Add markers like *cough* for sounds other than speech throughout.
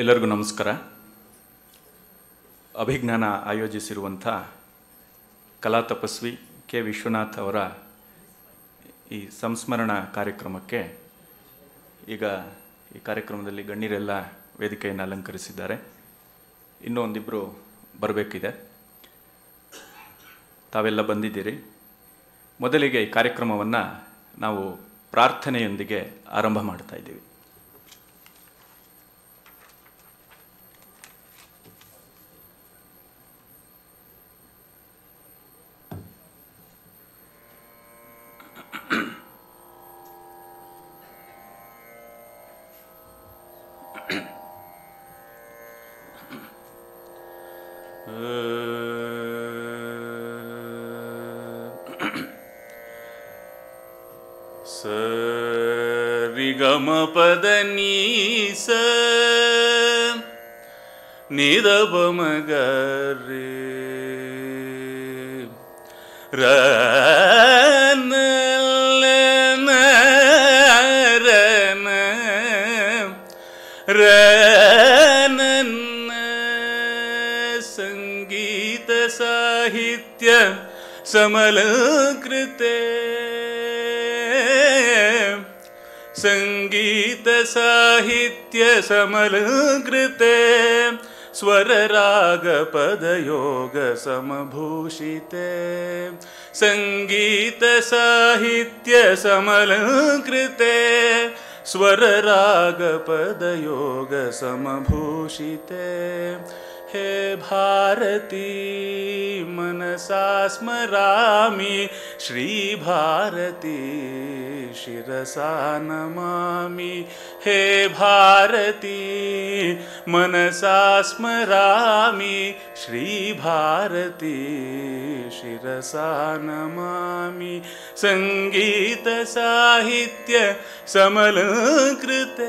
ಎಲ್ಲರಿಗೂ ನಮಸ್ಕಾರ ಅಭಿಜ್ಞಾನ ಆಯೋಜಿಸಿರುವಂಥ ಕಲಾ ತಪಸ್ವಿ ಕೆ ವಿಶ್ವನಾಥ್ ಅವರ ಈ ಸಂಸ್ಮರಣ ಕಾರ್ಯಕ್ರಮಕ್ಕೆ ಈಗ ಈ ಕಾರ್ಯಕ್ರಮದಲ್ಲಿ ಗಣ್ಯರೆಲ್ಲ ವೇದಿಕೆಯನ್ನು ಅಲಂಕರಿಸಿದ್ದಾರೆ ಇನ್ನೂ ಒಂದಿಬ್ಬರು ಬರಬೇಕಿದೆ ತಾವೆಲ್ಲ ಬಂದಿದ್ದೀರಿ ಮೊದಲಿಗೆ ಈ ಕಾರ್ಯಕ್ರಮವನ್ನು ನಾವು ಪ್ರಾರ್ಥನೆಯೊಂದಿಗೆ ಆರಂಭ ಮಾಡ್ತಾ ಇದ್ದೀವಿ நகரே ரன சங்கீத சாகித்ய समलकृते सङ्गीतसाहित्यसमलकृते स्वररागपदयोगसमभूषिते सङ्गीतसाहित्यसमलं स्वररागपदयोगसमभूषिते हे भारती मनसा श्री भारती शिरसा नमामि हे भारती मनसा श्री भारती शिरसा संगीत साहित्य समलकृते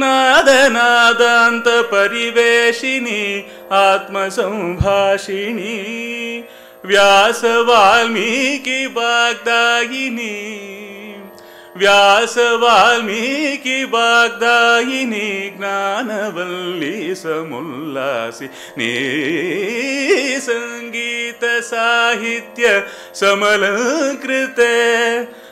नादनादान्तपरिवेशिनी आत्मसम्भाषिणि व्यासवाल्मीकि वाग्दायिनी व्यासवाल्मीकि वाग्दायिनी ज्ञानवल्ली समुल्लासिनीसङ्गीतसाहित्य समलङ्कृते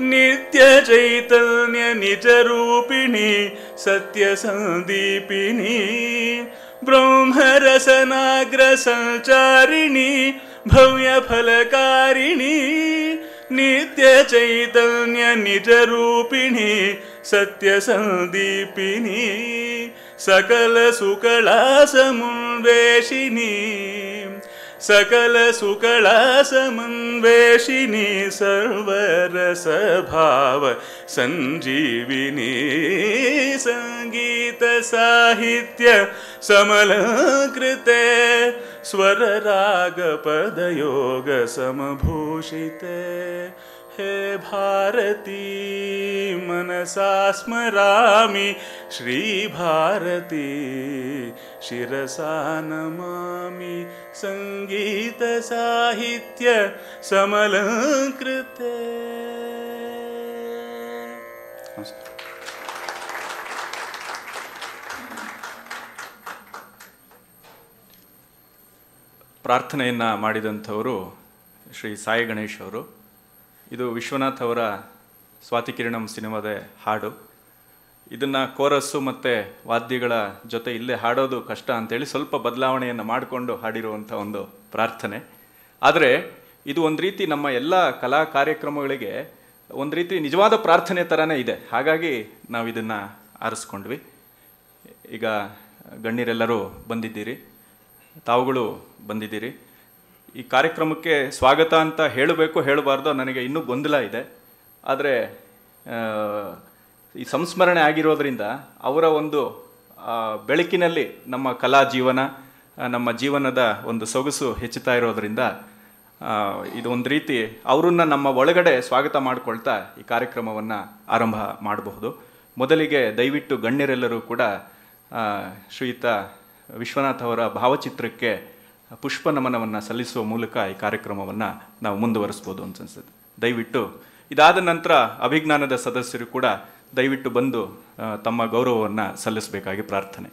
नित्यचैतन्यनिजरूपिणि सत्यसन्दीपिनि भव्यफलकारिणी नित्यचैतन्य निजरूपिणी सत्यसन्दीपिनि सकलसुकलासमुन्वेषिनि सकलसुकलासमन्वेषिनी सर्वरसभाव सञ्जीविनी सङ्गीतसाहित्य समलङ्कृते स्वररागपदयोगसमभूषिते हे भारती मनसा स्मरामि श्री शिरसा नमामि सङ्गीतसाहित्य समलङ्कृते ಪ್ರಾರ್ಥನೆಯನ್ನು ಮಾಡಿದಂಥವರು श्री साई गणेश ಅವರು ಇದು ವಿಶ್ವನಾಥ್ ಅವರ ಸ್ವಾತಿಕಿರಣಂ ಸಿನಿಮಾದ ಹಾಡು ಇದನ್ನು ಕೋರಸ್ಸು ಮತ್ತು ವಾದ್ಯಗಳ ಜೊತೆ ಇಲ್ಲೇ ಹಾಡೋದು ಕಷ್ಟ ಅಂತೇಳಿ ಸ್ವಲ್ಪ ಬದಲಾವಣೆಯನ್ನು ಮಾಡಿಕೊಂಡು ಹಾಡಿರುವಂಥ ಒಂದು ಪ್ರಾರ್ಥನೆ ಆದರೆ ಇದು ಒಂದು ರೀತಿ ನಮ್ಮ ಎಲ್ಲ ಕಲಾ ಕಾರ್ಯಕ್ರಮಗಳಿಗೆ ಒಂದು ರೀತಿ ನಿಜವಾದ ಪ್ರಾರ್ಥನೆ ಥರನೇ ಇದೆ ಹಾಗಾಗಿ ನಾವು ಇದನ್ನು ಆರಿಸ್ಕೊಂಡ್ವಿ ಈಗ ಗಣ್ಯರೆಲ್ಲರೂ ಬಂದಿದ್ದೀರಿ ತಾವುಗಳು ಬಂದಿದ್ದೀರಿ ಈ ಕಾರ್ಯಕ್ರಮಕ್ಕೆ ಸ್ವಾಗತ ಅಂತ ಹೇಳಬೇಕು ಹೇಳಬಾರ್ದು ನನಗೆ ಇನ್ನೂ ಗೊಂದಲ ಇದೆ ಆದರೆ ಈ ಸಂಸ್ಮರಣೆ ಆಗಿರೋದರಿಂದ ಅವರ ಒಂದು ಬೆಳಕಿನಲ್ಲಿ ನಮ್ಮ ಕಲಾ ಜೀವನ ನಮ್ಮ ಜೀವನದ ಒಂದು ಸೊಗಸು ಹೆಚ್ಚುತ್ತಾ ಇರೋದರಿಂದ ಇದೊಂದು ರೀತಿ ಅವರನ್ನು ನಮ್ಮ ಒಳಗಡೆ ಸ್ವಾಗತ ಮಾಡಿಕೊಳ್ತಾ ಈ ಕಾರ್ಯಕ್ರಮವನ್ನು ಆರಂಭ ಮಾಡಬಹುದು ಮೊದಲಿಗೆ ದಯವಿಟ್ಟು ಗಣ್ಯರೆಲ್ಲರೂ ಕೂಡ ಶ್ರೀಯುತ ವಿಶ್ವನಾಥ್ ಅವರ ಭಾವಚಿತ್ರಕ್ಕೆ ಪುಷ್ಪ ನಮನವನ್ನು ಸಲ್ಲಿಸುವ ಮೂಲಕ ಈ ಕಾರ್ಯಕ್ರಮವನ್ನು ನಾವು ಮುಂದುವರಿಸ್ಬೋದು ಅಂತ ಅನ್ಸುತ್ತೆ ದಯವಿಟ್ಟು ಇದಾದ ನಂತರ ಅಭಿಜ್ಞಾನದ ಸದಸ್ಯರು ಕೂಡ ದಯವಿಟ್ಟು ಬಂದು ತಮ್ಮ ಗೌರವವನ್ನು ಸಲ್ಲಿಸಬೇಕಾಗಿ ಪ್ರಾರ್ಥನೆ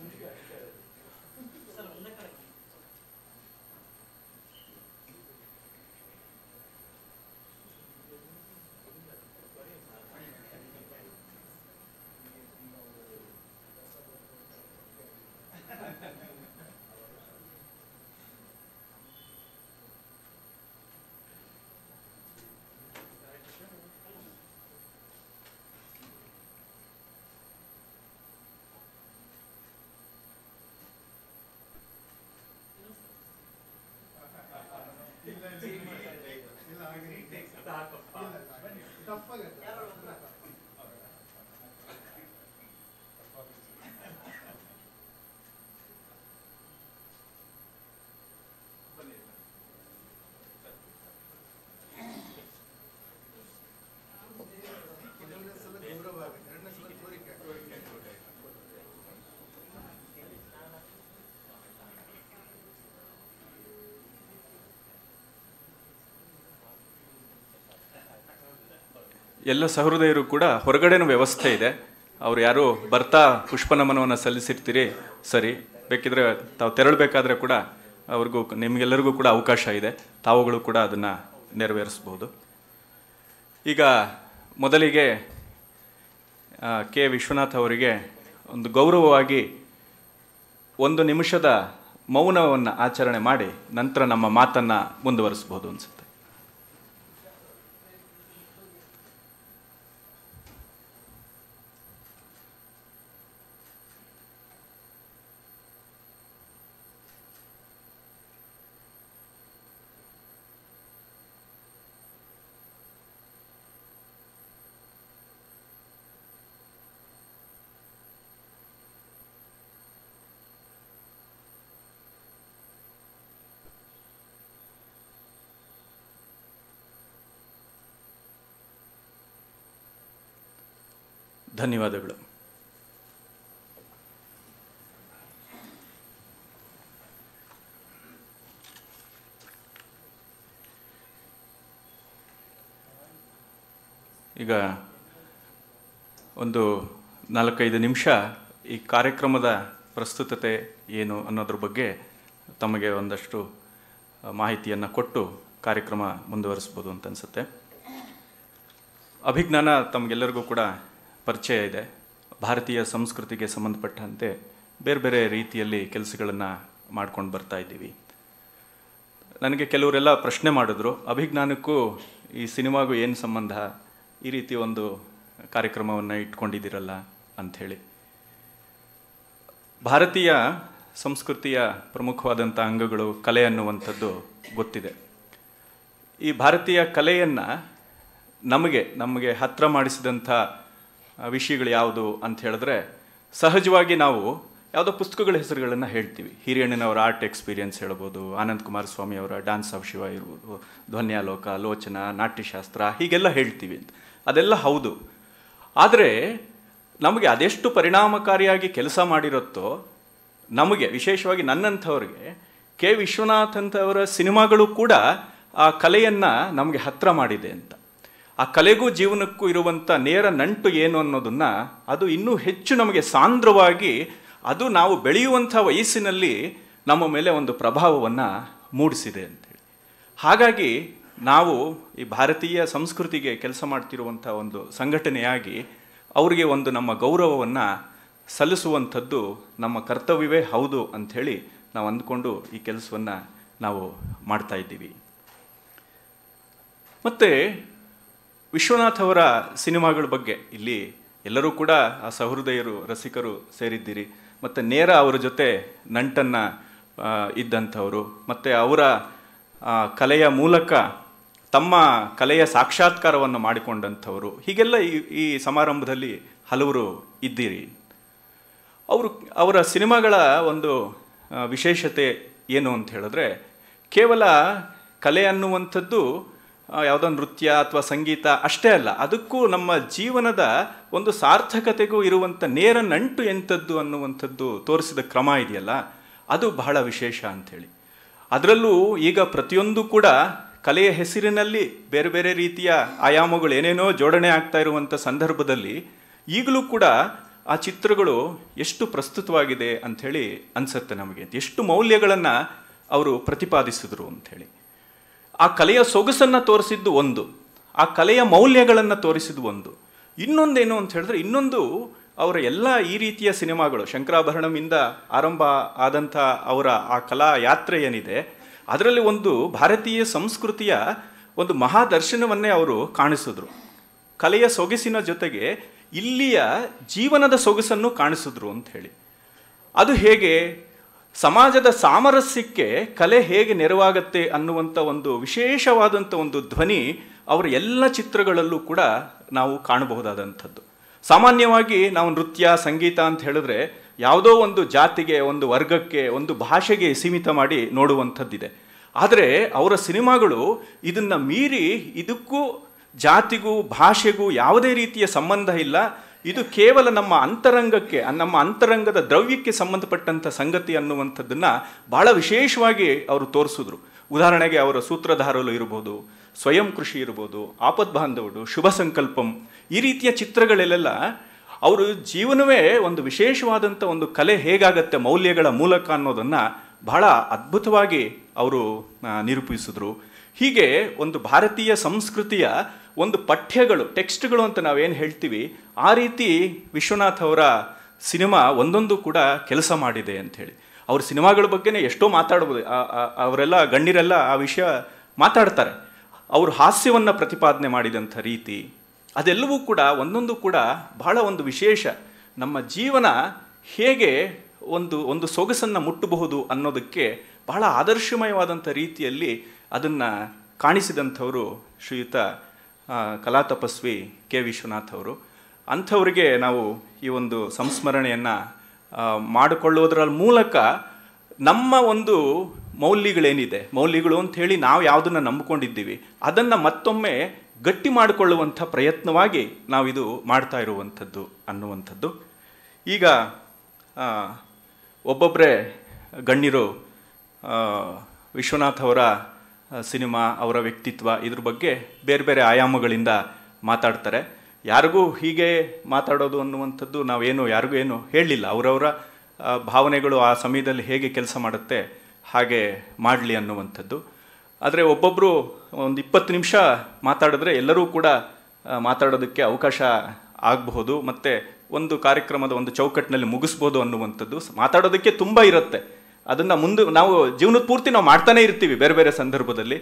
ಎಲ್ಲ ಸಹೃದಯರು ಕೂಡ ಹೊರಗಡೆನೂ ವ್ಯವಸ್ಥೆ ಇದೆ ಅವ್ರು ಯಾರು ಬರ್ತಾ ಪುಷ್ಪನಮನವನ್ನು ಸಲ್ಲಿಸಿರ್ತೀರಿ ಸರಿ ಬೇಕಿದ್ರೆ ತಾವು ತೆರಳಬೇಕಾದ್ರೆ ಕೂಡ ಅವ್ರಿಗೂ ನಿಮಗೆಲ್ಲರಿಗೂ ಕೂಡ ಅವಕಾಶ ಇದೆ ತಾವುಗಳು ಕೂಡ ಅದನ್ನು ನೆರವೇರಿಸ್ಬೋದು ಈಗ ಮೊದಲಿಗೆ ಕೆ ವಿಶ್ವನಾಥ್ ಅವರಿಗೆ ಒಂದು ಗೌರವವಾಗಿ ಒಂದು ನಿಮಿಷದ ಮೌನವನ್ನು ಆಚರಣೆ ಮಾಡಿ ನಂತರ ನಮ್ಮ ಮಾತನ್ನು ಮುಂದುವರಿಸ್ಬೋದು ಅನಿಸುತ್ತೆ ಧನ್ಯವಾದಗಳು ಈಗ ಒಂದು ನಾಲ್ಕೈದು ನಿಮಿಷ ಈ ಕಾರ್ಯಕ್ರಮದ ಪ್ರಸ್ತುತತೆ ಏನು ಅನ್ನೋದ್ರ ಬಗ್ಗೆ ತಮಗೆ ಒಂದಷ್ಟು ಮಾಹಿತಿಯನ್ನು ಕೊಟ್ಟು ಕಾರ್ಯಕ್ರಮ ಮುಂದುವರಿಸ್ಬೋದು ಅಂತ ಅನಿಸುತ್ತೆ ಅಭಿಜ್ಞಾನ ತಮಗೆಲ್ಲರಿಗೂ ಕೂಡ ಪರಿಚಯ ಇದೆ ಭಾರತೀಯ ಸಂಸ್ಕೃತಿಗೆ ಸಂಬಂಧಪಟ್ಟಂತೆ ಬೇರೆ ಬೇರೆ ರೀತಿಯಲ್ಲಿ ಕೆಲಸಗಳನ್ನು ಮಾಡ್ಕೊಂಡು ಬರ್ತಾ ಇದ್ದೀವಿ ನನಗೆ ಕೆಲವರೆಲ್ಲ ಪ್ರಶ್ನೆ ಮಾಡಿದ್ರು ಅಭಿಜ್ಞಾನಕ್ಕೂ ಈ ಸಿನಿಮಾಗೂ ಏನು ಸಂಬಂಧ ಈ ರೀತಿ ಒಂದು ಕಾರ್ಯಕ್ರಮವನ್ನು ಇಟ್ಕೊಂಡಿದ್ದೀರಲ್ಲ ಅಂಥೇಳಿ ಭಾರತೀಯ ಸಂಸ್ಕೃತಿಯ ಪ್ರಮುಖವಾದಂಥ ಅಂಗಗಳು ಕಲೆ ಅನ್ನುವಂಥದ್ದು ಗೊತ್ತಿದೆ ಈ ಭಾರತೀಯ ಕಲೆಯನ್ನು ನಮಗೆ ನಮಗೆ ಹತ್ರ ಮಾಡಿಸಿದಂಥ ವಿಷಯಗಳು ಯಾವುದು ಅಂತ ಹೇಳಿದ್ರೆ ಸಹಜವಾಗಿ ನಾವು ಯಾವುದೋ ಪುಸ್ತಕಗಳ ಹೆಸರುಗಳನ್ನು ಹೇಳ್ತೀವಿ ಹಿರಿಯಣ್ಣನವರ ಆರ್ಟ್ ಎಕ್ಸ್ಪೀರಿಯನ್ಸ್ ಹೇಳ್ಬೋದು ಆನಂದ್ ಕುಮಾರ್ ಸ್ವಾಮಿ ಅವರ ಡಾನ್ಸ್ ಆಫ್ ಶಿವ ಇರ್ಬೋದು ಧ್ವನ್ಯಾಲೋಕ ಲೋಚನ ನಾಟ್ಯಶಾಸ್ತ್ರ ಹೀಗೆಲ್ಲ ಹೇಳ್ತೀವಿ ಅಂತ ಅದೆಲ್ಲ ಹೌದು ಆದರೆ ನಮಗೆ ಅದೆಷ್ಟು ಪರಿಣಾಮಕಾರಿಯಾಗಿ ಕೆಲಸ ಮಾಡಿರುತ್ತೋ ನಮಗೆ ವಿಶೇಷವಾಗಿ ನನ್ನಂಥವ್ರಿಗೆ ಕೆ ವಿಶ್ವನಾಥ್ ಅಂತವರ ಸಿನಿಮಾಗಳು ಕೂಡ ಆ ಕಲೆಯನ್ನು ನಮಗೆ ಹತ್ರ ಮಾಡಿದೆ ಅಂತ ಆ ಕಲೆಗೂ ಜೀವನಕ್ಕೂ ಇರುವಂಥ ನೇರ ನಂಟು ಏನು ಅನ್ನೋದನ್ನು ಅದು ಇನ್ನೂ ಹೆಚ್ಚು ನಮಗೆ ಸಾಂದ್ರವಾಗಿ ಅದು ನಾವು ಬೆಳೆಯುವಂಥ ವಯಸ್ಸಿನಲ್ಲಿ ನಮ್ಮ ಮೇಲೆ ಒಂದು ಪ್ರಭಾವವನ್ನು ಮೂಡಿಸಿದೆ ಅಂತೇಳಿ ಹಾಗಾಗಿ ನಾವು ಈ ಭಾರತೀಯ ಸಂಸ್ಕೃತಿಗೆ ಕೆಲಸ ಮಾಡ್ತಿರುವಂಥ ಒಂದು ಸಂಘಟನೆಯಾಗಿ ಅವರಿಗೆ ಒಂದು ನಮ್ಮ ಗೌರವವನ್ನು ಸಲ್ಲಿಸುವಂಥದ್ದು ನಮ್ಮ ಕರ್ತವ್ಯವೇ ಹೌದು ಅಂಥೇಳಿ ನಾವು ಅಂದ್ಕೊಂಡು ಈ ಕೆಲಸವನ್ನು ನಾವು ಮಾಡ್ತಾಯಿದ್ದೀವಿ ಇದ್ದೀವಿ ಮತ್ತು ವಿಶ್ವನಾಥ್ ಅವರ ಸಿನಿಮಾಗಳ ಬಗ್ಗೆ ಇಲ್ಲಿ ಎಲ್ಲರೂ ಕೂಡ ಆ ಸಹೃದಯರು ರಸಿಕರು ಸೇರಿದ್ದೀರಿ ಮತ್ತು ನೇರ ಅವರ ಜೊತೆ ನಂಟನ್ನು ಇದ್ದಂಥವರು ಮತ್ತು ಅವರ ಕಲೆಯ ಮೂಲಕ ತಮ್ಮ ಕಲೆಯ ಸಾಕ್ಷಾತ್ಕಾರವನ್ನು ಮಾಡಿಕೊಂಡಂಥವರು ಹೀಗೆಲ್ಲ ಈ ಈ ಸಮಾರಂಭದಲ್ಲಿ ಹಲವರು ಇದ್ದೀರಿ ಅವರು ಅವರ ಸಿನಿಮಾಗಳ ಒಂದು ವಿಶೇಷತೆ ಏನು ಅಂತ ಹೇಳಿದ್ರೆ ಕೇವಲ ಕಲೆ ಅನ್ನುವಂಥದ್ದು ಯಾವುದೋ ನೃತ್ಯ ಅಥವಾ ಸಂಗೀತ ಅಷ್ಟೇ ಅಲ್ಲ ಅದಕ್ಕೂ ನಮ್ಮ ಜೀವನದ ಒಂದು ಸಾರ್ಥಕತೆಗೂ ಇರುವಂಥ ನೇರ ನಂಟು ಎಂಥದ್ದು ಅನ್ನುವಂಥದ್ದು ತೋರಿಸಿದ ಕ್ರಮ ಇದೆಯಲ್ಲ ಅದು ಬಹಳ ವಿಶೇಷ ಅಂಥೇಳಿ ಅದರಲ್ಲೂ ಈಗ ಪ್ರತಿಯೊಂದು ಕೂಡ ಕಲೆಯ ಹೆಸರಿನಲ್ಲಿ ಬೇರೆ ಬೇರೆ ರೀತಿಯ ಆಯಾಮಗಳು ಏನೇನೋ ಜೋಡಣೆ ಆಗ್ತಾ ಇರುವಂಥ ಸಂದರ್ಭದಲ್ಲಿ ಈಗಲೂ ಕೂಡ ಆ ಚಿತ್ರಗಳು ಎಷ್ಟು ಪ್ರಸ್ತುತವಾಗಿದೆ ಅಂಥೇಳಿ ಅನಿಸುತ್ತೆ ನಮಗೆ ಎಷ್ಟು ಮೌಲ್ಯಗಳನ್ನು ಅವರು ಪ್ರತಿಪಾದಿಸಿದರು ಅಂಥೇಳಿ ಆ ಕಲೆಯ ಸೊಗಸನ್ನು ತೋರಿಸಿದ್ದು ಒಂದು ಆ ಕಲೆಯ ಮೌಲ್ಯಗಳನ್ನು ತೋರಿಸಿದ್ದು ಒಂದು ಇನ್ನೊಂದೇನು ಅಂತ ಹೇಳಿದ್ರೆ ಇನ್ನೊಂದು ಅವರ ಎಲ್ಲ ಈ ರೀತಿಯ ಸಿನಿಮಾಗಳು ಶಂಕರಾಭರಣಮಿಂದ ಆರಂಭ ಆದಂಥ ಅವರ ಆ ಕಲಾ ಯಾತ್ರೆ ಏನಿದೆ ಅದರಲ್ಲಿ ಒಂದು ಭಾರತೀಯ ಸಂಸ್ಕೃತಿಯ ಒಂದು ಮಹಾದರ್ಶನವನ್ನೇ ಅವರು ಕಾಣಿಸಿದ್ರು ಕಲೆಯ ಸೊಗಸಿನ ಜೊತೆಗೆ ಇಲ್ಲಿಯ ಜೀವನದ ಸೊಗಸನ್ನು ಕಾಣಿಸಿದ್ರು ಅಂತ ಹೇಳಿ ಅದು ಹೇಗೆ ಸಮಾಜದ ಸಾಮರಸ್ಯಕ್ಕೆ ಕಲೆ ಹೇಗೆ ನೆರವಾಗತ್ತೆ ಅನ್ನುವಂಥ ಒಂದು ವಿಶೇಷವಾದಂಥ ಒಂದು ಧ್ವನಿ ಅವರ ಎಲ್ಲ ಚಿತ್ರಗಳಲ್ಲೂ ಕೂಡ ನಾವು ಕಾಣಬಹುದಾದಂಥದ್ದು ಸಾಮಾನ್ಯವಾಗಿ ನಾವು ನೃತ್ಯ ಸಂಗೀತ ಅಂತ ಹೇಳಿದ್ರೆ ಯಾವುದೋ ಒಂದು ಜಾತಿಗೆ ಒಂದು ವರ್ಗಕ್ಕೆ ಒಂದು ಭಾಷೆಗೆ ಸೀಮಿತ ಮಾಡಿ ನೋಡುವಂಥದ್ದಿದೆ ಆದರೆ ಅವರ ಸಿನಿಮಾಗಳು ಇದನ್ನು ಮೀರಿ ಇದಕ್ಕೂ ಜಾತಿಗೂ ಭಾಷೆಗೂ ಯಾವುದೇ ರೀತಿಯ ಸಂಬಂಧ ಇಲ್ಲ ಇದು ಕೇವಲ ನಮ್ಮ ಅಂತರಂಗಕ್ಕೆ ನಮ್ಮ ಅಂತರಂಗದ ದ್ರವ್ಯಕ್ಕೆ ಸಂಬಂಧಪಟ್ಟಂಥ ಸಂಗತಿ ಅನ್ನುವಂಥದ್ದನ್ನು ಬಹಳ ವಿಶೇಷವಾಗಿ ಅವರು ತೋರಿಸಿದ್ರು ಉದಾಹರಣೆಗೆ ಅವರ ಸೂತ್ರಧಾರಲು ಇರ್ಬೋದು ಸ್ವಯಂ ಕೃಷಿ ಇರ್ಬೋದು ಆಪದ್ ಬಾಂಧವರು ಶುಭ ಸಂಕಲ್ಪಂ ಈ ರೀತಿಯ ಚಿತ್ರಗಳಲ್ಲೆಲ್ಲ ಅವರು ಜೀವನವೇ ಒಂದು ವಿಶೇಷವಾದಂಥ ಒಂದು ಕಲೆ ಹೇಗಾಗತ್ತೆ ಮೌಲ್ಯಗಳ ಮೂಲಕ ಅನ್ನೋದನ್ನು ಬಹಳ ಅದ್ಭುತವಾಗಿ ಅವರು ನಿರೂಪಿಸಿದ್ರು ಹೀಗೆ ಒಂದು ಭಾರತೀಯ ಸಂಸ್ಕೃತಿಯ ಒಂದು ಪಠ್ಯಗಳು ಟೆಕ್ಸ್ಟ್ಗಳು ಅಂತ ನಾವೇನು ಹೇಳ್ತೀವಿ ಆ ರೀತಿ ವಿಶ್ವನಾಥ್ ಅವರ ಸಿನಿಮಾ ಒಂದೊಂದು ಕೂಡ ಕೆಲಸ ಮಾಡಿದೆ ಅಂಥೇಳಿ ಅವ್ರ ಸಿನಿಮಾಗಳ ಬಗ್ಗೆನೇ ಎಷ್ಟೋ ಮಾತಾಡ್ಬೋದು ಅವರೆಲ್ಲ ಗಣ್ಯರೆಲ್ಲ ಆ ವಿಷಯ ಮಾತಾಡ್ತಾರೆ ಅವರು ಹಾಸ್ಯವನ್ನು ಪ್ರತಿಪಾದನೆ ಮಾಡಿದಂಥ ರೀತಿ ಅದೆಲ್ಲವೂ ಕೂಡ ಒಂದೊಂದು ಕೂಡ ಬಹಳ ಒಂದು ವಿಶೇಷ ನಮ್ಮ ಜೀವನ ಹೇಗೆ ಒಂದು ಒಂದು ಸೊಗಸನ್ನು ಮುಟ್ಟಬಹುದು ಅನ್ನೋದಕ್ಕೆ ಬಹಳ ಆದರ್ಶಮಯವಾದಂಥ ರೀತಿಯಲ್ಲಿ ಅದನ್ನು ಕಾಣಿಸಿದಂಥವರು ಶ್ರೀಯುತ ಕಲಾ ತಪಸ್ವಿ ಕೆ ವಿಶ್ವನಾಥ್ ಅವರು ಅಂಥವ್ರಿಗೆ ನಾವು ಈ ಒಂದು ಸಂಸ್ಮರಣೆಯನ್ನು ಮಾಡಿಕೊಳ್ಳೋದ್ರ ಮೂಲಕ ನಮ್ಮ ಒಂದು ಮೌಲ್ಯಗಳೇನಿದೆ ಮೌಲ್ಯಗಳು ಅಂಥೇಳಿ ನಾವು ಯಾವುದನ್ನು ನಂಬಿಕೊಂಡಿದ್ದೀವಿ ಅದನ್ನು ಮತ್ತೊಮ್ಮೆ ಗಟ್ಟಿ ಮಾಡಿಕೊಳ್ಳುವಂಥ ಪ್ರಯತ್ನವಾಗಿ ನಾವಿದು ಮಾಡ್ತಾ ಇರುವಂಥದ್ದು ಅನ್ನುವಂಥದ್ದು ಈಗ ಒಬ್ಬೊಬ್ಬರೇ ಗಣ್ಯರು ವಿಶ್ವನಾಥ್ ಅವರ ಸಿನಿಮಾ ಅವರ ವ್ಯಕ್ತಿತ್ವ ಇದ್ರ ಬಗ್ಗೆ ಬೇರೆ ಬೇರೆ ಆಯಾಮಗಳಿಂದ ಮಾತಾಡ್ತಾರೆ ಯಾರಿಗೂ ಹೀಗೆ ಮಾತಾಡೋದು ಅನ್ನುವಂಥದ್ದು ನಾವೇನು ಯಾರಿಗೂ ಏನು ಹೇಳಲಿಲ್ಲ ಅವರವರ ಭಾವನೆಗಳು ಆ ಸಮಯದಲ್ಲಿ ಹೇಗೆ ಕೆಲಸ ಮಾಡುತ್ತೆ ಹಾಗೆ ಮಾಡಲಿ ಅನ್ನುವಂಥದ್ದು ಆದರೆ ಒಬ್ಬೊಬ್ಬರು ಒಂದು ಇಪ್ಪತ್ತು ನಿಮಿಷ ಮಾತಾಡಿದ್ರೆ ಎಲ್ಲರೂ ಕೂಡ ಮಾತಾಡೋದಕ್ಕೆ ಅವಕಾಶ ಆಗಬಹುದು ಮತ್ತು ಒಂದು ಕಾರ್ಯಕ್ರಮದ ಒಂದು ಚೌಕಟ್ಟಿನಲ್ಲಿ ಮುಗಿಸ್ಬೋದು ಅನ್ನುವಂಥದ್ದು ಮಾತಾಡೋದಕ್ಕೆ ತುಂಬ ಇರುತ್ತೆ ಅದನ್ನು ಮುಂದೆ ನಾವು ಜೀವನದ ಪೂರ್ತಿ ನಾವು ಮಾಡ್ತಾನೇ ಇರ್ತೀವಿ ಬೇರೆ ಬೇರೆ ಸಂದರ್ಭದಲ್ಲಿ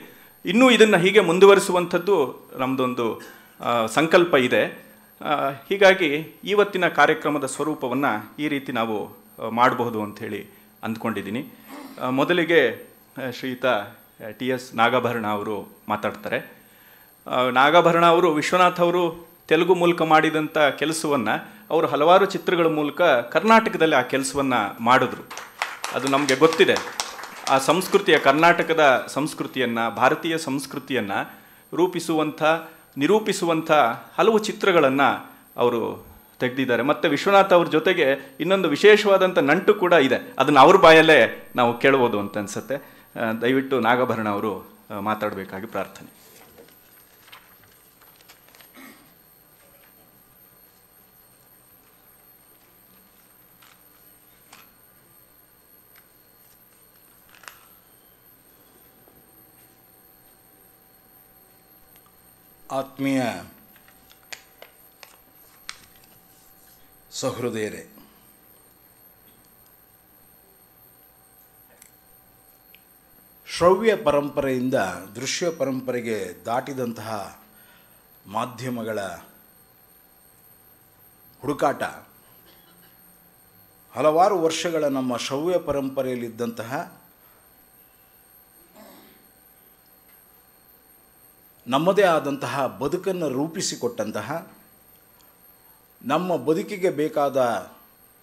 ಇನ್ನೂ ಇದನ್ನು ಹೀಗೆ ಮುಂದುವರಿಸುವಂಥದ್ದು ನಮ್ಮದೊಂದು ಸಂಕಲ್ಪ ಇದೆ ಹೀಗಾಗಿ ಇವತ್ತಿನ ಕಾರ್ಯಕ್ರಮದ ಸ್ವರೂಪವನ್ನು ಈ ರೀತಿ ನಾವು ಮಾಡಬಹುದು ಅಂಥೇಳಿ ಅಂದ್ಕೊಂಡಿದ್ದೀನಿ ಮೊದಲಿಗೆ ಶ್ರೀಯುತ ಟಿ ಎಸ್ ನಾಗಾಭರಣ ಅವರು ಮಾತಾಡ್ತಾರೆ ನಾಗಾಭರಣ ಅವರು ವಿಶ್ವನಾಥ್ ಅವರು ತೆಲುಗು ಮೂಲಕ ಮಾಡಿದಂಥ ಕೆಲಸವನ್ನು ಅವರು ಹಲವಾರು ಚಿತ್ರಗಳ ಮೂಲಕ ಕರ್ನಾಟಕದಲ್ಲಿ ಆ ಕೆಲಸವನ್ನು ಮಾಡಿದ್ರು ಅದು ನಮಗೆ ಗೊತ್ತಿದೆ ಆ ಸಂಸ್ಕೃತಿಯ ಕರ್ನಾಟಕದ ಸಂಸ್ಕೃತಿಯನ್ನು ಭಾರತೀಯ ಸಂಸ್ಕೃತಿಯನ್ನು ರೂಪಿಸುವಂಥ ನಿರೂಪಿಸುವಂಥ ಹಲವು ಚಿತ್ರಗಳನ್ನು ಅವರು ತೆಗೆದಿದ್ದಾರೆ ಮತ್ತು ವಿಶ್ವನಾಥ್ ಅವ್ರ ಜೊತೆಗೆ ಇನ್ನೊಂದು ವಿಶೇಷವಾದಂಥ ನಂಟು ಕೂಡ ಇದೆ ಅದನ್ನು ಅವ್ರ ಬಾಯಲ್ಲೇ ನಾವು ಕೇಳ್ಬೋದು ಅಂತ ಅನಿಸುತ್ತೆ ದಯವಿಟ್ಟು ನಾಗಭರಣ ಅವರು ಮಾತಾಡಬೇಕಾಗಿ ಪ್ರಾರ್ಥನೆ ಆತ್ಮೀಯ ಸಹೃದಯರೇ ಶ್ರವ್ಯ ಪರಂಪರೆಯಿಂದ ದೃಶ್ಯ ಪರಂಪರೆಗೆ ದಾಟಿದಂತಹ ಮಾಧ್ಯಮಗಳ ಹುಡುಕಾಟ ಹಲವಾರು ವರ್ಷಗಳ ನಮ್ಮ ಶ್ರವ್ಯ ಪರಂಪರೆಯಲ್ಲಿದ್ದಂತಹ ನಮ್ಮದೇ ಆದಂತಹ ಬದುಕನ್ನು ರೂಪಿಸಿಕೊಟ್ಟಂತಹ ನಮ್ಮ ಬದುಕಿಗೆ ಬೇಕಾದ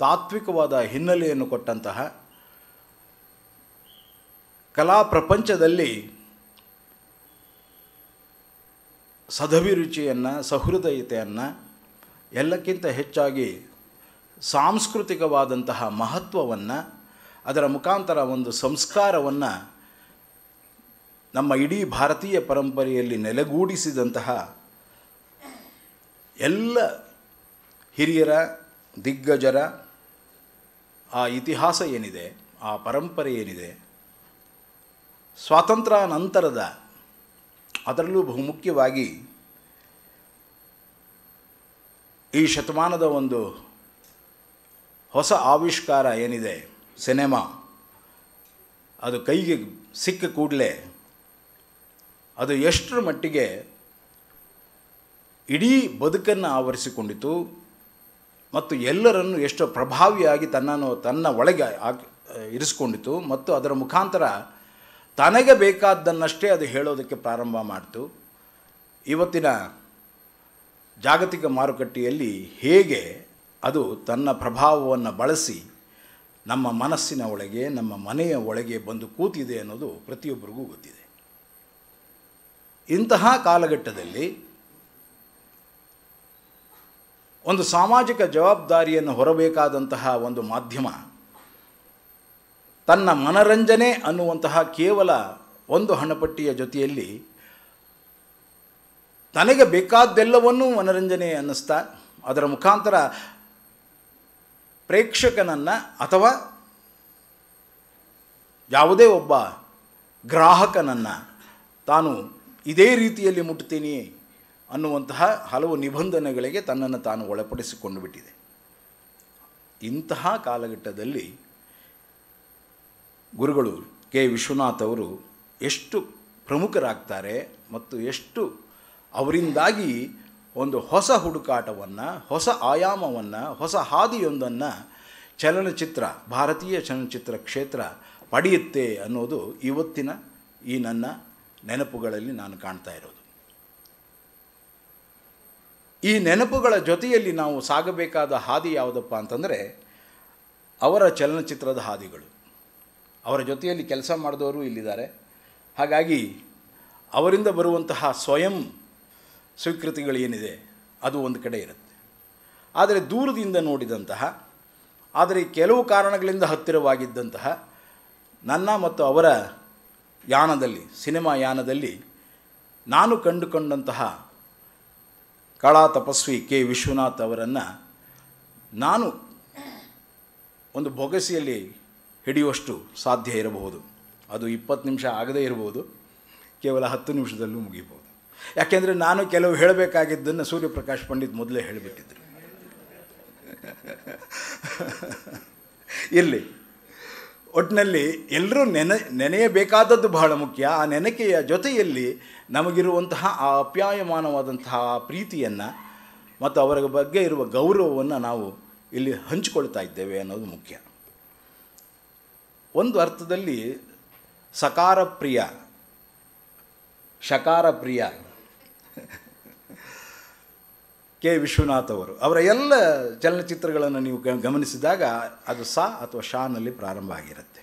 ತಾತ್ವಿಕವಾದ ಹಿನ್ನೆಲೆಯನ್ನು ಕೊಟ್ಟಂತಹ ಕಲಾ ಪ್ರಪಂಚದಲ್ಲಿ ಸದಭಿರುಚಿಯನ್ನು ಸಹೃದಯತೆಯನ್ನು ಎಲ್ಲಕ್ಕಿಂತ ಹೆಚ್ಚಾಗಿ ಸಾಂಸ್ಕೃತಿಕವಾದಂತಹ ಮಹತ್ವವನ್ನು ಅದರ ಮುಖಾಂತರ ಒಂದು ಸಂಸ್ಕಾರವನ್ನು ನಮ್ಮ ಇಡೀ ಭಾರತೀಯ ಪರಂಪರೆಯಲ್ಲಿ ನೆಲೆಗೂಡಿಸಿದಂತಹ ಎಲ್ಲ ಹಿರಿಯರ ದಿಗ್ಗಜರ ಆ ಇತಿಹಾಸ ಏನಿದೆ ಆ ಪರಂಪರೆ ಏನಿದೆ ಸ್ವಾತಂತ್ರ್ಯ ನಂತರದ ಅದರಲ್ಲೂ ಬಹುಮುಖ್ಯವಾಗಿ ಈ ಶತಮಾನದ ಒಂದು ಹೊಸ ಆವಿಷ್ಕಾರ ಏನಿದೆ ಸಿನೆಮಾ ಅದು ಕೈಗೆ ಸಿಕ್ಕ ಕೂಡಲೇ ಅದು ಎಷ್ಟರ ಮಟ್ಟಿಗೆ ಇಡೀ ಬದುಕನ್ನು ಆವರಿಸಿಕೊಂಡಿತು ಮತ್ತು ಎಲ್ಲರನ್ನು ಎಷ್ಟು ಪ್ರಭಾವಿಯಾಗಿ ತನ್ನನ್ನು ತನ್ನ ಒಳಗೆ ಹಾಕಿ ಇರಿಸ್ಕೊಂಡಿತು ಮತ್ತು ಅದರ ಮುಖಾಂತರ ತನಗೆ ಬೇಕಾದ್ದನ್ನಷ್ಟೇ ಅದು ಹೇಳೋದಕ್ಕೆ ಪ್ರಾರಂಭ ಮಾಡಿತು ಇವತ್ತಿನ ಜಾಗತಿಕ ಮಾರುಕಟ್ಟೆಯಲ್ಲಿ ಹೇಗೆ ಅದು ತನ್ನ ಪ್ರಭಾವವನ್ನು ಬಳಸಿ ನಮ್ಮ ಮನಸ್ಸಿನ ಒಳಗೆ ನಮ್ಮ ಮನೆಯ ಒಳಗೆ ಬಂದು ಕೂತಿದೆ ಅನ್ನೋದು ಪ್ರತಿಯೊಬ್ಬರಿಗೂ ಗೊತ್ತಿದೆ ಇಂತಹ ಕಾಲಘಟ್ಟದಲ್ಲಿ ಒಂದು ಸಾಮಾಜಿಕ ಜವಾಬ್ದಾರಿಯನ್ನು ಹೊರಬೇಕಾದಂತಹ ಒಂದು ಮಾಧ್ಯಮ ತನ್ನ ಮನರಂಜನೆ ಅನ್ನುವಂತಹ ಕೇವಲ ಒಂದು ಹಣಪಟ್ಟಿಯ ಜೊತೆಯಲ್ಲಿ ತನಗೆ ಬೇಕಾದ್ದೆಲ್ಲವನ್ನೂ ಮನರಂಜನೆ ಅನ್ನಿಸ್ತಾ ಅದರ ಮುಖಾಂತರ ಪ್ರೇಕ್ಷಕನನ್ನು ಅಥವಾ ಯಾವುದೇ ಒಬ್ಬ ಗ್ರಾಹಕನನ್ನು ತಾನು ಇದೇ ರೀತಿಯಲ್ಲಿ ಮುಟ್ತೀನಿ ಅನ್ನುವಂತಹ ಹಲವು ನಿಬಂಧನೆಗಳಿಗೆ ತನ್ನನ್ನು ತಾನು ಒಳಪಡಿಸಿಕೊಂಡು ಬಿಟ್ಟಿದೆ ಇಂತಹ ಕಾಲಘಟ್ಟದಲ್ಲಿ ಗುರುಗಳು ಕೆ ವಿಶ್ವನಾಥ್ ಅವರು ಎಷ್ಟು ಪ್ರಮುಖರಾಗ್ತಾರೆ ಮತ್ತು ಎಷ್ಟು ಅವರಿಂದಾಗಿ ಒಂದು ಹೊಸ ಹುಡುಕಾಟವನ್ನು ಹೊಸ ಆಯಾಮವನ್ನು ಹೊಸ ಹಾದಿಯೊಂದನ್ನು ಚಲನಚಿತ್ರ ಭಾರತೀಯ ಚಲನಚಿತ್ರ ಕ್ಷೇತ್ರ ಪಡೆಯುತ್ತೆ ಅನ್ನೋದು ಇವತ್ತಿನ ಈ ನನ್ನ ನೆನಪುಗಳಲ್ಲಿ ನಾನು ಕಾಣ್ತಾ ಇರೋದು ಈ ನೆನಪುಗಳ ಜೊತೆಯಲ್ಲಿ ನಾವು ಸಾಗಬೇಕಾದ ಹಾದಿ ಯಾವುದಪ್ಪ ಅಂತಂದರೆ ಅವರ ಚಲನಚಿತ್ರದ ಹಾದಿಗಳು ಅವರ ಜೊತೆಯಲ್ಲಿ ಕೆಲಸ ಮಾಡಿದವರು ಇಲ್ಲಿದ್ದಾರೆ ಹಾಗಾಗಿ ಅವರಿಂದ ಬರುವಂತಹ ಸ್ವಯಂ ಸ್ವೀಕೃತಿಗಳೇನಿದೆ ಅದು ಒಂದು ಕಡೆ ಇರುತ್ತೆ ಆದರೆ ದೂರದಿಂದ ನೋಡಿದಂತಹ ಆದರೆ ಕೆಲವು ಕಾರಣಗಳಿಂದ ಹತ್ತಿರವಾಗಿದ್ದಂತಹ ನನ್ನ ಮತ್ತು ಅವರ ಯಾನದಲ್ಲಿ ಸಿನಿಮಾ ಯಾನದಲ್ಲಿ ನಾನು ಕಂಡುಕೊಂಡಂತಹ ಕಳಾ ತಪಸ್ವಿ ಕೆ ವಿಶ್ವನಾಥ್ ಅವರನ್ನು ನಾನು ಒಂದು ಬೊಗಸಿಯಲ್ಲಿ ಹಿಡಿಯುವಷ್ಟು ಸಾಧ್ಯ ಇರಬಹುದು ಅದು ಇಪ್ಪತ್ತು ನಿಮಿಷ ಆಗದೇ ಇರಬಹುದು ಕೇವಲ ಹತ್ತು ನಿಮಿಷದಲ್ಲೂ ಮುಗಿಬೋದು ಯಾಕೆಂದರೆ ನಾನು ಕೆಲವು ಹೇಳಬೇಕಾಗಿದ್ದನ್ನು ಸೂರ್ಯಪ್ರಕಾಶ್ ಪಂಡಿತ್ ಮೊದಲೇ ಹೇಳಿಬಿಟ್ಟಿದ್ದರು *laughs* ಇರಲಿ ಒಟ್ಟಿನಲ್ಲಿ ಎಲ್ಲರೂ ನೆನೆ ನೆನೆಯಬೇಕಾದದ್ದು ಬಹಳ ಮುಖ್ಯ ಆ ನೆನಕೆಯ ಜೊತೆಯಲ್ಲಿ ನಮಗಿರುವಂತಹ ಆ ಅಪ್ಯಾಯಮಾನವಾದಂತಹ ಪ್ರೀತಿಯನ್ನು ಮತ್ತು ಅವರ ಬಗ್ಗೆ ಇರುವ ಗೌರವವನ್ನು ನಾವು ಇಲ್ಲಿ ಹಂಚಿಕೊಳ್ತಾ ಇದ್ದೇವೆ ಅನ್ನೋದು ಮುಖ್ಯ ಒಂದು ಅರ್ಥದಲ್ಲಿ ಸಕಾರಪ್ರಿಯ ಶಕಾರಪ್ರಿಯ ಕೆ ವಿಶ್ವನಾಥ್ ಅವರು ಅವರ ಎಲ್ಲ ಚಲನಚಿತ್ರಗಳನ್ನು ನೀವು ಗಮನಿಸಿದಾಗ ಅದು ಸಾ ಅಥವಾ ಶಾನಲ್ಲಿ ಪ್ರಾರಂಭ ಆಗಿರುತ್ತೆ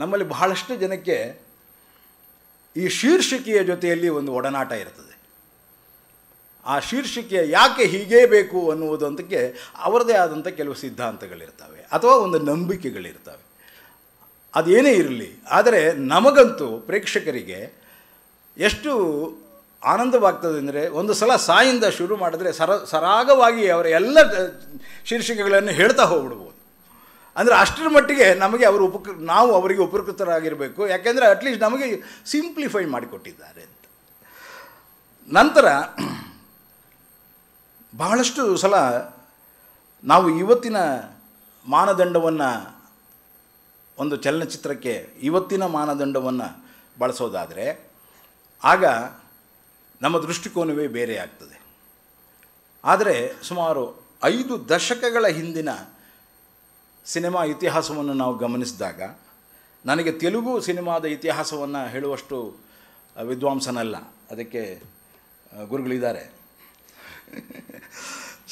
ನಮ್ಮಲ್ಲಿ ಬಹಳಷ್ಟು ಜನಕ್ಕೆ ಈ ಶೀರ್ಷಿಕೆಯ ಜೊತೆಯಲ್ಲಿ ಒಂದು ಒಡನಾಟ ಇರ್ತದೆ ಆ ಶೀರ್ಷಿಕೆ ಯಾಕೆ ಹೀಗೇ ಬೇಕು ಅನ್ನುವುದಂತಕ್ಕೆ ಅವರದೇ ಆದಂಥ ಕೆಲವು ಸಿದ್ಧಾಂತಗಳಿರ್ತವೆ ಅಥವಾ ಒಂದು ನಂಬಿಕೆಗಳಿರ್ತವೆ ಅದೇನೇ ಇರಲಿ ಆದರೆ ನಮಗಂತೂ ಪ್ರೇಕ್ಷಕರಿಗೆ ಎಷ್ಟು ಆನಂದವಾಗ್ತದೆ ಅಂದರೆ ಒಂದು ಸಲ ಸಾಯಿಂದ ಶುರು ಮಾಡಿದ್ರೆ ಸರ ಸರಾಗವಾಗಿ ಅವರ ಎಲ್ಲ ಶೀರ್ಷಿಕೆಗಳನ್ನು ಹೇಳ್ತಾ ಹೋಗ್ಬಿಡ್ಬೋದು ಅಂದರೆ ಅಷ್ಟರ ಮಟ್ಟಿಗೆ ನಮಗೆ ಅವರು ಉಪಕೃ ನಾವು ಅವರಿಗೆ ಉಪಕೃತರಾಗಿರಬೇಕು ಯಾಕೆಂದರೆ ಅಟ್ಲೀಸ್ಟ್ ನಮಗೆ ಸಿಂಪ್ಲಿಫೈ ಮಾಡಿಕೊಟ್ಟಿದ್ದಾರೆ ಅಂತ ನಂತರ ಬಹಳಷ್ಟು ಸಲ ನಾವು ಇವತ್ತಿನ ಮಾನದಂಡವನ್ನು ಒಂದು ಚಲನಚಿತ್ರಕ್ಕೆ ಇವತ್ತಿನ ಮಾನದಂಡವನ್ನು ಬಳಸೋದಾದರೆ ಆಗ ನಮ್ಮ ದೃಷ್ಟಿಕೋನವೇ ಬೇರೆ ಆಗ್ತದೆ ಆದರೆ ಸುಮಾರು ಐದು ದಶಕಗಳ ಹಿಂದಿನ ಸಿನಿಮಾ ಇತಿಹಾಸವನ್ನು ನಾವು ಗಮನಿಸಿದಾಗ ನನಗೆ ತೆಲುಗು ಸಿನಿಮಾದ ಇತಿಹಾಸವನ್ನು ಹೇಳುವಷ್ಟು ವಿದ್ವಾಂಸನಲ್ಲ ಅದಕ್ಕೆ ಗುರುಗಳಿದ್ದಾರೆ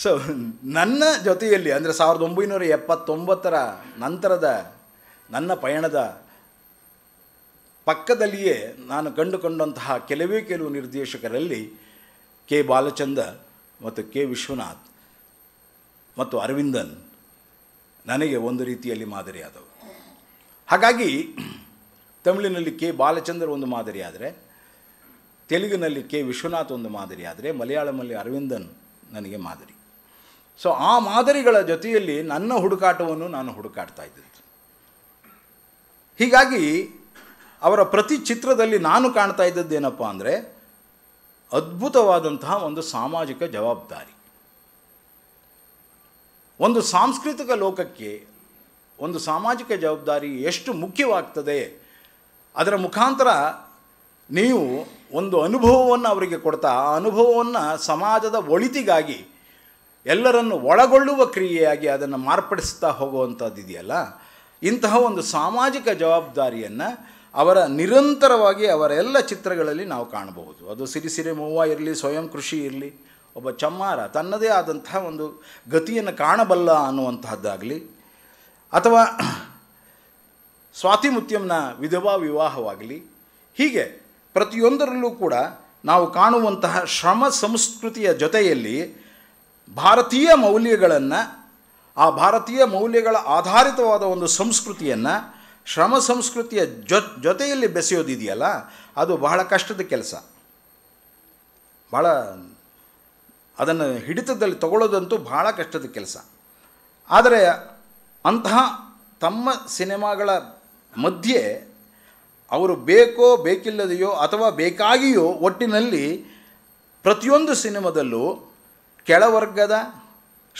ಸೊ *laughs* ನನ್ನ ಜೊತೆಯಲ್ಲಿ ಅಂದರೆ ಸಾವಿರದ ಒಂಬೈನೂರ ಎಪ್ಪತ್ತೊಂಬತ್ತರ ನಂತರದ ನನ್ನ ಪಯಣದ ಪಕ್ಕದಲ್ಲಿಯೇ ನಾನು ಕಂಡುಕೊಂಡಂತಹ ಕೆಲವೇ ಕೆಲವು ನಿರ್ದೇಶಕರಲ್ಲಿ ಕೆ ಬಾಲಚಂದ್ರ ಮತ್ತು ಕೆ ವಿಶ್ವನಾಥ್ ಮತ್ತು ಅರವಿಂದನ್ ನನಗೆ ಒಂದು ರೀತಿಯಲ್ಲಿ ಮಾದರಿಯಾದವು ಹಾಗಾಗಿ ತಮಿಳಿನಲ್ಲಿ ಕೆ ಬಾಲಚಂದ್ರ ಒಂದು ಮಾದರಿಯಾದರೆ ತೆಲುಗಿನಲ್ಲಿ ಕೆ ವಿಶ್ವನಾಥ್ ಒಂದು ಮಾದರಿಯಾದರೆ ಮಲಯಾಳಮಲ್ಲಿ ಅರವಿಂದನ್ ನನಗೆ ಮಾದರಿ ಸೊ ಆ ಮಾದರಿಗಳ ಜೊತೆಯಲ್ಲಿ ನನ್ನ ಹುಡುಕಾಟವನ್ನು ನಾನು ಹುಡುಕಾಡ್ತಾ ಇದ್ದಿದ್ದು ಹೀಗಾಗಿ ಅವರ ಪ್ರತಿ ಚಿತ್ರದಲ್ಲಿ ನಾನು ಕಾಣ್ತಾ ಇದ್ದದ್ದೇನಪ್ಪ ಅಂದರೆ ಅದ್ಭುತವಾದಂತಹ ಒಂದು ಸಾಮಾಜಿಕ ಜವಾಬ್ದಾರಿ ಒಂದು ಸಾಂಸ್ಕೃತಿಕ ಲೋಕಕ್ಕೆ ಒಂದು ಸಾಮಾಜಿಕ ಜವಾಬ್ದಾರಿ ಎಷ್ಟು ಮುಖ್ಯವಾಗ್ತದೆ ಅದರ ಮುಖಾಂತರ ನೀವು ಒಂದು ಅನುಭವವನ್ನು ಅವರಿಗೆ ಕೊಡ್ತಾ ಆ ಅನುಭವವನ್ನು ಸಮಾಜದ ಒಳಿತಿಗಾಗಿ ಎಲ್ಲರನ್ನು ಒಳಗೊಳ್ಳುವ ಕ್ರಿಯೆಯಾಗಿ ಅದನ್ನು ಮಾರ್ಪಡಿಸ್ತಾ ಹೋಗುವಂಥದ್ದಿದೆಯಲ್ಲ ಇಂತಹ ಒಂದು ಸಾಮಾಜಿಕ ಜವಾಬ್ದಾರಿಯನ್ನು ಅವರ ನಿರಂತರವಾಗಿ ಅವರ ಎಲ್ಲ ಚಿತ್ರಗಳಲ್ಲಿ ನಾವು ಕಾಣಬಹುದು ಅದು ಸಿರಿ ಸಿರಿ ಮೂವ ಇರಲಿ ಸ್ವಯಂ ಕೃಷಿ ಇರಲಿ ಒಬ್ಬ ಚಮ್ಮಾರ ತನ್ನದೇ ಆದಂತಹ ಒಂದು ಗತಿಯನ್ನು ಕಾಣಬಲ್ಲ ಅನ್ನುವಂತಹದ್ದಾಗಲಿ ಅಥವಾ ಸ್ವಾತಿ ವಿಧವಾ ವಿವಾಹವಾಗಲಿ ಹೀಗೆ ಪ್ರತಿಯೊಂದರಲ್ಲೂ ಕೂಡ ನಾವು ಕಾಣುವಂತಹ ಶ್ರಮ ಸಂಸ್ಕೃತಿಯ ಜೊತೆಯಲ್ಲಿ ಭಾರತೀಯ ಮೌಲ್ಯಗಳನ್ನು ಆ ಭಾರತೀಯ ಮೌಲ್ಯಗಳ ಆಧಾರಿತವಾದ ಒಂದು ಸಂಸ್ಕೃತಿಯನ್ನು ಶ್ರಮ ಸಂಸ್ಕೃತಿಯ ಜೊ ಜೊತೆಯಲ್ಲಿ ಬೆಸೆಯೋದಿದೆಯಲ್ಲ ಅದು ಬಹಳ ಕಷ್ಟದ ಕೆಲಸ ಭಾಳ ಅದನ್ನು ಹಿಡಿತದಲ್ಲಿ ತಗೊಳ್ಳೋದಂತೂ ಭಾಳ ಕಷ್ಟದ ಕೆಲಸ ಆದರೆ ಅಂತಹ ತಮ್ಮ ಸಿನಿಮಾಗಳ ಮಧ್ಯೆ ಅವರು ಬೇಕೋ ಬೇಕಿಲ್ಲದೆಯೋ ಅಥವಾ ಬೇಕಾಗಿಯೋ ಒಟ್ಟಿನಲ್ಲಿ ಪ್ರತಿಯೊಂದು ಸಿನಿಮಾದಲ್ಲೂ ಕೆಳವರ್ಗದ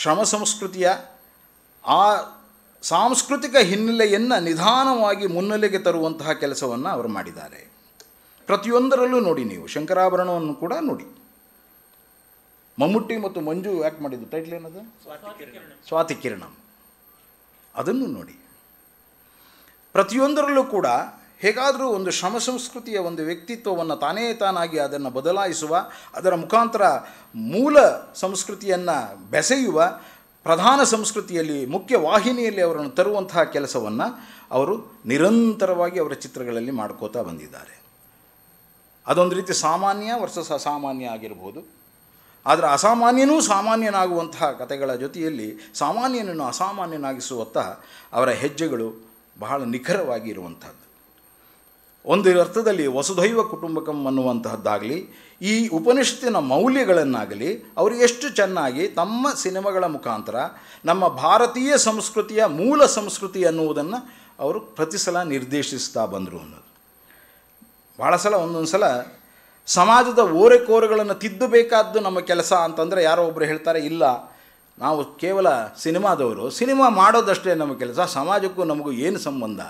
ಶ್ರಮ ಸಂಸ್ಕೃತಿಯ ಆ ಸಾಂಸ್ಕೃತಿಕ ಹಿನ್ನೆಲೆಯನ್ನು ನಿಧಾನವಾಗಿ ಮುನ್ನೆಲೆಗೆ ತರುವಂತಹ ಕೆಲಸವನ್ನು ಅವರು ಮಾಡಿದ್ದಾರೆ ಪ್ರತಿಯೊಂದರಲ್ಲೂ ನೋಡಿ ನೀವು ಶಂಕರಾಭರಣವನ್ನು ಕೂಡ ನೋಡಿ ಮಮ್ಮುಟ್ಟಿ ಮತ್ತು ಮಂಜು ಯಾಕೆ ಮಾಡಿದ್ದು ಟೈಟ್ಲ್ ಏನದು ಸ್ವಾತಿ ಕಿರಣ ಅದನ್ನು ನೋಡಿ ಪ್ರತಿಯೊಂದರಲ್ಲೂ ಕೂಡ ಹೇಗಾದರೂ ಒಂದು ಶ್ರಮ ಸಂಸ್ಕೃತಿಯ ಒಂದು ವ್ಯಕ್ತಿತ್ವವನ್ನು ತಾನೇ ತಾನಾಗಿ ಅದನ್ನು ಬದಲಾಯಿಸುವ ಅದರ ಮುಖಾಂತರ ಮೂಲ ಸಂಸ್ಕೃತಿಯನ್ನು ಬೆಸೆಯುವ ಪ್ರಧಾನ ಸಂಸ್ಕೃತಿಯಲ್ಲಿ ಮುಖ್ಯ ವಾಹಿನಿಯಲ್ಲಿ ಅವರನ್ನು ತರುವಂತಹ ಕೆಲಸವನ್ನು ಅವರು ನಿರಂತರವಾಗಿ ಅವರ ಚಿತ್ರಗಳಲ್ಲಿ ಮಾಡ್ಕೋತಾ ಬಂದಿದ್ದಾರೆ ಅದೊಂದು ರೀತಿ ಸಾಮಾನ್ಯ ವರ್ಷ ಅಸಾಮಾನ್ಯ ಆಗಿರ್ಬೋದು ಆದರೆ ಅಸಾಮಾನ್ಯನೂ ಸಾಮಾನ್ಯನಾಗುವಂತಹ ಕಥೆಗಳ ಜೊತೆಯಲ್ಲಿ ಸಾಮಾನ್ಯನನ್ನು ಅಸಾಮಾನ್ಯನಾಗಿಸುವತ್ತ ಅವರ ಹೆಜ್ಜೆಗಳು ಬಹಳ ನಿಖರವಾಗಿ ಇರುವಂಥದ್ದು ಒಂದು ಅರ್ಥದಲ್ಲಿ ವಸುಧೈವ ಕುಟುಂಬಕಂ ಅನ್ನುವಂತಹದ್ದಾಗಲಿ ಈ ಉಪನಿಷತ್ತಿನ ಮೌಲ್ಯಗಳನ್ನಾಗಲಿ ಅವರು ಎಷ್ಟು ಚೆನ್ನಾಗಿ ತಮ್ಮ ಸಿನಿಮಾಗಳ ಮುಖಾಂತರ ನಮ್ಮ ಭಾರತೀಯ ಸಂಸ್ಕೃತಿಯ ಮೂಲ ಸಂಸ್ಕೃತಿ ಅನ್ನುವುದನ್ನು ಅವರು ಪ್ರತಿ ಸಲ ನಿರ್ದೇಶಿಸ್ತಾ ಬಂದರು ಅನ್ನೋದು ಭಾಳ ಸಲ ಒಂದೊಂದು ಸಲ ಸಮಾಜದ ಓರೆಕೋರೆಗಳನ್ನು ತಿದ್ದಬೇಕಾದ್ದು ನಮ್ಮ ಕೆಲಸ ಅಂತಂದರೆ ಯಾರೋ ಒಬ್ಬರು ಹೇಳ್ತಾರೆ ಇಲ್ಲ ನಾವು ಕೇವಲ ಸಿನಿಮಾದವರು ಸಿನಿಮಾ ಮಾಡೋದಷ್ಟೇ ನಮ್ಮ ಕೆಲಸ ಸಮಾಜಕ್ಕೂ ನಮಗೂ ಏನು ಸಂಬಂಧ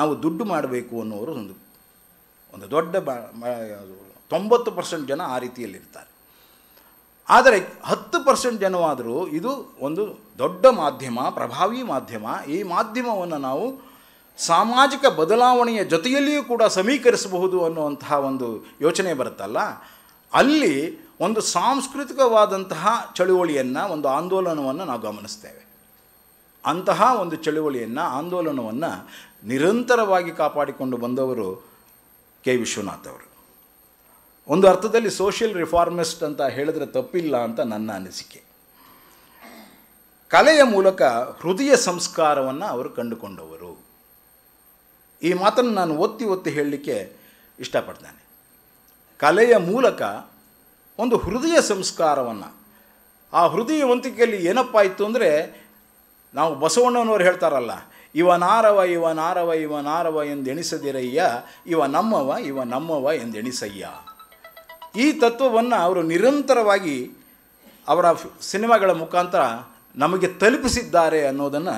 ನಾವು ದುಡ್ಡು ಮಾಡಬೇಕು ಅನ್ನೋರು ಒಂದು ಒಂದು ದೊಡ್ಡ ತೊಂಬತ್ತು ಪರ್ಸೆಂಟ್ ಜನ ಆ ರೀತಿಯಲ್ಲಿರ್ತಾರೆ ಆದರೆ ಹತ್ತು ಪರ್ಸೆಂಟ್ ಜನವಾದರೂ ಇದು ಒಂದು ದೊಡ್ಡ ಮಾಧ್ಯಮ ಪ್ರಭಾವಿ ಮಾಧ್ಯಮ ಈ ಮಾಧ್ಯಮವನ್ನು ನಾವು ಸಾಮಾಜಿಕ ಬದಲಾವಣೆಯ ಜೊತೆಯಲ್ಲಿಯೂ ಕೂಡ ಸಮೀಕರಿಸಬಹುದು ಅನ್ನುವಂತಹ ಒಂದು ಯೋಚನೆ ಬರುತ್ತಲ್ಲ ಅಲ್ಲಿ ಒಂದು ಸಾಂಸ್ಕೃತಿಕವಾದಂತಹ ಚಳುವಳಿಯನ್ನು ಒಂದು ಆಂದೋಲನವನ್ನು ನಾವು ಗಮನಿಸ್ತೇವೆ ಅಂತಹ ಒಂದು ಚಳುವಳಿಯನ್ನು ಆಂದೋಲನವನ್ನು ನಿರಂತರವಾಗಿ ಕಾಪಾಡಿಕೊಂಡು ಬಂದವರು ಕೆ ವಿಶ್ವನಾಥ್ ಅವರು ಒಂದು ಅರ್ಥದಲ್ಲಿ ಸೋಷಿಯಲ್ ರಿಫಾರ್ಮಿಸ್ಟ್ ಅಂತ ಹೇಳಿದ್ರೆ ತಪ್ಪಿಲ್ಲ ಅಂತ ನನ್ನ ಅನಿಸಿಕೆ ಕಲೆಯ ಮೂಲಕ ಹೃದಯ ಸಂಸ್ಕಾರವನ್ನು ಅವರು ಕಂಡುಕೊಂಡವರು ಈ ಮಾತನ್ನು ನಾನು ಒತ್ತಿ ಒತ್ತಿ ಹೇಳಲಿಕ್ಕೆ ಇಷ್ಟಪಡ್ತೇನೆ ಕಲೆಯ ಮೂಲಕ ಒಂದು ಹೃದಯ ಸಂಸ್ಕಾರವನ್ನು ಆ ಹೃದಯವಂತಿಕೆಯಲ್ಲಿ ಏನಪ್ಪಾಯಿತು ಅಂದರೆ ನಾವು ಬಸವಣ್ಣನವರು ಹೇಳ್ತಾರಲ್ಲ ಇವನಾರವ ಇವನಾರವ ಇವನಾರವ ಎಂದೆಣಿಸದಿರಯ್ಯ ಇವ ನಮ್ಮವ ಇವ ನಮ್ಮವ ಎಂದೆಣಿಸಯ್ಯ ಈ ತತ್ವವನ್ನು ಅವರು ನಿರಂತರವಾಗಿ ಅವರ ಸಿನಿಮಾಗಳ ಮುಖಾಂತರ ನಮಗೆ ತಲುಪಿಸಿದ್ದಾರೆ ಅನ್ನೋದನ್ನು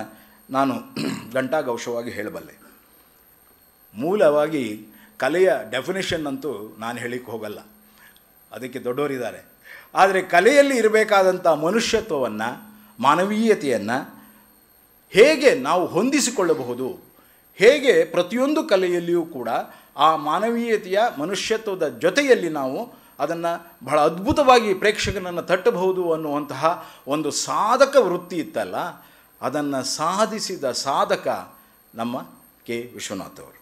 ನಾನು ಗಂಟಾಗೌಷವಾಗಿ *clears throat* ಹೇಳಬಲ್ಲೆ ಮೂಲವಾಗಿ ಕಲೆಯ ಡೆಫಿನೇಷನ್ ಅಂತೂ ನಾನು ಹೇಳಿಕ್ಕೆ ಹೋಗಲ್ಲ ಅದಕ್ಕೆ ದೊಡ್ಡವರಿದ್ದಾರೆ ಆದರೆ ಕಲೆಯಲ್ಲಿ ಇರಬೇಕಾದಂಥ ಮನುಷ್ಯತ್ವವನ್ನು ಮಾನವೀಯತೆಯನ್ನು ಹೇಗೆ ನಾವು ಹೊಂದಿಸಿಕೊಳ್ಳಬಹುದು ಹೇಗೆ ಪ್ರತಿಯೊಂದು ಕಲೆಯಲ್ಲಿಯೂ ಕೂಡ ಆ ಮಾನವೀಯತೆಯ ಮನುಷ್ಯತ್ವದ ಜೊತೆಯಲ್ಲಿ ನಾವು ಅದನ್ನು ಬಹಳ ಅದ್ಭುತವಾಗಿ ಪ್ರೇಕ್ಷಕನನ್ನು ತಟ್ಟಬಹುದು ಅನ್ನುವಂತಹ ಒಂದು ಸಾಧಕ ವೃತ್ತಿ ಇತ್ತಲ್ಲ ಅದನ್ನು ಸಾಧಿಸಿದ ಸಾಧಕ ನಮ್ಮ ಕೆ ವಿಶ್ವನಾಥ್ ಅವರು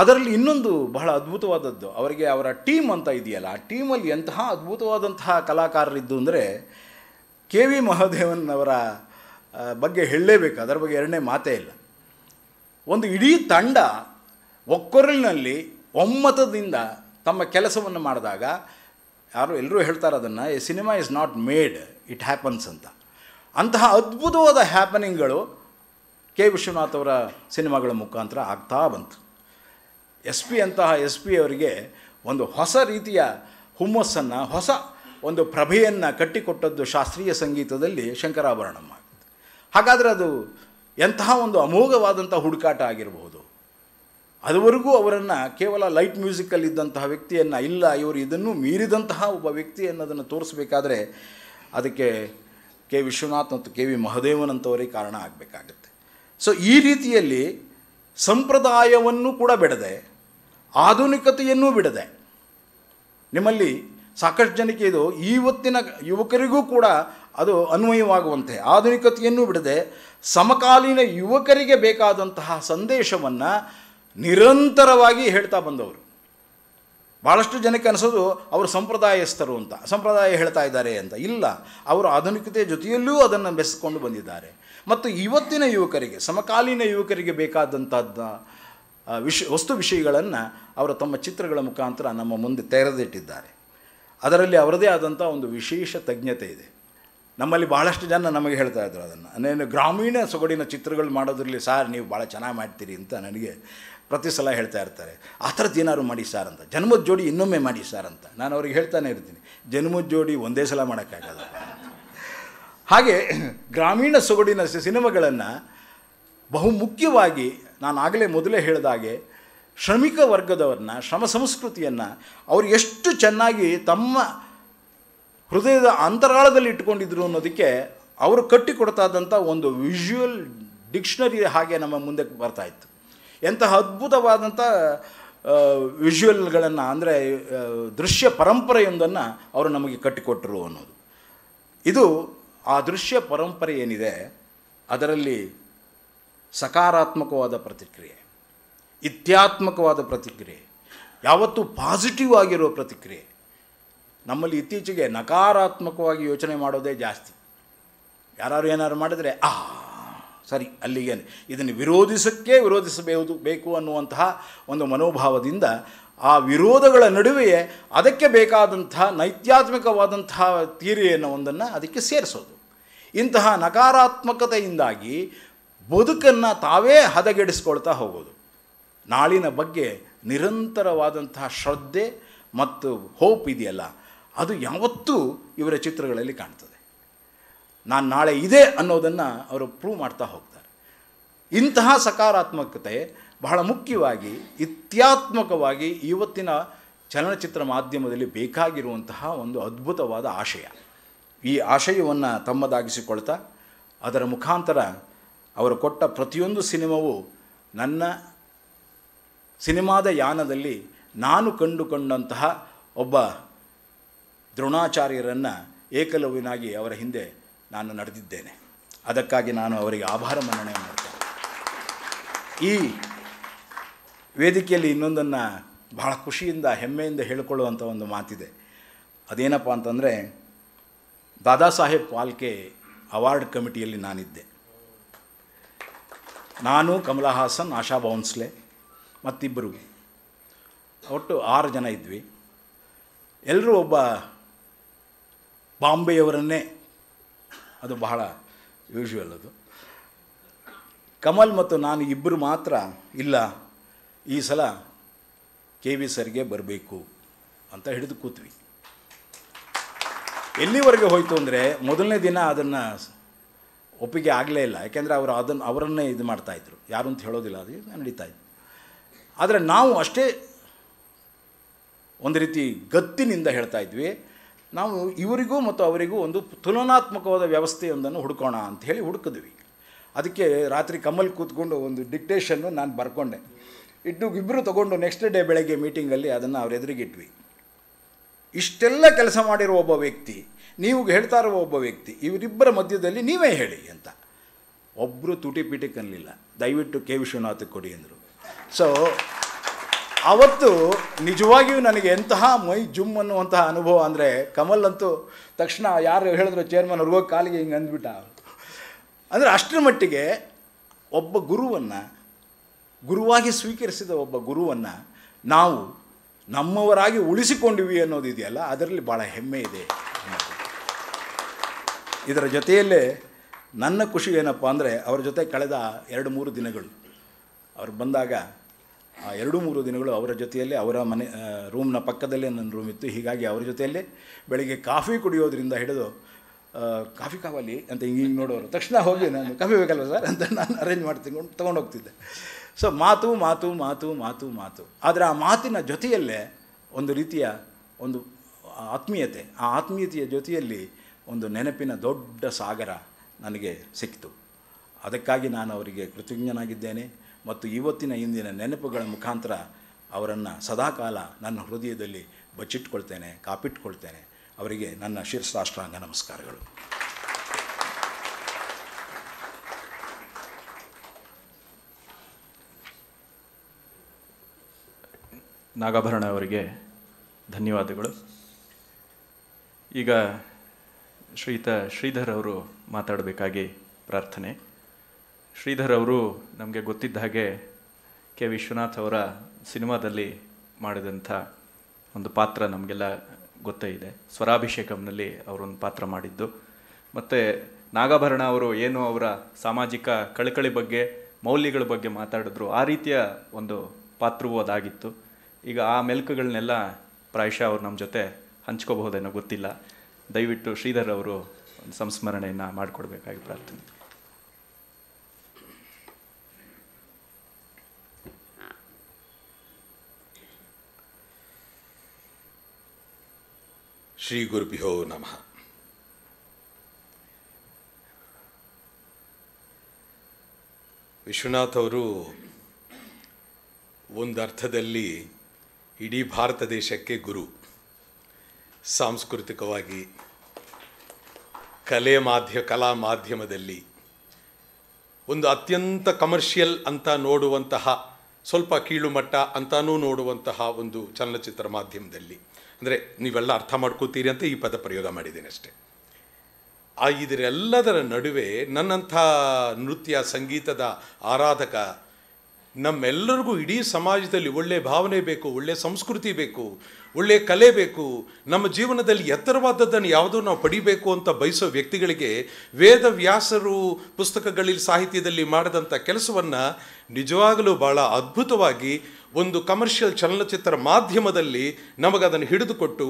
ಅದರಲ್ಲಿ ಇನ್ನೊಂದು ಬಹಳ ಅದ್ಭುತವಾದದ್ದು ಅವರಿಗೆ ಅವರ ಟೀಮ್ ಅಂತ ಇದೆಯಲ್ಲ ಆ ಟೀಮಲ್ಲಿ ಎಂತಹ ಅದ್ಭುತವಾದಂತಹ ಕಲಾಕಾರರಿದ್ದು ಅಂದರೆ ಕೆ ವಿ ಮಹಾದೇವನ್ ಅವರ ಬಗ್ಗೆ ಹೇಳಲೇಬೇಕು ಅದರ ಬಗ್ಗೆ ಎರಡನೇ ಮಾತೇ ಇಲ್ಲ ಒಂದು ಇಡೀ ತಂಡ ಒಕ್ಕೊರಲಿನಲ್ಲಿ ಒಮ್ಮತದಿಂದ ತಮ್ಮ ಕೆಲಸವನ್ನು ಮಾಡಿದಾಗ ಯಾರು ಎಲ್ಲರೂ ಹೇಳ್ತಾರೆ ಅದನ್ನು a cinema is not made it happens ಅಂತ ಅಂತಹ ಅದ್ಭುತವಾದ ಹ್ಯಾಪನಿಂಗ್ಗಳು ಕೆ ವಿಶ್ವನಾಥ್ ಅವರ ಸಿನಿಮಾಗಳ ಮುಖಾಂತರ ಆಗ್ತಾ ಬಂತು ಎಸ್ ಪಿ ಅಂತಹ ಎಸ್ ಪಿ ಅವರಿಗೆ ಒಂದು ಹೊಸ ರೀತಿಯ ಹುಮ್ಮಸ್ಸನ್ನು ಹೊಸ ಒಂದು ಪ್ರಭೆಯನ್ನು ಕಟ್ಟಿಕೊಟ್ಟದ್ದು ಶಾಸ್ತ್ರೀಯ ಸಂಗೀತದಲ್ಲಿ ಶಂಕರಾಭರಣಮ್ಮ ಹಾಗಾದರೆ ಅದು ಎಂತಹ ಒಂದು ಅಮೋಘವಾದಂಥ ಹುಡುಕಾಟ ಆಗಿರಬಹುದು ಅದುವರೆಗೂ ಅವರನ್ನು ಕೇವಲ ಲೈಟ್ ಮ್ಯೂಸಿಕಲ್ಲಿದ್ದಂತಹ ವ್ಯಕ್ತಿಯನ್ನು ಇಲ್ಲ ಇವರು ಇದನ್ನು ಮೀರಿದಂತಹ ಒಬ್ಬ ವ್ಯಕ್ತಿ ಅನ್ನೋದನ್ನು ತೋರಿಸಬೇಕಾದ್ರೆ ಅದಕ್ಕೆ ಕೆ ವಿಶ್ವನಾಥ್ ಮತ್ತು ಕೆ ವಿ ಮಹದೇವನಂಥವರೇ ಕಾರಣ ಆಗಬೇಕಾಗತ್ತೆ ಸೊ ಈ ರೀತಿಯಲ್ಲಿ ಸಂಪ್ರದಾಯವನ್ನು ಕೂಡ ಬಿಡದೆ ಆಧುನಿಕತೆಯನ್ನೂ ಬಿಡದೆ ನಿಮ್ಮಲ್ಲಿ ಸಾಕಷ್ಟು ಜನಕ್ಕೆ ಇದು ಇವತ್ತಿನ ಯುವಕರಿಗೂ ಕೂಡ ಅದು ಅನ್ವಯವಾಗುವಂತೆ ಆಧುನಿಕತೆಯನ್ನು ಬಿಡದೆ ಸಮಕಾಲೀನ ಯುವಕರಿಗೆ ಬೇಕಾದಂತಹ ಸಂದೇಶವನ್ನು ನಿರಂತರವಾಗಿ ಹೇಳ್ತಾ ಬಂದವರು ಭಾಳಷ್ಟು ಜನಕ್ಕೆ ಅನಿಸೋದು ಅವರು ಸಂಪ್ರದಾಯಸ್ಥರು ಅಂತ ಸಂಪ್ರದಾಯ ಹೇಳ್ತಾ ಇದ್ದಾರೆ ಅಂತ ಇಲ್ಲ ಅವರು ಆಧುನಿಕತೆಯ ಜೊತೆಯಲ್ಲೂ ಅದನ್ನು ಬೆಸ್ಕೊಂಡು ಬಂದಿದ್ದಾರೆ ಮತ್ತು ಇವತ್ತಿನ ಯುವಕರಿಗೆ ಸಮಕಾಲೀನ ಯುವಕರಿಗೆ ಬೇಕಾದಂಥದ್ದು ವಿಷ ವಸ್ತು ವಿಷಯಗಳನ್ನು ಅವರು ತಮ್ಮ ಚಿತ್ರಗಳ ಮುಖಾಂತರ ನಮ್ಮ ಮುಂದೆ ತೆರೆದಿಟ್ಟಿದ್ದಾರೆ ಅದರಲ್ಲಿ ಅವರದೇ ಆದಂಥ ಒಂದು ವಿಶೇಷ ತಜ್ಞತೆ ಇದೆ ನಮ್ಮಲ್ಲಿ ಬಹಳಷ್ಟು ಜನ ನಮಗೆ ಹೇಳ್ತಾ ಇದ್ರು ಅದನ್ನು ನೇನು ಗ್ರಾಮೀಣ ಸೊಗಡಿನ ಚಿತ್ರಗಳು ಮಾಡೋದ್ರಲ್ಲಿ ಸಾರ್ ನೀವು ಭಾಳ ಚೆನ್ನಾಗಿ ಮಾಡ್ತೀರಿ ಅಂತ ನನಗೆ ಪ್ರತಿ ಸಲ ಹೇಳ್ತಾ ಇರ್ತಾರೆ ಆ ಥರದ್ದು ಏನಾದ್ರು ಮಾಡಿ ಸಾರ್ ಅಂತ ಜನ್ಮದ ಜೋಡಿ ಇನ್ನೊಮ್ಮೆ ಮಾಡಿ ಸಾರ್ ಅಂತ ನಾನು ಅವ್ರಿಗೆ ಹೇಳ್ತಾನೆ ಇರ್ತೀನಿ ಜನ್ಮದ ಜೋಡಿ ಒಂದೇ ಸಲ ಮಾಡೋಕ್ಕಾಗಲ್ಲ ಹಾಗೆ ಗ್ರಾಮೀಣ ಸೊಗಡಿನ ಸಿನಿಮಾಗಳನ್ನು ಬಹುಮುಖ್ಯವಾಗಿ ನಾನು ಆಗಲೇ ಮೊದಲೇ ಹೇಳಿದಾಗೆ ಶ್ರಮಿಕ ವರ್ಗದವ್ರನ್ನ ಶ್ರಮ ಸಂಸ್ಕೃತಿಯನ್ನು ಅವರು ಎಷ್ಟು ಚೆನ್ನಾಗಿ ತಮ್ಮ ಹೃದಯದ ಅಂತರಾಳದಲ್ಲಿ ಇಟ್ಕೊಂಡಿದ್ರು ಅನ್ನೋದಕ್ಕೆ ಅವರು ಕಟ್ಟಿಕೊಡ್ತಾದಂಥ ಒಂದು ವಿಷುವಲ್ ಡಿಕ್ಷನರಿ ಹಾಗೆ ನಮ್ಮ ಮುಂದೆ ಬರ್ತಾಯಿತ್ತು ಎಂತಹ ಅದ್ಭುತವಾದಂಥ ವಿಷುವಲ್ಗಳನ್ನು ಅಂದರೆ ದೃಶ್ಯ ಪರಂಪರೆಯೊಂದನ್ನು ಅವರು ನಮಗೆ ಕಟ್ಟಿಕೊಟ್ಟರು ಅನ್ನೋದು ಇದು ಆ ದೃಶ್ಯ ಪರಂಪರೆ ಏನಿದೆ ಅದರಲ್ಲಿ ಸಕಾರಾತ್ಮಕವಾದ ಪ್ರತಿಕ್ರಿಯೆ ಇತ್ಯಾತ್ಮಕವಾದ ಪ್ರತಿಕ್ರಿಯೆ ಯಾವತ್ತೂ ಪಾಸಿಟಿವ್ ಆಗಿರೋ ಪ್ರತಿಕ್ರಿಯೆ ನಮ್ಮಲ್ಲಿ ಇತ್ತೀಚೆಗೆ ನಕಾರಾತ್ಮಕವಾಗಿ ಯೋಚನೆ ಮಾಡೋದೇ ಜಾಸ್ತಿ ಯಾರು ಏನಾರು ಮಾಡಿದರೆ ಆ ಸರಿ ಅಲ್ಲಿಗೆ ಇದನ್ನು ವಿರೋಧಿಸೋಕ್ಕೆ ವಿರೋಧಿಸಬಹುದು ಬೇಕು ಅನ್ನುವಂತಹ ಒಂದು ಮನೋಭಾವದಿಂದ ಆ ವಿರೋಧಗಳ ನಡುವೆಯೇ ಅದಕ್ಕೆ ಬೇಕಾದಂತಹ ನೈತ್ಯಾತ್ಮಕವಾದಂತಹ ತೀರೆಯನ್ನು ಒಂದನ್ನು ಅದಕ್ಕೆ ಸೇರಿಸೋದು ಇಂತಹ ನಕಾರಾತ್ಮಕತೆಯಿಂದಾಗಿ ಬದುಕನ್ನು ತಾವೇ ಹದಗೆಡಿಸ್ಕೊಳ್ತಾ ಹೋಗೋದು ನಾಳಿನ ಬಗ್ಗೆ ನಿರಂತರವಾದಂತಹ ಶ್ರದ್ಧೆ ಮತ್ತು ಹೋಪ್ ಇದೆಯಲ್ಲ ಅದು ಯಾವತ್ತೂ ಇವರ ಚಿತ್ರಗಳಲ್ಲಿ ಕಾಣ್ತದೆ ನಾನು ನಾಳೆ ಇದೆ ಅನ್ನೋದನ್ನು ಅವರು ಪ್ರೂವ್ ಮಾಡ್ತಾ ಹೋಗ್ತಾರೆ ಇಂತಹ ಸಕಾರಾತ್ಮಕತೆ ಬಹಳ ಮುಖ್ಯವಾಗಿ ಇತ್ಯಾತ್ಮಕವಾಗಿ ಇವತ್ತಿನ ಚಲನಚಿತ್ರ ಮಾಧ್ಯಮದಲ್ಲಿ ಬೇಕಾಗಿರುವಂತಹ ಒಂದು ಅದ್ಭುತವಾದ ಆಶಯ ಈ ಆಶಯವನ್ನು ತಮ್ಮದಾಗಿಸಿಕೊಳ್ತಾ ಅದರ ಮುಖಾಂತರ ಅವರು ಕೊಟ್ಟ ಪ್ರತಿಯೊಂದು ಸಿನಿಮಾವು ನನ್ನ ಸಿನಿಮಾದ ಯಾನದಲ್ಲಿ ನಾನು ಕಂಡುಕೊಂಡಂತಹ ಒಬ್ಬ ದ್ರೋಣಾಚಾರ್ಯರನ್ನು ಏಕಲವಿನಾಗಿ ಅವರ ಹಿಂದೆ ನಾನು ನಡೆದಿದ್ದೇನೆ ಅದಕ್ಕಾಗಿ ನಾನು ಅವರಿಗೆ ಆಭಾರ ಮನ್ನಣೆ ಮಾಡ್ತೇನೆ ಈ ವೇದಿಕೆಯಲ್ಲಿ ಇನ್ನೊಂದನ್ನು ಬಹಳ ಖುಷಿಯಿಂದ ಹೆಮ್ಮೆಯಿಂದ ಹೇಳಿಕೊಳ್ಳುವಂಥ ಒಂದು ಮಾತಿದೆ ಅದೇನಪ್ಪ ಅಂತಂದರೆ ದಾದಾ ಸಾಹೇಬ್ ಪಾಲ್ಕೆ ಅವಾರ್ಡ್ ಕಮಿಟಿಯಲ್ಲಿ ನಾನಿದ್ದೆ ನಾನು ಕಮಲಾ ಹಾಸನ್ ಆಶಾ ಬೌನ್ಸ್ಲೆ ಮತ್ತಿಬ್ಬರು ಒಟ್ಟು ಆರು ಜನ ಇದ್ವಿ ಎಲ್ಲರೂ ಒಬ್ಬ ಬಾಂಬೆಯವರನ್ನೇ ಅದು ಬಹಳ ಯೂಶುವಲ್ ಅದು ಕಮಲ್ ಮತ್ತು ನಾನು ಇಬ್ಬರು ಮಾತ್ರ ಇಲ್ಲ ಈ ಸಲ ಕೆ ವಿ ಸರ್ಗೆ ಬರಬೇಕು ಅಂತ ಹಿಡಿದು ಕೂತ್ವಿ ಎಲ್ಲಿವರೆಗೆ ಹೋಯಿತು ಅಂದರೆ ಮೊದಲನೇ ದಿನ ಅದನ್ನು ಒಪ್ಪಿಗೆ ಆಗಲೇ ಇಲ್ಲ ಯಾಕೆಂದರೆ ಅವರು ಅದನ್ನು ಅವರನ್ನೇ ಇದು ಮಾಡ್ತಾಯಿದ್ರು ಯಾರು ಅಂತ ಹೇಳೋದಿಲ್ಲ ಅದು ನಡೀತಾ ಇತ್ತು ಆದರೆ ನಾವು ಅಷ್ಟೇ ಒಂದು ರೀತಿ ಗತ್ತಿನಿಂದ ಹೇಳ್ತಾ ಇದ್ವಿ ನಾವು ಇವರಿಗೂ ಮತ್ತು ಅವರಿಗೂ ಒಂದು ತುಲನಾತ್ಮಕವಾದ ವ್ಯವಸ್ಥೆಯೊಂದನ್ನು ಹುಡ್ಕೋಣ ಅಂಥೇಳಿ ಹುಡುಕಿದ್ವಿ ಅದಕ್ಕೆ ರಾತ್ರಿ ಕಮಲ್ ಕೂತ್ಕೊಂಡು ಒಂದು ಡಿಕ್ಟೇಷನ್ನು ನಾನು ಬರ್ಕೊಂಡೆ ಇಟ್ಟು ಇಬ್ಬರು ತಗೊಂಡು ನೆಕ್ಸ್ಟ್ ಡೇ ಬೆಳಗ್ಗೆ ಮೀಟಿಂಗಲ್ಲಿ ಅದನ್ನು ಅವ್ರ ಎದುರಿಗಿಟ್ವಿ ಇಷ್ಟೆಲ್ಲ ಕೆಲಸ ಮಾಡಿರುವ ಒಬ್ಬ ವ್ಯಕ್ತಿ ನೀವು ಹೇಳ್ತಾ ಇರೋ ಒಬ್ಬ ವ್ಯಕ್ತಿ ಇವರಿಬ್ಬರ ಮಧ್ಯದಲ್ಲಿ ನೀವೇ ಹೇಳಿ ಅಂತ ಒಬ್ಬರು ತುಟಿ ಪಿಟಿ ಕನ್ನಲಿಲ್ಲ ದಯವಿಟ್ಟು ಕೆ ವಿಶ್ವನಾಥ ಕೊಡಿ ಅಂದರು ಸೊ ಆವತ್ತು ನಿಜವಾಗಿಯೂ ನನಗೆ ಎಂತಹ ಮೈ ಜುಮ್ ಅನ್ನುವಂತಹ ಅನುಭವ ಅಂದರೆ ಕಮಲ್ ಅಂತೂ ತಕ್ಷಣ ಯಾರು ಹೇಳಿದ್ರು ಚೇರ್ಮನ್ ಅವ್ರಿಗೋಗಿ ಕಾಲಿಗೆ ಹಿಂಗೆ ಅಂದ್ಬಿಟ್ಟ ಅಂದರೆ ಅಷ್ಟರ ಮಟ್ಟಿಗೆ ಒಬ್ಬ ಗುರುವನ್ನು ಗುರುವಾಗಿ ಸ್ವೀಕರಿಸಿದ ಒಬ್ಬ ಗುರುವನ್ನು ನಾವು ನಮ್ಮವರಾಗಿ ಉಳಿಸಿಕೊಂಡಿವಿ ಅನ್ನೋದು ಇದೆಯಲ್ಲ ಅದರಲ್ಲಿ ಭಾಳ ಹೆಮ್ಮೆ ಇದೆ ಇದರ ಜೊತೆಯಲ್ಲೇ ನನ್ನ ಖುಷಿ ಏನಪ್ಪ ಅಂದರೆ ಅವ್ರ ಜೊತೆ ಕಳೆದ ಎರಡು ಮೂರು ದಿನಗಳು ಅವ್ರು ಬಂದಾಗ ಆ ಎರಡು ಮೂರು ದಿನಗಳು ಅವರ ಜೊತೆಯಲ್ಲೇ ಅವರ ಮನೆ ರೂಮ್ನ ಪಕ್ಕದಲ್ಲೇ ನನ್ನ ರೂಮ್ ಇತ್ತು ಹೀಗಾಗಿ ಅವರ ಜೊತೆಯಲ್ಲೇ ಬೆಳಗ್ಗೆ ಕಾಫಿ ಕುಡಿಯೋದ್ರಿಂದ ಹಿಡಿದು ಕಾಫಿ ಕಾವಲಿ ಅಂತ ಹಿಂಗೆ ಹಿಂಗೆ ನೋಡೋರು ತಕ್ಷಣ ಹೋಗಿ ನಾನು ಕಾಫಿ ಬೇಕಲ್ವ ಸರ್ ಅಂತ ನಾನು ಅರೇಂಜ್ ಮಾಡ್ತೀನಿ ತೊಗೊಂಡು ಹೋಗ್ತಿದ್ದೆ ಸೊ ಮಾತು ಮಾತು ಮಾತು ಮಾತು ಮಾತು ಆದರೆ ಆ ಮಾತಿನ ಜೊತೆಯಲ್ಲೇ ಒಂದು ರೀತಿಯ ಒಂದು ಆತ್ಮೀಯತೆ ಆ ಆತ್ಮೀಯತೆಯ ಜೊತೆಯಲ್ಲಿ ಒಂದು ನೆನಪಿನ ದೊಡ್ಡ ಸಾಗರ ನನಗೆ ಸಿಕ್ತು ಅದಕ್ಕಾಗಿ ನಾನು ಅವರಿಗೆ ಕೃತಜ್ಞನಾಗಿದ್ದೇನೆ ಮತ್ತು ಇವತ್ತಿನ ಇಂದಿನ ನೆನಪುಗಳ ಮುಖಾಂತರ ಅವರನ್ನು ಸದಾಕಾಲ ನನ್ನ ಹೃದಯದಲ್ಲಿ ಬಚ್ಚಿಟ್ಕೊಳ್ತೇನೆ ಕಾಪಿಟ್ಕೊಳ್ತೇನೆ ಅವರಿಗೆ ನನ್ನ ಶಿರಸಾಷ್ಟ್ರಾಂಗ ನಮಸ್ಕಾರಗಳು ನಾಗಾಭರಣ ಅವರಿಗೆ ಧನ್ಯವಾದಗಳು ಈಗ ಶ್ರೀತ ಶ್ರೀಧರ್ ಅವರು ಮಾತಾಡಬೇಕಾಗಿ ಪ್ರಾರ್ಥನೆ ಶ್ರೀಧರ್ ಅವರು ನಮಗೆ ಗೊತ್ತಿದ್ದ ಹಾಗೆ ಕೆ ವಿಶ್ವನಾಥ್ ಅವರ ಸಿನಿಮಾದಲ್ಲಿ ಮಾಡಿದಂಥ ಒಂದು ಪಾತ್ರ ನಮಗೆಲ್ಲ ಗೊತ್ತೇ ಇದೆ ಸ್ವರಾಭಿಷೇಕಂನಲ್ಲಿ ಅವರೊಂದು ಪಾತ್ರ ಮಾಡಿದ್ದು ಮತ್ತು ನಾಗಾಭರಣ ಅವರು ಏನು ಅವರ ಸಾಮಾಜಿಕ ಕಳಕಳಿ ಬಗ್ಗೆ ಮೌಲ್ಯಗಳ ಬಗ್ಗೆ ಮಾತಾಡಿದ್ರು ಆ ರೀತಿಯ ಒಂದು ಪಾತ್ರವೂ ಅದಾಗಿತ್ತು ಈಗ ಆ ಮೆಲ್ಕುಗಳನ್ನೆಲ್ಲ ಪ್ರಾಯಶಃ ಅವರು ನಮ್ಮ ಜೊತೆ ಹಂಚ್ಕೋಬಹುದೇನೋ ಗೊತ್ತಿಲ್ಲ ದಯವಿಟ್ಟು ಶ್ರೀಧರ್ ಅವರು ಒಂದು ಸಂಸ್ಮರಣೆಯನ್ನು ಮಾಡಿಕೊಡ್ಬೇಕಾಗಿ ಪ್ರಾರ್ಥನೆ ಶ್ರೀ ಗುರುಭ್ಯೋ ನಮಃ ವಿಶ್ವನಾಥ್ ಅವರು ಒಂದು ಅರ್ಥದಲ್ಲಿ ಇಡೀ ಭಾರತ ದೇಶಕ್ಕೆ ಗುರು ಸಾಂಸ್ಕೃತಿಕವಾಗಿ ಕಲೆ ಮಾಧ್ಯ ಕಲಾ ಮಾಧ್ಯಮದಲ್ಲಿ ಒಂದು ಅತ್ಯಂತ ಕಮರ್ಷಿಯಲ್ ಅಂತ ನೋಡುವಂತಹ ಸ್ವಲ್ಪ ಕೀಳುಮಟ್ಟ ಅಂತಾನೂ ನೋಡುವಂತಹ ಒಂದು ಚಲನಚಿತ್ರ ಮಾಧ್ಯಮದಲ್ಲಿ ಅಂದರೆ ನೀವೆಲ್ಲ ಅರ್ಥ ಮಾಡ್ಕೋತೀರಿ ಅಂತ ಈ ಪದ ಪ್ರಯೋಗ ಮಾಡಿದ್ದೀನಿ ಅಷ್ಟೇ ಆ ಇದರೆಲ್ಲದರ ನಡುವೆ ನನ್ನಂಥ ನೃತ್ಯ ಸಂಗೀತದ ಆರಾಧಕ ನಮ್ಮೆಲ್ಲರಿಗೂ ಇಡೀ ಸಮಾಜದಲ್ಲಿ ಒಳ್ಳೆಯ ಭಾವನೆ ಬೇಕು ಒಳ್ಳೆಯ ಸಂಸ್ಕೃತಿ ಬೇಕು ಒಳ್ಳೆಯ ಕಲೆ ಬೇಕು ನಮ್ಮ ಜೀವನದಲ್ಲಿ ಎತ್ತರವಾದದ್ದನ್ನು ಯಾವುದೋ ನಾವು ಪಡಿಬೇಕು ಅಂತ ಬಯಸೋ ವ್ಯಕ್ತಿಗಳಿಗೆ ವೇದ ವ್ಯಾಸರು ಪುಸ್ತಕಗಳಲ್ಲಿ ಸಾಹಿತ್ಯದಲ್ಲಿ ಮಾಡಿದಂಥ ಕೆಲಸವನ್ನು ನಿಜವಾಗಲೂ ಭಾಳ ಅದ್ಭುತವಾಗಿ ಒಂದು ಕಮರ್ಷಿಯಲ್ ಚಲನಚಿತ್ರ ಮಾಧ್ಯಮದಲ್ಲಿ ನಮಗದನ್ನು ಹಿಡಿದುಕೊಟ್ಟು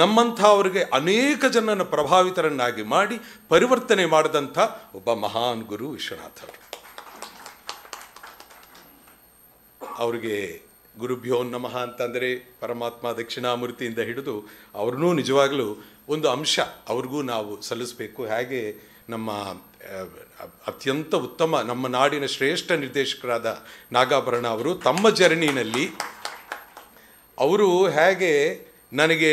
ನಮ್ಮಂಥವ್ರಿಗೆ ಅನೇಕ ಜನನ ಪ್ರಭಾವಿತರನ್ನಾಗಿ ಮಾಡಿ ಪರಿವರ್ತನೆ ಮಾಡಿದಂಥ ಒಬ್ಬ ಮಹಾನ್ ಗುರು ವಿಶ್ವನಾಥರು ಅವರಿಗೆ ಗುರುಭ್ಯೋ ನಮಃ ಅಂತಂದರೆ ಪರಮಾತ್ಮ ದಕ್ಷಿಣಾಮೂರ್ತಿಯಿಂದ ಹಿಡಿದು ಅವ್ರನ್ನೂ ನಿಜವಾಗಲೂ ಒಂದು ಅಂಶ ಅವ್ರಿಗೂ ನಾವು ಸಲ್ಲಿಸಬೇಕು ಹಾಗೆ ನಮ್ಮ ಅತ್ಯಂತ ಉತ್ತಮ ನಮ್ಮ ನಾಡಿನ ಶ್ರೇಷ್ಠ ನಿರ್ದೇಶಕರಾದ ನಾಗಾಭರಣ ಅವರು ತಮ್ಮ ಜರ್ನಿನಲ್ಲಿ ಅವರು ಹೇಗೆ ನನಗೆ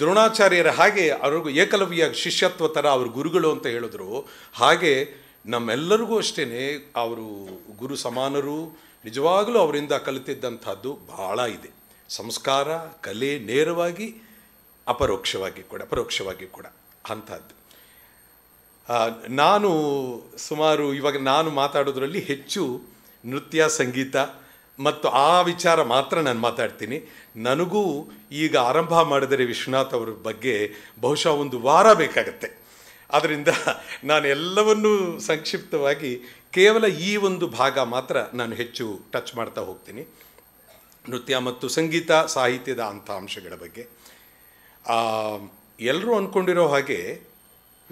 ದ್ರೋಣಾಚಾರ್ಯರ ಹಾಗೆ ಅವ್ರಿಗೂ ಏಕಲವ್ಯ ಶಿಷ್ಯತ್ವ ಥರ ಅವರು ಗುರುಗಳು ಅಂತ ಹೇಳಿದ್ರು ಹಾಗೆ ನಮ್ಮೆಲ್ಲರಿಗೂ ಅಷ್ಟೇ ಅವರು ಗುರು ಸಮಾನರು ನಿಜವಾಗಲೂ ಅವರಿಂದ ಕಲಿತಿದ್ದಂಥದ್ದು ಬಹಳ ಇದೆ ಸಂಸ್ಕಾರ ಕಲೆ ನೇರವಾಗಿ ಅಪರೋಕ್ಷವಾಗಿ ಕೂಡ ಪರೋಕ್ಷವಾಗಿ ಕೂಡ ಅಂಥದ್ದು ನಾನು ಸುಮಾರು ಇವಾಗ ನಾನು ಮಾತಾಡೋದ್ರಲ್ಲಿ ಹೆಚ್ಚು ನೃತ್ಯ ಸಂಗೀತ ಮತ್ತು ಆ ವಿಚಾರ ಮಾತ್ರ ನಾನು ಮಾತಾಡ್ತೀನಿ ನನಗೂ ಈಗ ಆರಂಭ ಮಾಡಿದರೆ ವಿಶ್ವನಾಥ್ ಅವರ ಬಗ್ಗೆ ಬಹುಶಃ ಒಂದು ವಾರ ಬೇಕಾಗತ್ತೆ ಆದ್ದರಿಂದ ನಾನು ಎಲ್ಲವನ್ನೂ ಸಂಕ್ಷಿಪ್ತವಾಗಿ ಕೇವಲ ಈ ಒಂದು ಭಾಗ ಮಾತ್ರ ನಾನು ಹೆಚ್ಚು ಟಚ್ ಮಾಡ್ತಾ ಹೋಗ್ತೀನಿ ನೃತ್ಯ ಮತ್ತು ಸಂಗೀತ ಸಾಹಿತ್ಯದ ಅಂಥ ಅಂಶಗಳ ಬಗ್ಗೆ ಎಲ್ಲರೂ ಅಂದ್ಕೊಂಡಿರೋ ಹಾಗೆ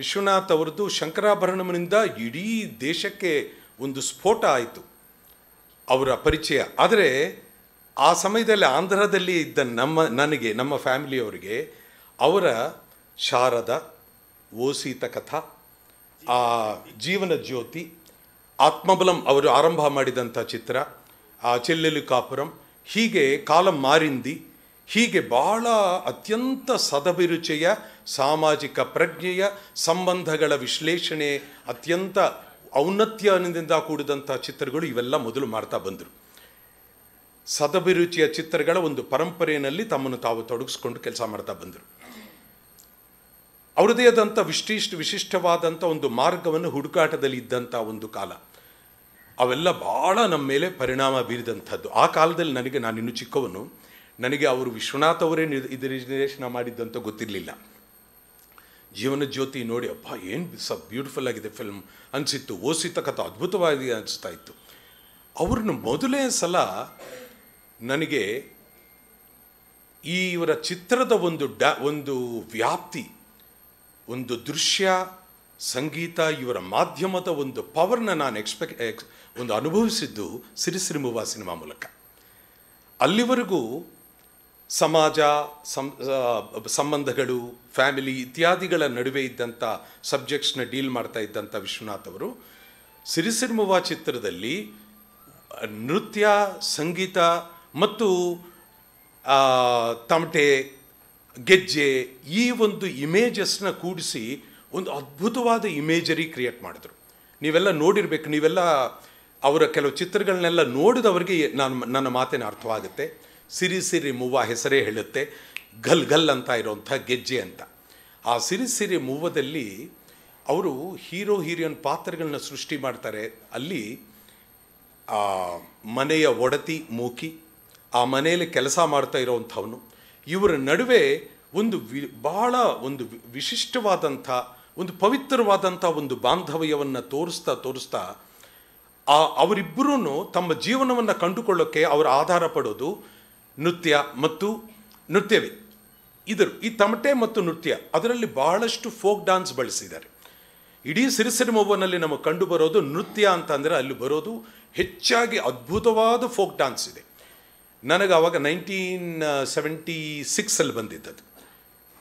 ವಿಶ್ವನಾಥ್ ಅವ್ರದ್ದು ಶಂಕರಾಭರಣಮನಿಂದ ಇಡೀ ದೇಶಕ್ಕೆ ಒಂದು ಸ್ಫೋಟ ಆಯಿತು ಅವರ ಪರಿಚಯ ಆದರೆ ಆ ಸಮಯದಲ್ಲಿ ಆಂಧ್ರದಲ್ಲಿ ಇದ್ದ ನಮ್ಮ ನನಗೆ ನಮ್ಮ ಫ್ಯಾಮಿಲಿಯವರಿಗೆ ಅವರ ಶಾರದ ಓಸೀತ ಕಥಾ ಆ ಜೀವನ ಜ್ಯೋತಿ ಆತ್ಮಬಲಂ ಅವರು ಆರಂಭ ಮಾಡಿದಂಥ ಚಿತ್ರ ಆ ಚೆಲ್ಲೆಲು ಕಾಪುರಂ ಹೀಗೆ ಕಾಲ ಮಾರಿಂದಿ ಹೀಗೆ ಬಹಳ ಅತ್ಯಂತ ಸದಭಿರುಚಿಯ ಸಾಮಾಜಿಕ ಪ್ರಜ್ಞೆಯ ಸಂಬಂಧಗಳ ವಿಶ್ಲೇಷಣೆ ಅತ್ಯಂತ ಔನ್ನತ್ಯದಿಂದ ಕೂಡಿದಂಥ ಚಿತ್ರಗಳು ಇವೆಲ್ಲ ಮೊದಲು ಮಾಡ್ತಾ ಬಂದರು ಸದಭಿರುಚಿಯ ಚಿತ್ರಗಳ ಒಂದು ಪರಂಪರೆಯಲ್ಲಿ ತಮ್ಮನ್ನು ತಾವು ತೊಡಗಿಸ್ಕೊಂಡು ಕೆಲಸ ಮಾಡ್ತಾ ಬಂದರು ಅವರದೇ ಆದಂಥ ವಿಶಿಷ್ಟ ವಿಶಿಷ್ಟವಾದಂಥ ಒಂದು ಮಾರ್ಗವನ್ನು ಹುಡುಕಾಟದಲ್ಲಿ ಇದ್ದಂಥ ಒಂದು ಕಾಲ ಅವೆಲ್ಲ ಭಾಳ ನಮ್ಮ ಮೇಲೆ ಪರಿಣಾಮ ಬೀರಿದಂಥದ್ದು ಆ ಕಾಲದಲ್ಲಿ ನನಗೆ ನಾನಿನ್ನು ಚಿಕ್ಕವನು ನನಗೆ ಅವರು ವಿಶ್ವನಾಥ್ ಅವರೇ ಇದು ನಿರ್ದೇಶನ ಮಾಡಿದ್ದಂತ ಗೊತ್ತಿರಲಿಲ್ಲ ಜೀವನ ಜ್ಯೋತಿ ನೋಡಿ ಅಪ್ಪ ಏನು ಸ ಬ್ಯೂಟಿಫುಲ್ ಆಗಿದೆ ಫಿಲ್ಮ್ ಅನಿಸಿತ್ತು ಓಸಿತ ಕಥೆ ಅದ್ಭುತವಾಗಿ ಅನಿಸ್ತಾ ಇತ್ತು ಅವ್ರನ್ನ ಮೊದಲೇ ಸಲ ನನಗೆ ಈ ಇವರ ಚಿತ್ರದ ಒಂದು ಡ ಒಂದು ವ್ಯಾಪ್ತಿ ಒಂದು ದೃಶ್ಯ ಸಂಗೀತ ಇವರ ಮಾಧ್ಯಮದ ಒಂದು ಪವರ್ನ ನಾನು ಎಕ್ಸ್ಪೆಕ್ಟ್ ಎಕ್ಸ್ ಒಂದು ಅನುಭವಿಸಿದ್ದು ಸಿರಿ ಸಿನಿಮಾ ಮೂಲಕ ಅಲ್ಲಿವರೆಗೂ ಸಮಾಜ ಸಂಬಂಧಗಳು ಫ್ಯಾಮಿಲಿ ಇತ್ಯಾದಿಗಳ ನಡುವೆ ಇದ್ದಂಥ ಸಬ್ಜೆಕ್ಟ್ಸ್ನ ಡೀಲ್ ಮಾಡ್ತಾ ಇದ್ದಂಥ ವಿಶ್ವನಾಥ್ ಅವರು ಸಿರಿಸಿರ್ಮುವ ಚಿತ್ರದಲ್ಲಿ ನೃತ್ಯ ಸಂಗೀತ ಮತ್ತು ತಮಟೆ ಗೆಜ್ಜೆ ಈ ಒಂದು ಇಮೇಜಸ್ನ ಕೂಡಿಸಿ ಒಂದು ಅದ್ಭುತವಾದ ಇಮೇಜರಿ ಕ್ರಿಯೇಟ್ ಮಾಡಿದ್ರು ನೀವೆಲ್ಲ ನೋಡಿರ್ಬೇಕು ನೀವೆಲ್ಲ ಅವರ ಕೆಲವು ಚಿತ್ರಗಳನ್ನೆಲ್ಲ ನೋಡಿದವರಿಗೆ ನಾನು ನನ್ನ ಮಾತಿನ ಅರ್ಥವಾಗುತ್ತೆ ಸಿರಿ ಸಿರಿ ಮೂವ ಹೆಸರೇ ಹೇಳುತ್ತೆ ಘಲ್ ಘಲ್ ಅಂತ ಇರೋಂಥ ಗೆಜ್ಜೆ ಅಂತ ಆ ಸಿರಿ ಸಿರಿ ಮೂವದಲ್ಲಿ ಅವರು ಹೀರೋ ಹೀರೋಯಿನ್ ಪಾತ್ರಗಳನ್ನ ಸೃಷ್ಟಿ ಮಾಡ್ತಾರೆ ಅಲ್ಲಿ ಆ ಮನೆಯ ಒಡತಿ ಮೂಕಿ ಆ ಮನೆಯಲ್ಲಿ ಕೆಲಸ ಮಾಡ್ತಾ ಇರೋವಂಥವನು ಇವರ ನಡುವೆ ಒಂದು ವಿ ಭಾಳ ಒಂದು ವಿಶಿಷ್ಟವಾದಂಥ ಒಂದು ಪವಿತ್ರವಾದಂಥ ಒಂದು ಬಾಂಧವ್ಯವನ್ನು ತೋರಿಸ್ತಾ ತೋರಿಸ್ತಾ ಆ ಅವರಿಬ್ಬರೂ ತಮ್ಮ ಜೀವನವನ್ನು ಕಂಡುಕೊಳ್ಳೋಕ್ಕೆ ಅವರು ಆಧಾರ ಪಡೋದು ನೃತ್ಯ ಮತ್ತು ನೃತ್ಯವೇ ಇದರು ಈ ತಮಟೆ ಮತ್ತು ನೃತ್ಯ ಅದರಲ್ಲಿ ಬಹಳಷ್ಟು ಫೋಕ್ ಡಾನ್ಸ್ ಬಳಸಿದ್ದಾರೆ ಇಡೀ ಸಿರಿಸಿರಿಮೊವ್ವನಲ್ಲಿ ನಮಗೆ ಕಂಡು ಬರೋದು ನೃತ್ಯ ಅಂತಂದರೆ ಅಲ್ಲಿ ಬರೋದು ಹೆಚ್ಚಾಗಿ ಅದ್ಭುತವಾದ ಫೋಕ್ ಡಾನ್ಸ್ ಇದೆ ನನಗೆ ಆವಾಗ ನೈನ್ಟೀನ್ ಸೆವೆಂಟಿ ಸಿಕ್ಸಲ್ಲಿ ಬಂದಿದ್ದದು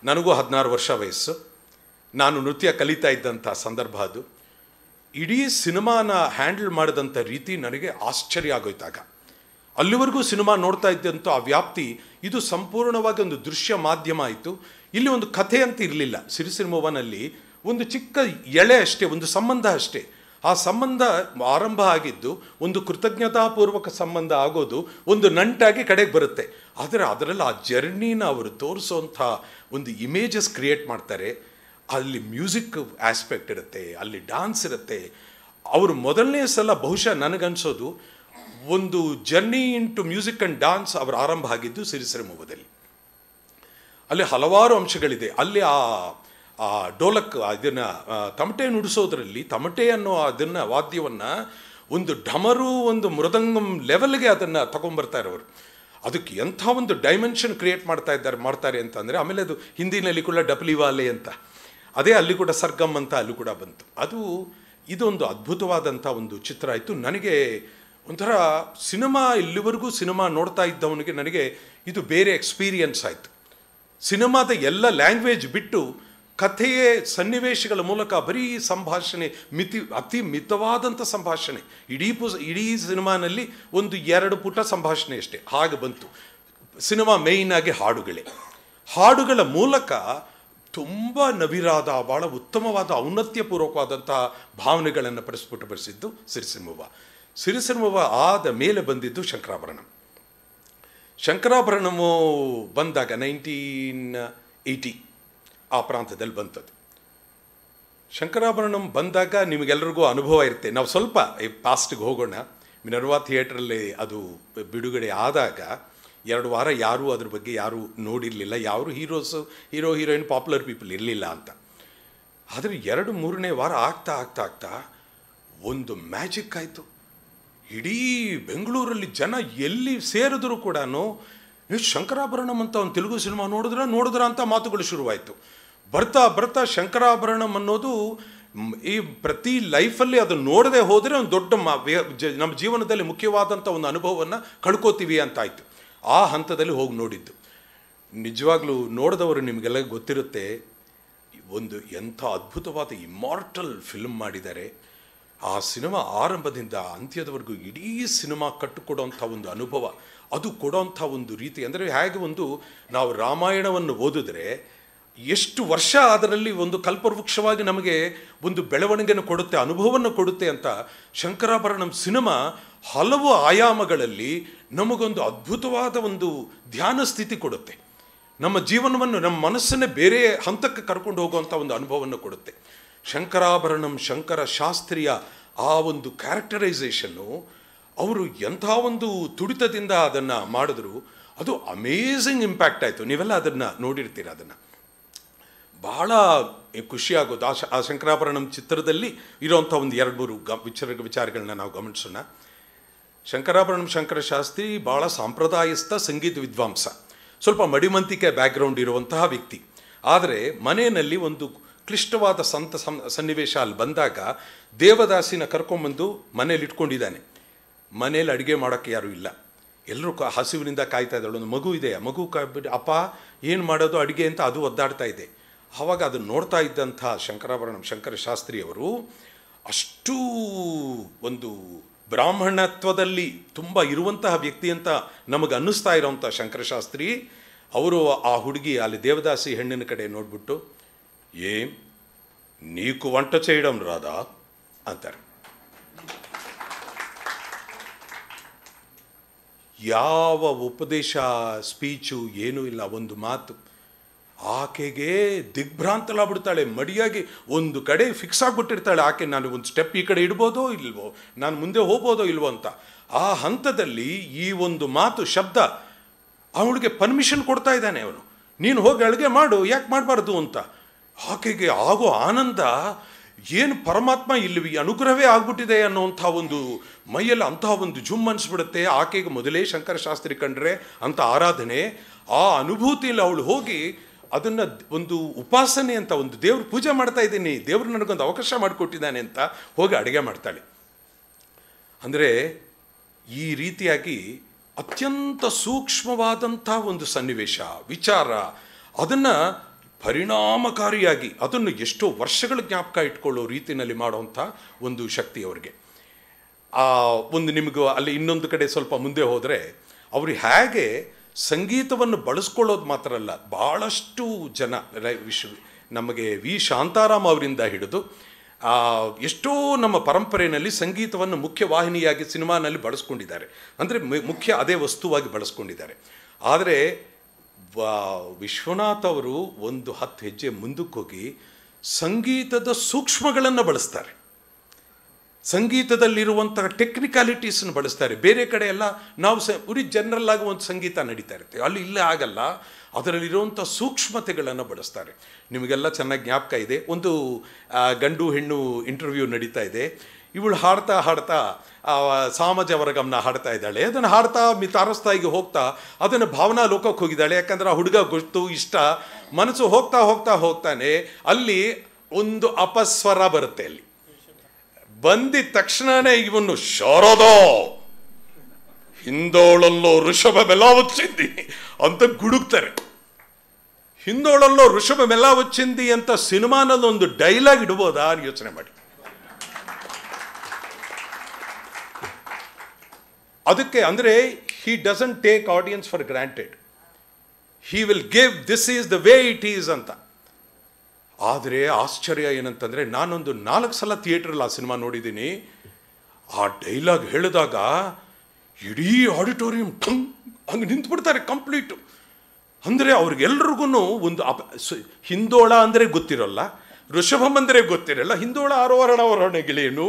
ನನಗೂ ಹದಿನಾರು ವರ್ಷ ವಯಸ್ಸು ನಾನು ನೃತ್ಯ ಕಲಿತಾ ಇದ್ದಂಥ ಸಂದರ್ಭ ಅದು ಇಡೀ ಸಿನಿಮಾನ ಹ್ಯಾಂಡಲ್ ಮಾಡಿದಂಥ ರೀತಿ ನನಗೆ ಆಶ್ಚರ್ಯ ಆಗೋಯ್ತಾಗ ಅಲ್ಲಿವರೆಗೂ ಸಿನಿಮಾ ನೋಡ್ತಾ ಇದ್ದಂಥ ಆ ವ್ಯಾಪ್ತಿ ಇದು ಸಂಪೂರ್ಣವಾಗಿ ಒಂದು ದೃಶ್ಯ ಮಾಧ್ಯಮ ಆಯಿತು ಇಲ್ಲಿ ಒಂದು ಕಥೆ ಅಂತ ಇರಲಿಲ್ಲ ಸಿರಿ ಒಂದು ಚಿಕ್ಕ ಎಳೆ ಅಷ್ಟೇ ಒಂದು ಸಂಬಂಧ ಅಷ್ಟೇ ಆ ಸಂಬಂಧ ಆರಂಭ ಆಗಿದ್ದು ಒಂದು ಕೃತಜ್ಞತಾಪೂರ್ವಕ ಸಂಬಂಧ ಆಗೋದು ಒಂದು ನಂಟಾಗಿ ಕಡೆಗೆ ಬರುತ್ತೆ ಆದರೆ ಅದರಲ್ಲಿ ಆ ಜರ್ನಿನ ಅವರು ತೋರಿಸೋಂಥ ಒಂದು ಇಮೇಜಸ್ ಕ್ರಿಯೇಟ್ ಮಾಡ್ತಾರೆ ಅಲ್ಲಿ ಮ್ಯೂಸಿಕ್ ಆಸ್ಪೆಕ್ಟ್ ಇರುತ್ತೆ ಅಲ್ಲಿ ಡಾನ್ಸ್ ಇರುತ್ತೆ ಅವರು ಮೊದಲನೇ ಸಲ ಬಹುಶಃ ನನಗನ್ಸೋದು ಒಂದು journey into music and dance ಅವರು ಆರಂಭ ಆಗಿದ್ದು ಸಿರಿಸಿರಿಮೊಗ್ಗದಲ್ಲಿ ಅಲ್ಲಿ ಹಲವಾರು ಅಂಶಗಳಿದೆ ಅಲ್ಲಿ ಆ ಆ ಡೋಲಕ್ ಅದನ್ನು ತಮಟೆ ನುಡಿಸೋದ್ರಲ್ಲಿ ತಮಟೆ ಅನ್ನೋ ಅದನ್ನು ವಾದ್ಯವನ್ನು ಒಂದು ಢಮರು ಒಂದು ಮೃದಂಗಂ ಲೆವೆಲ್ಗೆ ಅದನ್ನು ತಗೊಂಬರ್ತಾರೆ ಅವರು ಅದಕ್ಕೆ ಎಂಥ ಒಂದು ಡೈಮೆನ್ಷನ್ ಕ್ರಿಯೇಟ್ ಮಾಡ್ತಾ ಇದ್ದಾರೆ ಮಾಡ್ತಾರೆ ಅಂತಂದರೆ ಆಮೇಲೆ ಅದು ಹಿಂದಿನಲ್ಲಿ ಕೂಡ ವಾಲೆ ಅಂತ ಅದೇ ಅಲ್ಲಿ ಕೂಡ ಸರ್ಗಮ್ ಅಂತ ಅಲ್ಲಿ ಕೂಡ ಬಂತು ಅದು ಇದೊಂದು ಅದ್ಭುತವಾದಂಥ ಒಂದು ಚಿತ್ರ ಆಯಿತು ನನಗೆ ಒಂಥರ ಸಿನಿಮಾ ಇಲ್ಲಿವರೆಗೂ ಸಿನಿಮಾ ನೋಡ್ತಾ ಇದ್ದವನಿಗೆ ನನಗೆ ಇದು ಬೇರೆ ಎಕ್ಸ್ಪೀರಿಯನ್ಸ್ ಆಯಿತು ಸಿನಿಮಾದ ಎಲ್ಲ ಲ್ಯಾಂಗ್ವೇಜ್ ಬಿಟ್ಟು ಕಥೆಯೇ ಸನ್ನಿವೇಶಗಳ ಮೂಲಕ ಬರೀ ಸಂಭಾಷಣೆ ಮಿತಿ ಅತಿ ಮಿತವಾದಂಥ ಸಂಭಾಷಣೆ ಇಡೀ ಪುಸ್ ಇಡೀ ಸಿನಿಮಾನಲ್ಲಿ ಒಂದು ಎರಡು ಪುಟ ಸಂಭಾಷಣೆ ಅಷ್ಟೇ ಹಾಗೆ ಬಂತು ಸಿನಿಮಾ ಮೇಯ್ನಾಗಿ ಹಾಡುಗಳೇ ಹಾಡುಗಳ ಮೂಲಕ ತುಂಬ ನವಿರಾದ ಭಾಳ ಉತ್ತಮವಾದ ಔನ್ನತ್ಯಪೂರ್ವಕವಾದಂಥ ಭಾವನೆಗಳನ್ನು ಪಡಿಸ್ಬಿಟ್ಟು ಬರೆಸಿದ್ದು ಸಿರಿಸಿಂಹವ ಆದ ಮೇಲೆ ಬಂದಿದ್ದು ಶಂಕರಾಭರಣ ಶಂಕರಾಭರಣವು ಬಂದಾಗ ನೈನ್ಟೀನ್ ಏಯ್ಟಿ ಆ ಪ್ರಾಂತದಲ್ಲಿ ಬಂತದ್ದು ಶಂಕರಾಭರಣಂ ಬಂದಾಗ ನಿಮಗೆಲ್ಲರಿಗೂ ಅನುಭವ ಇರುತ್ತೆ ನಾವು ಸ್ವಲ್ಪ ಪಾಸ್ಟ್ಗೆ ಹೋಗೋಣ ಮಿನರ್ವಾ ಥಿಯೇಟ್ರಲ್ಲಿ ಅದು ಬಿಡುಗಡೆ ಆದಾಗ ಎರಡು ವಾರ ಯಾರೂ ಅದ್ರ ಬಗ್ಗೆ ಯಾರೂ ನೋಡಿರಲಿಲ್ಲ ಯಾರು heroes hero heroine popular people ಇರಲಿಲ್ಲ ಅಂತ ಆದರೆ ಎರಡು ಮೂರನೇ ವಾರ ಆಗ್ತಾ ಆಗ್ತಾ ಆಗ್ತಾ ಒಂದು ಮ್ಯಾಜಿಕ್ ಆಯಿತು ಇಡೀ ಬೆಂಗಳೂರಲ್ಲಿ ಜನ ಎಲ್ಲಿ ಸೇರಿದ್ರು ಕೂಡ ಶಂಕರಾಭರಣಂ ಅಂತ ಒಂದು ತೆಲುಗು ಸಿನಿಮಾ ನೋಡಿದ್ರೆ ನೋಡಿದ್ರ ಅಂತ ಮಾತುಗಳು ಶುರುವಾಯಿತು ಬರ್ತಾ ಬರ್ತಾ ಶಂಕರಾಭರಣಂ ಅನ್ನೋದು ಈ ಪ್ರತಿ ಲೈಫಲ್ಲಿ ಅದು ನೋಡದೆ ಹೋದರೆ ಒಂದು ದೊಡ್ಡ ನಮ್ಮ ಜೀವನದಲ್ಲಿ ಮುಖ್ಯವಾದಂಥ ಒಂದು ಅನುಭವವನ್ನು ಕಳ್ಕೊತೀವಿ ಅಂತಾಯಿತು ಆ ಹಂತದಲ್ಲಿ ಹೋಗಿ ನೋಡಿದ್ದು ನಿಜವಾಗ್ಲೂ ನೋಡಿದವರು ನಿಮಗೆಲ್ಲ ಗೊತ್ತಿರುತ್ತೆ ಒಂದು ಎಂಥ ಅದ್ಭುತವಾದ ಇಮಾರ್ಟಲ್ ಫಿಲ್ಮ್ ಮಾಡಿದ್ದಾರೆ ಆ ಸಿನಿಮಾ ಆರಂಭದಿಂದ ಅಂತ್ಯದವರೆಗೂ ಇಡೀ ಸಿನಿಮಾ ಕಟ್ಟಿಕೊಡೋಂಥ ಒಂದು ಅನುಭವ ಅದು ಕೊಡೋಂಥ ಒಂದು ರೀತಿ ಅಂದರೆ ಹೇಗೆ ಒಂದು ನಾವು ರಾಮಾಯಣವನ್ನು ಓದಿದ್ರೆ ಎಷ್ಟು ವರ್ಷ ಅದರಲ್ಲಿ ಒಂದು ಕಲ್ಪವೃಕ್ಷವಾಗಿ ನಮಗೆ ಒಂದು ಬೆಳವಣಿಗೆಯನ್ನು ಕೊಡುತ್ತೆ ಅನುಭವವನ್ನು ಕೊಡುತ್ತೆ ಅಂತ ಶಂಕರಾಭರಣಂ ಸಿನಿಮಾ ಹಲವು ಆಯಾಮಗಳಲ್ಲಿ ನಮಗೊಂದು ಅದ್ಭುತವಾದ ಒಂದು ಧ್ಯಾನ ಸ್ಥಿತಿ ಕೊಡುತ್ತೆ ನಮ್ಮ ಜೀವನವನ್ನು ನಮ್ಮ ಮನಸ್ಸನ್ನೇ ಬೇರೆ ಹಂತಕ್ಕೆ ಕರ್ಕೊಂಡು ಹೋಗುವಂಥ ಒಂದು ಅನುಭವವನ್ನು ಕೊಡುತ್ತೆ ಶಂಕರಾಭರಣಂ ಶಂಕರ ಶಾಸ್ತ್ರೀಯ ಆ ಒಂದು ಕ್ಯಾರೆಕ್ಟರೈಸೇಷನ್ನು ಅವರು ಎಂಥ ಒಂದು ತುಡಿತದಿಂದ ಅದನ್ನು ಮಾಡಿದ್ರು ಅದು ಅಮೇಝಿಂಗ್ ಇಂಪ್ಯಾಕ್ಟ್ ಆಯಿತು ನೀವೆಲ್ಲ ಅದನ್ನು ನೋಡಿರ್ತೀರ ಅದನ್ನು ಬಹಳ ಖುಷಿಯಾಗೋದು ಆ ಶ ಆ ಶಂಕರಾಭರಣಂ ಚಿತ್ರದಲ್ಲಿ ಇರೋವಂಥ ಒಂದು ಎರಡು ಮೂರು ಗ ವಿಚಾರ ವಿಚಾರಗಳನ್ನ ನಾವು ಗಮನಿಸೋಣ ಶಂಕರಾಭರಣಂ ಶಂಕರ ಶಾಸ್ತ್ರಿ ಭಾಳ ಸಾಂಪ್ರದಾಯಸ್ಥ ಸಂಗೀತ ವಿದ್ವಾಂಸ ಸ್ವಲ್ಪ ಮಡಿಮಂತಿಕೆ ಬ್ಯಾಕ್ಗ್ರೌಂಡ್ ಇರುವಂತಹ ವ್ಯಕ್ತಿ ಆದರೆ ಮನೆಯಲ್ಲಿ ಒಂದು ಕ್ಲಿಷ್ಟವಾದ ಸಂತ ಸನ್ನಿವೇಶ ಅಲ್ಲಿ ಬಂದಾಗ ದೇವದಾಸಿನ ಕರ್ಕೊಂಬಂದು ಮನೇಲಿ ಇಟ್ಕೊಂಡಿದ್ದಾನೆ ಮನೇಲಿ ಅಡುಗೆ ಮಾಡೋಕ್ಕೆ ಯಾರೂ ಇಲ್ಲ ಎಲ್ಲರೂ ಕ ಹಸಿವಿನಿಂದ ಕಾಯ್ತಾ ಇದ್ದಾಳೆ ಒಂದು ಮಗು ಇದೆ ಮಗು ಕಾಯ್ಬಿಟ್ಟು ಅಪ್ಪ ಏನು ಮಾಡೋದು ಅಡುಗೆ ಅಂತ ಅದು ಒದ್ದಾಡ್ತಾ ಇದೆ ಆವಾಗ ಅದನ್ನು ನೋಡ್ತಾ ಇದ್ದಂಥ ಶಂಕರಾಭರಣಂ ಶಂಕರ ಶಾಸ್ತ್ರಿಯವರು ಅಷ್ಟು ಒಂದು ಬ್ರಾಹ್ಮಣತ್ವದಲ್ಲಿ ತುಂಬ ಇರುವಂತಹ ವ್ಯಕ್ತಿ ಅಂತ ನಮಗೆ ಅನ್ನಿಸ್ತಾ ಇರೋವಂಥ ಶಂಕರಶಾಸ್ತ್ರಿ ಅವರು ಆ ಹುಡುಗಿ ಅಲ್ಲಿ ದೇವದಾಸಿ ಹೆಣ್ಣಿನ ಕಡೆ ನೋಡ್ಬಿಟ್ಟು ಏಂ ನೀಕು ವಂಟ ಚೇಯಡಂ ರಾಧಾ ಅಂತಾರೆ ಯಾವ ಉಪದೇಶ ಸ್ಪೀಚು ಏನೂ ಇಲ್ಲ ಒಂದು ಮಾತು ಆಕೆಗೆ ದಿಗ್ಭ್ರಾಂತಲಾಗ್ಬಿಡ್ತಾಳೆ ಮಡಿಯಾಗಿ ಒಂದು ಕಡೆ ಫಿಕ್ಸ್ ಆಗಿಬಿಟ್ಟಿರ್ತಾಳೆ ಆಕೆ ನಾನು ಒಂದು ಸ್ಟೆಪ್ ಈ ಕಡೆ ಇಡ್ಬೋದೋ ಇಲ್ವೋ ನಾನು ಮುಂದೆ ಹೋಗ್ಬೋದೋ ಇಲ್ವೋ ಅಂತ ಆ ಹಂತದಲ್ಲಿ ಈ ಒಂದು ಮಾತು ಶಬ್ದ ಅವಳಿಗೆ ಪರ್ಮಿಷನ್ ಕೊಡ್ತಾ ಇದ್ದಾನೆ ಅವನು ನೀನು ಹೋಗಿ ಅಡುಗೆ ಮಾಡು ಯಾಕೆ ಮಾಡಬಾರ್ದು ಅಂತ ಆಕೆಗೆ ಆಗೋ ಆನಂದ ಏನು ಪರಮಾತ್ಮ ಇಲ್ಲಿ ಅನುಗ್ರಹವೇ ಆಗ್ಬಿಟ್ಟಿದೆ ಅನ್ನೋವಂಥ ಒಂದು ಮೈಯಲ್ಲಿ ಅಂತಹ ಒಂದು ಜುಮ್ ಅನಿಸ್ಬಿಡುತ್ತೆ ಆಕೆಗೆ ಮೊದಲೇ ಶಂಕರಶಾಸ್ತ್ರಿ ಕಂಡ್ರೆ ಅಂತ ಆರಾಧನೆ ಆ ಅನುಭೂತಿಯಲ್ಲಿ ಅವಳು ಹೋಗಿ ಅದನ್ನು ಒಂದು ಉಪಾಸನೆ ಅಂತ ಒಂದು ದೇವ್ರ ಪೂಜೆ ಮಾಡ್ತಾ ಇದ್ದೀನಿ ದೇವರು ನನಗೊಂದು ಅವಕಾಶ ಮಾಡಿಕೊಟ್ಟಿದ್ದಾನೆ ಅಂತ ಹೋಗಿ ಅಡುಗೆ ಮಾಡ್ತಾಳೆ ಅಂದರೆ ಈ ರೀತಿಯಾಗಿ ಅತ್ಯಂತ ಸೂಕ್ಷ್ಮವಾದಂಥ ಒಂದು ಸನ್ನಿವೇಶ ವಿಚಾರ ಅದನ್ನು ಪರಿಣಾಮಕಾರಿಯಾಗಿ ಅದನ್ನು ಎಷ್ಟೋ ವರ್ಷಗಳ ಜ್ಞಾಪಕ ಇಟ್ಕೊಳ್ಳೋ ರೀತಿಯಲ್ಲಿ ಮಾಡುವಂಥ ಒಂದು ಶಕ್ತಿ ಅವರಿಗೆ ಒಂದು ನಿಮಗೂ ಅಲ್ಲಿ ಇನ್ನೊಂದು ಕಡೆ ಸ್ವಲ್ಪ ಮುಂದೆ ಹೋದರೆ ಅವರು ಹೇಗೆ ಸಂಗೀತವನ್ನು ಬಳಸ್ಕೊಳ್ಳೋದು ಮಾತ್ರ ಅಲ್ಲ ಭಾಳಷ್ಟು ಜನ ವಿಶ್ ನಮಗೆ ವಿ ಶಾಂತಾರಾಮ್ ಅವರಿಂದ ಹಿಡಿದು ಎಷ್ಟೋ ನಮ್ಮ ಪರಂಪರೆಯಲ್ಲಿ ಸಂಗೀತವನ್ನು ಮುಖ್ಯ ವಾಹಿನಿಯಾಗಿ ಸಿನಿಮಾನಲ್ಲಿ ಬಳಸ್ಕೊಂಡಿದ್ದಾರೆ ಅಂದರೆ ಮುಖ್ಯ ಅದೇ ವಸ್ತುವಾಗಿ ಬಳಸ್ಕೊಂಡಿದ್ದಾರೆ ಆದರೆ ವಿಶ್ವನಾಥ್ ಅವರು ಒಂದು ಹತ್ತು ಹೆಜ್ಜೆ ಮುಂದಕ್ಕೆ ಹೋಗಿ ಸಂಗೀತದ ಸೂಕ್ಷ್ಮಗಳನ್ನು ಬಳಸ್ತಾರೆ ಸಂಗೀತದಲ್ಲಿರುವಂಥ ಟೆಕ್ನಿಕಾಲಿಟೀಸನ್ನು ಬಳಸ್ತಾರೆ ಬೇರೆ ಕಡೆ ಎಲ್ಲ ನಾವು ಸ ಉರಿ ಜನರಲ್ ಆಗಿ ಒಂದು ಸಂಗೀತ ನಡೀತಾ ಇರುತ್ತೆ ಅಲ್ಲಿ ಇಲ್ಲೇ ಆಗಲ್ಲ ಅದರಲ್ಲಿರುವಂಥ ಸೂಕ್ಷ್ಮತೆಗಳನ್ನು ಬಳಸ್ತಾರೆ ನಿಮಗೆಲ್ಲ ಚೆನ್ನಾಗಿ ಜ್ಞಾಪಕ ಇದೆ ಒಂದು ಗಂಡು ಹೆಣ್ಣು ಇಂಟರ್ವ್ಯೂ ನಡೀತಾ ಇದೆ ಇವಳು ಹಾಡ್ತಾ ಹಾಡ್ತಾ ಸಾಮಾಜ ಹಾಡ್ತಾ ಇದ್ದಾಳೆ ಅದನ್ನು ಹಾಡ್ತಾ ಮಿ ಹೋಗ್ತಾ ಅದನ್ನು ಭಾವನಾ ಲೋಕಕ್ಕೆ ಹೋಗಿದ್ದಾಳೆ ಯಾಕಂದರೆ ಆ ಹುಡುಗ ಗೊತ್ತು ಇಷ್ಟ ಮನಸ್ಸು ಹೋಗ್ತಾ ಹೋಗ್ತಾ ಹೋಗ್ತಾನೆ ಅಲ್ಲಿ ಒಂದು ಅಪಸ್ವರ ಬರುತ್ತೆ ಅಲ್ಲಿ ಬಂದಿದ ತಕ್ಷಣನೇ ಇವನು ಶಾರದೋ ಹಿಂದೋಳಲ್ಲೋ ಋಷಭ ಮೆಲಾವಚ್ಚಿಂದಿ ಅಂತ ಗುಡುಕ್ತಾರೆ ಹಿಂದೋಳಲ್ಲೋ ಋಷಭ ಮೆಲಾವಚ್ಚಿಂದಿ ಅಂತ ಸಿನಿಮಾನಲ್ಲೊಂದು ಡೈಲಾಗ್ ಇಡ್ಬೋದಾ ಯೋಚನೆ ಮಾಡಿ ಅದಕ್ಕೆ ಅಂದರೆ he doesn't take audience for granted he will give this is the way it is ಅಂತ ಆದರೆ ಆಶ್ಚರ್ಯ ಏನಂತಂದರೆ ನಾನೊಂದು ನಾಲ್ಕು ಸಲ ಥಿಯೇಟ್ರಲ್ಲಿ ಆ ಸಿನಿಮಾ ನೋಡಿದ್ದೀನಿ ಆ ಡೈಲಾಗ್ ಹೇಳಿದಾಗ ಇಡೀ ಆಡಿಟೋರಿಯಂ ಠಂಗ್ ಹಂಗೆ ನಿಂತ್ಬಿಡ್ತಾರೆ ಕಂಪ್ಲೀಟು ಅಂದರೆ ಅವ್ರಿಗೆಲ್ರಿಗೂ ಒಂದು ಅಪ ಹಿಂದೋಳ ಅಂದರೆ ಗೊತ್ತಿರೋಲ್ಲ ಋಷಭಂ ಅಂದರೆ ಗೊತ್ತಿರೋಲ್ಲ ಹಿಂದೋಳ ಆರೋಹರಣ ಗೆಳೆಯನು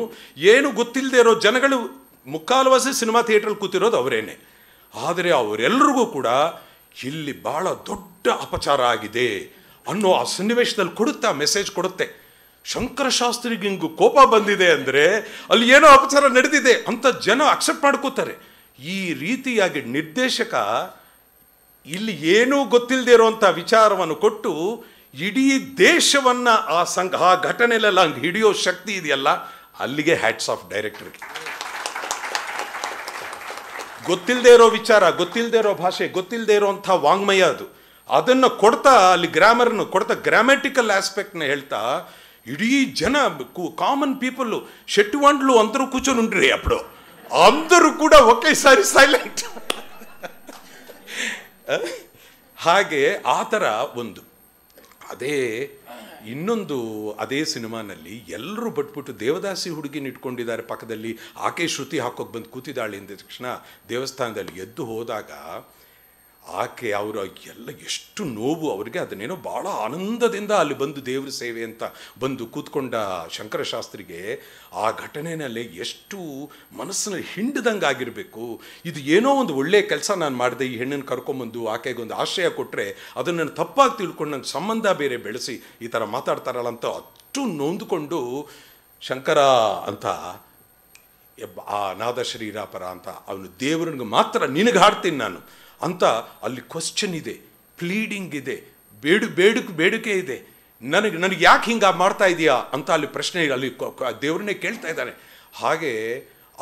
ಏನು ಗೊತ್ತಿಲ್ಲದೆ ಇರೋ ಜನಗಳು ಮುಕ್ಕಾಲ್ವಾಸಿ ಸಿನಿಮಾ ಥಿಯೇಟ್ರಲ್ಲಿ ಕೂತಿರೋದು ಅವರೇನೆ ಆದರೆ ಅವರೆಲ್ರಿಗೂ ಕೂಡ ಇಲ್ಲಿ ಭಾಳ ದೊಡ್ಡ ಅಪಚಾರ ಆಗಿದೆ ಅನ್ನೋ ಆ ಸನ್ನಿವೇಶದಲ್ಲಿ ಕೊಡುತ್ತೆ ಆ ಮೆಸೇಜ್ ಕೊಡುತ್ತೆ ಶಂಕರಶಾಸ್ತ್ರಿಗೆ ಕೋಪ ಬಂದಿದೆ ಅಂದರೆ ಅಲ್ಲಿ ಏನೋ ಅಪಚಾರ ನಡೆದಿದೆ ಅಂತ ಜನ ಅಕ್ಸೆಪ್ಟ್ ಮಾಡ್ಕೋತಾರೆ ಈ ರೀತಿಯಾಗಿ ನಿರ್ದೇಶಕ ಇಲ್ಲಿ ಏನೂ ಗೊತ್ತಿಲ್ಲದೆ ಇರುವಂಥ ವಿಚಾರವನ್ನು ಕೊಟ್ಟು ಇಡೀ ದೇಶವನ್ನು ಆ ಸಂಘ ಆ ಘಟನೆಲೆಲ್ಲ ಹಂಗೆ ಹಿಡಿಯೋ ಶಕ್ತಿ ಇದೆಯಲ್ಲ ಅಲ್ಲಿಗೆ ಹ್ಯಾಟ್ಸ್ ಆಫ್ ಡೈರೆಕ್ಟರ್ಗೆ ಗೊತ್ತಿಲ್ಲದೆ ಇರೋ ವಿಚಾರ ಗೊತ್ತಿಲ್ಲದೆ ಇರೋ ಭಾಷೆ ಗೊತ್ತಿಲ್ಲದೆ ಇರೋವಂಥ ವಾಂಗ್ಮಯ ಅದು ಅದನ್ನು ಕೊಡ್ತಾ ಅಲ್ಲಿ ಗ್ರಾಮರ್ನು ಕೊಡ್ತಾ ಗ್ರಾಮ್ಯಾಟಿಕಲ್ ಆಸ್ಪೆಕ್ಟ್ನ ಹೇಳ್ತಾ ಜನ ಜನ ಪೀಪಲು పీపుల్ ಅಂತರೂ ಕೂಚು ನುಂಡ್ರಿ ಅಪ್ಪಡು ಅಂದರೂ ಕೂಡ ಒಕೆ ಸಾರಿ ಸೈಲೆಂಟ್ ಹಾಗೆ ಆ ಥರ ಒಂದು ಅದೇ ಇನ್ನೊಂದು ಅದೇ ಸಿನಿಮಾನಲ್ಲಿ ಎಲ್ಲರೂ ಬಟ್ಬಿಟ್ಟು ದೇವದಾಸಿ ಹುಡುಗಿನ ಇಟ್ಕೊಂಡಿದ್ದಾರೆ ಪಕ್ಕದಲ್ಲಿ ಆಕೆ ಶ್ರುತಿ ಹಾಕೋಕೆ ಬಂದು ಕೂತಿದ್ದಾಳೆ ಅಂದ ತಕ್ಷಣ ದೇವಸ್ಥಾನದಲ್ಲಿ ಎದ್ದು ಹೋದಾಗ ಆಕೆ ಅವರ ಎಲ್ಲ ಎಷ್ಟು ನೋವು ಅವರಿಗೆ ಅದನ್ನೇನೋ ಭಾಳ ಆನಂದದಿಂದ ಅಲ್ಲಿ ಬಂದು ದೇವ್ರ ಸೇವೆ ಅಂತ ಬಂದು ಕೂತ್ಕೊಂಡ ಶಂಕರಶಾಸ್ತ್ರಿಗೆ ಆ ಘಟನೆಯಲ್ಲಿ ಎಷ್ಟು ಮನಸ್ಸನ್ನು ಹಿಂಡದಂಗೆ ಆಗಿರಬೇಕು ಇದು ಏನೋ ಒಂದು ಒಳ್ಳೆಯ ಕೆಲಸ ನಾನು ಮಾಡಿದೆ ಈ ಹೆಣ್ಣನ್ನು ಕರ್ಕೊಂಬಂದು ಆಕೆಗೊಂದು ಆಶ್ರಯ ಕೊಟ್ಟರೆ ಅದನ್ನು ನಾನು ತಪ್ಪಾಗಿ ತಿಳ್ಕೊಂಡು ನಂಗೆ ಸಂಬಂಧ ಬೇರೆ ಬೆಳೆಸಿ ಈ ಥರ ಮಾತಾಡ್ತಾರಲ್ಲ ಅಂತ ಅಷ್ಟು ನೊಂದುಕೊಂಡು ಶಂಕರ ಅಂತ ಆ ನಾದ ಶರೀರಾಪರ ಅಂತ ಅವನು ದೇವ್ರನಿಗೆ ಮಾತ್ರ ನಿನಗೆ ಹಾಡ್ತೀನಿ ನಾನು ಅಂತ ಅಲ್ಲಿ ಕ್ವಶನ್ ಇದೆ ಪ್ಲೀಡಿಂಗ್ ಇದೆ ಬೇಡು ಬೇಡಕ್ಕೆ ಬೇಡಿಕೆ ಇದೆ ನನಗೆ ನನಗೆ ಯಾಕೆ ಹಿಂಗೆ ಮಾಡ್ತಾ ಇದೆಯಾ ಅಂತ ಅಲ್ಲಿ ಪ್ರಶ್ನೆ ಅಲ್ಲಿ ದೇವ್ರನ್ನೇ ಕೇಳ್ತಾ ಇದ್ದಾನೆ ಹಾಗೆ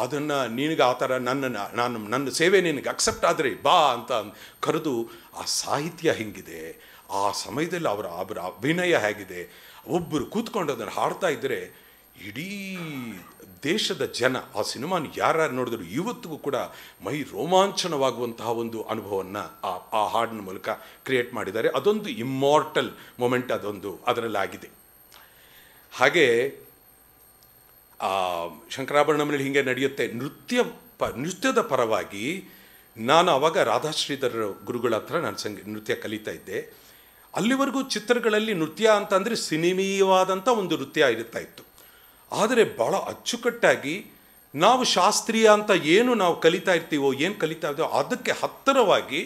ಅದನ್ನು ನಿನಗೆ ಆ ಥರ ನನ್ನ ನಾನು ನನ್ನ ಸೇವೆ ನಿನಗೆ ಅಕ್ಸೆಪ್ಟ್ ಆದರೆ ಬಾ ಅಂತ ಕರೆದು ಆ ಸಾಹಿತ್ಯ ಹಿಂಗಿದೆ ಆ ಸಮಯದಲ್ಲಿ ಅವರ ಅವರ ಅಭಿನಯ ಹೇಗಿದೆ ಒಬ್ಬರು ಕೂತ್ಕೊಂಡು ಅದನ್ನು ಹಾಡ್ತಾ ಇದ್ದರೆ ಇಡೀ ದೇಶದ ಜನ ಆ ಸಿನಿಮಾನ ಯಾರ್ಯಾರು ನೋಡಿದ್ರು ಇವತ್ತಿಗೂ ಕೂಡ ಮೈ ರೋಮಾಂಚನವಾಗುವಂತಹ ಒಂದು ಅನುಭವವನ್ನು ಆ ಆ ಹಾಡಿನ ಮೂಲಕ ಕ್ರಿಯೇಟ್ ಮಾಡಿದ್ದಾರೆ ಅದೊಂದು ಇಮ್ಮಾರ್ಟಲ್ ಮೊಮೆಂಟ್ ಅದೊಂದು ಅದರಲ್ಲಾಗಿದೆ ಹಾಗೆ ಶಂಕರಾಭರಣಮಲ್ಲಿ ಹೀಗೆ ನಡೆಯುತ್ತೆ ನೃತ್ಯ ಪ ನೃತ್ಯದ ಪರವಾಗಿ ನಾನು ಆವಾಗ ರಾಧಾಶ್ರೀಧರ ಗುರುಗಳ ಹತ್ರ ನಾನು ಸಂಗೀತ ನೃತ್ಯ ಕಲಿತಾ ಇದ್ದೆ ಅಲ್ಲಿವರೆಗೂ ಚಿತ್ರಗಳಲ್ಲಿ ನೃತ್ಯ ಅಂತಂದರೆ ಸಿನಿಮೀಯವಾದಂಥ ಒಂದು ನೃತ್ಯ ಇರುತ್ತಾ ಇತ್ತು ಆದರೆ ಭಾಳ ಅಚ್ಚುಕಟ್ಟಾಗಿ ನಾವು ಶಾಸ್ತ್ರೀಯ ಅಂತ ಏನು ನಾವು ಕಲಿತಾ ಇರ್ತೀವೋ ಏನು ಕಲಿತಾ ಇರ್ತೀವೋ ಅದಕ್ಕೆ ಹತ್ತಿರವಾಗಿ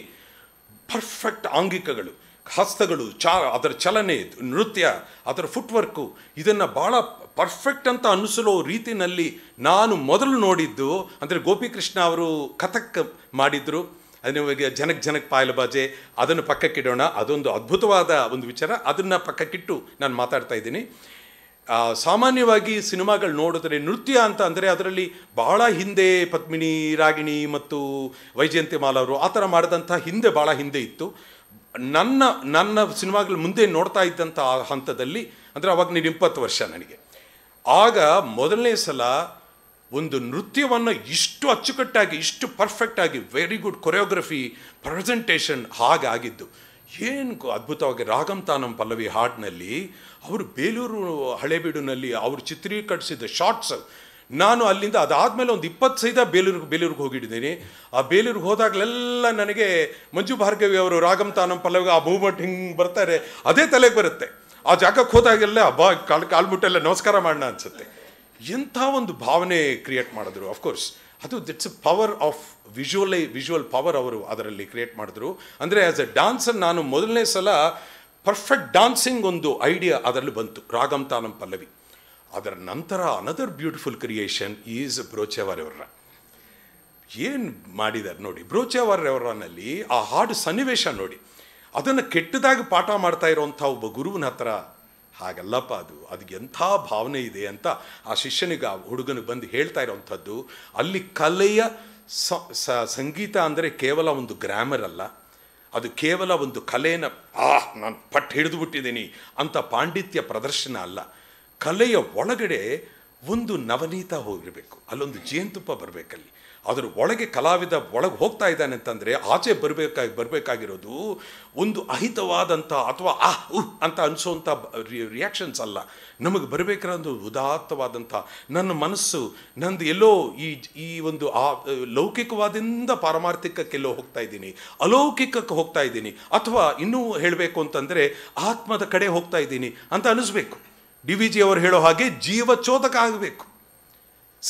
ಪರ್ಫೆಕ್ಟ್ ಆಂಗಿಕಗಳು ಹಸ್ತಗಳು ಚಾ ಅದರ ಚಲನೆ ನೃತ್ಯ ಅದರ ಫುಟ್ವರ್ಕು ಇದನ್ನು ಭಾಳ ಪರ್ಫೆಕ್ಟ್ ಅಂತ ಅನ್ನಿಸಲೋ ರೀತಿಯಲ್ಲಿ ನಾನು ಮೊದಲು ನೋಡಿದ್ದು ಅಂದರೆ ಗೋಪಿಕೃಷ್ಣ ಅವರು ಕಥಕ್ ಮಾಡಿದರು ಅದನ್ನ ಜನಕ್ ಜನಕ್ ಪಾಯಲ ಬಾಜೆ ಅದನ್ನು ಪಕ್ಕಕ್ಕಿಡೋಣ ಅದೊಂದು ಅದ್ಭುತವಾದ ಒಂದು ವಿಚಾರ ಅದನ್ನು ಪಕ್ಕಕ್ಕಿಟ್ಟು ನಾನು ಮಾತಾಡ್ತಾ ಇದ್ದೀನಿ ಸಾಮಾನ್ಯವಾಗಿ ಸಿನಿಮಾಗಳು ನೋಡಿದ್ರೆ ನೃತ್ಯ ಅಂತ ಅಂದರೆ ಅದರಲ್ಲಿ ಬಹಳ ಹಿಂದೆ ಪದ್ಮಿನಿ ರಾಗಿಣಿ ಮತ್ತು ವೈಜಯಂತಿ ಮಾಲವರು ಆ ಥರ ಮಾಡಿದಂಥ ಹಿಂದೆ ಭಾಳ ಹಿಂದೆ ಇತ್ತು ನನ್ನ ನನ್ನ ಸಿನಿಮಾಗಳು ಮುಂದೆ ನೋಡ್ತಾ ಇದ್ದಂಥ ಆ ಹಂತದಲ್ಲಿ ಅಂದರೆ ಅವಾಗ ನೀನು ಇಪ್ಪತ್ತು ವರ್ಷ ನನಗೆ ಆಗ ಮೊದಲನೇ ಸಲ ಒಂದು ನೃತ್ಯವನ್ನು ಇಷ್ಟು ಅಚ್ಚುಕಟ್ಟಾಗಿ ಇಷ್ಟು ಪರ್ಫೆಕ್ಟಾಗಿ ವೆರಿ ಗುಡ್ ಕೊರಿಯೋಗ್ರಫಿ ಪ್ರೆಸೆಂಟೇಷನ್ ಹಾಗಾಗಿದ್ದು ಏನು ಅದ್ಭುತವಾಗಿ ರಾಗಂ ತಾನಂ ಪಲ್ಲವಿ ಹಾಡಿನಲ್ಲಿ ಅವರು ಬೇಲೂರು ಹಳೆಬೀಡಿನಲ್ಲಿ ಅವರು ಚಿತ್ರೀಕರಿಸಿದ ಶಾರ್ಟ್ಸ್ ನಾನು ಅಲ್ಲಿಂದ ಅದಾದಮೇಲೆ ಒಂದು ಇಪ್ಪತ್ತು ಸೈದ ಬೇಲೂರಿಗೆ ಬೇಲೂರಿಗೆ ಹೋಗಿಡಿದ್ದೀನಿ ಆ ಬೇಲೂರಿಗೆ ಹೋದಾಗಲೆಲ್ಲ ನನಗೆ ಮಂಜು ಭಾರ್ಗವಿ ಅವರು ರಾಗಂ ತಾನಂ ಪಲ್ಲವಿ ಆ ಮೂವ್ಮೆಂಟ್ ಹಿಂಗೆ ಬರ್ತಾರೆ ಅದೇ ತಲೆಗೆ ಬರುತ್ತೆ ಆ ಜಾಗಕ್ಕೆ ಹೋದಾಗೆಲ್ಲ ಬಾ ಕಾಲು ಕಾಲ್ಬಿಟ್ಟೆಲ್ಲ ನಮಸ್ಕಾರ ಮಾಡೋಣ ಅನಿಸುತ್ತೆ ಎಂಥ ಒಂದು ಭಾವನೆ ಕ್ರಿಯೇಟ್ ಮಾಡಿದ್ರು ಅಫ್ಕೋರ್ಸ್ ಅದು ದಿಟ್ಸ್ ಅ ಪವರ್ ಆಫ್ ವಿಜುವಲೈ ವಿಜುವಲ್ ಪವರ್ ಅವರು ಅದರಲ್ಲಿ ಕ್ರಿಯೇಟ್ ಮಾಡಿದ್ರು ಅಂದರೆ ಆ್ಯಸ್ ಎ ಡಾನ್ಸರ್ ನಾನು ಮೊದಲನೇ ಸಲ ಪರ್ಫೆಕ್ಟ್ ಡಾನ್ಸಿಂಗ್ ಒಂದು ಐಡಿಯಾ ಅದರಲ್ಲಿ ಬಂತು ರಾಗಂ ತಾನಂ ಪಲ್ಲವಿ ಅದರ ನಂತರ ಅನದರ್ ಬ್ಯೂಟಿಫುಲ್ ಕ್ರಿಯೇಷನ್ ಈಸ್ ಬ್ರೋಚೆವಾರ್ಯವರ ಏನು ಮಾಡಿದ್ದಾರೆ ನೋಡಿ ಬ್ರೋಚೆವಾರ್ಯವರನಲ್ಲಿ ಆ ಹಾಡು ಸನ್ನಿವೇಶ ನೋಡಿ ಅದನ್ನು ಕೆಟ್ಟದಾಗಿ ಪಾಠ ಮಾಡ್ತಾ ಇರುವಂಥ ಒಬ್ಬ ಗುರುವಿನ ಹತ್ರ ಹಾಗಲ್ಲಪ್ಪ ಅದು ಅದಕ್ಕೆ ಎಂಥ ಭಾವನೆ ಇದೆ ಅಂತ ಆ ಶಿಷ್ಯನಿಗೆ ಆ ಹುಡುಗನಿಗೆ ಬಂದು ಹೇಳ್ತಾ ಇರೋವಂಥದ್ದು ಅಲ್ಲಿ ಕಲೆಯ ಸಂಗೀತ ಅಂದರೆ ಕೇವಲ ಒಂದು ಗ್ರಾಮರ್ ಅಲ್ಲ ಅದು ಕೇವಲ ಒಂದು ಕಲೆಯ ಆಹ್ ನಾನು ಪಟ್ ಹಿಡಿದು ಬಿಟ್ಟಿದ್ದೀನಿ ಅಂತ ಪಾಂಡಿತ್ಯ ಪ್ರದರ್ಶನ ಅಲ್ಲ ಕಲೆಯ ಒಳಗಡೆ ಒಂದು ನವನೀತ ಹೋಗಿರಬೇಕು ಅಲ್ಲೊಂದು ಜೇನುತುಪ್ಪ ಬರಬೇಕಲ್ಲಿ ಅದರ ಒಳಗೆ ಕಲಾವಿದ ಒಳಗೆ ಹೋಗ್ತಾ ಇದ್ದಾನೆ ಅಂತಂದರೆ ಆಚೆ ಬರಬೇಕಾಗಿ ಬರಬೇಕಾಗಿರೋದು ಒಂದು ಅಹಿತವಾದಂಥ ಅಥವಾ ಆಹ್ ಉಹ್ ಅಂತ ಅನಿಸೋವಂಥ ರಿಯಾಕ್ಷನ್ಸ್ ಅಲ್ಲ ನಮಗೆ ಬರಬೇಕಾದ ಉದಾತ್ತವಾದಂಥ ನನ್ನ ಮನಸ್ಸು ನಂದು ಎಲ್ಲೋ ಈ ಈ ಒಂದು ಆ ಲೌಕಿಕವಾದಿಂದ ಪಾರಮಾರ್ಥಿಕಕ್ಕೆಲ್ಲೋ ಹೋಗ್ತಾ ಇದ್ದೀನಿ ಅಲೌಕಿಕಕ್ಕೆ ಹೋಗ್ತಾ ಇದ್ದೀನಿ ಅಥವಾ ಇನ್ನೂ ಹೇಳಬೇಕು ಅಂತಂದರೆ ಆತ್ಮದ ಕಡೆ ಹೋಗ್ತಾ ಇದ್ದೀನಿ ಅಂತ ಅನಿಸ್ಬೇಕು ಡಿ ವಿ ಜಿ ಅವರು ಹೇಳೋ ಹಾಗೆ ಜೀವಚೋದಕ ಆಗಬೇಕು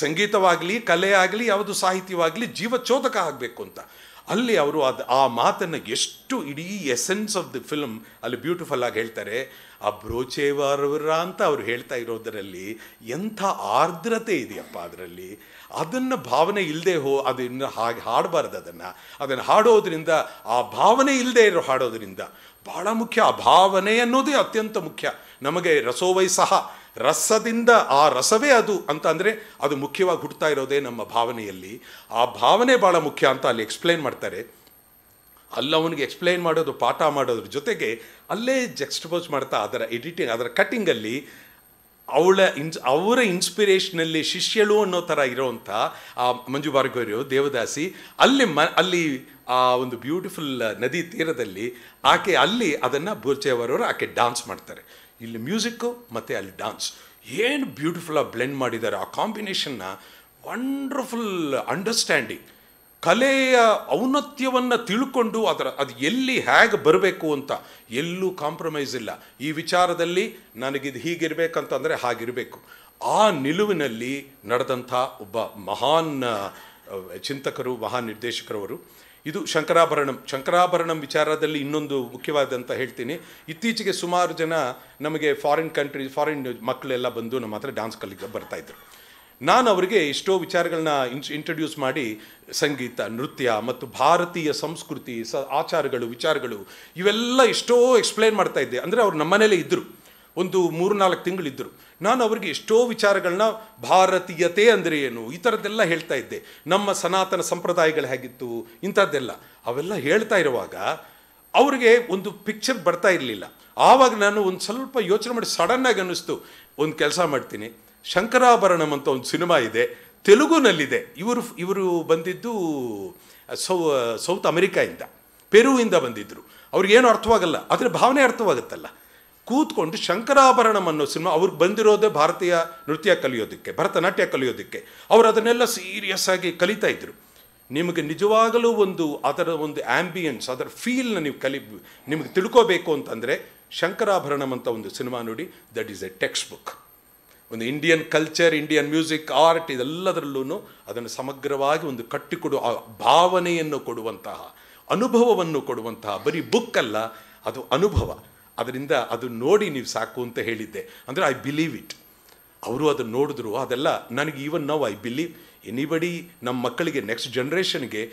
ಸಂಗೀತವಾಗಲಿ ಕಲೆ ಆಗಲಿ ಯಾವುದು ಸಾಹಿತ್ಯವಾಗಲಿ ಜೀವಚೋದಕ ಆಗಬೇಕು ಅಂತ ಅಲ್ಲಿ ಅವರು ಅದು ಆ ಮಾತನ್ನು ಎಷ್ಟು ಇಡೀ ಎಸೆನ್ಸ್ ಆಫ್ ದಿ ಫಿಲ್ಮ್ ಅಲ್ಲಿ ಬ್ಯೂಟಿಫುಲ್ ಆಗಿ ಹೇಳ್ತಾರೆ ಆ ಬ್ರೋಚೇವರವರ ಅಂತ ಅವರು ಹೇಳ್ತಾ ಇರೋದರಲ್ಲಿ ಎಂಥ ಆರ್ದ್ರತೆ ಇದೆಯಪ್ಪ ಅದರಲ್ಲಿ ಅದನ್ನು ಭಾವನೆ ಇಲ್ಲದೆ ಹೋ ಅದನ್ನು ಹಾಗೆ ಹಾಡಬಾರ್ದು ಅದನ್ನು ಅದನ್ನು ಹಾಡೋದ್ರಿಂದ ಆ ಭಾವನೆ ಇಲ್ಲದೆ ಇರೋ ಹಾಡೋದ್ರಿಂದ ಭಾಳ ಮುಖ್ಯ ಆ ಭಾವನೆ ಅನ್ನೋದೇ ಅತ್ಯಂತ ಮುಖ್ಯ ನಮಗೆ ರಸೋವೈ ಸಹ ರಸದಿಂದ ಆ ರಸವೇ ಅದು ಅಂತ ಅಂದರೆ ಅದು ಮುಖ್ಯವಾಗಿ ಹುಡ್ತಾ ಇರೋದೇ ನಮ್ಮ ಭಾವನೆಯಲ್ಲಿ ಆ ಭಾವನೆ ಭಾಳ ಮುಖ್ಯ ಅಂತ ಅಲ್ಲಿ ಎಕ್ಸ್ಪ್ಲೇನ್ ಮಾಡ್ತಾರೆ ಅಲ್ಲವನಿಗೆ ಎಕ್ಸ್ಪ್ಲೈನ್ ಮಾಡೋದು ಪಾಠ ಮಾಡೋದ್ರ ಜೊತೆಗೆ ಅಲ್ಲೇ ಜೆಕ್ಸ್ಟ್ಪೋಸ್ ಮಾಡ್ತಾ ಅದರ ಎಡಿಟಿಂಗ್ ಅದರ ಕಟ್ಟಿಂಗಲ್ಲಿ ಅವಳ ಇನ್ಸ್ ಅವರ ಇನ್ಸ್ಪಿರೇಷನಲ್ಲಿ ಶಿಷ್ಯಳು ಅನ್ನೋ ಥರ ಇರೋವಂಥ ಆ ಮಂಜು ಭಾರ್ಗವ್ಯರು ದೇವದಾಸಿ ಅಲ್ಲಿ ಮ ಅಲ್ಲಿ ಆ ಒಂದು ಬ್ಯೂಟಿಫುಲ್ ನದಿ ತೀರದಲ್ಲಿ ಆಕೆ ಅಲ್ಲಿ ಅದನ್ನು ಬೂರ್ಚೆಯವರವರು ಆಕೆ ಡಾನ್ಸ್ ಮಾಡ್ತಾರೆ ಇಲ್ಲಿ ಮ್ಯೂಸಿಕ್ಕು ಮತ್ತು ಅಲ್ಲಿ ಡಾನ್ಸ್ ಏನು ಬ್ಯೂಟಿಫುಲ್ಲಾಗಿ ಬ್ಲೆಂಡ್ ಮಾಡಿದ್ದಾರೆ ಆ ಕಾಂಬಿನೇಷನ್ನ ವಂಡರ್ಫುಲ್ ಅಂಡರ್ಸ್ಟ್ಯಾಂಡಿಂಗ್ ಕಲೆಯ ಔನ್ನತ್ಯವನ್ನು ತಿಳ್ಕೊಂಡು ಅದರ ಅದು ಎಲ್ಲಿ ಹೇಗೆ ಬರಬೇಕು ಅಂತ ಎಲ್ಲೂ ಕಾಂಪ್ರಮೈಸ್ ಇಲ್ಲ ಈ ವಿಚಾರದಲ್ಲಿ ನನಗಿದು ಹೀಗಿರಬೇಕಂತಂದರೆ ಹಾಗಿರಬೇಕು ಆ ನಿಲುವಿನಲ್ಲಿ ನಡೆದಂಥ ಒಬ್ಬ ಮಹಾನ್ ಚಿಂತಕರು ಮಹಾನ್ ನಿರ್ದೇಶಕರವರು ಇದು ಶಂಕರಾಭರಣಂ ಶಂಕರಾಭರಣಂ ವಿಚಾರದಲ್ಲಿ ಇನ್ನೊಂದು ಮುಖ್ಯವಾದಂತ ಹೇಳ್ತೀನಿ ಇತ್ತೀಚೆಗೆ ಸುಮಾರು ಜನ ನಮಗೆ ಫಾರಿನ್ ಕಂಟ್ರಿ ಫಾರಿನ್ ಮಕ್ಕಳೆಲ್ಲ ಬಂದು ನಮ್ಮ ಹತ್ರ ಡ್ಯಾನ್ಸ್ ಕಲಿಗೆ ಬರ್ತಾಯಿದ್ರು ನಾನು ಅವರಿಗೆ ಎಷ್ಟೋ ವಿಚಾರಗಳನ್ನ ಇನ್ಸ್ ಇಂಟ್ರಡ್ಯೂಸ್ ಮಾಡಿ ಸಂಗೀತ ನೃತ್ಯ ಮತ್ತು ಭಾರತೀಯ ಸಂಸ್ಕೃತಿ ಸ ಆಚಾರಗಳು ವಿಚಾರಗಳು ಇವೆಲ್ಲ ಎಷ್ಟೋ ಎಕ್ಸ್ಪ್ಲೈನ್ ಮಾಡ್ತಾ ಇದ್ದೆ ಅಂದರೆ ಅವ್ರು ನಮ್ಮನೇಲೇ ಇದ್ದರು ಒಂದು ಮೂರು ನಾಲ್ಕು ತಿಂಗಳಿದ್ದರು ನಾನು ಅವರಿಗೆ ಎಷ್ಟೋ ವಿಚಾರಗಳನ್ನ ಭಾರತೀಯತೆ ಅಂದರೆ ಏನು ಈ ಥರದ್ದೆಲ್ಲ ಹೇಳ್ತಾ ಇದ್ದೆ ನಮ್ಮ ಸನಾತನ ಸಂಪ್ರದಾಯಗಳು ಹೇಗಿತ್ತು ಇಂಥದ್ದೆಲ್ಲ ಅವೆಲ್ಲ ಹೇಳ್ತಾ ಇರುವಾಗ ಅವರಿಗೆ ಒಂದು ಪಿಕ್ಚರ್ ಬರ್ತಾ ಇರಲಿಲ್ಲ ಆವಾಗ ನಾನು ಒಂದು ಸ್ವಲ್ಪ ಯೋಚನೆ ಮಾಡಿ ಸಡನ್ನಾಗಿ ಅನ್ನಿಸ್ತು ಒಂದು ಕೆಲಸ ಮಾಡ್ತೀನಿ ಶಂಕರಾಭರಣಂ ಅಂತ ಒಂದು ಸಿನಿಮಾ ಇದೆ ತೆಲುಗುನಲ್ಲಿದೆ ಇವರು ಇವರು ಬಂದಿದ್ದು ಸೌ ಸೌತ್ ಅಮೆರಿಕಾಯಿಂದ ಪೆರುವಿಂದ ಬಂದಿದ್ದರು ಅವ್ರಿಗೇನು ಅರ್ಥವಾಗಲ್ಲ ಅದರ ಭಾವನೆ ಅರ್ಥವಾಗುತ್ತಲ್ಲ ಕೂತ್ಕೊಂಡು ಅನ್ನೋ ಸಿನಿಮಾ ಅವ್ರಿಗೆ ಬಂದಿರೋದೇ ಭಾರತೀಯ ನೃತ್ಯ ಕಲಿಯೋದಕ್ಕೆ ಭರತನಾಟ್ಯ ಕಲಿಯೋದಕ್ಕೆ ಅವರು ಅದನ್ನೆಲ್ಲ ಸೀರಿಯಸ್ ಆಗಿ ಕಲಿತಾ ಇದ್ದರು ನಿಮಗೆ ನಿಜವಾಗಲೂ ಒಂದು ಅದರ ಒಂದು ಆ್ಯಂಬಿಯನ್ಸ್ ಅದರ ಫೀಲ್ನ ನೀವು ಕಲಿ ನಿಮಗೆ ತಿಳ್ಕೋಬೇಕು ಅಂತಂದರೆ ಶಂಕರಾಭರಣಂ ಅಂತ ಒಂದು ಸಿನಿಮಾ ನೋಡಿ that is a textbook ಒಂದು Indian culture Indian music art ಇದೆಲ್ಲದರಲ್ಲೂ ಅದನ್ನು ಸಮಗ್ರವಾಗಿ ಒಂದು ಕಟ್ಟಿಕೊಡುವ ಆ ಭಾವನೆಯನ್ನು ಕೊಡುವಂತಹ ಅನುಭವವನ್ನು ಕೊಡುವಂತಹ ಬರೀ ಬುಕ್ ಅಲ್ಲ ಅದು ಅನುಭವ ಅದರಿಂದ ಅದು ನೋಡಿ ನೀವು ಸಾಕು ಅಂತ ಹೇಳಿದ್ದೆ ಅಂದರೆ ಐ ಬಿಲೀವ್ ಇಟ್ ಅವರು ಅದನ್ನು ನೋಡಿದ್ರು ಅದೆಲ್ಲ ನನಗೆ even now I believe anybody ನಮ್ಮ ಮಕ್ಕಳಿಗೆ ನೆಕ್ಸ್ಟ್ ಜನ್ರೇಷನ್ಗೆ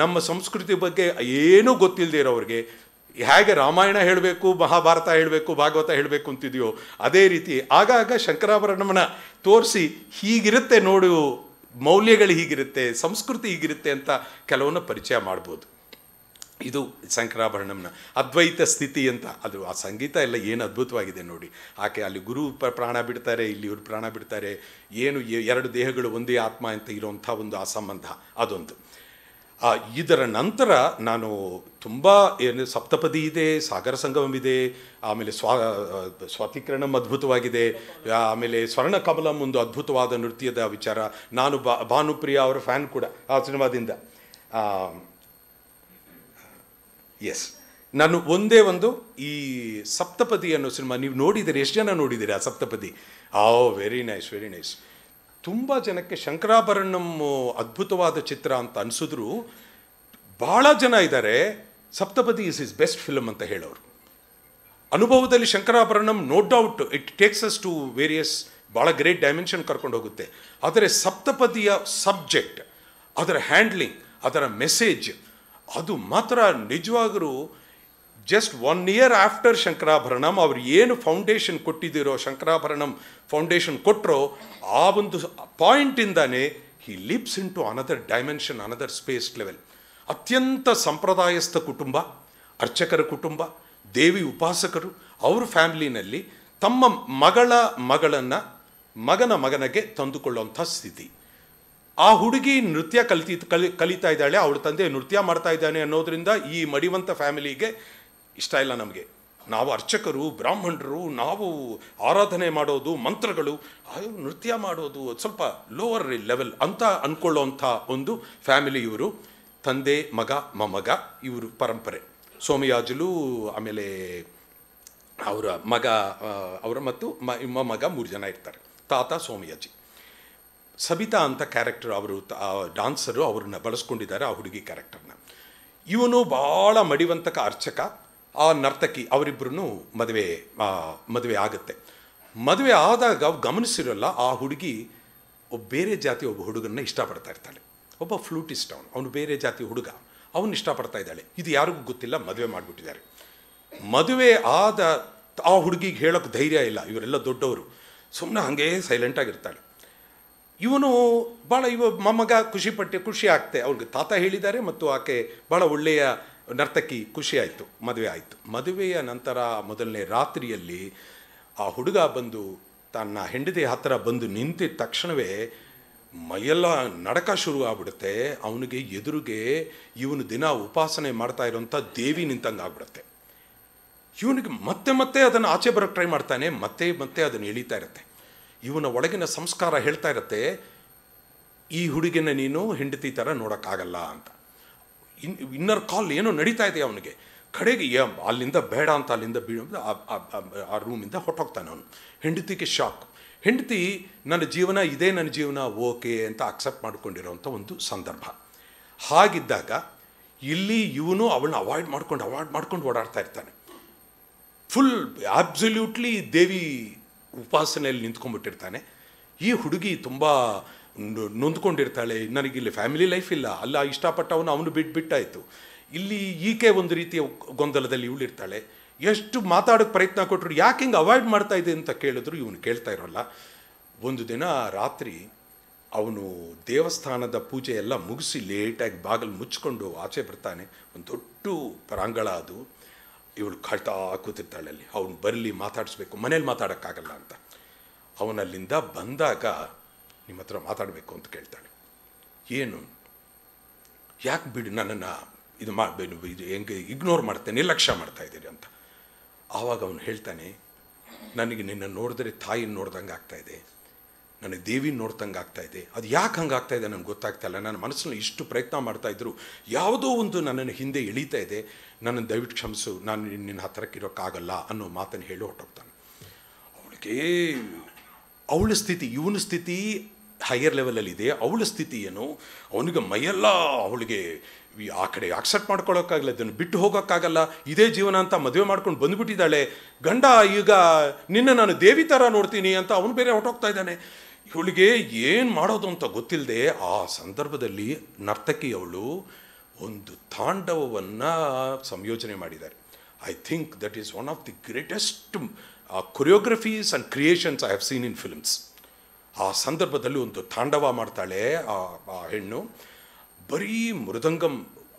ನಮ್ಮ ಸಂಸ್ಕೃತಿ ಬಗ್ಗೆ ಏನೂ ಗೊತ್ತಿಲ್ಲದೆ ಇರೋರಿಗೆ ಹೇಗೆ ರಾಮಾಯಣ ಹೇಳಬೇಕು ಮಹಾಭಾರತ ಹೇಳಬೇಕು ಭಾಗವತ ಹೇಳಬೇಕು ಅಂತಿದೆಯೋ ಅದೇ ರೀತಿ ಆಗಾಗ ಶಂಕರಾಭರಣಮನ ತೋರಿಸಿ ಹೀಗಿರುತ್ತೆ ನೋಡು ಮೌಲ್ಯಗಳು ಹೀಗಿರುತ್ತೆ ಸಂಸ್ಕೃತಿ ಹೀಗಿರುತ್ತೆ ಅಂತ ಕೆಲವನ್ನು ಪರಿಚಯ ಮಾಡ್ಬೋದು ಇದು ಶಂಕರಾಭರಣಂನ ಅದ್ವೈತ ಸ್ಥಿತಿ ಅಂತ ಅದು ಆ ಸಂಗೀತ ಎಲ್ಲ ಏನು ಅದ್ಭುತವಾಗಿದೆ ನೋಡಿ ಆಕೆ ಅಲ್ಲಿ ಗುರು ಪ್ರಾಣ ಬಿಡ್ತಾರೆ ಇಲ್ಲಿ ಇವರು ಪ್ರಾಣ ಬಿಡ್ತಾರೆ ಏನು ಎರಡು ದೇಹಗಳು ಒಂದೇ ಆತ್ಮ ಅಂತ ಇರುವಂಥ ಒಂದು ಆ ಸಂಬಂಧ ಅದೊಂದು ಇದರ ನಂತರ ನಾನು ತುಂಬ ಏನು ಸಪ್ತಪದಿ ಇದೆ ಸಾಗರ ಸಂಗಮಿದೆ ಇದೆ ಆಮೇಲೆ ಸ್ವಾ ಸ್ವಾತಿಕರಣಂ ಅದ್ಭುತವಾಗಿದೆ ಆಮೇಲೆ ಸ್ವರ್ಣ ಕಮಲಂ ಒಂದು ಅದ್ಭುತವಾದ ನೃತ್ಯದ ವಿಚಾರ ನಾನು ಬಾ ಭಾನುಪ್ರಿಯ ಅವರ ಫ್ಯಾನ್ ಕೂಡ ಆ ಸಿನಿಮಾದಿಂದ ಎಸ್ ನಾನು ಒಂದೇ ಒಂದು ಈ ಸಪ್ತಪದಿ ಅನ್ನೋ ಸಿನಿಮಾ ನೀವು ನೋಡಿದ್ದೀರಿ ಎಷ್ಟು ಜನ ನೋಡಿದ್ದೀರಿ ಆ ಸಪ್ತಪದಿ ಆ ವೆರಿ ನೈಸ್ ವೆರಿ ನೈಸ್ ತುಂಬ ಜನಕ್ಕೆ ಶಂಕರಾಭರಣಂ ಅದ್ಭುತವಾದ ಚಿತ್ರ ಅಂತ ಅನಿಸಿದ್ರು ಭಾಳ ಜನ ಇದ್ದಾರೆ Saptapadi is is best film ಅಂತ ಹೇಳೋರು ಅನುಭವದಲ್ಲಿ Shankarabharanam no doubt it takes us to various ಭಾಳ ಗ್ರೇಟ್ ಡೈಮೆನ್ಷನ್ ಕರ್ಕೊಂಡು ಹೋಗುತ್ತೆ ಆದರೆ ಸಪ್ತಪದಿಯ ಸಬ್ಜೆಕ್ಟ್ ಅದರ ಹ್ಯಾಂಡ್ಲಿಂಗ್ ಅದರ ಮೆಸೇಜ್ ಅದು ಮಾತ್ರ ನಿಜವಾಗಲೂ just one year after Shankarabharanam ಅವ್ರು ಏನು ಫೌಂಡೇಶನ್ ಕೊಟ್ಟಿದ್ದೀರೋ ಶಂಕರಾಭರಣಂ ಫೌಂಡೇಶನ್ ಕೊಟ್ಟರೋ ಆ ಒಂದು ಪಾಯಿಂಟಿಂದನೇ he leaps into another dimension another space level ಅತ್ಯಂತ ಸಂಪ್ರದಾಯಸ್ಥ ಕುಟುಂಬ ಅರ್ಚಕರ ಕುಟುಂಬ ದೇವಿ ಉಪಾಸಕರು ಅವ್ರ ಫ್ಯಾಮಿಲಿನಲ್ಲಿ ತಮ್ಮ ಮಗಳ ಮಗಳನ್ನು ಮಗನ ಮಗನಿಗೆ ತಂದುಕೊಳ್ಳುವಂಥ ಸ್ಥಿತಿ ಆ ಹುಡುಗಿ ನೃತ್ಯ ಕಲಿತಿ ಕಲಿ ಕಲಿತಾ ಇದ್ದಾಳೆ ಅವಳ ತಂದೆ ನೃತ್ಯ ಮಾಡ್ತಾ ಇದ್ದಾನೆ ಅನ್ನೋದರಿಂದ ಈ ಮಡಿವಂತ ಫ್ಯಾಮಿಲಿಗೆ ಇಷ್ಟ ಇಲ್ಲ ನಮಗೆ ನಾವು ಅರ್ಚಕರು ಬ್ರಾಹ್ಮಣರು ನಾವು ಆರಾಧನೆ ಮಾಡೋದು ಮಂತ್ರಗಳು ನೃತ್ಯ ಮಾಡೋದು ಸ್ವಲ್ಪ ಲೋವರ್ ಲೆವೆಲ್ ಅಂತ ಅಂದ್ಕೊಳ್ಳೋಂಥ ಒಂದು ಫ್ಯಾಮಿಲಿ ಇವರು ತಂದೆ ಮಗ ಮಮಗ ಇವರು ಪರಂಪರೆ ಸೋಮಯಾಜಲು ಆಮೇಲೆ ಅವರ ಮಗ ಅವರ ಮತ್ತು ಮಗ ಮೂರು ಜನ ಇರ್ತಾರೆ ತಾತ ಸೋಮಯಾಜಿ ಸಬಿತಾ ಅಂತ ಕ್ಯಾರೆಕ್ಟರ್ ಅವರು ಡಾನ್ಸರು ಅವ್ರನ್ನ ಬಳಸ್ಕೊಂಡಿದ್ದಾರೆ ಆ ಹುಡುಗಿ ಕ್ಯಾರೆಕ್ಟರ್ನ ಇವನು ಭಾಳ ಮಡಿವಂತಕ ಅರ್ಚಕ ಆ ನರ್ತಕಿ ಅವರಿಬ್ಬರೂ ಮದುವೆ ಮದುವೆ ಆಗುತ್ತೆ ಮದುವೆ ಆದಾಗ ಗಮನಿಸಿರೋಲ್ಲ ಆ ಹುಡುಗಿ ಒಬ್ಬ ಬೇರೆ ಜಾತಿ ಒಬ್ಬ ಹುಡುಗನ್ನ ಇಷ್ಟಪಡ್ತಾ ಇರ್ತಾಳೆ ಒಬ್ಬ ಫ್ಲೂಟಿಸ್ಟ್ ಅವನು ಅವನು ಬೇರೆ ಜಾತಿ ಹುಡುಗ ಅವನು ಇಷ್ಟಪಡ್ತಾ ಇದ್ದಾಳೆ ಇದು ಯಾರಿಗೂ ಗೊತ್ತಿಲ್ಲ ಮದುವೆ ಮಾಡಿಬಿಟ್ಟಿದ್ದಾರೆ ಮದುವೆ ಆದ ಆ ಹುಡುಗಿಗೆ ಹೇಳೋಕ್ಕೆ ಧೈರ್ಯ ಇಲ್ಲ ಇವರೆಲ್ಲ ದೊಡ್ಡವರು ಸುಮ್ಮನೆ ಹಾಗೇ ಸೈಲೆಂಟಾಗಿರ್ತಾಳೆ ಇವನು ಭಾಳ ಇವ ಮೊಮ್ಮಗ ಪಟ್ಟೆ ಖುಷಿ ಆಗ್ತೆ ಅವ್ರಿಗೆ ತಾತ ಹೇಳಿದ್ದಾರೆ ಮತ್ತು ಆಕೆ ಭಾಳ ಒಳ್ಳೆಯ ನರ್ತಕಿ ಖುಷಿ ಆಯಿತು ಮದುವೆ ಆಯಿತು ಮದುವೆಯ ನಂತರ ಮೊದಲನೇ ರಾತ್ರಿಯಲ್ಲಿ ಆ ಹುಡುಗ ಬಂದು ತನ್ನ ಹೆಂಡತಿ ಹತ್ತಿರ ಬಂದು ನಿಂತಿದ್ದ ತಕ್ಷಣವೇ ಮೈಯೆಲ್ಲ ನಡಕ ಶುರು ಆಗ್ಬಿಡುತ್ತೆ ಅವನಿಗೆ ಎದುರಿಗೆ ಇವನು ದಿನ ಉಪಾಸನೆ ಮಾಡ್ತಾ ಇರೋಂಥ ದೇವಿ ನಿಂತಂಗೆ ಆಗ್ಬಿಡುತ್ತೆ ಇವನಿಗೆ ಮತ್ತೆ ಮತ್ತೆ ಅದನ್ನು ಆಚೆ ಬರೋಕ್ಕೆ ಟ್ರೈ ಮಾಡ್ತಾನೆ ಮತ್ತೆ ಮತ್ತೆ ಅದನ್ನು ಎಳೀತಾ ಇರುತ್ತೆ ಇವನ ಒಳಗಿನ ಸಂಸ್ಕಾರ ಹೇಳ್ತಾ ಇರತ್ತೆ ಈ ಹುಡುಗಿನ ನೀನು ಹೆಂಡತಿ ಥರ ನೋಡೋಕ್ಕಾಗಲ್ಲ ಅಂತ ಇನ್ ಇನ್ನರ್ ಕಾಲ್ ಏನೋ ನಡೀತಾ ಇದೆ ಅವನಿಗೆ ಕಡೆಗೆ ಅಲ್ಲಿಂದ ಬೇಡ ಅಂತ ಅಲ್ಲಿಂದ ಬೀ ಆ ರೂಮಿಂದ ಹೊಟ್ಟೋಗ್ತಾನೆ ಅವನು ಹೆಂಡತಿಗೆ ಶಾಕ್ ಹೆಂಡತಿ ನನ್ನ ಜೀವನ ಇದೇ ನನ್ನ ಜೀವನ ಓಕೆ ಅಂತ ಅಕ್ಸೆಪ್ಟ್ ಮಾಡಿಕೊಂಡಿರೋಂಥ ಒಂದು ಸಂದರ್ಭ ಹಾಗಿದ್ದಾಗ ಇಲ್ಲಿ ಇವನು ಅವಳನ್ನ ಅವಾಯ್ಡ್ ಮಾಡ್ಕೊಂಡು ಅವಾಯ್ಡ್ ಮಾಡ್ಕೊಂಡು ಓಡಾಡ್ತಾ ಇರ್ತಾನೆ ಫುಲ್ ಆಬ್ಸಲ್ಯೂಟ್ಲಿ ದೇವಿ ಉಪಾಸನೆಯಲ್ಲಿ ನಿಂತ್ಕೊಂಡ್ಬಿಟ್ಟಿರ್ತಾನೆ ಈ ಹುಡುಗಿ ತುಂಬ ನೊಂದ್ಕೊಂಡಿರ್ತಾಳೆ ನನಗಿಲ್ಲಿ ಫ್ಯಾಮಿಲಿ ಲೈಫ್ ಇಲ್ಲ ಅಲ್ಲ ಇಷ್ಟಪಟ್ಟವನು ಅವನು ಬಿಟ್ಟು ಇಲ್ಲಿ ಈಕೆ ಒಂದು ರೀತಿಯ ಗೊಂದಲದಲ್ಲಿ ಇವಳಿರ್ತಾಳೆ ಎಷ್ಟು ಮಾತಾಡೋಕ್ಕೆ ಪ್ರಯತ್ನ ಕೊಟ್ಟರು ಯಾಕೆ ಹಿಂಗೆ ಅವಾಯ್ಡ್ ಮಾಡ್ತಾ ಇದೆ ಅಂತ ಕೇಳಿದ್ರು ಇವನು ಕೇಳ್ತಾ ಇರೋಲ್ಲ ಒಂದು ದಿನ ರಾತ್ರಿ ಅವನು ದೇವಸ್ಥಾನದ ಪೂಜೆ ಎಲ್ಲ ಮುಗಿಸಿ ಲೇಟಾಗಿ ಬಾಗಿಲು ಮುಚ್ಕೊಂಡು ಆಚೆ ಬರ್ತಾನೆ ಒಂದು ದೊಡ್ಡ ಪ್ರಾಂಗಣ ಅದು ಇವಳು ಕಾಯ್ತಾ ಕೂತಿರ್ತಾಳೆ ಅಲ್ಲಿ ಅವನು ಬರಲಿ ಮಾತಾಡಿಸ್ಬೇಕು ಮನೇಲಿ ಮಾತಾಡೋಕ್ಕಾಗಲ್ಲ ಅಂತ ಅವನಲ್ಲಿಂದ ಬಂದಾಗ ನಿಮ್ಮ ಹತ್ರ ಮಾತಾಡಬೇಕು ಅಂತ ಕೇಳ್ತಾಳೆ ಏನು ಯಾಕೆ ಬಿಡು ನನ್ನನ್ನು ಇದು ಮಾಡಬೇನು ಇದು ಹೆಂಗೆ ಇಗ್ನೋರ್ ಮಾಡ್ತೇನೆ ನಿರ್ಲಕ್ಷ್ಯ ಮಾಡ್ತಾ ಇದ್ದೀರಿ ಅಂತ ಆವಾಗ ಅವನು ಹೇಳ್ತಾನೆ ನನಗೆ ನಿನ್ನ ನೋಡಿದ್ರೆ ತಾಯಿನ ನೋಡ್ದಂಗೆ ಆಗ್ತಾಯಿದೆ ನನಗೆ ದೇವಿ ನೋಡ್ತಂಗೆ ಆಗ್ತಾ ಇದೆ ಅದು ಯಾಕೆ ಹಂಗೆ ಆಗ್ತಾ ಇದೆ ನನಗೆ ಗೊತ್ತಾಗ್ತಾ ಇಲ್ಲ ನನ್ನ ಮನಸ್ಸಲ್ಲಿ ಇಷ್ಟು ಪ್ರಯತ್ನ ಮಾಡ್ತಾ ಮಾಡ್ತಾಯಿದ್ರು ಯಾವುದೋ ಒಂದು ನನ್ನನ್ನು ಹಿಂದೆ ಎಳೀತಾ ಇದೆ ನನ್ನನ್ನು ದಯವಿಟ್ಟು ಕ್ಷಮಿಸು ನಾನು ನಿನ್ನ ಹತ್ತಿರಕ್ಕೆ ಇರೋಕ್ಕಾಗಲ್ಲ ಅನ್ನೋ ಮಾತನ್ನು ಹೇಳಿ ಹೊಟ್ಟೋಗ್ತಾನೆ ಅವಳಿಗೆ ಅವಳ ಸ್ಥಿತಿ ಇವನ ಸ್ಥಿತಿ ಹೈಯರ್ ಲೆವೆಲಲ್ಲಿದೆ ಅವಳ ಸ್ಥಿತಿ ಏನು ಅವನಿಗೆ ಮೈಯೆಲ್ಲ ಅವಳಿಗೆ ಆ ಕಡೆ ಆಕ್ಸೆಪ್ಟ್ ಮಾಡ್ಕೊಳ್ಳೋಕ್ಕಾಗಲ್ಲ ಇದನ್ನು ಬಿಟ್ಟು ಹೋಗೋಕ್ಕಾಗಲ್ಲ ಇದೇ ಜೀವನ ಅಂತ ಮದುವೆ ಮಾಡ್ಕೊಂಡು ಬಂದುಬಿಟ್ಟಿದ್ದಾಳೆ ಗಂಡ ಈಗ ನಿನ್ನ ನಾನು ದೇವಿ ಥರ ನೋಡ್ತೀನಿ ಅಂತ ಅವನು ಬೇರೆ ಹೊಟ್ಟೋಗ್ತಾ ಇದ್ದಾನೆ ಇವಳಿಗೆ ಏನು ಮಾಡೋದು ಅಂತ ಗೊತ್ತಿಲ್ಲದೆ ಆ ಸಂದರ್ಭದಲ್ಲಿ ನರ್ತಕಿಯವಳು ಒಂದು ತಾಂಡವವನ್ನು ಸಂಯೋಜನೆ ಮಾಡಿದ್ದಾರೆ I think that is one of the greatest choreographies and creations I have seen in films ಆ ಸಂದರ್ಭದಲ್ಲಿ ಒಂದು ತಾಂಡವ ಮಾಡ್ತಾಳೆ ಆ ಹೆಣ್ಣು ಬರೀ ಮೃದಂಗಂ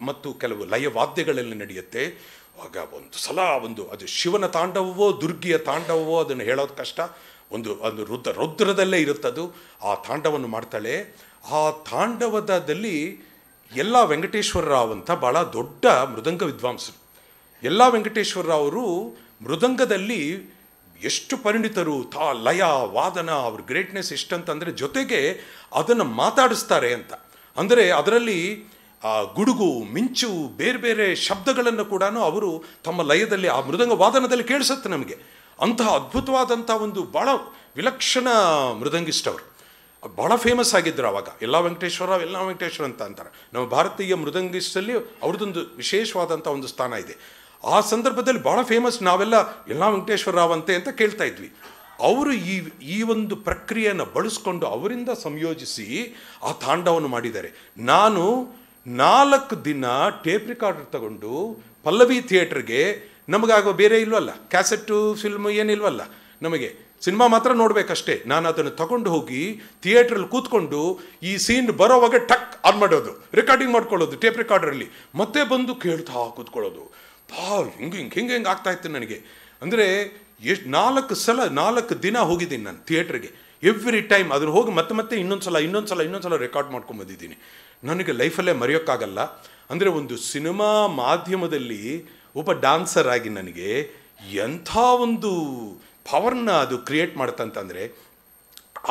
ಮತ್ತು ಕೆಲವು ಲಯವಾದ್ಯಗಳಲ್ಲಿ ನಡೆಯುತ್ತೆ ಆಗ ಒಂದು ಸಲ ಒಂದು ಅದು ಶಿವನ ತಾಂಡವವೋ ದುರ್ಗಿಯ ತಾಂಡವವೋ ಅದನ್ನು ಹೇಳೋದು ಕಷ್ಟ ಒಂದು ಒಂದು ರುದ್ರ ರುದ್ರದಲ್ಲೇ ಇರುತ್ತದು ಆ ತಾಂಡವನ್ನು ಮಾಡ್ತಾಳೆ ಆ ತಾಂಡವದಲ್ಲಿ ಎಲ್ಲ ವೆಂಕಟೇಶ್ವರ ರಾವ್ ಅಂತ ಭಾಳ ದೊಡ್ಡ ಮೃದಂಗ ವಿದ್ವಾಂಸರು ಎಲ್ಲ ವೆಂಕಟೇಶ್ವರ ಅವರು ಮೃದಂಗದಲ್ಲಿ ಎಷ್ಟು ಪರಿಣಿತರು ತಾ ಲಯ ವಾದನ ಅವ್ರ ಗ್ರೇಟ್ನೆಸ್ ಎಷ್ಟಂತಂದರೆ ಜೊತೆಗೆ ಅದನ್ನು ಮಾತಾಡಿಸ್ತಾರೆ ಅಂತ ಅಂದರೆ ಅದರಲ್ಲಿ ಗುಡುಗು ಮಿಂಚು ಬೇರೆ ಬೇರೆ ಶಬ್ದಗಳನ್ನು ಕೂಡ ಅವರು ತಮ್ಮ ಲಯದಲ್ಲಿ ಆ ಮೃದಂಗ ವಾದನದಲ್ಲಿ ಕೇಳಿಸುತ್ತೆ ನಮಗೆ ಅಂತಹ ಅದ್ಭುತವಾದಂಥ ಒಂದು ಭಾಳ ವಿಲಕ್ಷಣ ಅವರು ಭಾಳ ಫೇಮಸ್ ಆಗಿದ್ದರು ಆವಾಗ ಎಲ್ಲ ವೆಂಕಟೇಶ್ವರ ಎಲ್ಲ ವೆಂಕಟೇಶ್ವರ ಅಂತ ಅಂತಾರೆ ನಮ್ಮ ಭಾರತೀಯ ಮೃದಂಗಿಸ್ಟಲ್ಲಿ ಅವ್ರದ್ದೊಂದು ವಿಶೇಷವಾದಂಥ ಒಂದು ಸ್ಥಾನ ಇದೆ ಆ ಸಂದರ್ಭದಲ್ಲಿ ಭಾಳ ಫೇಮಸ್ ನಾವೆಲ್ಲ ಎಲ್ಲ ವೆಂಕಟೇಶ್ವರ ರಾವ್ ಅಂತೆ ಅಂತ ಕೇಳ್ತಾ ಇದ್ವಿ ಅವರು ಈ ಈ ಒಂದು ಪ್ರಕ್ರಿಯೆಯನ್ನು ಬಳಸ್ಕೊಂಡು ಅವರಿಂದ ಸಂಯೋಜಿಸಿ ಆ ತಾಂಡವನ್ನು ಮಾಡಿದ್ದಾರೆ ನಾನು ನಾಲ್ಕು ದಿನ ಟೇಪ್ ರೆಕಾರ್ಡರ್ ತಗೊಂಡು ಪಲ್ಲವಿ ಥಿಯೇಟ್ರಿಗೆ ನಮಗಾಗೋ ಬೇರೆ ಇಲ್ವಲ್ಲ ಕ್ಯಾಸೆಟ್ಟು ಫಿಲ್ಮು ಏನಿಲ್ವಲ್ಲ ನಮಗೆ ಸಿನಿಮಾ ಮಾತ್ರ ನೋಡಬೇಕಷ್ಟೇ ನಾನು ಅದನ್ನು ತಗೊಂಡು ಹೋಗಿ ಥಿಯೇಟ್ರಲ್ಲಿ ಕೂತ್ಕೊಂಡು ಈ ಸೀನ್ ಬರೋವಾಗ ಟಕ್ ಆನ್ ಮಾಡೋದು ರೆಕಾರ್ಡಿಂಗ್ ಮಾಡ್ಕೊಳ್ಳೋದು ಟೇಪ್ ರೆಕಾರ್ಡರಲ್ಲಿ ಮತ್ತೆ ಬಂದು ಕೇಳ್ತಾ ಕೂತ್ಕೊಳ್ಳೋದು ಭಾ ಹಿಂಗೆ ಹಿಂಗೆ ಹಿಂಗೆ ಹಿಂಗೆ ಆಗ್ತಾಯಿತ್ತು ನನಗೆ ಅಂದರೆ ಎಷ್ಟು ನಾಲ್ಕು ಸಲ ನಾಲ್ಕು ದಿನ ಹೋಗಿದ್ದೀನಿ ನಾನು ಥಿಯೇಟ್ರಿಗೆ ಎವ್ರಿ ಟೈಮ್ ಅದನ್ನು ಹೋಗಿ ಮತ್ತೆ ಮತ್ತೆ ಇನ್ನೊಂದು ಸಲ ಇನ್ನೊಂದು ಸಲ ಇನ್ನೊಂದು ಸಲ ರೆಕಾರ್ಡ್ ಮಾಡ್ಕೊಂಬಂದಿದ್ದೀನಿ ನನಗೆ ಲೈಫಲ್ಲೇ ಮರೆಯೋಕ್ಕಾಗಲ್ಲ ಅಂದರೆ ಒಂದು ಸಿನಿಮಾ ಮಾಧ್ಯಮದಲ್ಲಿ ಒಬ್ಬ ಡಾನ್ಸರ್ ಆಗಿ ನನಗೆ ಎಂಥ ಒಂದು ಪವರ್ನ ಅದು ಕ್ರಿಯೇಟ್ ಮಾಡ್ತಂತಂದರೆ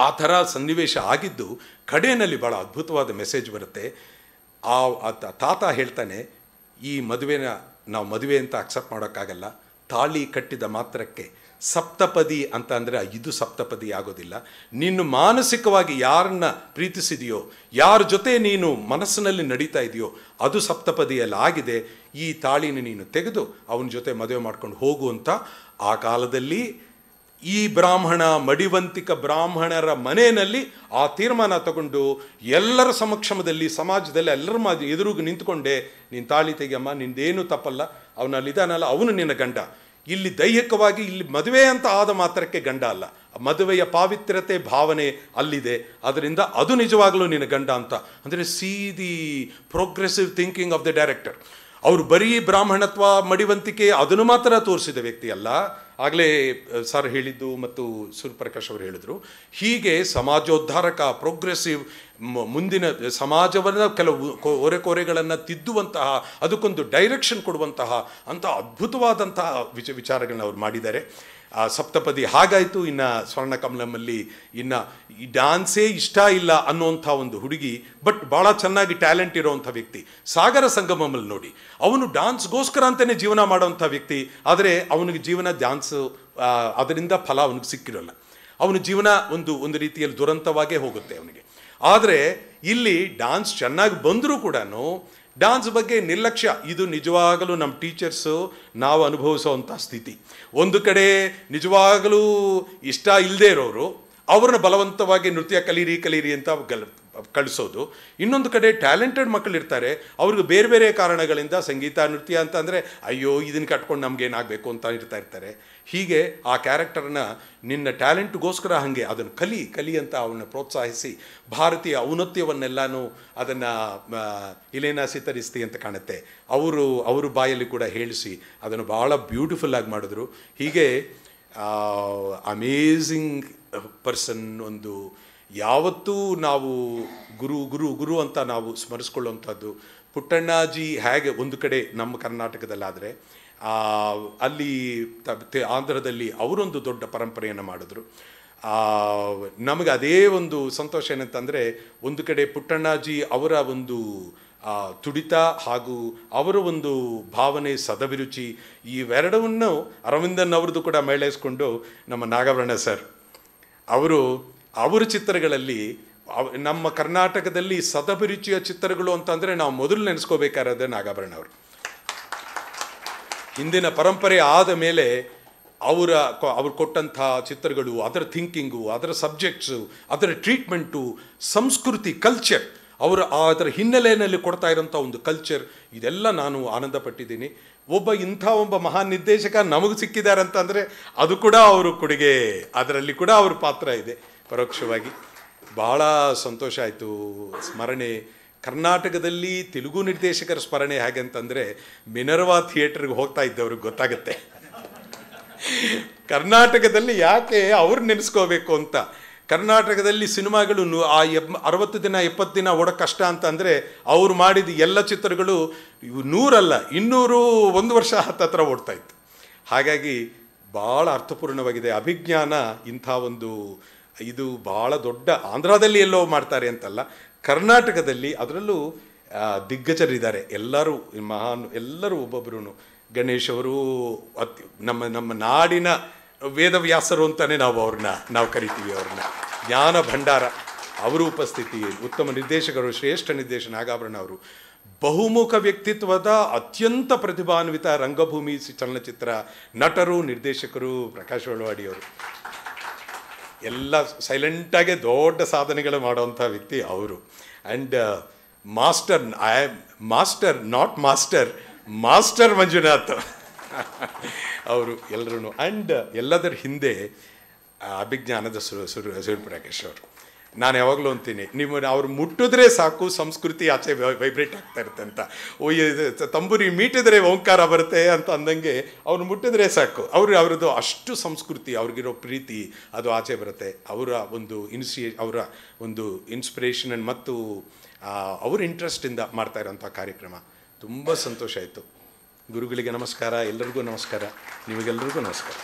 ಆ ಥರ ಸನ್ನಿವೇಶ ಆಗಿದ್ದು ಕಡೆಯಲ್ಲಿ ಭಾಳ ಅದ್ಭುತವಾದ ಮೆಸೇಜ್ ಬರುತ್ತೆ ಆ ತಾತ ಹೇಳ್ತಾನೆ ಈ ಮದುವೆನ ನಾವು ಮದುವೆ ಅಂತ ಅಕ್ಸೆಪ್ಟ್ ಮಾಡೋಕ್ಕಾಗಲ್ಲ ತಾಳಿ ಕಟ್ಟಿದ ಮಾತ್ರಕ್ಕೆ ಸಪ್ತಪದಿ ಅಂತ ಅಂದರೆ ಇದು ಸಪ್ತಪದಿ ಆಗೋದಿಲ್ಲ ನೀನು ಮಾನಸಿಕವಾಗಿ ಯಾರನ್ನ ಪ್ರೀತಿಸಿದೆಯೋ ಯಾರ ಜೊತೆ ನೀನು ಮನಸ್ಸಿನಲ್ಲಿ ನಡೀತಾ ಇದೆಯೋ ಅದು ಸಪ್ತಪದಿಯಲ್ಲಿ ಆಗಿದೆ ಈ ತಾಳಿನ ನೀನು ತೆಗೆದು ಅವನ ಜೊತೆ ಮದುವೆ ಮಾಡ್ಕೊಂಡು ಹೋಗು ಅಂತ ಆ ಕಾಲದಲ್ಲಿ ಈ ಬ್ರಾಹ್ಮಣ ಮಡಿವಂತಿಕ ಬ್ರಾಹ್ಮಣರ ಮನೆಯಲ್ಲಿ ಆ ತೀರ್ಮಾನ ತಗೊಂಡು ಎಲ್ಲರ ಸಮಕ್ಷಮದಲ್ಲಿ ಸಮಾಜದಲ್ಲಿ ಎಲ್ಲರ ಮಾ ಎದುರುಗು ನಿಂತ್ಕೊಂಡೆ ನೀನು ತಾಳಿ ತೆಗಿಯಮ್ಮ ನಿಂದೇನೂ ತಪ್ಪಲ್ಲ ಅವನಲ್ಲಿದ್ದಾನಲ್ಲ ಅವನು ನಿನ್ನ ಗಂಡ ಇಲ್ಲಿ ದೈಹಿಕವಾಗಿ ಇಲ್ಲಿ ಮದುವೆ ಅಂತ ಆದ ಮಾತ್ರಕ್ಕೆ ಗಂಡ ಅಲ್ಲ ಮದುವೆಯ ಪಾವಿತ್ರ್ಯತೆ ಭಾವನೆ ಅಲ್ಲಿದೆ ಅದರಿಂದ ಅದು ನಿಜವಾಗಲೂ ನಿನ್ನ ಗಂಡ ಅಂತ ಅಂದರೆ see the progressive thinking of the director ಅವರು ಬರೀ ಬ್ರಾಹ್ಮಣತ್ವ ಮಡಿವಂತಿಕೆ ಅದನ್ನು ಮಾತ್ರ ತೋರಿಸಿದ ವ್ಯಕ್ತಿ ಅಲ್ಲ ಆಗಲೇ ಸರ್ ಹೇಳಿದ್ದು ಮತ್ತು ಸೂರ್ಯಪ್ರಕಾಶ್ ಅವರು ಹೇಳಿದರು ಹೀಗೆ ಸಮಾಜೋದ್ಧಾರಕ ಪ್ರೋಗ್ರೆಸಿವ್ ಮುಂದಿನ ಸಮಾಜವನ್ನು ಕೆಲವು ಕೊರೆಗಳನ್ನು ತಿದ್ದುವಂತಹ ಅದಕ್ಕೊಂದು ಡೈರೆಕ್ಷನ್ ಕೊಡುವಂತಹ ಅಂಥ ಅದ್ಭುತವಾದಂತಹ ವಿಚ ವಿಚಾರಗಳನ್ನ ಅವ್ರು ಮಾಡಿದ್ದಾರೆ ಸಪ್ತಪದಿ ಹಾಗಾಯಿತು ಇನ್ನು ಸ್ವರ್ಣ ಕಮಲಮ್ಮಲ್ಲಿ ಇನ್ನು ಈ ಡ್ಯಾನ್ಸೇ ಇಷ್ಟ ಇಲ್ಲ ಅನ್ನುವಂಥ ಒಂದು ಹುಡುಗಿ ಬಟ್ ಭಾಳ ಚೆನ್ನಾಗಿ ಟ್ಯಾಲೆಂಟ್ ಇರೋವಂಥ ವ್ಯಕ್ತಿ ಸಾಗರ ಸಂಗಮಲ್ಲಿ ನೋಡಿ ಅವನು ಡ್ಯಾನ್ಸ್ಗೋಸ್ಕರ ಅಂತಲೇ ಜೀವನ ಮಾಡೋವಂಥ ವ್ಯಕ್ತಿ ಆದರೆ ಅವನಿಗೆ ಜೀವನ ಡ್ಯಾನ್ಸ್ ಅದರಿಂದ ಫಲ ಅವನಿಗೆ ಸಿಕ್ಕಿರೋಲ್ಲ ಅವನ ಜೀವನ ಒಂದು ಒಂದು ರೀತಿಯಲ್ಲಿ ದುರಂತವಾಗೇ ಹೋಗುತ್ತೆ ಅವನಿಗೆ ಆದರೆ ಇಲ್ಲಿ ಡ್ಯಾನ್ಸ್ ಚೆನ್ನಾಗಿ ಬಂದರೂ ಕೂಡ ಡಾನ್ಸ್ ಬಗ್ಗೆ ನಿರ್ಲಕ್ಷ್ಯ ಇದು ನಿಜವಾಗಲೂ ನಮ್ಮ ಟೀಚರ್ಸು ನಾವು ಅನುಭವಿಸೋವಂಥ ಸ್ಥಿತಿ ಒಂದು ಕಡೆ ನಿಜವಾಗಲೂ ಇಷ್ಟ ಇಲ್ಲದೆ ಇರೋರು ಅವ್ರನ್ನ ಬಲವಂತವಾಗಿ ನೃತ್ಯ ಕಲೀರಿ ಕಲೀರಿ ಅಂತ ಗಲ್ ಕಳಿಸೋದು ಇನ್ನೊಂದು ಕಡೆ ಟ್ಯಾಲೆಂಟೆಡ್ ಇರ್ತಾರೆ ಅವ್ರಿಗೆ ಬೇರೆ ಬೇರೆ ಕಾರಣಗಳಿಂದ ಸಂಗೀತ ನೃತ್ಯ ಅಂತ ಅಂದರೆ ಅಯ್ಯೋ ಇದನ್ನು ಕಟ್ಕೊಂಡು ಏನಾಗಬೇಕು ಅಂತ ಇರ್ತಾ ಇರ್ತಾರೆ ಹೀಗೆ ಆ ಕ್ಯಾರೆಕ್ಟರ್ನ ನಿನ್ನ ಟ್ಯಾಲೆಂಟ್ಗೋಸ್ಕರ ಹಾಗೆ ಅದನ್ನು ಕಲಿ ಕಲಿ ಅಂತ ಅವನ್ನ ಪ್ರೋತ್ಸಾಹಿಸಿ ಭಾರತೀಯ ಔನ್ನತ್ಯವನ್ನೆಲ್ಲನೂ ಅದನ್ನು ಇಲೇನಾ ಸಿತರಿಸ್ತಿ ಅಂತ ಕಾಣುತ್ತೆ ಅವರು ಅವರು ಬಾಯಲ್ಲಿ ಕೂಡ ಹೇಳಿಸಿ ಅದನ್ನು ಭಾಳ ಬ್ಯೂಟಿಫುಲ್ಲಾಗಿ ಮಾಡಿದ್ರು ಹೀಗೆ ಅಮೇಝಿಂಗ್ ಪರ್ಸನ್ ಒಂದು ಯಾವತ್ತೂ ನಾವು ಗುರು ಗುರು ಗುರು ಅಂತ ನಾವು ಸ್ಮರಿಸ್ಕೊಳ್ಳುವಂಥದ್ದು ಪುಟ್ಟಣ್ಣಾಜಿ ಹೇಗೆ ಒಂದು ಕಡೆ ನಮ್ಮ ಕರ್ನಾಟಕದಲ್ಲಾದರೆ ಅಲ್ಲಿ ಆಂಧ್ರದಲ್ಲಿ ಅವರೊಂದು ದೊಡ್ಡ ಪರಂಪರೆಯನ್ನು ಮಾಡಿದ್ರು ನಮಗೆ ಅದೇ ಒಂದು ಸಂತೋಷ ಏನಂತಂದರೆ ಒಂದು ಕಡೆ ಪುಟ್ಟಣ್ಣಾಜಿ ಅವರ ಒಂದು ತುಡಿತ ಹಾಗೂ ಅವರ ಒಂದು ಭಾವನೆ ಸದಭಿರುಚಿ ಇವೆರಡವನ್ನು ಅರವಿಂದನ್ ಅವ್ರದ್ದು ಕೂಡ ಮೇಳೈಸ್ಕೊಂಡು ನಮ್ಮ ನಾಗವರ್ಣ ಸರ್ ಅವರು ಅವರ ಚಿತ್ರಗಳಲ್ಲಿ ನಮ್ಮ ಕರ್ನಾಟಕದಲ್ಲಿ ಸದಭಿರುಚಿಯ ಚಿತ್ರಗಳು ಅಂತಂದರೆ ನಾವು ಮೊದಲು ನಾಗಾಭರಣ ಅವರು ಹಿಂದಿನ ಪರಂಪರೆ ಆದ ಮೇಲೆ ಅವರ ಅವ್ರು ಕೊಟ್ಟಂಥ ಚಿತ್ರಗಳು ಅದರ ಥಿಂಕಿಂಗು ಅದರ ಸಬ್ಜೆಕ್ಟ್ಸು ಅದರ ಟ್ರೀಟ್ಮೆಂಟು ಸಂಸ್ಕೃತಿ ಕಲ್ಚರ್ ಅವರ ಅದರ ಹಿನ್ನೆಲೆಯಲ್ಲಿ ಕೊಡ್ತಾ ಇರೋಂಥ ಒಂದು ಕಲ್ಚರ್ ಇದೆಲ್ಲ ನಾನು ಆನಂದ ಪಟ್ಟಿದ್ದೀನಿ ಒಬ್ಬ ಇಂಥ ಒಬ್ಬ ಮಹಾನ್ ನಿರ್ದೇಶಕ ನಮಗೆ ಸಿಕ್ಕಿದ್ದಾರೆ ಅಂತಂದರೆ ಅದು ಕೂಡ ಅವರು ಕೊಡುಗೆ ಅದರಲ್ಲಿ ಕೂಡ ಅವ್ರ ಪಾತ್ರ ಇದೆ ಪರೋಕ್ಷವಾಗಿ ಬಹಳ ಸಂತೋಷ ಆಯಿತು ಸ್ಮರಣೆ ಕರ್ನಾಟಕದಲ್ಲಿ ತೆಲುಗು ನಿರ್ದೇಶಕರ ಸ್ಮರಣೆ ಹೇಗೆ ಅಂತಂದರೆ ಮಿನರ್ವಾ ಥಿಯೇಟ್ರಿಗೆ ಹೋಗ್ತಾ ಇದ್ದವ್ರಿಗೆ ಗೊತ್ತಾಗುತ್ತೆ ಕರ್ನಾಟಕದಲ್ಲಿ ಯಾಕೆ ಅವ್ರು ನೆನೆಸ್ಕೋಬೇಕು ಅಂತ ಕರ್ನಾಟಕದಲ್ಲಿ ಸಿನಿಮಾಗಳು ಆ ಎಬ್ ಅರವತ್ತು ದಿನ ಎಪ್ಪತ್ತು ದಿನ ಓಡೋ ಕಷ್ಟ ಅಂತ ಅಂದರೆ ಅವ್ರು ಮಾಡಿದ ಎಲ್ಲ ಚಿತ್ರಗಳು ನೂರಲ್ಲ ಇನ್ನೂರು ಒಂದು ವರ್ಷ ಹತ್ತತ್ರ ಇತ್ತು ಹಾಗಾಗಿ ಭಾಳ ಅರ್ಥಪೂರ್ಣವಾಗಿದೆ ಅಭಿಜ್ಞಾನ ಇಂಥ ಒಂದು ಇದು ಬಹಳ ದೊಡ್ಡ ಆಂಧ್ರದಲ್ಲಿ ಎಲ್ಲೋ ಮಾಡ್ತಾರೆ ಅಂತಲ್ಲ ಕರ್ನಾಟಕದಲ್ಲಿ ಅದರಲ್ಲೂ ದಿಗ್ಗಜರಿದ್ದಾರೆ ಎಲ್ಲರೂ ಮಹಾನ್ ಎಲ್ಲರೂ ಒಬ್ಬೊಬ್ಬರು ಗಣೇಶ್ ಅವರು ಅತಿ ನಮ್ಮ ನಮ್ಮ ನಾಡಿನ ವೇದವ್ಯಾಸರು ಅಂತಲೇ ನಾವು ಅವ್ರನ್ನ ನಾವು ಕರಿತೀವಿ ಅವ್ರನ್ನ ಜ್ಞಾನ ಭಂಡಾರ ಅವರು ಉಪಸ್ಥಿತಿ ಉತ್ತಮ ನಿರ್ದೇಶಕರು ಶ್ರೇಷ್ಠ ನಿರ್ದೇಶನ ನಾಗಾಭರಣ ಅವರು ಬಹುಮುಖ ವ್ಯಕ್ತಿತ್ವದ ಅತ್ಯಂತ ಪ್ರತಿಭಾನ್ವಿತ ರಂಗಭೂಮಿ ಚಲನಚಿತ್ರ ನಟರು ನಿರ್ದೇಶಕರು ಪ್ರಕಾಶ್ ಒಳವಾಡಿಯವರು ಎಲ್ಲ ಸೈಲೆಂಟಾಗೆ ದೊಡ್ಡ ಸಾಧನೆಗಳು ಮಾಡುವಂಥ ವ್ಯಕ್ತಿ ಅವರು and master I master not master master Manjunath *laughs* ಅವರು ಎಲ್ಲರೂ ಆ್ಯಂಡ್ uh, ಎಲ್ಲದರ ಹಿಂದೆ ಅಭಿಜ್ಞಾನದ ಸುರು ಸುರು ಸೂರ್ಯಪ್ರಕಾಶ್ ಅವರು ನಾನು ಯಾವಾಗಲೂ ಅಂತೀನಿ ನಿಮ್ಮ ಅವ್ರು ಮುಟ್ಟಿದ್ರೆ ಸಾಕು ಸಂಸ್ಕೃತಿ ಆಚೆ ವೈಬ್ರೇಟ್ ಆಗ್ತಾ ಇರುತ್ತೆ ಅಂತ ಓ ತಂಬೂರಿ ಮೀಟಿದ್ರೆ ಓಂಕಾರ ಬರುತ್ತೆ ಅಂತ ಅಂದಂಗೆ ಅವ್ರು ಮುಟ್ಟಿದ್ರೆ ಸಾಕು ಅವರು ಅವ್ರದ್ದು ಅಷ್ಟು ಸಂಸ್ಕೃತಿ ಅವ್ರಿಗಿರೋ ಪ್ರೀತಿ ಅದು ಆಚೆ ಬರುತ್ತೆ ಅವರ ಒಂದು ಇನ್ಸಿಯೇ ಅವರ ಒಂದು ಇನ್ಸ್ಪಿರೇಷನ್ ಮತ್ತು ಅವ್ರ ಇಂಟ್ರೆಸ್ಟಿಂದ ಮಾಡ್ತಾ ಇರೋಂಥ ಕಾರ್ಯಕ್ರಮ ತುಂಬ ಸಂತೋಷ ಆಯಿತು ಗುರುಗಳಿಗೆ ನಮಸ್ಕಾರ ಎಲ್ಲರಿಗೂ ನಮಸ್ಕಾರ ನಿಮಗೆಲ್ಲರಿಗೂ ನಮಸ್ಕಾರ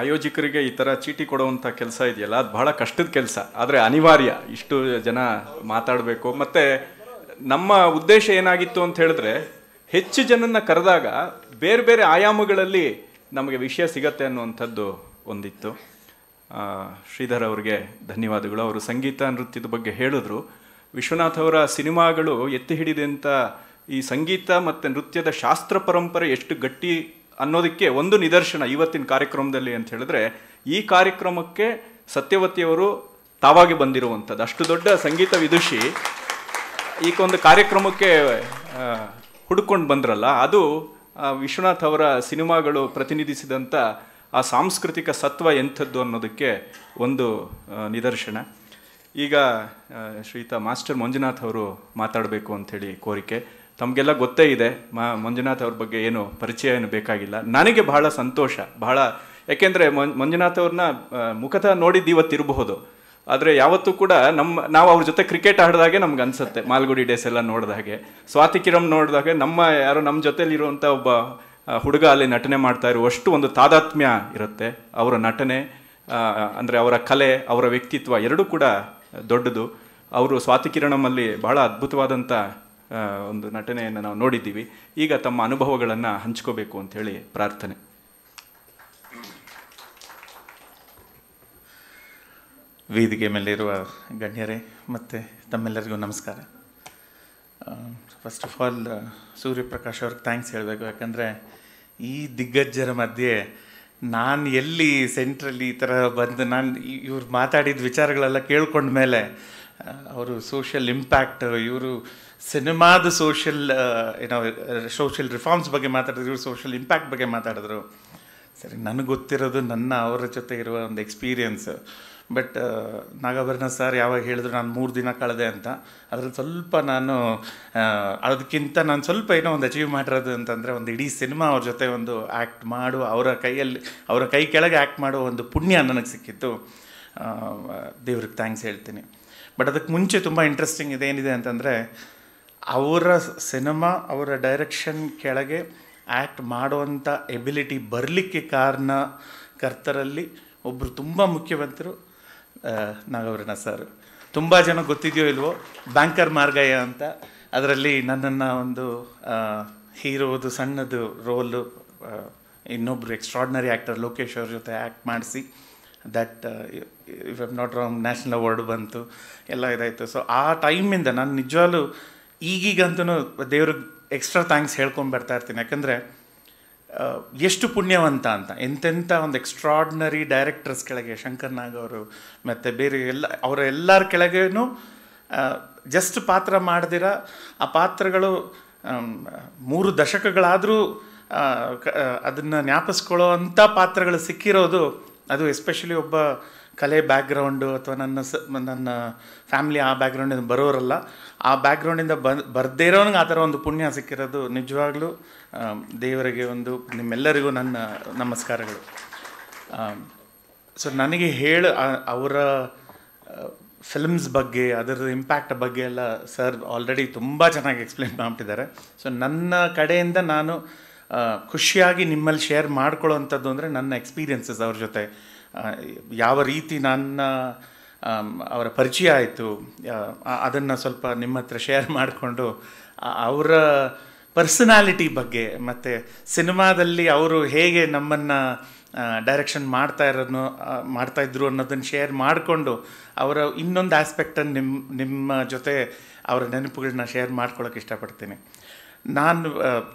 ಆಯೋಜಕರಿಗೆ ಈ ಥರ ಚೀಟಿ ಕೊಡುವಂಥ ಕೆಲಸ ಇದೆಯಲ್ಲ ಅದು ಬಹಳ ಕಷ್ಟದ ಕೆಲಸ ಆದರೆ ಅನಿವಾರ್ಯ ಇಷ್ಟು ಜನ ಮಾತಾಡಬೇಕು ಮತ್ತು ನಮ್ಮ ಉದ್ದೇಶ ಏನಾಗಿತ್ತು ಅಂತ ಹೇಳಿದ್ರೆ ಹೆಚ್ಚು ಜನನ ಕರೆದಾಗ ಬೇರೆ ಬೇರೆ ಆಯಾಮಗಳಲ್ಲಿ ನಮಗೆ ವಿಷಯ ಸಿಗತ್ತೆ ಅನ್ನುವಂಥದ್ದು ಒಂದಿತ್ತು ಶ್ರೀಧರ್ ಅವರಿಗೆ ಧನ್ಯವಾದಗಳು ಅವರು ಸಂಗೀತ ನೃತ್ಯದ ಬಗ್ಗೆ ಹೇಳಿದ್ರು ವಿಶ್ವನಾಥ್ ಅವರ ಸಿನಿಮಾಗಳು ಎತ್ತಿ ಹಿಡಿದಂಥ ಈ ಸಂಗೀತ ಮತ್ತು ನೃತ್ಯದ ಶಾಸ್ತ್ರ ಪರಂಪರೆ ಎಷ್ಟು ಗಟ್ಟಿ ಅನ್ನೋದಕ್ಕೆ ಒಂದು ನಿದರ್ಶನ ಇವತ್ತಿನ ಕಾರ್ಯಕ್ರಮದಲ್ಲಿ ಅಂತ ಹೇಳಿದ್ರೆ ಈ ಕಾರ್ಯಕ್ರಮಕ್ಕೆ ಸತ್ಯವತಿಯವರು ತಾವಾಗಿ ಬಂದಿರುವಂಥದ್ದು ಅಷ್ಟು ದೊಡ್ಡ ಸಂಗೀತ ವಿದುಷಿ ಈಗ ಒಂದು ಕಾರ್ಯಕ್ರಮಕ್ಕೆ ಹುಡುಕೊಂಡು ಬಂದ್ರಲ್ಲ ಅದು ವಿಶ್ವನಾಥ್ ಅವರ ಸಿನಿಮಾಗಳು ಪ್ರತಿನಿಧಿಸಿದಂಥ ಆ ಸಾಂಸ್ಕೃತಿಕ ಸತ್ವ ಎಂಥದ್ದು ಅನ್ನೋದಕ್ಕೆ ಒಂದು ನಿದರ್ಶನ ಈಗ ಶ್ರೀತಾ ಮಾಸ್ಟರ್ ಮಂಜುನಾಥ್ ಅವರು ಮಾತಾಡಬೇಕು ಅಂಥೇಳಿ ಕೋರಿಕೆ ತಮಗೆಲ್ಲ ಗೊತ್ತೇ ಇದೆ ಮಂಜುನಾಥ್ ಅವ್ರ ಬಗ್ಗೆ ಏನು ಪರಿಚಯ ಏನು ಬೇಕಾಗಿಲ್ಲ ನನಗೆ ಬಹಳ ಸಂತೋಷ ಬಹಳ ಯಾಕೆಂದರೆ ಮಂಜುನಾಥ್ ಅವ್ರನ್ನ ಮುಖತಃ ನೋಡಿದ್ದು ಇವತ್ತಿರಬಹುದು ಆದರೆ ಯಾವತ್ತೂ ಕೂಡ ನಮ್ಮ ನಾವು ಅವ್ರ ಜೊತೆ ಕ್ರಿಕೆಟ್ ಆಡಿದಾಗೆ ನಮ್ಗೆ ಅನಿಸುತ್ತೆ ಮಾಲ್ಗುಡಿ ಡೇಸ್ ಎಲ್ಲ ನೋಡಿದ ಹಾಗೆ ಸ್ವಾತಿ ಕಿರಮ್ ನೋಡಿದಾಗ ನಮ್ಮ ಯಾರೋ ನಮ್ಮ ಜೊತೆಲಿರುವಂಥ ಒಬ್ಬ ಹುಡುಗ ಅಲ್ಲಿ ನಟನೆ ಮಾಡ್ತಾ ಇರುವಷ್ಟು ಒಂದು ತಾದಾತ್ಮ್ಯ ಇರುತ್ತೆ ಅವರ ನಟನೆ ಅಂದರೆ ಅವರ ಕಲೆ ಅವರ ವ್ಯಕ್ತಿತ್ವ ಎರಡೂ ಕೂಡ ದೊಡ್ಡದು ಅವರು ಸ್ವಾತಿ ಕಿರಣಮ್ಮಲ್ಲಿ ಬಹಳ ಅದ್ಭುತವಾದಂಥ ಒಂದು ನಟನೆಯನ್ನು ನಾವು ನೋಡಿದ್ದೀವಿ ಈಗ ತಮ್ಮ ಅನುಭವಗಳನ್ನು ಹಂಚ್ಕೋಬೇಕು ಹೇಳಿ ಪ್ರಾರ್ಥನೆ ವೇದಿಕೆ ಮೇಲಿರುವ ಗಣ್ಯರೇ ಮತ್ತು ತಮ್ಮೆಲ್ಲರಿಗೂ ನಮಸ್ಕಾರ ಫಸ್ಟ್ ಆಫ್ ಆಲ್ ಸೂರ್ಯಪ್ರಕಾಶ್ ಅವ್ರಿಗೆ ಥ್ಯಾಂಕ್ಸ್ ಹೇಳಬೇಕು ಯಾಕಂದರೆ ಈ ದಿಗ್ಗಜ್ಜರ ಮಧ್ಯೆ ನಾನು ಎಲ್ಲಿ ಸೆಂಟ್ರಲ್ಲಿ ಈ ಥರ ಬಂದು ನಾನು ಇವ್ರು ಮಾತಾಡಿದ ವಿಚಾರಗಳೆಲ್ಲ ಮೇಲೆ ಅವರು ಸೋಷಿಯಲ್ ಇಂಪ್ಯಾಕ್ಟ್ ಇವರು ಸಿನಿಮಾದ ಸೋಷಿಯಲ್ ಏನೋ ಸೋಷಿಯಲ್ ರಿಫಾರ್ಮ್ಸ್ ಬಗ್ಗೆ ಮಾತಾಡಿದ್ರು ಇವರು ಸೋಷಿಯಲ್ ಇಂಪ್ಯಾಕ್ಟ್ ಬಗ್ಗೆ ಮಾತಾಡಿದ್ರು ಸರಿ ನನಗೆ ಗೊತ್ತಿರೋದು ನನ್ನ ಅವರ ಜೊತೆ ಇರುವ ಒಂದು ಎಕ್ಸ್ಪೀರಿಯೆನ್ಸ್ ಬಟ್ ನಾಗಾಭರಣ ಸರ್ ಯಾವಾಗ ಹೇಳಿದ್ರು ನಾನು ಮೂರು ದಿನ ಕಳೆದೆ ಅಂತ ಅದ್ರಲ್ಲಿ ಸ್ವಲ್ಪ ನಾನು ಅದಕ್ಕಿಂತ ನಾನು ಸ್ವಲ್ಪ ಏನೋ ಒಂದು ಅಚೀವ್ ಮಾಡಿರೋದು ಅಂತಂದರೆ ಒಂದು ಇಡೀ ಸಿನಿಮಾ ಅವ್ರ ಜೊತೆ ಒಂದು ಆ್ಯಕ್ಟ್ ಮಾಡು ಅವರ ಕೈಯಲ್ಲಿ ಅವರ ಕೈ ಕೆಳಗೆ ಆ್ಯಕ್ಟ್ ಮಾಡೋ ಒಂದು ಪುಣ್ಯ ನನಗೆ ಸಿಕ್ಕಿತ್ತು ದೇವ್ರಿಗೆ ಥ್ಯಾಂಕ್ಸ್ ಹೇಳ್ತೀನಿ ಬಟ್ ಅದಕ್ಕೆ ಮುಂಚೆ ತುಂಬ ಇಂಟ್ರೆಸ್ಟಿಂಗ್ ಇದೇನಿದೆ ಅಂತಂದರೆ ಅವರ ಸಿನಿಮಾ ಅವರ ಡೈರೆಕ್ಷನ್ ಕೆಳಗೆ ಆ್ಯಕ್ಟ್ ಮಾಡುವಂಥ ಎಬಿಲಿಟಿ ಬರಲಿಕ್ಕೆ ಕಾರಣ ಕರ್ತರಲ್ಲಿ ಒಬ್ಬರು ತುಂಬ ಮುಖ್ಯವಂತರು ನಾಗವರ್ಣ ಸರ್ ತುಂಬ ಜನ ಗೊತ್ತಿದೆಯೋ ಇಲ್ವೋ ಬ್ಯಾಂಕರ್ ಮಾರ್ಗಯ್ಯ ಅಂತ ಅದರಲ್ಲಿ ನನ್ನನ್ನು ಒಂದು ಹೀರೋದು ಸಣ್ಣದು ರೋಲು ಇನ್ನೊಬ್ಬರು ಎಕ್ಸ್ಟ್ರಾಡ್ನರಿ ಆ್ಯಕ್ಟರ್ ಲೋಕೇಶ್ ಅವ್ರ ಜೊತೆ ಆ್ಯಕ್ಟ್ ಮಾಡಿಸಿ that if if not wrong national award ಬಂತು ಎಲ್ಲ ಇದಾಯಿತು ಸೊ ಆ ಟೈಮಿಂದ ನಾನು ನಿಜವಾಗ್ಲೂ ಈಗೀಗಂತೂ ದೇವ್ರಿಗೆ ಎಕ್ಸ್ಟ್ರಾ ಥ್ಯಾಂಕ್ಸ್ ಹೇಳ್ಕೊಂಡು ಬರ್ತಾ ಇರ್ತೀನಿ ಯಾಕಂದರೆ ಎಷ್ಟು ಪುಣ್ಯವಂತ ಅಂತ ಎಂತೆಂಥ ಒಂದು ಎಕ್ಸ್ಟ್ರಾಡ್ನರಿ ಡೈರೆಕ್ಟರ್ಸ್ ಕೆಳಗೆ ಶಂಕರ್ ನಾಗ್ ಅವರು ಮತ್ತು ಬೇರೆ ಎಲ್ಲ ಅವರ ಎಲ್ಲರ ಕೆಳಗೇನು ಜಸ್ಟ್ ಪಾತ್ರ ಮಾಡ್ದಿರ ಆ ಪಾತ್ರಗಳು ಮೂರು ದಶಕಗಳಾದರೂ ಅದನ್ನು ಜ್ಞಾಪಿಸ್ಕೊಳ್ಳೋ ಅಂಥ ಪಾತ್ರಗಳು ಸಿಕ್ಕಿರೋದು ಅದು ಎಸ್ಪೆಷಲಿ ಒಬ್ಬ ಕಲೆ ಬ್ಯಾಕ್ಗ್ರೌಂಡು ಅಥವಾ ನನ್ನ ಸ ನನ್ನ ಫ್ಯಾಮಿಲಿ ಆ ಬ್ಯಾಕ್ಗ್ರೌಂಡಿಂದ ಬರೋರಲ್ಲ ಆ ಬ್ಯಾಕ್ಗ್ರೌಂಡಿಂದ ಬ ಬರದೇ ಇರೋನಿಗೆ ಆ ಥರ ಒಂದು ಪುಣ್ಯ ಸಿಕ್ಕಿರೋದು ನಿಜವಾಗ್ಲೂ ದೇವರಿಗೆ ಒಂದು ನಿಮ್ಮೆಲ್ಲರಿಗೂ ನನ್ನ ನಮಸ್ಕಾರಗಳು ಸೊ ನನಗೆ ಹೇಳ ಅವರ ಫಿಲ್ಮ್ಸ್ ಬಗ್ಗೆ ಅದರ ಇಂಪ್ಯಾಕ್ಟ್ ಬಗ್ಗೆ ಎಲ್ಲ ಸರ್ ಆಲ್ರೆಡಿ ತುಂಬ ಚೆನ್ನಾಗಿ ಎಕ್ಸ್ಪ್ಲೇನ್ ಮಾಡಿಬಿಟ್ಟಿದ್ದಾರೆ ಸೊ ನನ್ನ ಕಡೆಯಿಂದ ನಾನು ಖುಷಿಯಾಗಿ ನಿಮ್ಮಲ್ಲಿ ಶೇರ್ ಮಾಡ್ಕೊಳ್ಳೋವಂಥದ್ದು ಅಂದರೆ ನನ್ನ ಎಕ್ಸ್ಪೀರಿಯನ್ಸಸ್ ಅವ್ರ ಜೊತೆ ಯಾವ ರೀತಿ ನನ್ನ ಅವರ ಪರಿಚಯ ಆಯಿತು ಅದನ್ನು ಸ್ವಲ್ಪ ನಿಮ್ಮ ಹತ್ರ ಶೇರ್ ಮಾಡಿಕೊಂಡು ಅವರ ಪರ್ಸನಾಲಿಟಿ ಬಗ್ಗೆ ಮತ್ತು ಸಿನಿಮಾದಲ್ಲಿ ಅವರು ಹೇಗೆ ನಮ್ಮನ್ನು ಡೈರೆಕ್ಷನ್ ಮಾಡ್ತಾ ಮಾಡ್ತಾ ಮಾಡ್ತಾಯಿದ್ರು ಅನ್ನೋದನ್ನು ಶೇರ್ ಮಾಡಿಕೊಂಡು ಅವರ ಇನ್ನೊಂದು ಆಸ್ಪೆಕ್ಟನ್ನು ನಿಮ್ಮ ನಿಮ್ಮ ಜೊತೆ ಅವರ ನೆನಪುಗಳನ್ನ ಶೇರ್ ಮಾಡ್ಕೊಳ್ಳೋಕೆ ಇಷ್ಟಪಡ್ತೀನಿ ನಾನು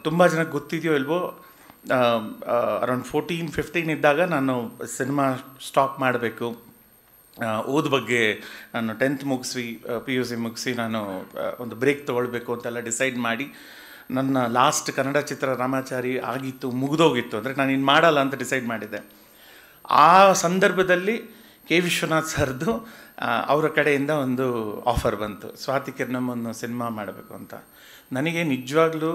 ತುಂಬ ಜನಕ್ಕೆ ಗೊತ್ತಿದೆಯೋ ಇಲ್ವೋ ಅರೌಂಡ್ ಫೋರ್ಟೀನ್ ಫಿಫ್ಟೀನ್ ಇದ್ದಾಗ ನಾನು ಸಿನಿಮಾ ಸ್ಟಾಪ್ ಮಾಡಬೇಕು ಓದ ಬಗ್ಗೆ ನಾನು ಟೆಂತ್ ಮುಗಿಸಿ ಪಿ ಯು ಸಿ ಮುಗಿಸಿ ನಾನು ಒಂದು ಬ್ರೇಕ್ ತೊಗೊಳ್ಬೇಕು ಅಂತೆಲ್ಲ ಡಿಸೈಡ್ ಮಾಡಿ ನನ್ನ ಲಾಸ್ಟ್ ಕನ್ನಡ ಚಿತ್ರ ರಾಮಾಚಾರಿ ಆಗಿತ್ತು ಮುಗಿದೋಗಿತ್ತು ಅಂದರೆ ನಾನು ಇನ್ನು ಮಾಡಲ್ಲ ಅಂತ ಡಿಸೈಡ್ ಮಾಡಿದ್ದೆ ಆ ಸಂದರ್ಭದಲ್ಲಿ ಕೆ ವಿಶ್ವನಾಥ್ ಸರ್ದು ಅವರ ಕಡೆಯಿಂದ ಒಂದು ಆಫರ್ ಬಂತು ಸ್ವಾತಿ ಕಿರಣಮ್ಮನ್ನು ಸಿನಿಮಾ ಮಾಡಬೇಕು ಅಂತ ನನಗೆ ನಿಜವಾಗ್ಲೂ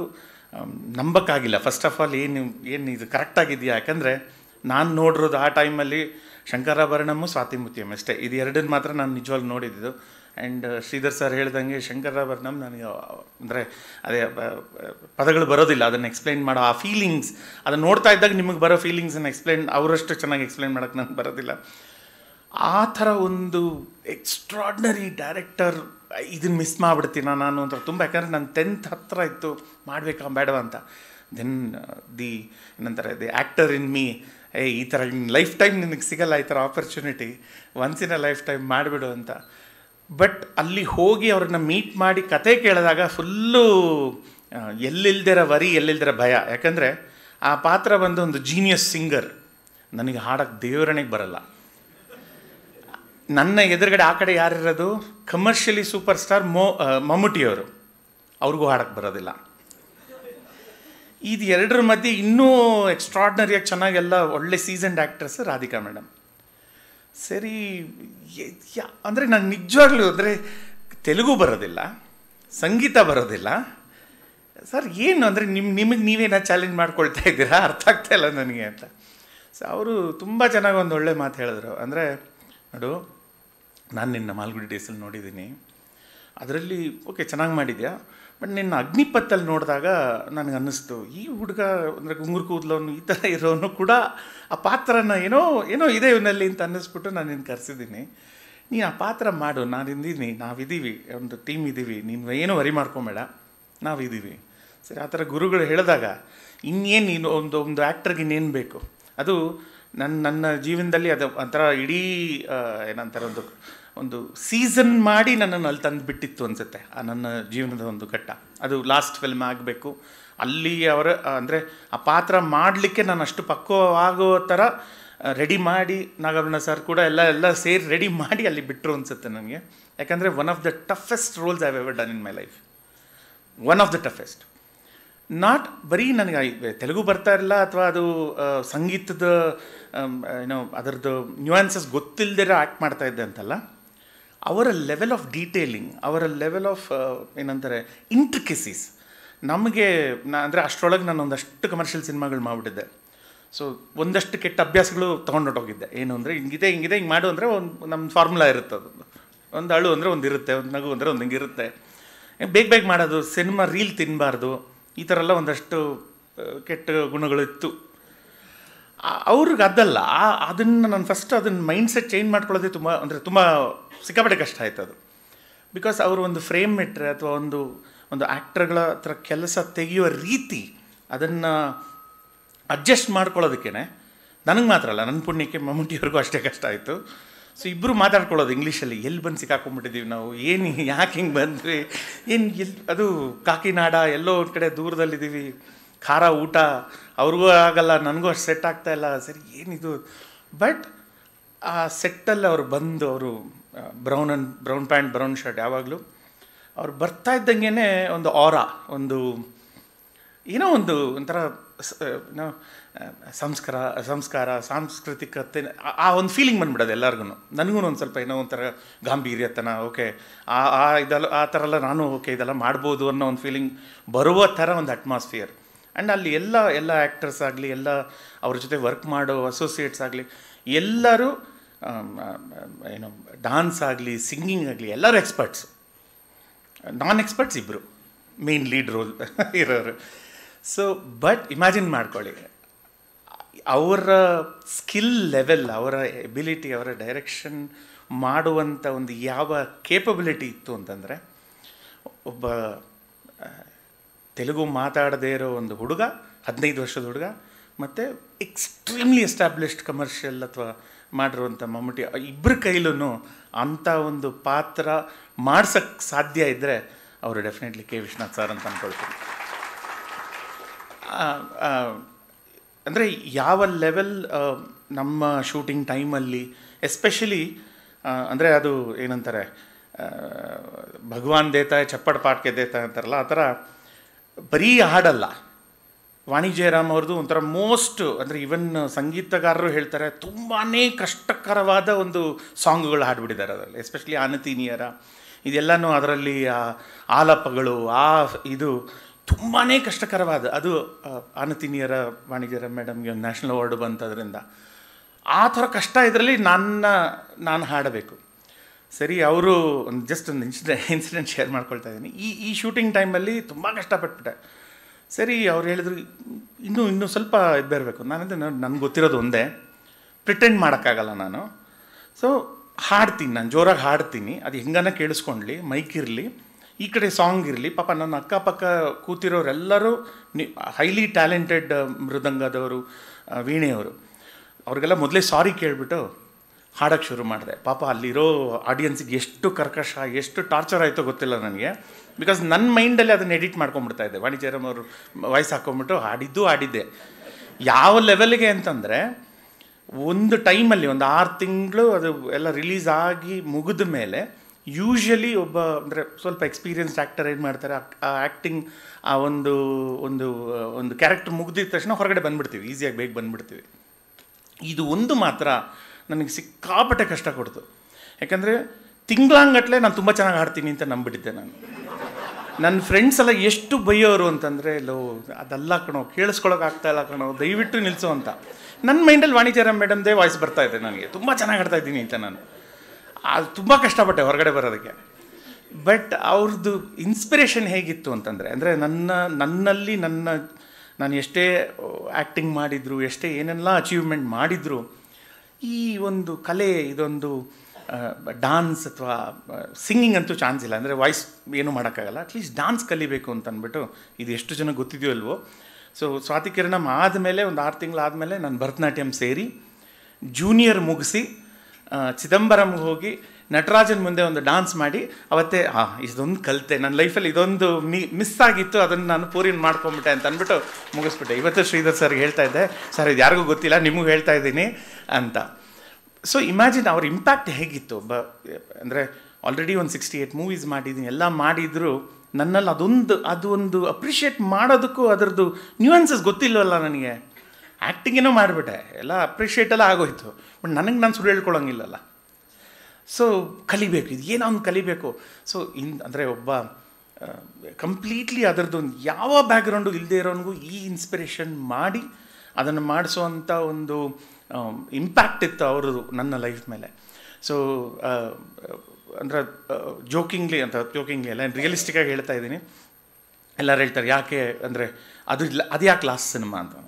ನಂಬಕ್ಕಾಗಿಲ್ಲ ಫಸ್ಟ್ ಆಫ್ ಆಲ್ ಏನು ಏನು ಇದು ಕರೆಕ್ಟಾಗಿದೆಯಾ ಯಾಕಂದರೆ ನಾನು ನೋಡಿರೋದು ಆ ಟೈಮಲ್ಲಿ ಶಂಕರಾಭರಣಮು ಸ್ವಾತಿಮುತ್ಯಮ್ ಅಷ್ಟೇ ಇದು ಎರಡನ್ನು ಮಾತ್ರ ನಾನು ನಿಜವಾಗಿ ನೋಡಿದ್ದು ಆ್ಯಂಡ್ ಶ್ರೀಧರ್ ಸರ್ ಹೇಳ್ದಂಗೆ ಶಂಕರಾಭರಣಮ್ ನನಗೆ ಅಂದರೆ ಅದೇ ಪದಗಳು ಬರೋದಿಲ್ಲ ಅದನ್ನು ಎಕ್ಸ್ಪ್ಲೈನ್ ಮಾಡೋ ಆ ಫೀಲಿಂಗ್ಸ್ ಅದನ್ನು ನೋಡ್ತಾ ಇದ್ದಾಗ ನಿಮಗೆ ಬರೋ ಫೀಲಿಂಗ್ಸನ್ನು ಎಕ್ಸ್ಪ್ಲೈನ್ ಅವರಷ್ಟು ಚೆನ್ನಾಗಿ ಎಕ್ಸ್ಪ್ಲೈನ್ ಮಾಡೋಕ್ಕೆ ನನಗೆ ಬರೋದಿಲ್ಲ ಆ ಥರ ಒಂದು ಎಕ್ಸ್ಟ್ರಾಡ್ನರಿ ಡೈರೆಕ್ಟರ್ ಇದನ್ನು ಮಿಸ್ ಮಾಡಿಬಿಡ್ತೀನ ನಾನು ಅಂತ ತುಂಬ ಯಾಕಂದರೆ ನನ್ನ ಟೆಂತ್ ಹತ್ತಿರ ಇತ್ತು ಮಾಡಬೇಕಾ ಬೇಡವಾ ಅಂತ ದೆನ್ ದಿ uh, ಏನಂತಾರೆ ದಿ ಆ್ಯಕ್ಟರ್ ಇನ್ ಮೀ ಏ ಈ ಥರ ಲೈಫ್ ಟೈಮ್ ನಿನಗೆ ಸಿಗಲ್ಲ ಈ ಥರ opportunity once in a lifetime ಮಾಡಿಬಿಡು ಅಂತ ಬಟ್ ಅಲ್ಲಿ ಹೋಗಿ ಅವ್ರನ್ನ ಮೀಟ್ ಮಾಡಿ ಕತೆ ಕೇಳಿದಾಗ ಫುಲ್ಲು ಎಲ್ಲಿಲ್ದಿರ ವರಿ ಎಲ್ಲಿಲ್ದಿರ ಭಯ ಯಾಕಂದರೆ ಆ ಪಾತ್ರ ಬಂದು ಒಂದು ಜೀನಿಯಸ್ ಸಿಂಗರ್ ನನಗೆ ಹಾಡೋಕ್ಕೆ ದೇವರಣೆಗೆ ಬರಲ್ಲ ನನ್ನ ಎದುರುಗಡೆ ಆ ಕಡೆ ಯಾರಿರೋದು ಕಮರ್ಷಿಯಲಿ ಸೂಪರ್ ಸ್ಟಾರ್ ಮೋ ಮಮ್ಮೂಟಿಯವರು ಅವ್ರಿಗೂ ಹಾಡಕ್ಕೆ ಬರೋದಿಲ್ಲ ಇದು ಎರಡರ ಮಧ್ಯೆ ಇನ್ನೂ ಎಕ್ಸ್ಟ್ರಾಡ್ನರಿಯಾಗಿ ಚೆನ್ನಾಗೆಲ್ಲ ಒಳ್ಳೆ ಸೀಸನ್ಡ್ ಆ್ಯಕ್ಟ್ರೆಸ್ ರಾಧಿಕಾ ಮೇಡಮ್ ಸರಿ ಅಂದರೆ ನಾನು ನಿಜವಾಗ್ಲೂ ಅಂದರೆ ತೆಲುಗು ಬರೋದಿಲ್ಲ ಸಂಗೀತ ಬರೋದಿಲ್ಲ ಸರ್ ಏನು ಅಂದರೆ ನಿಮ್ಮ ನಿಮಗೆ ನೀವೇನ ಚಾಲೆಂಜ್ ಮಾಡ್ಕೊಳ್ತಾ ಇದ್ದೀರಾ ಅರ್ಥ ಆಗ್ತಾ ಇಲ್ಲ ನನಗೆ ಅಂತ ಸೊ ಅವರು ತುಂಬ ಚೆನ್ನಾಗಿ ಒಂದು ಒಳ್ಳೆ ಮಾತು ಹೇಳಿದ್ರು ಅಂದರೆ ನೋಡು ನಾನು ನಿನ್ನ ಮಾಲ್ಗುಡಿ ಡೇಸಲ್ಲಿ ನೋಡಿದ್ದೀನಿ ಅದರಲ್ಲಿ ಓಕೆ ಚೆನ್ನಾಗಿ ಮಾಡಿದ್ಯಾ ಬಟ್ ನಿನ್ನ ಅಗ್ನಿಪತ್ತಲ್ಲಿ ನೋಡಿದಾಗ ನನಗೆ ಅನ್ನಿಸ್ತು ಈ ಹುಡುಗ ಅಂದರೆ ಗುಂಗುರು ಕೂದಲವನು ಈ ಥರ ಇರೋನು ಕೂಡ ಆ ಪಾತ್ರನ ಏನೋ ಏನೋ ಇದೆ ಇವನಲ್ಲಿ ಅಂತ ಅನ್ನಿಸ್ಬಿಟ್ಟು ನಾನು ನಿನ್ನ ಕರೆಸಿದ್ದೀನಿ ನೀನು ಆ ಪಾತ್ರ ಮಾಡು ನಾನು ನಾವಿದ್ದೀವಿ ಒಂದು ಟೀಮ್ ಇದ್ದೀವಿ ನೀನು ಏನೂ ವರಿ ನಾವು ನಾವಿದ್ದೀವಿ ಸರಿ ಆ ಥರ ಗುರುಗಳು ಹೇಳಿದಾಗ ಇನ್ನೇನು ನೀನು ಒಂದು ಒಂದು ಆ್ಯಕ್ಟ್ರಿಗೆ ಇನ್ನೇನು ಬೇಕು ಅದು ನನ್ನ ನನ್ನ ಜೀವನದಲ್ಲಿ ಅದು ಒಂಥರ ಇಡೀ ಏನಂತಾರೆ ಒಂದು ಒಂದು ಸೀಸನ್ ಮಾಡಿ ನನ್ನನ್ನು ಅಲ್ಲಿ ತಂದು ಬಿಟ್ಟಿತ್ತು ಅನಿಸುತ್ತೆ ಆ ನನ್ನ ಜೀವನದ ಒಂದು ಘಟ್ಟ ಅದು ಲಾಸ್ಟ್ ಫಿಲ್ಮ್ ಆಗಬೇಕು ಅಲ್ಲಿ ಅವರ ಅಂದರೆ ಆ ಪಾತ್ರ ಮಾಡಲಿಕ್ಕೆ ನಾನು ಅಷ್ಟು ಪಕ್ವವಾಗೋ ಥರ ರೆಡಿ ಮಾಡಿ ನಾಗಾಭರಣ ಸರ್ ಕೂಡ ಎಲ್ಲ ಎಲ್ಲ ಸೇರಿ ರೆಡಿ ಮಾಡಿ ಅಲ್ಲಿ ಬಿಟ್ಟರು ಅನಿಸುತ್ತೆ ನನಗೆ ಯಾಕಂದರೆ one of the toughest roles I ever done in my life one of the toughest not ಬರೀ ನನಗೆ ತೆಲುಗು ಬರ್ತಾ ಇರಲ್ಲ ಅಥವಾ ಅದು ಸಂಗೀತದ ಏನೋ ಅದರದ್ದು ನ್ಯೂಯಾನ್ಸಸ್ ಗೊತ್ತಿಲ್ಲದೆ ಆ್ಯಕ್ಟ್ ಮಾಡ್ತಾ ಇದ್ದೆ ಅಂತಲ್ಲ ಅವರ ಲೆವೆಲ್ ಆಫ್ ಡೀಟೇಲಿಂಗ್ ಅವರ ಲೆವೆಲ್ ಆಫ್ uh, ಏನಂತಾರೆ ಇಂಟ್ರಿಕೆಸೀಸ್ ನಮಗೆ ನಾ ಅಂದರೆ ಅಷ್ಟರೊಳಗೆ ನಾನು ಒಂದಷ್ಟು ಕಮರ್ಷಿಯಲ್ ಸಿನಿಮಾಗಳು ಮಾಡಿಬಿಟ್ಟಿದ್ದೆ ಸೊ ಒಂದಷ್ಟು ಕೆಟ್ಟ ಅಭ್ಯಾಸಗಳು ಹೋಗಿದ್ದೆ ಏನು ಅಂದರೆ ಹಿಂಗಿದೆ ಹಿಂಗಿದೆ ಹಿಂಗೆ ಮಾಡು ಅಂದರೆ ಒಂದು ನಮ್ಮ ಫಾರ್ಮುಲಾ ಇರುತ್ತೆ ಅದು ಒಂದು ಅಳು ಅಂದರೆ ಒಂದು ಇರುತ್ತೆ ಒಂದು ನಗು ಅಂದರೆ ಒಂದು ಹಿಂಗಿರುತ್ತೆ ಬೇಗ ಬೇಗ ಮಾಡೋದು ಸಿನಿಮಾ ರೀಲ್ ತಿನ್ನಬಾರ್ದು ಈ ಥರ ಎಲ್ಲ ಒಂದಷ್ಟು uh, ಕೆಟ್ಟ ಗುಣಗಳು ಇತ್ತು ಅವ್ರಿಗೆ ಅದಲ್ಲ ಅದನ್ನು ನಾನು ಫಸ್ಟ್ ಅದನ್ನು ಮೈಂಡ್ಸೆಟ್ ಚೇಂಜ್ ಮಾಡ್ಕೊಳ್ಳೋದೇ ತುಂಬ ಅಂದರೆ ತುಂಬ ಸಿಕ್ಕಾಪಟ್ಟೆ ಕಷ್ಟ ಆಯಿತು ಅದು ಬಿಕಾಸ್ ಅವರು ಒಂದು ಫ್ರೇಮ್ ಇಟ್ಟರೆ ಅಥವಾ ಒಂದು ಒಂದು ಆ್ಯಕ್ಟರ್ಗಳ ಹತ್ರ ಕೆಲಸ ತೆಗೆಯುವ ರೀತಿ ಅದನ್ನು ಅಡ್ಜಸ್ಟ್ ಮಾಡ್ಕೊಳ್ಳೋದಕ್ಕೇ ನನಗೆ ಮಾತ್ರ ಅಲ್ಲ ನನ್ನ ಪುಣ್ಯಕ್ಕೆ ಮಮ್ಮೂಟಿಯವ್ರಿಗೂ ಅಷ್ಟೇ ಕಷ್ಟ ಆಯಿತು ಸೊ ಇಬ್ಬರು ಮಾತಾಡ್ಕೊಳ್ಳೋದು ಇಂಗ್ಲೀಷಲ್ಲಿ ಎಲ್ಲಿ ಬಂದು ಸಿಕ್ಕಾಕೊಂಡ್ಬಿಟ್ಟಿದ್ದೀವಿ ನಾವು ಏನು ಯಾಕೆ ಹಿಂಗೆ ಬಂದ್ವಿ ಏನು ಎಲ್ಲಿ ಅದು ಕಾಕಿನಾಡ ಎಲ್ಲೋ ಒಂದು ಕಡೆ ದೂರದಲ್ಲಿದ್ದೀವಿ ಖಾರ ಊಟ ಅವ್ರಿಗೂ ಆಗಲ್ಲ ನನಗೂ ಅಷ್ಟು ಸೆಟ್ ಆಗ್ತಾ ಇಲ್ಲ ಸರಿ ಏನಿದು ಬಟ್ ಆ ಸೆಟ್ಟಲ್ಲಿ ಅವರು ಬಂದು ಅವರು brown and brown pant brown shirt ಯಾವಾಗಲೂ ಅವ್ರು ಬರ್ತಾ ಇದ್ದಂಗೆ ಒಂದು ಆರಾ ಒಂದು ಏನೋ ಒಂದು ಒಂಥರ ಸಂಸ್ಕಾರ ಸಂಸ್ಕಾರ ಸಾಂಸ್ಕೃತಿಕತೆ ಆ ಒಂದು ಫೀಲಿಂಗ್ ಬಂದ್ಬಿಡೋದು ಎಲ್ಲರಿಗೂ ನನಗೂ ಒಂದು ಸ್ವಲ್ಪ ಏನೋ ಒಂಥರ ಗಾಂಭೀರ್ಯತನ ಓಕೆ ಆ ಆ ಇದೆಲ್ಲ ಆ ಥರ ಎಲ್ಲ ನಾನು ಓಕೆ ಇದೆಲ್ಲ ಮಾಡ್ಬೋದು ಅನ್ನೋ ಒಂದು ಫೀಲಿಂಗ್ ಬರುವ ಥರ ಒಂದು ಅಟ್ಮಾಸ್ಫಿಯರ್ ಆ್ಯಂಡ್ ಅಲ್ಲಿ ಎಲ್ಲ ಎಲ್ಲ ಆ್ಯಕ್ಟರ್ಸ್ ಆಗಲಿ ಎಲ್ಲ ಅವ್ರ ಜೊತೆ ವರ್ಕ್ ಮಾಡೋ ಅಸೋಸಿಯೇಟ್ಸ್ ಆಗಲಿ ಎಲ್ಲರೂ ಏನು ಡಾನ್ಸ್ ಆಗಲಿ ಸಿಂಗಿಂಗ್ ಆಗಲಿ ಎಲ್ಲರೂ ಎಕ್ಸ್ಪರ್ಟ್ಸ್ ನಾನ್ ಎಕ್ಸ್ಪರ್ಟ್ಸ್ ಇಬ್ಬರು ಮೇನ್ ಲೀಡ್ ರೋಲ್ ಇರೋರು ಸೊ ಬಟ್ ಇಮ್ಯಾಜಿನ್ ಮಾಡ್ಕೊಳ್ಳಿ ಅವರ ಸ್ಕಿಲ್ ಲೆವೆಲ್ ಅವರ ಎಬಿಲಿಟಿ ಅವರ ಡೈರೆಕ್ಷನ್ ಮಾಡುವಂಥ ಒಂದು ಯಾವ ಕೇಪಬಿಲಿಟಿ ಇತ್ತು ಅಂತಂದರೆ ಒಬ್ಬ ತೆಲುಗು ಮಾತಾಡದೇ ಇರೋ ಒಂದು ಹುಡುಗ ಹದಿನೈದು ವರ್ಷದ ಹುಡುಗ ಮತ್ತು ಎಕ್ಸ್ಟ್ರೀಮ್ಲಿ ಎಸ್ಟಾಬ್ಲಿಷ್ಡ್ ಕಮರ್ಷಿಯಲ್ ಅಥವಾ ಮಾಡಿರುವಂಥ ಮಮ್ಮೂಟಿ ಇಬ್ಬರ ಕೈಲೂ ಅಂಥ ಒಂದು ಪಾತ್ರ ಮಾಡ್ಸೋಕ್ಕೆ ಸಾಧ್ಯ ಇದ್ದರೆ ಅವರು ಡೆಫಿನೆಟ್ಲಿ ಕೆ ವಿಶ್ವನಾಥ್ ಸರ್ ಅಂತ ಅಂದ್ಕೊಳ್ತೀನಿ ಅಂದರೆ ಯಾವ ಲೆವೆಲ್ ನಮ್ಮ ಶೂಟಿಂಗ್ ಟೈಮಲ್ಲಿ ಎಸ್ಪೆಷಲಿ ಅಂದರೆ ಅದು ಏನಂತಾರೆ ಭಗವಾನ್ ದೇತಾಯ ಚಪ್ಪಡ್ ಪಾಟ್ಗೆ ದೇತಾಯ ಅಂತಾರಲ್ಲ ಆ ಥರ ಬರೀ ಹಾಡಲ್ಲ ವಾಣಿ ಜಯರಾಮ್ ಅವ್ರದ್ದು ಒಂಥರ ಮೋಸ್ಟ್ ಅಂದರೆ ಇವನ್ ಸಂಗೀತಗಾರರು ಹೇಳ್ತಾರೆ ತುಂಬಾ ಕಷ್ಟಕರವಾದ ಒಂದು ಸಾಂಗ್ಗಳು ಹಾಡ್ಬಿಟ್ಟಿದ್ದಾರೆ ಅದರಲ್ಲಿ ಎಸ್ಪೆಷಲಿ ಆನತೀನಿಯರ ಇದೆಲ್ಲನೂ ಅದರಲ್ಲಿ ಆ ಆಲಾಪಗಳು ಆ ಇದು ತುಂಬಾ ಕಷ್ಟಕರವಾದ ಅದು ಆನತೀನಿಯರ ವಾಣಿಜ್ಯರ ಮೇಡಮ್ಗೆ ಒಂದು ನ್ಯಾಷನಲ್ ಅವಾರ್ಡ್ ಬಂತದ್ರಿಂದ ಆ ಥರ ಕಷ್ಟ ಇದರಲ್ಲಿ ನನ್ನ ನಾನು ಹಾಡಬೇಕು ಸರಿ ಅವರು ಒಂದು ಜಸ್ಟ್ ಒಂದು ಇನ್ಸಿಡೆಂಟ್ ಇನ್ಸಿಡೆಂಟ್ ಶೇರ್ ಮಾಡ್ಕೊಳ್ತಾ ಇದ್ದೀನಿ ಈ ಈ ಶೂಟಿಂಗ್ ಟೈಮಲ್ಲಿ ತುಂಬ ಕಷ್ಟಪಟ್ಬಿಟ್ಟೆ ಸರಿ ಅವ್ರು ಹೇಳಿದ್ರು ಇನ್ನೂ ಇನ್ನೂ ಸ್ವಲ್ಪ ಇದ್ದಿರಬೇಕು ನಾನಂದರೆ ನನಗೆ ಗೊತ್ತಿರೋದು ಒಂದೇ ಪ್ರಿಟೆಂಡ್ ಮಾಡೋಕ್ಕಾಗಲ್ಲ ನಾನು ಸೊ ಹಾಡ್ತೀನಿ ನಾನು ಜೋರಾಗಿ ಹಾಡ್ತೀನಿ ಅದು ಹೆಂಗನ ಕೇಳಿಸ್ಕೊಂಡ್ಲಿ ಮೈಕ್ ಇರಲಿ ಈ ಕಡೆ ಸಾಂಗ್ ಇರಲಿ ಪಾಪ ನನ್ನ ಅಕ್ಕಪಕ್ಕ ಕೂತಿರೋರೆಲ್ಲರೂ ನಿ ಹೈಲಿ ಟ್ಯಾಲೆಂಟೆಡ್ ಮೃದಂಗದವರು ವೀಣೆಯವರು ಅವ್ರಿಗೆಲ್ಲ ಮೊದಲೇ ಸಾರಿ ಕೇಳಿಬಿಟ್ಟು ಹಾಡೋಕ್ಕೆ ಶುರು ಮಾಡಿದೆ ಪಾಪ ಅಲ್ಲಿರೋ ಆಡಿಯನ್ಸಿಗೆ ಎಷ್ಟು ಕರ್ಕಶ ಎಷ್ಟು ಟಾರ್ಚರ್ ಆಯಿತೋ ಗೊತ್ತಿಲ್ಲ ನನಗೆ ಬಿಕಾಸ್ ನನ್ನ ಮೈಂಡಲ್ಲಿ ಅದನ್ನು ಎಡಿಟ್ ಮಾಡ್ಕೊಂಬಿಡ್ತಾಯಿದ್ದೆ ವಾಣಿಜ್ಯರಮ್ ಅವರು ವಾಯ್ಸ್ ಹಾಕೊಂಡ್ಬಿಟ್ಟು ಹಾಡಿದ್ದು ಆಡಿದ್ದೆ ಯಾವ ಲೆವೆಲ್ಗೆ ಅಂತಂದರೆ ಒಂದು ಟೈಮಲ್ಲಿ ಒಂದು ಆರು ತಿಂಗಳು ಅದು ಎಲ್ಲ ರಿಲೀಸ್ ಆಗಿ ಮುಗಿದ ಮೇಲೆ ಯೂಶ್ವಲಿ ಒಬ್ಬ ಅಂದರೆ ಸ್ವಲ್ಪ ಎಕ್ಸ್ಪೀರಿಯನ್ಸ್ಡ್ ಆ್ಯಕ್ಟರ್ ಏನು ಮಾಡ್ತಾರೆ ಆ ಆ್ಯಕ್ಟಿಂಗ್ ಆ ಒಂದು ಒಂದು ಒಂದು ಕ್ಯಾರೆಕ್ಟರ್ ಮುಗ್ದಿದ ತಕ್ಷಣ ಹೊರಗಡೆ ಬಂದುಬಿಡ್ತೀವಿ ಈಸಿಯಾಗಿ ಬೇಗ ಬಂದುಬಿಡ್ತೀವಿ ಇದು ಒಂದು ಮಾತ್ರ ನನಗೆ ಸಿಕ್ಕಾಪಟ್ಟೆ ಕಷ್ಟ ಕೊಡ್ತು ಯಾಕಂದರೆ ತಿಂಗ್ಳಂಗಟ್ಲೆ ನಾನು ತುಂಬ ಚೆನ್ನಾಗಿ ಹಾಡ್ತೀನಿ ಅಂತ ನಂಬಿಟ್ಟಿದ್ದೆ ನಾನು ನನ್ನ ಫ್ರೆಂಡ್ಸ್ ಎಲ್ಲ ಎಷ್ಟು ಬೈಯೋರು ಅಂತಂದರೆ ಲೋ ಅದಲ್ಲ ಕಣೋ ಕೇಳಿಸ್ಕೊಳಕ್ಕೆ ಇಲ್ಲ ಕಣೋ ದಯವಿಟ್ಟು ನಿಲ್ಲಿಸು ಅಂತ ನನ್ನ ಮೈಂಡಲ್ಲಿ ವಾಣಿಜ್ಯರ ಮೇಡಮ್ದೇ ವಾಯ್ಸ್ ಬರ್ತಾ ಇದೆ ನನಗೆ ತುಂಬ ಚೆನ್ನಾಗಿ ಹಾಡ್ತಾ ಇದ್ದೀನಿ ಅಂತ ನಾನು ಅದು ತುಂಬ ಕಷ್ಟಪಟ್ಟೆ ಹೊರಗಡೆ ಬರೋದಕ್ಕೆ ಬಟ್ ಅವ್ರದ್ದು ಇನ್ಸ್ಪಿರೇಷನ್ ಹೇಗಿತ್ತು ಅಂತಂದರೆ ಅಂದರೆ ನನ್ನ ನನ್ನಲ್ಲಿ ನನ್ನ ನಾನು ಎಷ್ಟೇ ಆ್ಯಕ್ಟಿಂಗ್ ಮಾಡಿದ್ರು ಎಷ್ಟೇ ಏನೆಲ್ಲ ಅಚೀವ್ಮೆಂಟ್ ಮಾಡಿದ್ರು ಈ ಒಂದು ಕಲೆ ಇದೊಂದು ಡಾನ್ಸ್ ಅಥವಾ ಸಿಂಗಿಂಗ್ ಅಂತೂ ಚಾನ್ಸ್ ಇಲ್ಲ ಅಂದರೆ ವಾಯ್ಸ್ ಏನೂ ಮಾಡೋಕ್ಕಾಗಲ್ಲ ಅಟ್ಲೀಸ್ಟ್ ಡಾನ್ಸ್ ಕಲಿಬೇಕು ಅಂತ ಇದು ಎಷ್ಟು ಜನ ಗೊತ್ತಿದೆಯೋ ಅಲ್ವೋ ಸೊ ಸ್ವಾತಿ ಕಿರಣ್ ಆದಮೇಲೆ ಒಂದು ಆರು ತಿಂಗಳಾದಮೇಲೆ ನಾನು ಭರತನಾಟ್ಯಂ ಸೇರಿ ಜೂನಿಯರ್ ಮುಗಿಸಿ ಚಿದಂಬರಂಗೆ ಹೋಗಿ ನಟರಾಜನ್ ಮುಂದೆ ಒಂದು ಡಾನ್ಸ್ ಮಾಡಿ ಅವತ್ತೇ ಆ ಇದೊಂದು ಕಲಿತೆ ನನ್ನ ಲೈಫಲ್ಲಿ ಇದೊಂದು ಮಿ ಮಿಸ್ ಆಗಿತ್ತು ಅದನ್ನು ನಾನು ಪೂರಿನ ಮಾಡ್ಕೊಂಬಿಟ್ಟೆ ಅಂತ ಅಂದ್ಬಿಟ್ಟು ಮುಗಿಸ್ಬಿಟ್ಟೆ ಇವತ್ತು ಶ್ರೀಧರ್ ಸರ್ಗೆ ಹೇಳ್ತಾ ಇದ್ದೆ ಸರ್ ಇದು ಯಾರಿಗೂ ಗೊತ್ತಿಲ್ಲ ನಿಮಗೂ ಹೇಳ್ತಾ ಇದ್ದೀನಿ ಅಂತ ಸೊ ಇಮ್ಯಾಜಿನ್ ಅವ್ರ ಇಂಪ್ಯಾಕ್ಟ್ ಹೇಗಿತ್ತು ಬ ಅಂದರೆ ಆಲ್ರೆಡಿ ಒಂದು ಸಿಕ್ಸ್ಟಿ ಏಯ್ಟ್ ಮೂವೀಸ್ ಮಾಡಿದ್ದೀನಿ ಎಲ್ಲ ಮಾಡಿದರೂ ನನ್ನಲ್ಲಿ ಅದೊಂದು ಅದು ಒಂದು ಅಪ್ರಿಷಿಯೇಟ್ ಮಾಡೋದಕ್ಕೂ ಅದರದ್ದು ನ್ಯೂಯನ್ಸಸ್ ಗೊತ್ತಿಲ್ಲವಲ್ಲ ನನಗೆ ಆ್ಯಕ್ಟಿಂಗೇನೋ ಮಾಡಿಬಿಟ್ಟೆ ಎಲ್ಲ ಅಪ್ರಿಷಿಯೇಟೆಲ್ಲ ಆಗೋಯಿತು ಆಗೋಯ್ತು ಬಟ್ ನನಗೆ ನಾನು ಸುಳ್ಳು ಹೇಳ್ಕೊಳ್ಳೋಂಗಿಲ್ಲಲ್ಲ ಸೊ ಕಲಿಬೇಕು ಇದು ಏನೋ ಅವ್ನು ಕಲಿಬೇಕು ಸೊ ಇನ್ ಅಂದರೆ ಒಬ್ಬ ಕಂಪ್ಲೀಟ್ಲಿ ಒಂದು ಯಾವ ಬ್ಯಾಕ್ಗ್ರೌಂಡು ಇಲ್ಲದೆ ಇರೋನಿಗೂ ಈ ಇನ್ಸ್ಪಿರೇಷನ್ ಮಾಡಿ ಅದನ್ನು ಮಾಡಿಸುವಂಥ ಒಂದು ಇಂಪ್ಯಾಕ್ಟ್ ಇತ್ತು ಅವರದು ನನ್ನ ಲೈಫ್ ಮೇಲೆ ಸೊ ಅಂದರೆ ಜೋಕಿಂಗ್ಲಿ ಅಂತ ಜೋಕಿಂಗ್ಲಿ ಅಲ್ಲ ರಿಯಲಿಸ್ಟಿಕ್ಕಾಗಿ ಹೇಳ್ತಾ ಇದ್ದೀನಿ ಎಲ್ಲರೂ ಹೇಳ್ತಾರೆ ಯಾಕೆ ಅಂದರೆ ಅದು ಇಲ್ಲ ಅದು ಯಾಕೆ ಲಾಸ್ಟ್ ಸಿನಿಮಾ ಅಂತ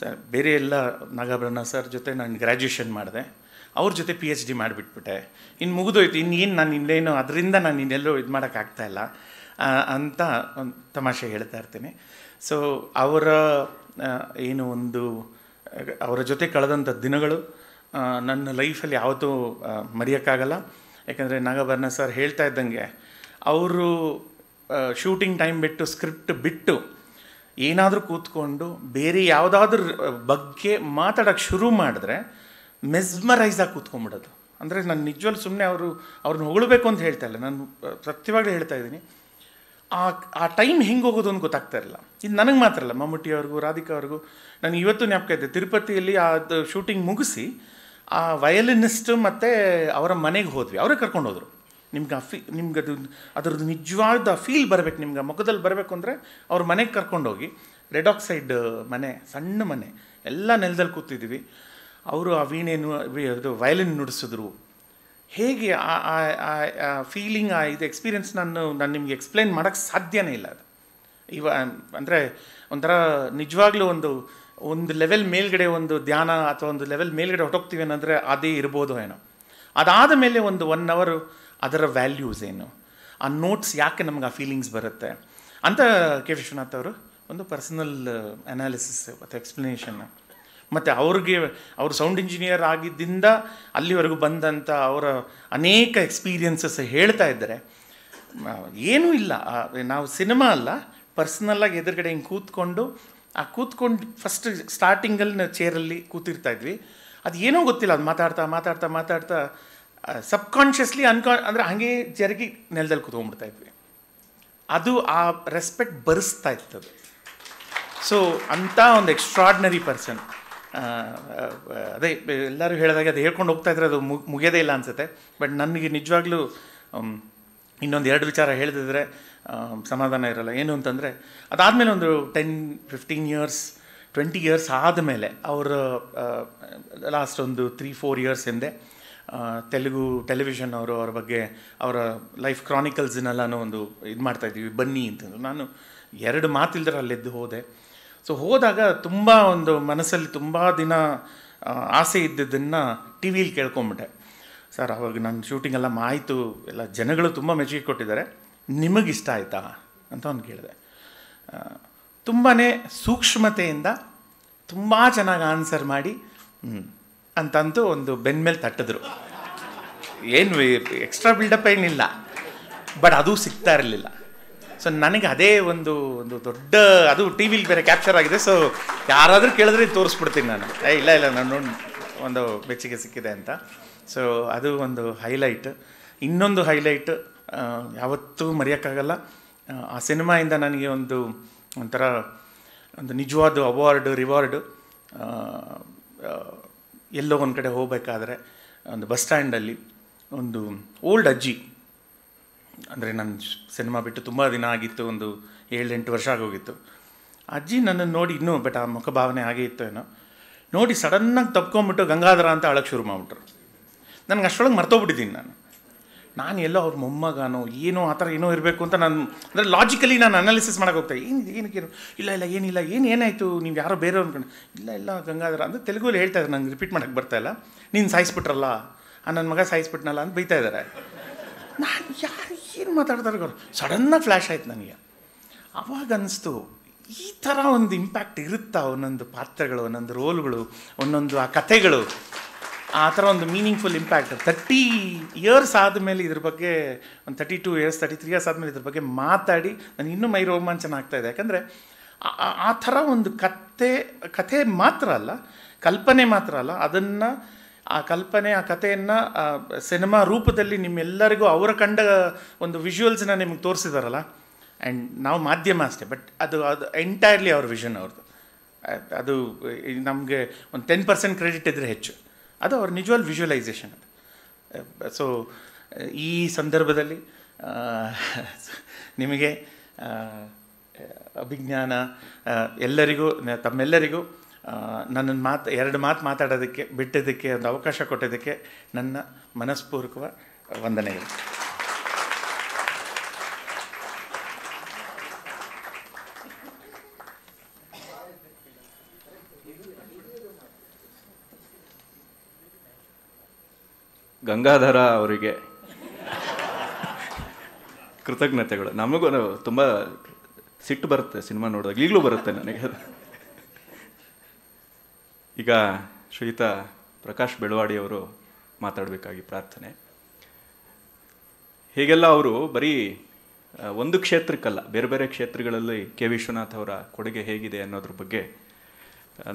ಸರ್ ಬೇರೆ ಎಲ್ಲ ನಾಗಾಭರಣ ಸರ್ ಜೊತೆ ನಾನು ಗ್ರ್ಯಾಜುಯೇಷನ್ ಮಾಡಿದೆ ಅವ್ರ ಜೊತೆ ಪಿ ಎಚ್ ಡಿ ಮಾಡಿಬಿಟ್ಬಿಟ್ಟೆ ಇನ್ನು ಮುಗಿದೋಯ್ತು ಇನ್ನೇನು ನಾನು ಇನ್ನೇನು ಅದರಿಂದ ನಾನು ಇನ್ನೆಲ್ಲೋ ಇದು ಮಾಡೋಕ್ಕಾಗ್ತಾಯಿಲ್ಲ ಅಂತ ಒಂದು ತಮಾಷೆ ಹೇಳ್ತಾ ಇರ್ತೀನಿ ಸೊ ಅವರ ಏನು ಒಂದು ಅವರ ಜೊತೆ ಕಳೆದಂಥ ದಿನಗಳು ನನ್ನ ಲೈಫಲ್ಲಿ ಯಾವತ್ತೂ ಮರೆಯೋಕ್ಕಾಗಲ್ಲ ಯಾಕಂದರೆ ನಾಗಭರಣ ಸರ್ ಹೇಳ್ತಾ ಇದ್ದಂಗೆ ಅವರು ಶೂಟಿಂಗ್ ಟೈಮ್ ಬಿಟ್ಟು ಸ್ಕ್ರಿಪ್ಟ್ ಬಿಟ್ಟು ಏನಾದರೂ ಕೂತ್ಕೊಂಡು ಬೇರೆ ಯಾವುದಾದ್ರೂ ಬಗ್ಗೆ ಮಾತಾಡೋಕ್ಕೆ ಶುರು ಮಾಡಿದ್ರೆ ಮೆಸ್ಮರೈಸ್ ಆಗಿ ಕೂತ್ಕೊಂಡ್ಬಿಡೋದು ಅಂದರೆ ನಾನು ನಿಜವಾಗ್ಲೂ ಸುಮ್ಮನೆ ಅವರು ಅವ್ರನ್ನ ಹೊಗಳಬೇಕು ಅಂತ ಹೇಳ್ತಾ ಇಲ್ಲ ನಾನು ಸತ್ಯವಾಗಲೇ ಹೇಳ್ತಾ ಇದ್ದೀನಿ ಆ ಆ ಟೈಮ್ ಹೆಂಗೆ ಹೋಗೋದು ಅಂತ ಗೊತ್ತಾಗ್ತಾ ಇರಲಿಲ್ಲ ಇದು ನನಗೆ ಮಾತ್ರ ಅಲ್ಲ ಮಮ್ಮೂಟಿ ಅವ್ರಿಗೂ ರಾಧಿಕಾ ಅವ್ರಿಗೂ ನನಗೆ ಇವತ್ತು ಜ್ಞಾಪಕ ಇದೆ ತಿರುಪತಿಯಲ್ಲಿ ಅದು ಶೂಟಿಂಗ್ ಮುಗಿಸಿ ಆ ವಯಲಿನಿಸ್ಟ್ ಮತ್ತು ಅವರ ಮನೆಗೆ ಹೋದ್ವಿ ಅವರೇ ಕರ್ಕೊಂಡು ಹೋದರು ನಿಮ್ಗೆ ಆ ಫೀ ನಿಮ್ಗೆ ಅದು ಅದರದ್ದು ನಿಜವಾದ ಫೀಲ್ ಬರಬೇಕು ನಿಮ್ಗೆ ಮುಖದಲ್ಲಿ ಬರಬೇಕು ಅಂದರೆ ಅವ್ರ ಮನೆಗೆ ಕರ್ಕೊಂಡೋಗಿ ರೆಡ್ ಆಕ್ಸೈಡ್ ಮನೆ ಸಣ್ಣ ಮನೆ ಎಲ್ಲ ನೆಲದಲ್ಲಿ ಕೂತಿದ್ದೀವಿ ಅವರು ಆ ವೀಣೆಯನ್ನು ವಯಲಿನ್ ನುಡಿಸಿದ್ರು ಹೇಗೆ ಆ ಫೀಲಿಂಗ್ ಆ ಇದು ಎಕ್ಸ್ಪೀರಿಯನ್ಸ್ ನಾನು ನಾನು ನಿಮಗೆ ಎಕ್ಸ್ಪ್ಲೈನ್ ಮಾಡೋಕ್ಕೆ ಸಾಧ್ಯನೇ ಇಲ್ಲ ಅದು ಇವ ಅಂದರೆ ಒಂಥರ ನಿಜವಾಗ್ಲೂ ಒಂದು ಒಂದು ಲೆವೆಲ್ ಮೇಲ್ಗಡೆ ಒಂದು ಧ್ಯಾನ ಅಥವಾ ಒಂದು ಲೆವೆಲ್ ಮೇಲ್ಗಡೆ ಹೊಟ್ಟೋಗ್ತೀವಿ ಅನ್ನೋದ್ರೆ ಅದೇ ಇರ್ಬೋದು ಏನೋ ಅದಾದ ಮೇಲೆ ಒಂದು ಒನ್ ಅವರು ಅದರ ವ್ಯಾಲ್ಯೂಸ್ ಏನು ಆ ನೋಟ್ಸ್ ಯಾಕೆ ನಮ್ಗೆ ಆ ಫೀಲಿಂಗ್ಸ್ ಬರುತ್ತೆ ಅಂತ ಕೆ ವಿಶ್ವನಾಥ್ ಅವರು ಒಂದು ಪರ್ಸನಲ್ ಅನಾಲಿಸಿಸ್ ಅಥವಾ ಎಕ್ಸ್ಪ್ಲನೇಷನ್ನು ಮತ್ತು ಅವ್ರಿಗೆ ಅವರು ಸೌಂಡ್ ಇಂಜಿನಿಯರ್ ಆಗಿದ್ದಿಂದ ಅಲ್ಲಿವರೆಗೂ ಬಂದಂಥ ಅವರ ಅನೇಕ ಎಕ್ಸ್ಪೀರಿಯನ್ಸಸ್ ಹೇಳ್ತಾ ಇದ್ದಾರೆ ಏನೂ ಇಲ್ಲ ನಾವು ಸಿನಿಮಾ ಅಲ್ಲ ಪರ್ಸ್ನಲ್ಲಾಗಿ ಎದುರುಗಡೆ ಹಿಂಗೆ ಕೂತ್ಕೊಂಡು ಆ ಕೂತ್ಕೊಂಡು ಫಸ್ಟ್ ಸ್ಟಾರ್ಟಿಂಗಲ್ಲಿ ಚೇರಲ್ಲಿ ಕೂತಿರ್ತಾ ಇದ್ವಿ ಅದು ಏನೋ ಗೊತ್ತಿಲ್ಲ ಅದು ಮಾತಾಡ್ತಾ ಮಾತಾಡ್ತಾ ಮಾತಾಡ್ತಾ ಸಬ್ಕಾನ್ಷಿಯಸ್ಲಿ ಅನ್ಕಾನ್ ಅಂದರೆ ಹಾಗೆ ಜರಗಿ ನೆಲದಲ್ಲಿ ಕೂತ್ಕೊಂಡ್ಬಿಡ್ತಾ ಇದ್ವಿ ಅದು ಆ ರೆಸ್ಪೆಕ್ಟ್ ಬರೆಸ್ತಾ ಇತ್ತು ಸೊ ಅಂಥ ಒಂದು ಎಕ್ಸ್ಟ್ರಾಡ್ನರಿ ಪರ್ಸನ್ ಅದೇ ಎಲ್ಲರೂ ಹೇಳಿದಾಗೆ ಅದು ಹೇಳ್ಕೊಂಡು ಹೋಗ್ತಾ ಇದ್ರೆ ಅದು ಮುಗಿಯೋದೇ ಇಲ್ಲ ಅನಿಸುತ್ತೆ ಬಟ್ ನನಗೆ ನಿಜವಾಗ್ಲೂ ಇನ್ನೊಂದು ಎರಡು ವಿಚಾರ ಹೇಳ್ದಿದ್ರೆ ಸಮಾಧಾನ ಇರಲ್ಲ ಏನು ಅಂತಂದರೆ ಅದಾದಮೇಲೆ ಒಂದು ten fifteen years twenty years ಆದಮೇಲೆ ಅವರ ಲಾಸ್ಟ್ ಒಂದು ತ್ರೀ ಫೋರ್ ಇಯರ್ಸ್ ಹಿಂದೆ ತೆಲುಗು ಟೆಲಿವಿಷನ್ ಅವರು ಅವರ ಬಗ್ಗೆ ಅವರ ಲೈಫ್ ಕ್ರಾನಿಕಲ್ಸ್ನೆಲ್ಲ ಒಂದು ಇದು ಮಾಡ್ತಾಯಿದ್ದೀವಿ ಬನ್ನಿ ಅಂತಂದು ನಾನು ಎರಡು ಮಾತಿಲ್ದ್ರೆ ಅಲ್ಲಿದ್ದು ಹೋದೆ ಸೊ ಹೋದಾಗ ತುಂಬ ಒಂದು ಮನಸ್ಸಲ್ಲಿ ತುಂಬ ದಿನ ಆಸೆ ಇದ್ದದನ್ನು ಟಿ ವಿಲಿ ಕೇಳ್ಕೊಂಬಿಟ್ಟೆ ಸರ್ ಅವಾಗ ನನ್ನ ಶೂಟಿಂಗ್ ಎಲ್ಲ ಮಾಯಿತು ಎಲ್ಲ ಜನಗಳು ತುಂಬ ಮೆಚ್ಚುಗೆ ಕೊಟ್ಟಿದ್ದಾರೆ ನಿಮಗಿಷ್ಟ ಆಯಿತಾ ಅಂತ ಅವ್ನು ಕೇಳಿದೆ ತುಂಬಾ ಸೂಕ್ಷ್ಮತೆಯಿಂದ ತುಂಬ ಚೆನ್ನಾಗಿ ಆನ್ಸರ್ ಮಾಡಿ ಅಂತಂತೂ ಒಂದು ಬೆನ್ಮೇಲೆ ತಟ್ಟಿದ್ರು ಏನು ಎಕ್ಸ್ಟ್ರಾ ಬಿಲ್ಡಪ್ ಏನಿಲ್ಲ ಬಟ್ ಅದು ಸಿಗ್ತಾ ಇರಲಿಲ್ಲ ಸೊ ನನಗೆ ಅದೇ ಒಂದು ಒಂದು ದೊಡ್ಡ ಅದು ಟಿ ವಿಲಿ ಬೇರೆ ಕ್ಯಾಪ್ಚರ್ ಆಗಿದೆ ಸೊ ಯಾರಾದರೂ ಕೇಳಿದ್ರೆ ತೋರಿಸ್ಬಿಡ್ತೀನಿ ನಾನು ಏ ಇಲ್ಲ ಇಲ್ಲ ನಾನು ಒಂದು ಬೆಚ್ಚಿಗೆ ಸಿಕ್ಕಿದೆ ಅಂತ ಸೊ ಅದು ಒಂದು ಹೈಲೈಟ್ ಇನ್ನೊಂದು ಹೈಲೈಟ್ ಯಾವತ್ತೂ ಮರೆಯೋಕ್ಕಾಗಲ್ಲ ಆ ಸಿನಿಮಾಯಿಂದ ನನಗೆ ಒಂದು ಒಂಥರ ಒಂದು ನಿಜವಾದ ಅವಾರ್ಡು ರಿವಾರ್ಡು ಎಲ್ಲೋ ಒಂದು ಕಡೆ ಹೋಗಬೇಕಾದ್ರೆ ಒಂದು ಬಸ್ ಸ್ಟ್ಯಾಂಡಲ್ಲಿ ಒಂದು ಓಲ್ಡ್ ಅಜ್ಜಿ ಅಂದರೆ ನನ್ನ ಸಿನಿಮಾ ಬಿಟ್ಟು ತುಂಬ ದಿನ ಆಗಿತ್ತು ಒಂದು ಏಳೆಂಟು ವರ್ಷ ಆಗೋಗಿತ್ತು ಅಜ್ಜಿ ನನ್ನನ್ನು ನೋಡಿ ಇನ್ನೂ ಬಟ್ ಆ ಮುಖಭಾವನೆ ಹಾಗೆ ಇತ್ತು ಏನೋ ನೋಡಿ ಸಡನ್ನಾಗಿ ತಪ್ಕೊಂಬಿಟ್ಟು ಗಂಗಾಧರ ಅಂತ ಅಳಕ್ಕೆ ಶುರು ಮಾಡಿಬಿಟ್ರು ನನಗೆ ಅಷ್ಟೊಳಗೆ ಮರ್ತೋಗ್ಬಿಟ್ಟಿದ್ದೀನಿ ನಾನು ನಾನು ಎಲ್ಲೋ ಅವ್ರ ಮೊಮ್ಮಗನೋ ಏನೋ ಆ ಥರ ಏನೋ ಇರಬೇಕು ಅಂತ ನಾನು ಅಂದರೆ ಲಾಜಿಕಲಿ ನಾನು ಅನಾಲಿಸಿಸ್ ಮಾಡೋಕೆ ಹೋಗ್ತಾ ಏನು ಏನಕ್ಕೇನು ಇಲ್ಲ ಇಲ್ಲ ಏನಿಲ್ಲ ಏನು ಏನಾಯಿತು ನೀವು ಯಾರೋ ಬೇರೆ ಅಂದ್ಕೊಂಡು ಇಲ್ಲ ಇಲ್ಲ ಗಂಗಾಧರ ಅಂದರೆ ತೆಲುಗಲ್ಲಿ ಹೇಳ್ತಾ ಇದ್ದಾರೆ ನಂಗೆ ರಿಪೀಟ್ ಮಾಡೋಕ್ಕೆ ಬರ್ತಾಯಿಲ್ಲ ನೀನು ಸಾಯಿಸ್ಬಿಟ್ರಲ್ಲ ನನ್ನ ಮಗ ಸಾಯಿಸ್ಬಿಟ್ನಲ್ಲ ಅಂತ ಬೈತಾ ಇದ್ದಾರೆ ನಾನು ಯಾರು ಏನು ಮಾತಾಡ್ತಾರೆ ಅವರು ಸಡನ್ನಾಗಿ ಫ್ಲ್ಯಾಶ್ ಆಯ್ತು ನನಗೆ ಅವಾಗ ಅನ್ನಿಸ್ತು ಈ ಥರ ಒಂದು ಇಂಪ್ಯಾಕ್ಟ್ ಇರುತ್ತಾ ಒಂದೊಂದು ಪಾತ್ರಗಳು ಒಂದೊಂದು ರೋಲ್ಗಳು ಒಂದೊಂದು ಆ ಕಥೆಗಳು ಆ ಥರ ಒಂದು ಮೀನಿಂಗ್ಫುಲ್ ಇಂಪ್ಯಾಕ್ಟ್ ತರ್ಟಿ ಇಯರ್ಸ್ ಆದಮೇಲೆ ಇದ್ರ ಬಗ್ಗೆ ಒಂದು thirty two years thirty three years ಆದಮೇಲೆ ಇದ್ರ ಬಗ್ಗೆ ಮಾತಾಡಿ ನನಗೆ ಇನ್ನೂ ಮೈ ರೋಮಾಂಚನ ಆಗ್ತಾಯಿದೆ ಯಾಕಂದರೆ ಆ ಥರ ಒಂದು ಕತೆ ಕಥೆ ಮಾತ್ರ ಅಲ್ಲ ಕಲ್ಪನೆ ಮಾತ್ರ ಅಲ್ಲ ಅದನ್ನು ಆ ಕಲ್ಪನೆ ಆ ಕಥೆಯನ್ನು ಸಿನಿಮಾ ರೂಪದಲ್ಲಿ ನಿಮ್ಮೆಲ್ಲರಿಗೂ ಅವರ ಕಂಡ ಒಂದು ವಿಷುವಲ್ಸನ್ನ ನಿಮ್ಗೆ ತೋರಿಸಿದಾರಲ್ಲ ಆ್ಯಂಡ್ ನಾವು ಮಾಧ್ಯಮ ಅಷ್ಟೇ ಬಟ್ ಅದು ಅದು ಎಂಟೈರ್ಲಿ ಅವ್ರ ವಿಷನ್ ಅವ್ರದ್ದು ಅದು ನಮಗೆ ಒಂದು ಟೆನ್ ಪರ್ಸೆಂಟ್ ಕ್ರೆಡಿಟ್ ಇದ್ದರೆ ಹೆಚ್ಚು ಅದು ಅವ್ರ ನಿಜವಲ್ ವಿಜುವಲೈಸೇಷನ್ ಅದು ಸೊ ಈ ಸಂದರ್ಭದಲ್ಲಿ ನಿಮಗೆ ಅಭಿಜ್ಞಾನ ಎಲ್ಲರಿಗೂ ತಮ್ಮೆಲ್ಲರಿಗೂ ನನ್ನ ಮಾತು ಎರಡು ಮಾತು ಮಾತಾಡೋದಕ್ಕೆ ಬಿಟ್ಟಿದ್ದಕ್ಕೆ ಒಂದು ಅವಕಾಶ ಕೊಟ್ಟಿದ್ದಕ್ಕೆ ನನ್ನ ಮನಸ್ಪೂರ್ವಕ ವಂದನೆಗಳು ಗಂಗಾಧರ ಅವರಿಗೆ ಕೃತಜ್ಞತೆಗಳು ನಮಗೂ ತುಂಬ ಸಿಟ್ಟು ಬರುತ್ತೆ ಸಿನಿಮಾ ನೋಡಿದಾಗ ಈಗಲೂ ಬರುತ್ತೆ ನನಗೆ ಈಗ ಶ್ರೀಯುತ ಪ್ರಕಾಶ್ ಬೆಳವಾಡಿಯವರು ಮಾತಾಡಬೇಕಾಗಿ ಪ್ರಾರ್ಥನೆ ಹೀಗೆಲ್ಲ ಅವರು ಬರೀ ಒಂದು ಕ್ಷೇತ್ರಕ್ಕಲ್ಲ ಬೇರೆ ಬೇರೆ ಕ್ಷೇತ್ರಗಳಲ್ಲಿ ಕೆ ವಿಶ್ವನಾಥ್ ಅವರ ಕೊಡುಗೆ ಹೇಗಿದೆ ಅನ್ನೋದ್ರ ಬಗ್ಗೆ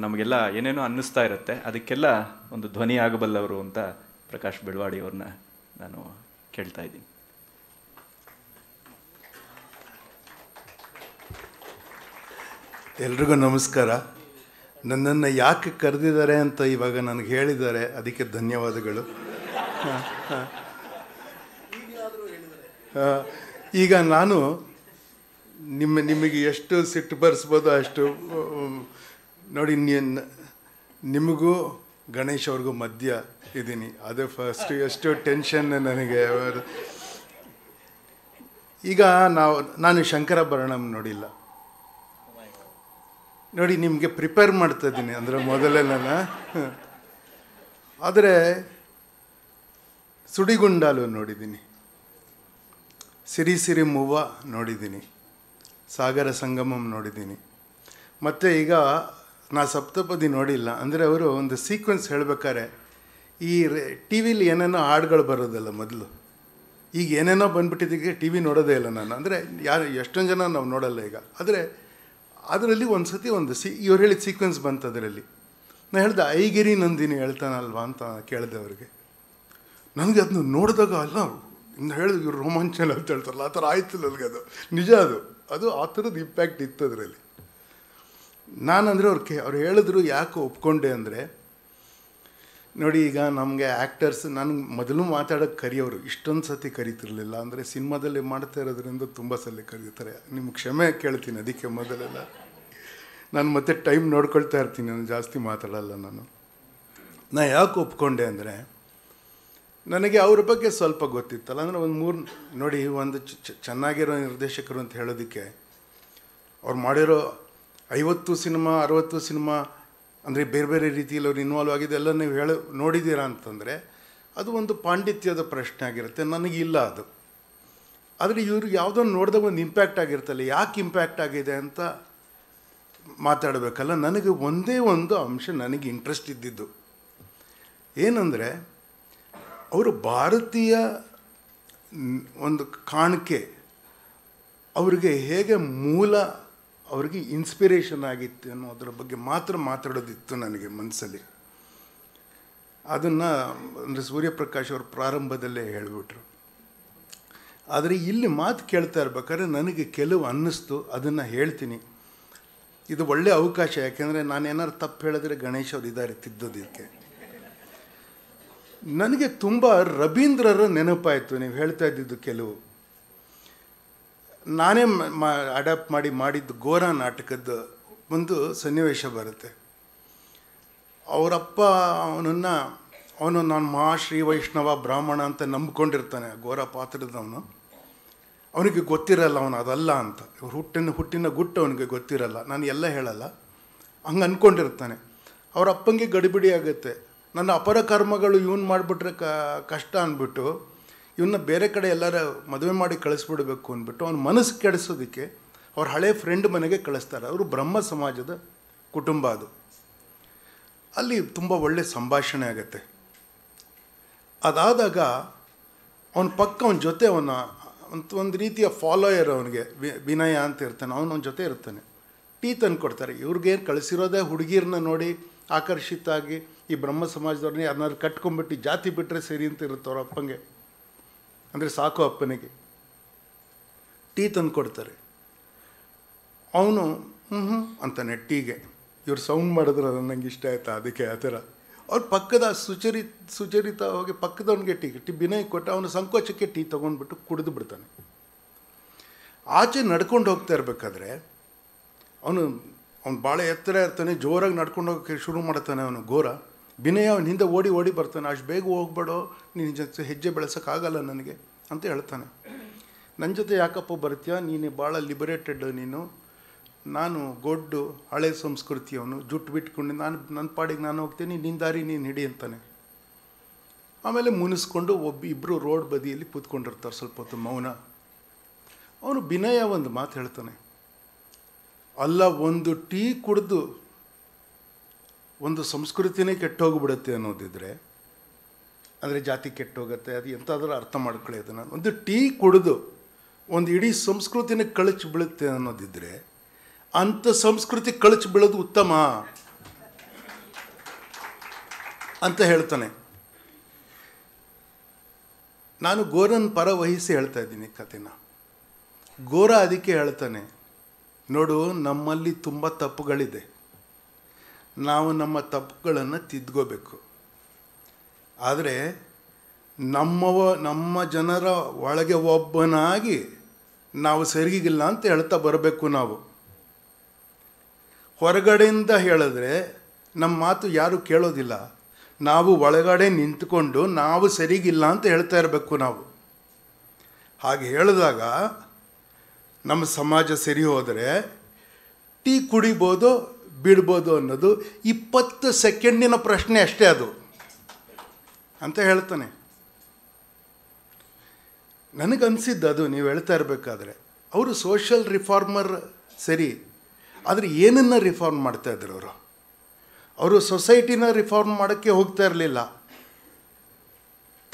ನಮಗೆಲ್ಲ ಏನೇನೋ ಅನ್ನಿಸ್ತಾ ಇರುತ್ತೆ ಅದಕ್ಕೆಲ್ಲ ಒಂದು ಧ್ವನಿ ಆಗಬಲ್ಲವರು ಅಂತ ಪ್ರಕಾಶ್ ಬೆಳವಾಡಿಯವ್ರನ್ನ ನಾನು ಕೇಳ್ತಾ ಇದ್ದೀನಿ ಎಲ್ರಿಗೂ ನಮಸ್ಕಾರ ನನ್ನನ್ನು ಯಾಕೆ ಕರೆದಿದ್ದಾರೆ ಅಂತ ಇವಾಗ ನನಗೆ ಹೇಳಿದ್ದಾರೆ ಅದಕ್ಕೆ ಧನ್ಯವಾದಗಳು ಈಗ ನಾನು ನಿಮ್ಮ ನಿಮಗೆ ಎಷ್ಟು ಸಿಟ್ಟು ಬರೆಸ್ಬೋದು ಅಷ್ಟು ನೋಡಿ ನಿಮಗೂ ಗಣೇಶ್ ಅವ್ರಿಗೂ ಮಧ್ಯ ಇದ್ದೀನಿ ಅದೇ ಫಸ್ಟ್ ಎಷ್ಟು ಟೆನ್ಷನ್ ನನಗೆ ಈಗ ನಾವು ನಾನು ಶಂಕರ ನೋಡಿಲ್ಲ ನೋಡಿ ನಿಮಗೆ ಪ್ರಿಪೇರ್ ಮಾಡ್ತಾ ಇದ್ದೀನಿ ಅಂದರೆ ಮೊದಲೆಲ್ಲ ಆದರೆ ಸುಡಿಗುಂಡಾಲು ನೋಡಿದ್ದೀನಿ ಸಿರಿ ಸಿರಿ ಮೂವ ನೋಡಿದ್ದೀನಿ ಸಾಗರ ಸಂಗಮಂ ನೋಡಿದ್ದೀನಿ ಮತ್ತು ಈಗ ನಾ ಸಪ್ತಪದಿ ನೋಡಿಲ್ಲ ಅಂದರೆ ಅವರು ಒಂದು ಸೀಕ್ವೆನ್ಸ್ ಹೇಳಬೇಕಾರೆ ಈ ಟಿ ವಿಲಿ ಏನೇನೋ ಹಾಡುಗಳು ಬರೋದಲ್ಲ ಮೊದಲು ಈಗ ಏನೇನೋ ಬಂದ್ಬಿಟ್ಟಿದ್ದಕ್ಕೆ ಟಿ ವಿ ನೋಡೋದೇ ಇಲ್ಲ ನಾನು ಅಂದರೆ ಯಾರು ಎಷ್ಟೊಂದು ಜನ ನಾವು ನೋಡಲ್ಲ ಈಗ ಆದರೆ ಅದರಲ್ಲಿ ಒಂದು ಸತಿ ಒಂದು ಸಿ ಇವ್ರು ಹೇಳಿದ ಸೀಕ್ವೆನ್ಸ್ ಬಂತು ಅದರಲ್ಲಿ ನಾನು ಹೇಳ್ದೆ ಐಗಿರಿ ನಂದಿನಿ ಹೇಳ್ತಾನಲ್ವಾ ಅಂತ ಕೇಳಿದೆ ಅವ್ರಿಗೆ ನನಗೆ ಅದನ್ನ ನೋಡಿದಾಗ ಅಲ್ಲ ಇನ್ನು ಹೇಳಿದ್ರು ಇವ್ರು ರೋಮಾಂಚನ ಅಂತ ಹೇಳ್ತಾರಲ್ಲ ಆ ಥರ ಆಯಿತು ನನಗೆ ಅದು ನಿಜ ಅದು ಅದು ಆ ಥರದ್ದು ಇಂಪ್ಯಾಕ್ಟ್ ಇತ್ತು ಅದರಲ್ಲಿ ನಾನಂದರೆ ಅವ್ರು ಕೇ ಅವ್ರು ಹೇಳಿದ್ರು ಯಾಕೆ ಒಪ್ಕೊಂಡೆ ಅಂದರೆ ನೋಡಿ ಈಗ ನಮಗೆ ಆ್ಯಕ್ಟರ್ಸ್ ನನಗೆ ಮೊದಲು ಮಾತಾಡೋಕ್ಕೆ ಕರೆಯೋರು ಇಷ್ಟೊಂದು ಸತಿ ಕರಿತಿರ್ಲಿಲ್ಲ ಅಂದರೆ ಸಿನಿಮಾದಲ್ಲಿ ಮಾಡ್ತಾ ಇರೋದ್ರಿಂದ ತುಂಬ ಸಲ ಕರೀತಾರೆ ನಿಮ್ಮ ಕ್ಷಮೆ ಕೇಳ್ತೀನಿ ಅದಕ್ಕೆ ಮೊದಲೆಲ್ಲ ನಾನು ಮತ್ತೆ ಟೈಮ್ ನೋಡ್ಕೊಳ್ತಾ ಇರ್ತೀನಿ ನಾನು ಜಾಸ್ತಿ ಮಾತಾಡಲ್ಲ ನಾನು ನಾ ಯಾಕೆ ಒಪ್ಕೊಂಡೆ ಅಂದರೆ ನನಗೆ ಅವ್ರ ಬಗ್ಗೆ ಸ್ವಲ್ಪ ಗೊತ್ತಿತ್ತಲ್ಲ ಅಂದರೆ ಒಂದು ಮೂರು ನೋಡಿ ಒಂದು ಚೆನ್ನಾಗಿರೋ ನಿರ್ದೇಶಕರು ಅಂತ ಹೇಳೋದಕ್ಕೆ ಅವ್ರು ಮಾಡಿರೋ ಐವತ್ತು ಸಿನಿಮಾ ಅರವತ್ತು ಸಿನಿಮಾ ಅಂದರೆ ಬೇರೆ ಬೇರೆ ರೀತಿಯಲ್ಲಿ ಅವ್ರು ಇನ್ವಾಲ್ವ್ ಆಗಿದೆ ಎಲ್ಲ ನೀವು ಹೇಳ ನೋಡಿದ್ದೀರಾ ಅಂತಂದರೆ ಅದು ಒಂದು ಪಾಂಡಿತ್ಯದ ಪ್ರಶ್ನೆ ಆಗಿರುತ್ತೆ ನನಗಿಲ್ಲ ಅದು ಆದರೆ ಇವ್ರಿಗೆ ಯಾವುದೋ ನೋಡಿದಾಗ ಒಂದು ಇಂಪ್ಯಾಕ್ಟ್ ಆಗಿರ್ತಲ್ಲ ಯಾಕೆ ಇಂಪ್ಯಾಕ್ಟ್ ಆಗಿದೆ ಅಂತ ಮಾತಾಡಬೇಕಲ್ಲ ನನಗೆ ಒಂದೇ ಒಂದು ಅಂಶ ನನಗೆ ಇಂಟ್ರೆಸ್ಟ್ ಇದ್ದಿದ್ದು ಏನಂದರೆ ಅವರು ಭಾರತೀಯ ಒಂದು ಕಾಣಿಕೆ ಅವರಿಗೆ ಹೇಗೆ ಮೂಲ ಅವರಿಗೆ ಇನ್ಸ್ಪಿರೇಷನ್ ಆಗಿತ್ತು ಅನ್ನೋದ್ರ ಬಗ್ಗೆ ಮಾತ್ರ ಮಾತಾಡೋದಿತ್ತು ನನಗೆ ಮನಸ್ಸಲ್ಲಿ ಅದನ್ನು ಅಂದರೆ ಸೂರ್ಯಪ್ರಕಾಶ್ ಅವರು ಪ್ರಾರಂಭದಲ್ಲೇ ಹೇಳಿಬಿಟ್ರು ಆದರೆ ಇಲ್ಲಿ ಮಾತು ಕೇಳ್ತಾ ಇರ್ಬೇಕಾದ್ರೆ ನನಗೆ ಕೆಲವು ಅನ್ನಿಸ್ತು ಅದನ್ನು ಹೇಳ್ತೀನಿ ಇದು ಒಳ್ಳೆ ಅವಕಾಶ ಯಾಕೆಂದರೆ ನಾನು ಏನಾದ್ರು ತಪ್ಪು ಹೇಳಿದ್ರೆ ಗಣೇಶ್ ಅವ್ರು ಇದ್ದಾರೆ ತಿದ್ದೋದಕ್ಕೆ ನನಗೆ ತುಂಬ ರವೀಂದ್ರರ ನೆನಪಾಯಿತು ನೀವು ಹೇಳ್ತಾ ಇದ್ದಿದ್ದು ಕೆಲವು ನಾನೇ ಅಡಾಪ್ಟ್ ಮಾಡಿ ಮಾಡಿದ್ದು ಘೋರ ನಾಟಕದ ಒಂದು ಸನ್ನಿವೇಶ ಬರುತ್ತೆ ಅವರಪ್ಪ ಅವನನ್ನು ಅವನು ನಾನು ಮಹಾಶ್ರೀ ವೈಷ್ಣವ ಬ್ರಾಹ್ಮಣ ಅಂತ ನಂಬ್ಕೊಂಡಿರ್ತಾನೆ ಘೋರ ಪಾತ್ರದವನು ಅವನಿಗೆ ಗೊತ್ತಿರಲ್ಲ ಅವನು ಅದಲ್ಲ ಅಂತ ಹುಟ್ಟಿನ ಹುಟ್ಟಿನ ಗುಟ್ಟು ಅವನಿಗೆ ಗೊತ್ತಿರಲ್ಲ ನಾನು ಎಲ್ಲ ಹೇಳಲ್ಲ ಹಂಗೆ ಅಂದ್ಕೊಂಡಿರ್ತಾನೆ ಅವ್ರ ಅಪ್ಪಂಗೆ ಗಡಿಬಿಡಿ ಆಗುತ್ತೆ ನನ್ನ ಅಪರ ಕರ್ಮಗಳು ಇವನು ಮಾಡಿಬಿಟ್ರೆ ಕಷ್ಟ ಅಂದ್ಬಿಟ್ಟು ಇವನ್ನ ಬೇರೆ ಕಡೆ ಎಲ್ಲರ ಮದುವೆ ಮಾಡಿ ಕಳಿಸ್ಬಿಡ್ಬೇಕು ಅಂದ್ಬಿಟ್ಟು ಅವ್ನ ಮನಸ್ಸು ಕೆಡಿಸೋದಕ್ಕೆ ಅವ್ರ ಹಳೆ ಫ್ರೆಂಡ್ ಮನೆಗೆ ಕಳಿಸ್ತಾರೆ ಅವರು ಬ್ರಹ್ಮ ಸಮಾಜದ ಕುಟುಂಬ ಅದು ಅಲ್ಲಿ ತುಂಬ ಒಳ್ಳೆ ಸಂಭಾಷಣೆ ಆಗುತ್ತೆ ಅದಾದಾಗ ಅವನ ಪಕ್ಕ ಅವನ ಜೊತೆ ಅವನ ಅಂತ ಒಂದು ರೀತಿಯ ಫಾಲೋಯರ್ ಅವನಿಗೆ ವಿನಯ ಅಂತ ಇರ್ತಾನೆ ಅವನ ಜೊತೆ ಇರ್ತಾನೆ ಟೀ ತಂದು ಕೊಡ್ತಾರೆ ಇವ್ರಿಗೇನು ಕಳಿಸಿರೋದೇ ಹುಡುಗಿರನ್ನ ನೋಡಿ ಆಕರ್ಷಿತಾಗಿ ಈ ಬ್ರಹ್ಮ ಸಮಾಜದವ್ರನ್ನೇ ಯಾರನ್ನಾದ್ರು ಕಟ್ಕೊಂಡ್ಬಿಟ್ಟು ಜಾತಿ ಬಿಟ್ಟರೆ ಸರಿ ಅಂತ ಇರುತ್ತವ್ರ ಅಪ್ಪಂಗೆ ಅಂದರೆ ಸಾಕು ಅಪ್ಪನಿಗೆ ಟೀ ತಂದು ಕೊಡ್ತಾರೆ ಅವನು ಹ್ಞೂ ಹ್ಞೂ ಅಂತಾನೆ ಟೀಗೆ ಇವ್ರು ಸೌಂಡ್ ಮಾಡಿದ್ರೆ ಅದು ನಂಗೆ ಇಷ್ಟ ಆಯ್ತಾ ಅದಕ್ಕೆ ಆ ಥರ ಅವ್ರ ಪಕ್ಕದ ಸುಚರಿ ಸುಚರಿತ ಹೋಗಿ ಪಕ್ಕದವನಿಗೆ ಟೀ ಟಿ ವಿನಯ್ ಕೊಟ್ಟು ಅವನು ಸಂಕೋಚಕ್ಕೆ ಟೀ ತೊಗೊಂಡ್ಬಿಟ್ಟು ಕುಡಿದು ಬಿಡ್ತಾನೆ ಆಚೆ ನಡ್ಕೊಂಡು ಹೋಗ್ತಾ ಇರಬೇಕಾದ್ರೆ ಅವನು ಅವ್ನು ಭಾಳ ಎತ್ತರ ಇರ್ತಾನೆ ಜೋರಾಗಿ ನಡ್ಕೊಂಡು ಹೋಗೋಕ್ಕೆ ಶುರು ಮಾಡ್ತಾನೆ ಅವನು ಘೋರ ವಿನಯ ಅವನ ಹಿಂದೆ ಓಡಿ ಓಡಿ ಬರ್ತಾನೆ ಅಷ್ಟು ಬೇಗ ಹೋಗ್ಬೇಡೋ ನಿನ್ನ ಜೊತೆ ಹೆಜ್ಜೆ ಬೆಳೆಸೋಕ್ಕಾಗಲ್ಲ ನನಗೆ ಅಂತ ಹೇಳ್ತಾನೆ ನನ್ನ ಜೊತೆ ಯಾಕಪ್ಪ ಬರ್ತೀಯ ನೀನು ಭಾಳ ಲಿಬರೇಟೆಡ್ ನೀನು ನಾನು ಗೊಡ್ಡು ಹಳೆ ಸಂಸ್ಕೃತಿಯವನು ಜುಟ್ಟು ಬಿಟ್ಕೊಂಡು ನಾನು ನನ್ನ ಪಾಡಿಗೆ ನಾನು ಹೋಗ್ತೀನಿ ನಿನ್ನ ದಾರಿ ನೀನು ಹಿಡಿ ಅಂತಾನೆ ಆಮೇಲೆ ಮುನಿಸ್ಕೊಂಡು ಒಬ್ಬ ಇಬ್ಬರು ರೋಡ್ ಬದಿಯಲ್ಲಿ ಕೂತ್ಕೊಂಡಿರ್ತಾರೆ ಸ್ವಲ್ಪ ಹೊತ್ತು ಮೌನ ಅವನು ವಿನಯ ಒಂದು ಮಾತು ಹೇಳ್ತಾನೆ ಅಲ್ಲ ಒಂದು ಟೀ ಕುಡಿದು ಒಂದು ಸಂಸ್ಕೃತಿನೇ ಕೆಟ್ಟೋಗ್ಬಿಡುತ್ತೆ ಅನ್ನೋದಿದ್ರೆ ಅಂದರೆ ಜಾತಿ ಕೆಟ್ಟೋಗುತ್ತೆ ಅದು ಎಂಥಾದರೂ ಅರ್ಥ ಮಾಡ್ಕೊಳ್ಳಿ ಅದನ್ನು ಒಂದು ಟೀ ಕುಡಿದು ಒಂದು ಇಡೀ ಸಂಸ್ಕೃತಿನೇ ಕಳಚಿ ಬೀಳುತ್ತೆ ಅನ್ನೋದಿದ್ದರೆ ಅಂಥ ಸಂಸ್ಕೃತಿ ಕಳಚಿ ಬೀಳೋದು ಉತ್ತಮ ಅಂತ ಹೇಳ್ತಾನೆ ನಾನು ಗೋರನ್ ಪರವಹಿಸಿ ಹೇಳ್ತಾ ಇದ್ದೀನಿ ಕಥೆನ ಗೋರ ಅದಕ್ಕೆ ಹೇಳ್ತಾನೆ ನೋಡು ನಮ್ಮಲ್ಲಿ ತುಂಬ ತಪ್ಪುಗಳಿದೆ ನಾವು ನಮ್ಮ ತಪ್ಪುಗಳನ್ನು ತಿದ್ಕೋಬೇಕು ಆದರೆ ನಮ್ಮವ ನಮ್ಮ ಜನರ ಒಳಗೆ ಒಬ್ಬನಾಗಿ ನಾವು ಸರಿಗಿಲ್ಲ ಅಂತ ಹೇಳ್ತಾ ಬರಬೇಕು ನಾವು ಹೊರಗಡೆಯಿಂದ ಹೇಳಿದ್ರೆ ನಮ್ಮ ಮಾತು ಯಾರೂ ಕೇಳೋದಿಲ್ಲ ನಾವು ಒಳಗಡೆ ನಿಂತ್ಕೊಂಡು ನಾವು ಸರಿಗಿಲ್ಲ ಅಂತ ಹೇಳ್ತಾ ಇರಬೇಕು ನಾವು ಹಾಗೆ ಹೇಳಿದಾಗ ನಮ್ಮ ಸಮಾಜ ಸರಿ ಹೋದರೆ ಟೀ ಕುಡಿಬೋದು ಬಿಡ್ಬೋದು ಅನ್ನೋದು ಇಪ್ಪತ್ತು ಸೆಕೆಂಡಿನ ಪ್ರಶ್ನೆ ಅಷ್ಟೇ ಅದು ಅಂತ ಹೇಳ್ತಾನೆ ನನಗನ್ಸಿದ್ದು ಅದು ನೀವು ಹೇಳ್ತಾ ಇರಬೇಕಾದ್ರೆ ಅವರು ಸೋಷಿಯಲ್ ರಿಫಾರ್ಮರ್ ಸರಿ ಆದರೆ ಏನನ್ನು ರಿಫಾರ್ಮ್ ಮಾಡ್ತಾಯಿದ್ರು ಅವರು ಅವರು ಸೊಸೈಟಿನ ರಿಫಾರ್ಮ್ ಮಾಡೋಕ್ಕೆ ಹೋಗ್ತಾ ಇರಲಿಲ್ಲ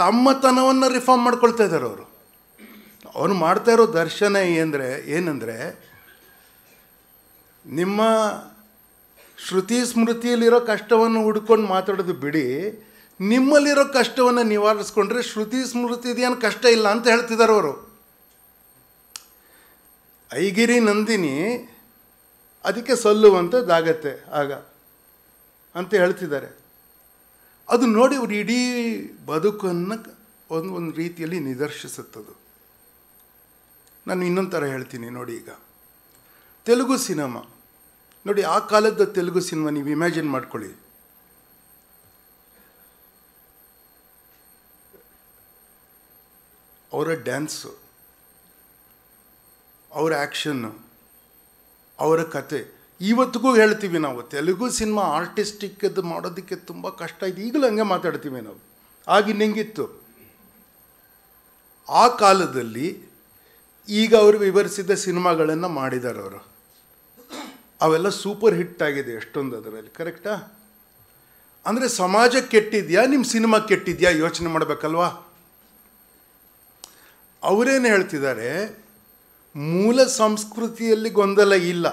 ತಮ್ಮತನವನ್ನು ರಿಫಾರ್ಮ್ ಮಾಡ್ಕೊಳ್ತಾ ಇದ್ದಾರೆ ಅವರು ಅವನು ಮಾಡ್ತಾ ಇರೋ ದರ್ಶನ ಏನಂದರೆ ಏನಂದರೆ ನಿಮ್ಮ ಶ್ರುತಿ ಸ್ಮೃತಿಯಲ್ಲಿರೋ ಕಷ್ಟವನ್ನು ಹುಡ್ಕೊಂಡು ಮಾತಾಡೋದು ಬಿಡಿ ನಿಮ್ಮಲ್ಲಿರೋ ಕಷ್ಟವನ್ನು ನಿವಾರಿಸ್ಕೊಂಡ್ರೆ ಶ್ರುತಿ ಸ್ಮೃತಿದೇನು ಕಷ್ಟ ಇಲ್ಲ ಅಂತ ಹೇಳ್ತಿದ್ದಾರೆ ಅವರು ಐಗಿರಿ ನಂದಿನಿ ಅದಕ್ಕೆ ಸಲ್ಲುವಂಥದ್ದಾಗತ್ತೆ ಆಗ ಅಂತ ಹೇಳ್ತಿದ್ದಾರೆ ಅದು ನೋಡಿ ಅವರು ಇಡೀ ಬದುಕನ್ನು ಒಂದು ಒಂದು ರೀತಿಯಲ್ಲಿ ನಿದರ್ಶಿಸುತ್ತದು ನಾನು ಇನ್ನೊಂದು ಥರ ಹೇಳ್ತೀನಿ ನೋಡಿ ಈಗ ತೆಲುಗು ಸಿನಿಮಾ ನೋಡಿ ಆ ಕಾಲದ ತೆಲುಗು ಸಿನಿಮಾ ನೀವು ಇಮ್ಯಾಜಿನ್ ಮಾಡ್ಕೊಳ್ಳಿ ಅವರ ಡ್ಯಾನ್ಸು ಅವರ ಆ್ಯಕ್ಷನ್ನು ಅವರ ಕತೆ ಇವತ್ತಿಗೂ ಹೇಳ್ತೀವಿ ನಾವು ತೆಲುಗು ಸಿನಿಮಾ ಆರ್ಟಿಸ್ಟಿಕ್ದು ಮಾಡೋದಕ್ಕೆ ತುಂಬ ಕಷ್ಟ ಇದೆ ಈಗಲೂ ಹಂಗೆ ಮಾತಾಡ್ತೀವಿ ನಾವು ಆಗಿನ ಹೆಂಗಿತ್ತು ಆ ಕಾಲದಲ್ಲಿ ಈಗ ಅವರು ವಿವರಿಸಿದ ಸಿನಿಮಾಗಳನ್ನು ಮಾಡಿದ್ದಾರೆ ಅವರು ಅವೆಲ್ಲ ಸೂಪರ್ ಹಿಟ್ ಆಗಿದೆ ಎಷ್ಟೊಂದು ಅದರಲ್ಲಿ ಕರೆಕ್ಟಾ ಅಂದರೆ ಸಮಾಜ ಕೆಟ್ಟಿದೆಯಾ ನಿಮ್ಮ ಸಿನಿಮಾ ಕೆಟ್ಟಿದೆಯಾ ಯೋಚನೆ ಮಾಡಬೇಕಲ್ವಾ ಅವರೇನು ಹೇಳ್ತಿದ್ದಾರೆ ಮೂಲ ಸಂಸ್ಕೃತಿಯಲ್ಲಿ ಗೊಂದಲ ಇಲ್ಲ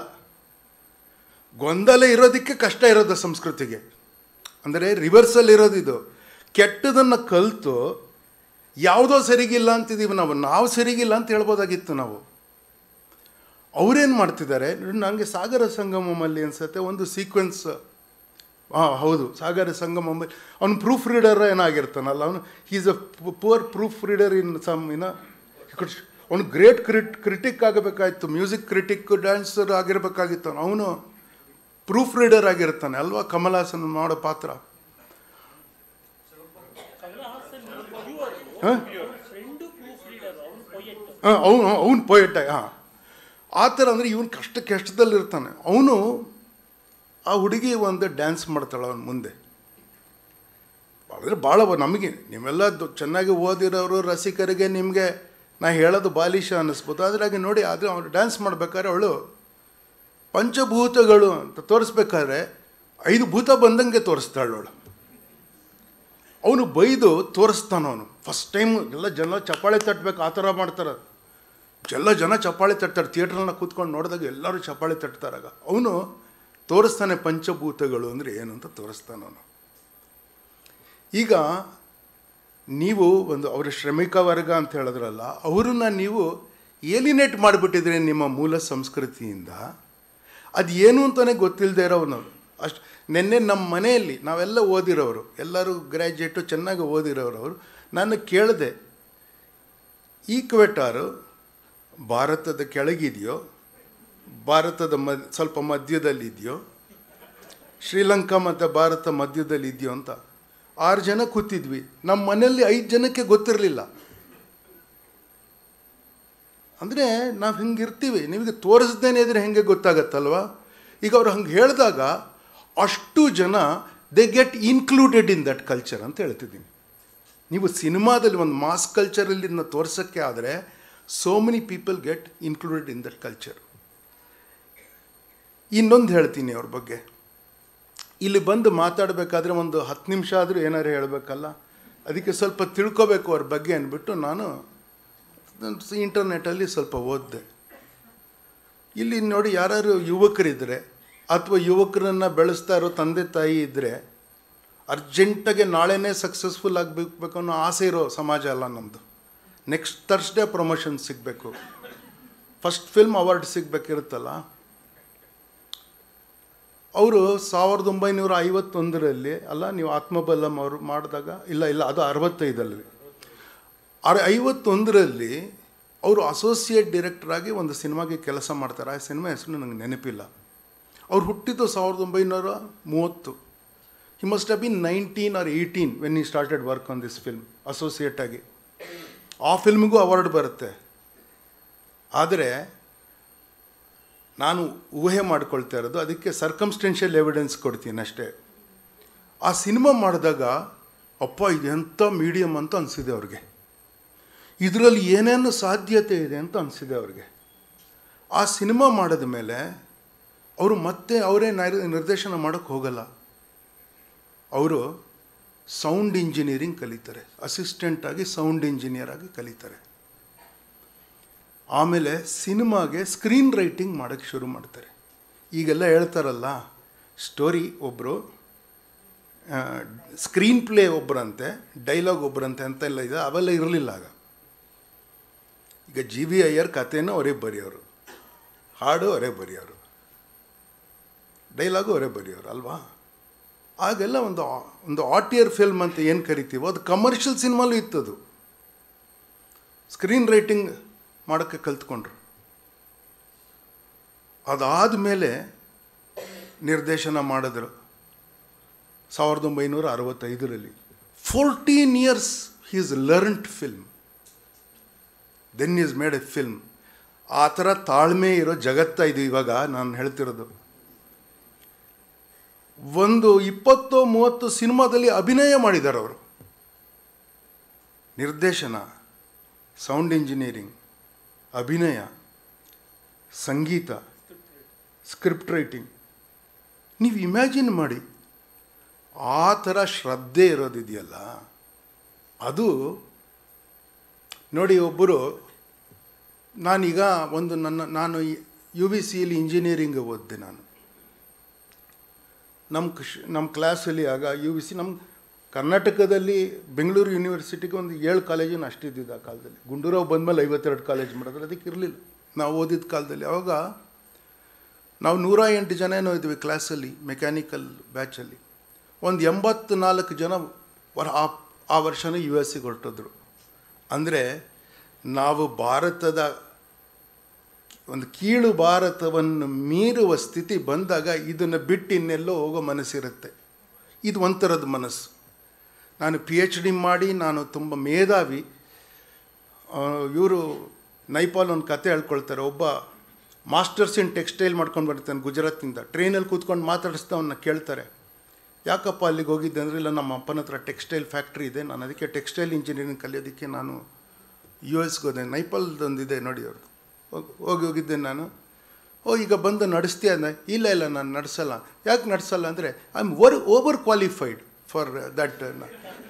ಗೊಂದಲ ಇರೋದಕ್ಕೆ ಕಷ್ಟ ಇರೋದು ಸಂಸ್ಕೃತಿಗೆ ಅಂದರೆ ರಿವರ್ಸಲ್ ಇರೋದಿದು ಕೆಟ್ಟದನ್ನು ಕಲಿತು ಯಾವುದೋ ಸರಿಗಿಲ್ಲ ಅಂತಿದ್ದೀವಿ ನಾವು ನಾವು ಸರಿಗಿಲ್ಲ ಅಂತ ಹೇಳ್ಬೋದಾಗಿತ್ತು ನಾವು ಅವರೇನು ಮಾಡ್ತಿದ್ದಾರೆ ನನಗೆ ಸಾಗರ ಸಂಗಮಲ್ಲಿ ಅನಿಸುತ್ತೆ ಒಂದು ಸೀಕ್ವೆನ್ಸ್ ಹಾಂ ಹೌದು ಸಾಗರ ಸಂಗಮಲ್ಲಿ ಅವನು ಪ್ರೂಫ್ ರೀಡರ್ ಏನಾಗಿರ್ತಾನಲ್ಲ ಅವನು is a poor proof reader in some in ಅವನು ಗ್ರೇಟ್ ಕ್ರಿಟ್ ಕ್ರಿಟಿಕ್ ಆಗಬೇಕಾಗಿತ್ತು ಮ್ಯೂಸಿಕ್ ಕ್ರಿಟಿಕ್ ಡ್ಯಾನ್ಸರ್ ಆಗಿರಬೇಕಾಗಿತ್ತು ಅವನು ಪ್ರೂಫ್ ರೀಡರ್ ಆಗಿರ್ತಾನೆ ಅಲ್ವಾ ಕಮಲ್ ಹಾಸನ್ ಮಾಡೋ ಪಾತ್ರ ಹಾಂ ಅವನು ಅವನು ಪೊಯೆಟ್ ಹಾಂ ಆ ಥರ ಅಂದರೆ ಇವನು ಕಷ್ಟ ಕಷ್ಟದಲ್ಲಿರ್ತಾನೆ ಅವನು ಆ ಹುಡುಗಿ ಒಂದು ಡ್ಯಾನ್ಸ್ ಮಾಡ್ತಾಳೆ ಅವನು ಮುಂದೆ ಅಂದರೆ ಭಾಳ ನಮಗೆ ನೀವೆಲ್ಲ ಚೆನ್ನಾಗಿ ಓದಿರೋರು ರಸಿಕರಿಗೆ ನಿಮಗೆ ನಾ ಹೇಳೋದು ಬಾಲಿಶ ಅನ್ನಿಸ್ಬೋದು ಅದರಾಗಿ ನೋಡಿ ಆದರೆ ಅವಳು ಡ್ಯಾನ್ಸ್ ಮಾಡಬೇಕಾದ್ರೆ ಅವಳು ಪಂಚಭೂತಗಳು ಅಂತ ತೋರಿಸ್ಬೇಕಾದ್ರೆ ಐದು ಭೂತ ಬಂದಂಗೆ ತೋರಿಸ್ತಾಳು ಅವಳು ಅವನು ಬೈದು ತೋರಿಸ್ತಾನ ಅವನು ಫಸ್ಟ್ ಟೈಮ್ ಎಲ್ಲ ಜನ ಚಪ್ಪಾಳೆ ತಟ್ಟಬೇಕು ಆ ಥರ ಮಾಡ್ತಾರೆ ಎಲ್ಲ ಜನ ಚಪ್ಪಾಳೆ ತಟ್ತಾರೆ ಥಿಯೇಟ್ರನ್ನ ಕೂತ್ಕೊಂಡು ನೋಡಿದಾಗ ಎಲ್ಲರೂ ಚಪ್ಪಾಳೆ ತಟ್ತಾರಾಗ ಅವನು ತೋರಿಸ್ತಾನೆ ಪಂಚಭೂತಗಳು ಅಂದರೆ ಏನು ಅಂತ ತೋರಿಸ್ತಾನವನು ಅವನು ಈಗ ನೀವು ಒಂದು ಅವರ ಶ್ರಮಿಕ ವರ್ಗ ಅಂತ ಹೇಳಿದ್ರಲ್ಲ ಅವರನ್ನ ನೀವು ಏಲಿನೇಟ್ ಮಾಡಿಬಿಟ್ಟಿದ್ರೆ ನಿಮ್ಮ ಮೂಲ ಸಂಸ್ಕೃತಿಯಿಂದ ಅದು ಏನು ಅಂತಲೇ ಗೊತ್ತಿಲ್ಲದೆ ಇರೋನು ಅಷ್ಟು ನಿನ್ನೆ ನಮ್ಮ ಮನೆಯಲ್ಲಿ ನಾವೆಲ್ಲ ಓದಿರೋರು ಎಲ್ಲರೂ ಗ್ರ್ಯಾಜುಯೇಟು ಚೆನ್ನಾಗಿ ಓದಿರೋರು ಅವರು ನಾನು ಕೇಳಿದೆ ಈಕ್ವೆಟಾರು ಭಾರತದ ಕೆಳಗಿದೆಯೋ ಭಾರತದ ಮ ಸ್ವಲ್ಪ ಮಧ್ಯದಲ್ಲಿದೆಯೋ ಶ್ರೀಲಂಕಾ ಮತ್ತು ಭಾರತ ಮಧ್ಯದಲ್ಲಿದೆಯೋ ಅಂತ ಆರು ಜನ ಕೂತಿದ್ವಿ ನಮ್ಮ ಮನೆಯಲ್ಲಿ ಐದು ಜನಕ್ಕೆ ಗೊತ್ತಿರಲಿಲ್ಲ ಅಂದರೆ ನಾವು ಇರ್ತೀವಿ ನಿಮಗೆ ತೋರಿಸ್ದೇನೆ ಇದ್ರೆ ಹೆಂಗೆ ಗೊತ್ತಾಗತ್ತಲ್ವ ಈಗ ಅವ್ರು ಹಂಗೆ ಹೇಳಿದಾಗ ಅಷ್ಟು ಜನ they get included in that culture ಅಂತ ಹೇಳ್ತಿದ್ದೀನಿ ನೀವು ಸಿನಿಮಾದಲ್ಲಿ ಒಂದು ಮಾಸ್ ಕಲ್ಚರಲ್ಲಿ ತೋರಿಸೋಕ್ಕೆ ಆದರೆ so many people get included in that culture ಇನ್ನೊಂದು ಹೇಳ್ತೀನಿ ಅವ್ರ ಬಗ್ಗೆ ಇಲ್ಲಿ ಬಂದು ಮಾತಾಡಬೇಕಾದ್ರೆ ಒಂದು ಹತ್ತು ನಿಮಿಷ ಆದರೂ ಏನಾರು ಹೇಳಬೇಕಲ್ಲ ಅದಕ್ಕೆ ಸ್ವಲ್ಪ ತಿಳ್ಕೊಬೇಕು ಅವ್ರ ಬಗ್ಗೆ ಅಂದ್ಬಿಟ್ಟು ನಾನು ಇಂಟರ್ನೆಟಲ್ಲಿ ಸ್ವಲ್ಪ ಓದಿದೆ ಇಲ್ಲಿ ನೋಡಿ ಯಾರು ಯುವಕರಿದ್ದರೆ ಅಥವಾ ಯುವಕರನ್ನು ಬೆಳೆಸ್ತಾ ಇರೋ ತಂದೆ ತಾಯಿ ಇದ್ದರೆ ಅರ್ಜೆಂಟಾಗೆ ನಾಳೆನೇ ಸಕ್ಸಸ್ಫುಲ್ ಆಗಬೇಕು ಅನ್ನೋ ಆಸೆ ಇರೋ ಸಮಾಜ ಅಲ್ಲ ನಮ್ಮದು ನೆಕ್ಸ್ಟ್ ಥರ್ಸ್ಡೇ ಪ್ರಮೋಷನ್ ಸಿಗಬೇಕು ಫಸ್ಟ್ ಫಿಲ್ಮ್ ಅವಾರ್ಡ್ ಸಿಗಬೇಕಿರುತ್ತಲ್ಲ ಅವರು ಸಾವಿರದ ಒಂಬೈನೂರ ಐವತ್ತೊಂದರಲ್ಲಿ ಅಲ್ಲ ನೀವು ಆತ್ಮಬಲಂ ಅವರು ಮಾಡಿದಾಗ ಇಲ್ಲ ಇಲ್ಲ ಅದು ಅರವತ್ತೈದಲ್ಲಿ ಆರು ಐವತ್ತೊಂದರಲ್ಲಿ ಅವರು ಅಸೋಸಿಯೇಟ್ ಡೈರೆಕ್ಟರಾಗಿ ಒಂದು ಸಿನಿಮಾಗೆ ಕೆಲಸ ಮಾಡ್ತಾರೆ ಆ ಸಿನಿಮಾ ಹೆಸರು ನನಗೆ ನೆನಪಿಲ್ಲ ಅವ್ರು ಹುಟ್ಟಿದ್ದು ಸಾವಿರದ ಒಂಬೈನೂರ ಮೂವತ್ತು he must have been nineteen or eighteen when he started work on this film ಅಸೋಸಿಯೇಟಾಗಿ ಆ ಫಿಲ್ಮಿಗೂ ಅವಾರ್ಡ್ ಬರುತ್ತೆ ಆದರೆ ನಾನು ಊಹೆ ಮಾಡ್ಕೊಳ್ತಾ ಇರೋದು ಅದಕ್ಕೆ ಸರ್ಕಮ್ಸ್ಟೆನ್ಷಿಯಲ್ ಎವಿಡೆನ್ಸ್ ಕೊಡ್ತೀನಿ ಅಷ್ಟೇ ಆ ಸಿನಿಮಾ ಮಾಡಿದಾಗ ಅಪ್ಪ ಇದೆಂಥ ಮೀಡಿಯಮ್ ಅಂತ ಅನಿಸಿದೆ ಅವ್ರಿಗೆ ಇದರಲ್ಲಿ ಏನೇನು ಸಾಧ್ಯತೆ ಇದೆ ಅಂತ ಅನಿಸಿದೆ ಅವ್ರಿಗೆ ಆ ಸಿನಿಮಾ ಮಾಡಿದ ಮೇಲೆ ಅವರು ಮತ್ತೆ ಅವರೇ ನಿರ್ದೇಶನ ಮಾಡೋಕ್ಕೆ ಹೋಗಲ್ಲ ಅವರು ಸೌಂಡ್ ಇಂಜಿನಿಯರಿಂಗ್ ಕಲಿತಾರೆ ಅಸಿಸ್ಟೆಂಟಾಗಿ ಸೌಂಡ್ ಇಂಜಿನಿಯರ್ ಆಗಿ ಕಲಿತಾರೆ ಆಮೇಲೆ ಸಿನಿಮಾಗೆ ಸ್ಕ್ರೀನ್ ರೈಟಿಂಗ್ ಮಾಡೋಕ್ಕೆ ಶುರು ಮಾಡ್ತಾರೆ ಈಗೆಲ್ಲ ಹೇಳ್ತಾರಲ್ಲ ಸ್ಟೋರಿ ಒಬ್ಬರು ಸ್ಕ್ರೀನ್ ಪ್ಲೇ ಒಬ್ಬರಂತೆ ಡೈಲಾಗ್ ಒಬ್ಬರಂತೆ ಅಂತೆಲ್ಲ ಇದೆ ಅವೆಲ್ಲ ಇರಲಿಲ್ಲ ಆಗ ಈಗ ಜಿ ವಿ ಅಯ್ಯರ್ ಕಥೆನೂ ಅವರೇ ಬರೆಯೋರು ಹಾಡು ಅವರೇ ಬರೆಯೋರು ಡೈಲಾಗು ಅವರೇ ಬರೆಯೋರು ಅಲ್ವಾ ಆಗೆಲ್ಲ ಒಂದು ಒಂದು ಆಟಿಯರ್ ಫಿಲ್ಮ್ ಅಂತ ಏನು ಕರಿತೀವೋ ಅದು ಕಮರ್ಷಿಯಲ್ ಸಿನಿಮಾಲೂ ಇತ್ತದು ಸ್ಕ್ರೀನ್ ರೈಟಿಂಗ್ ಮಾಡೋಕ್ಕೆ ಕಲ್ತ್ಕೊಂಡ್ರು ಅದಾದ ಮೇಲೆ ನಿರ್ದೇಶನ ಮಾಡಿದ್ರು ಸಾವಿರದ ಒಂಬೈನೂರ ಅರವತ್ತೈದರಲ್ಲಿ fourteen years is learned film then is made a film ಆ ಥರ ತಾಳ್ಮೆ ಇರೋ ಜಗತ್ತ ಇದು ಇವಾಗ ನಾನು ಹೇಳ್ತಿರೋದು ಒಂದು ಇಪ್ಪತ್ತು ಮೂವತ್ತು ಸಿನಿಮಾದಲ್ಲಿ ಅಭಿನಯ ಮಾಡಿದ್ದಾರೆ ಅವರು ನಿರ್ದೇಶನ ಸೌಂಡ್ ಇಂಜಿನಿಯರಿಂಗ್ ಅಭಿನಯ ಸಂಗೀತ ಸ್ಕ್ರಿಪ್ಟ್ ರೈಟಿಂಗ್ ನೀವು ಇಮ್ಯಾಜಿನ್ ಮಾಡಿ ಆ ಥರ ಶ್ರದ್ಧೆ ಇರೋದಿದೆಯಲ್ಲ ಅದು ನೋಡಿ ಒಬ್ಬರು ನಾನೀಗ ಒಂದು ನನ್ನ ನಾನು ಯು ಬಿ ಸಿಯಲ್ಲಿ ಇಂಜಿನಿಯರಿಂಗ್ ಓದಿದೆ ನಾನು ನಮ್ಮ ನಮ್ಮ ಕ್ಲಾಸಲ್ಲಿ ಆಗ ಯು ವಿ ಸಿ ನಮ್ಮ ಕರ್ನಾಟಕದಲ್ಲಿ ಬೆಂಗಳೂರು ಯೂನಿವರ್ಸಿಟಿಗೆ ಒಂದು ಏಳು ಕಾಲೇಜಿನ ಅಷ್ಟಿದ್ದಿದ್ದು ಆ ಕಾಲದಲ್ಲಿ ಗುಂಡೂರಾವ್ ಬಂದಮೇಲೆ ಐವತ್ತೆರಡು ಕಾಲೇಜ್ ಮಾಡಿದ್ರೆ ಅದಕ್ಕೆ ಇರಲಿಲ್ಲ ನಾವು ಓದಿದ ಕಾಲದಲ್ಲಿ ಆವಾಗ ನಾವು ನೂರ ಎಂಟು ಜನ ಏನೋ ಇದ್ವಿ ಕ್ಲಾಸಲ್ಲಿ ಮೆಕ್ಯಾನಿಕಲ್ ಬ್ಯಾಚಲ್ಲಿ ಒಂದು ಎಂಬತ್ತು ನಾಲ್ಕು ಜನ ವರ್ ಆ ಆ ವರ್ಷವೂ ಯು ಸಿ ಹೊರಟಿದ್ರು ಅಂದರೆ ನಾವು ಭಾರತದ ಒಂದು ಕೀಳು ಭಾರತವನ್ನು ಮೀರುವ ಸ್ಥಿತಿ ಬಂದಾಗ ಇದನ್ನು ಬಿಟ್ಟು ಇನ್ನೆಲ್ಲೋ ಹೋಗೋ ಮನಸ್ಸಿರುತ್ತೆ ಇದು ಒಂಥರದ ಮನಸ್ಸು ನಾನು ಪಿ ಎಚ್ ಡಿ ಮಾಡಿ ನಾನು ತುಂಬ ಮೇಧಾವಿ ಇವರು ನೈಪಾಲ್ ಒಂದು ಕತೆ ಹೇಳ್ಕೊಳ್ತಾರೆ ಒಬ್ಬ ಮಾಸ್ಟರ್ಸ್ ಇನ್ ಟೆಕ್ಸ್ಟೈಲ್ ಮಾಡ್ಕೊಂಡು ಬರ್ತಾನೆ ಗುಜರಾತಿಂದ ಟ್ರೈನಲ್ಲಿ ಕೂತ್ಕೊಂಡು ಮಾತಾಡಿಸ್ತಾ ಅವನ್ನ ಕೇಳ್ತಾರೆ ಯಾಕಪ್ಪ ಅಲ್ಲಿಗೆ ಹೋಗಿದ್ದೆ ಅಂದರೆ ಇಲ್ಲ ನಮ್ಮ ಅಪ್ಪನ ಹತ್ರ ಟೆಕ್ಸ್ಟೈಲ್ ಫ್ಯಾಕ್ಟ್ರಿ ಇದೆ ನಾನು ಅದಕ್ಕೆ ಟೆಕ್ಸ್ಟೈಲ್ ಇಂಜಿನಿಯರಿಂಗ್ ಕಲಿಯೋದಕ್ಕೆ ನಾನು ಯು ಎಸ್ಗೆ ಹೋದೆ ನೈಪಾಲ್ದೊಂದಿದೆ ನೋಡಿ ಅವ್ರದ್ದು ಹೋಗಿ ಹೋಗಿದ್ದೆ ನಾನು ಓ ಈಗ ಬಂದು ನಡೆಸ್ತೀಯ ಇಲ್ಲ ಇಲ್ಲ ನಾನು ನಡೆಸಲ್ಲ ಯಾಕೆ ನಡೆಸಲ್ಲ ಅಂದರೆ I am overqualified for that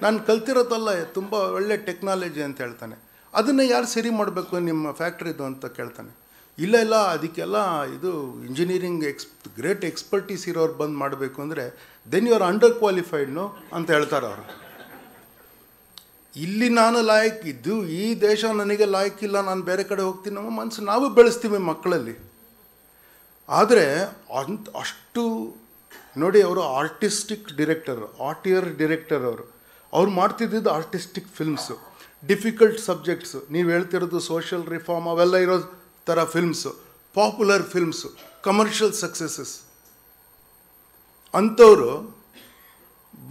ನಾನು ಕಲ್ತಿರೋದಲ್ಲ ತುಂಬ ಒಳ್ಳೆ ಟೆಕ್ನಾಲಜಿ ಅಂತ ಹೇಳ್ತಾನೆ ಅದನ್ನು ಯಾರು ಸರಿ ಮಾಡಬೇಕು ನಿಮ್ಮ ಫ್ಯಾಕ್ಟ್ರಿದು ಅಂತ ಕೇಳ್ತಾನೆ ಇಲ್ಲ ಇಲ್ಲ ಅದಕ್ಕೆಲ್ಲ ಇದು ಇಂಜಿನಿಯರಿಂಗ್ ಎಕ್ಸ್ ಗ್ರೇಟ್ ಎಕ್ಸ್ಪರ್ಟೀಸ್ ಇರೋರು ಬಂದು ಮಾಡಬೇಕು ಅಂದರೆ ದೆನ್ ಯು ಆರ್ ಅಂಡರ್ ಕ್ವಾಲಿಫೈಡ್ನು ಅಂತ ಹೇಳ್ತಾರೆ ಅವರು ಇಲ್ಲಿ ನಾನು ಲಾಯಕ್ ಇದ್ದು ಈ ದೇಶ ನನಗೆ ಇಲ್ಲ ನಾನು ಬೇರೆ ಕಡೆ ಹೋಗ್ತೀನಿ ನಮ್ಮ ಮನಸ್ಸು ನಾವು ಬೆಳೆಸ್ತೀವಿ ಮಕ್ಕಳಲ್ಲಿ ಆದರೆ ಅಂತ್ ಅಷ್ಟು ನೋಡಿ ಅವರು ಆರ್ಟಿಸ್ಟಿಕ್ ಡಿರೆಕ್ಟರ್ ಆರ್ಟಿಯರ್ ಡಿರೆಕ್ಟರ್ ಅವರು ಅವ್ರು ಮಾಡ್ತಿದ್ದಿದ್ದು ಆರ್ಟಿಸ್ಟಿಕ್ ಫಿಲ್ಮ್ಸು ಡಿಫಿಕಲ್ಟ್ ಸಬ್ಜೆಕ್ಟ್ಸು ನೀವು ಹೇಳ್ತಿರೋದು ಸೋಷಿಯಲ್ ರಿಫಾರ್ಮ್ ಅವೆಲ್ಲ ಇರೋ ಥರ films popular films commercial successes ಅಂಥವರು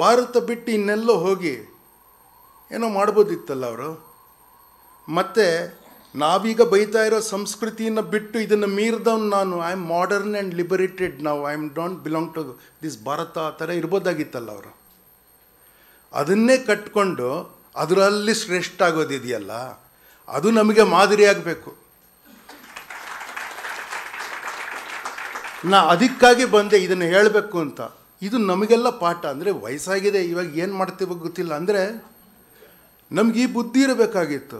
ಭಾರತ ಬಿಟ್ಟು ಇನ್ನೆಲ್ಲೋ ಹೋಗಿ ಏನೋ ಮಾಡ್ಬೋದಿತ್ತಲ್ಲ ಅವರು ಮತ್ತು ನಾವೀಗ ಬೈತಾ ಇರೋ ಸಂಸ್ಕೃತಿಯನ್ನು ಬಿಟ್ಟು ಇದನ್ನು ಮೀರಿದವ್ನು ನಾನು I am modern and liberated ನಾವು I am don't belong to this ಭಾರತ ಆ ಥರ ಇರ್ಬೋದಾಗಿತ್ತಲ್ಲ ಅವರು ಅದನ್ನೇ ಕಟ್ಕೊಂಡು ಅದರಲ್ಲಿ ಶ್ರೇಷ್ಠ ಆಗೋದಿದೆಯಲ್ಲ ಅದು ನಮಗೆ ಮಾದರಿಯಾಗಬೇಕು ನಾ ಅದಕ್ಕಾಗಿ ಬಂದೆ ಇದನ್ನು ಹೇಳಬೇಕು ಅಂತ ಇದು ನಮಗೆಲ್ಲ ಪಾಠ ಅಂದರೆ ವಯಸ್ಸಾಗಿದೆ ಇವಾಗ ಏನು ಮಾಡ್ತೀವೋ ಗೊತ್ತಿಲ್ಲ ಅಂದರೆ ನಮಗೆ ಈ ಬುದ್ಧಿ ಇರಬೇಕಾಗಿತ್ತು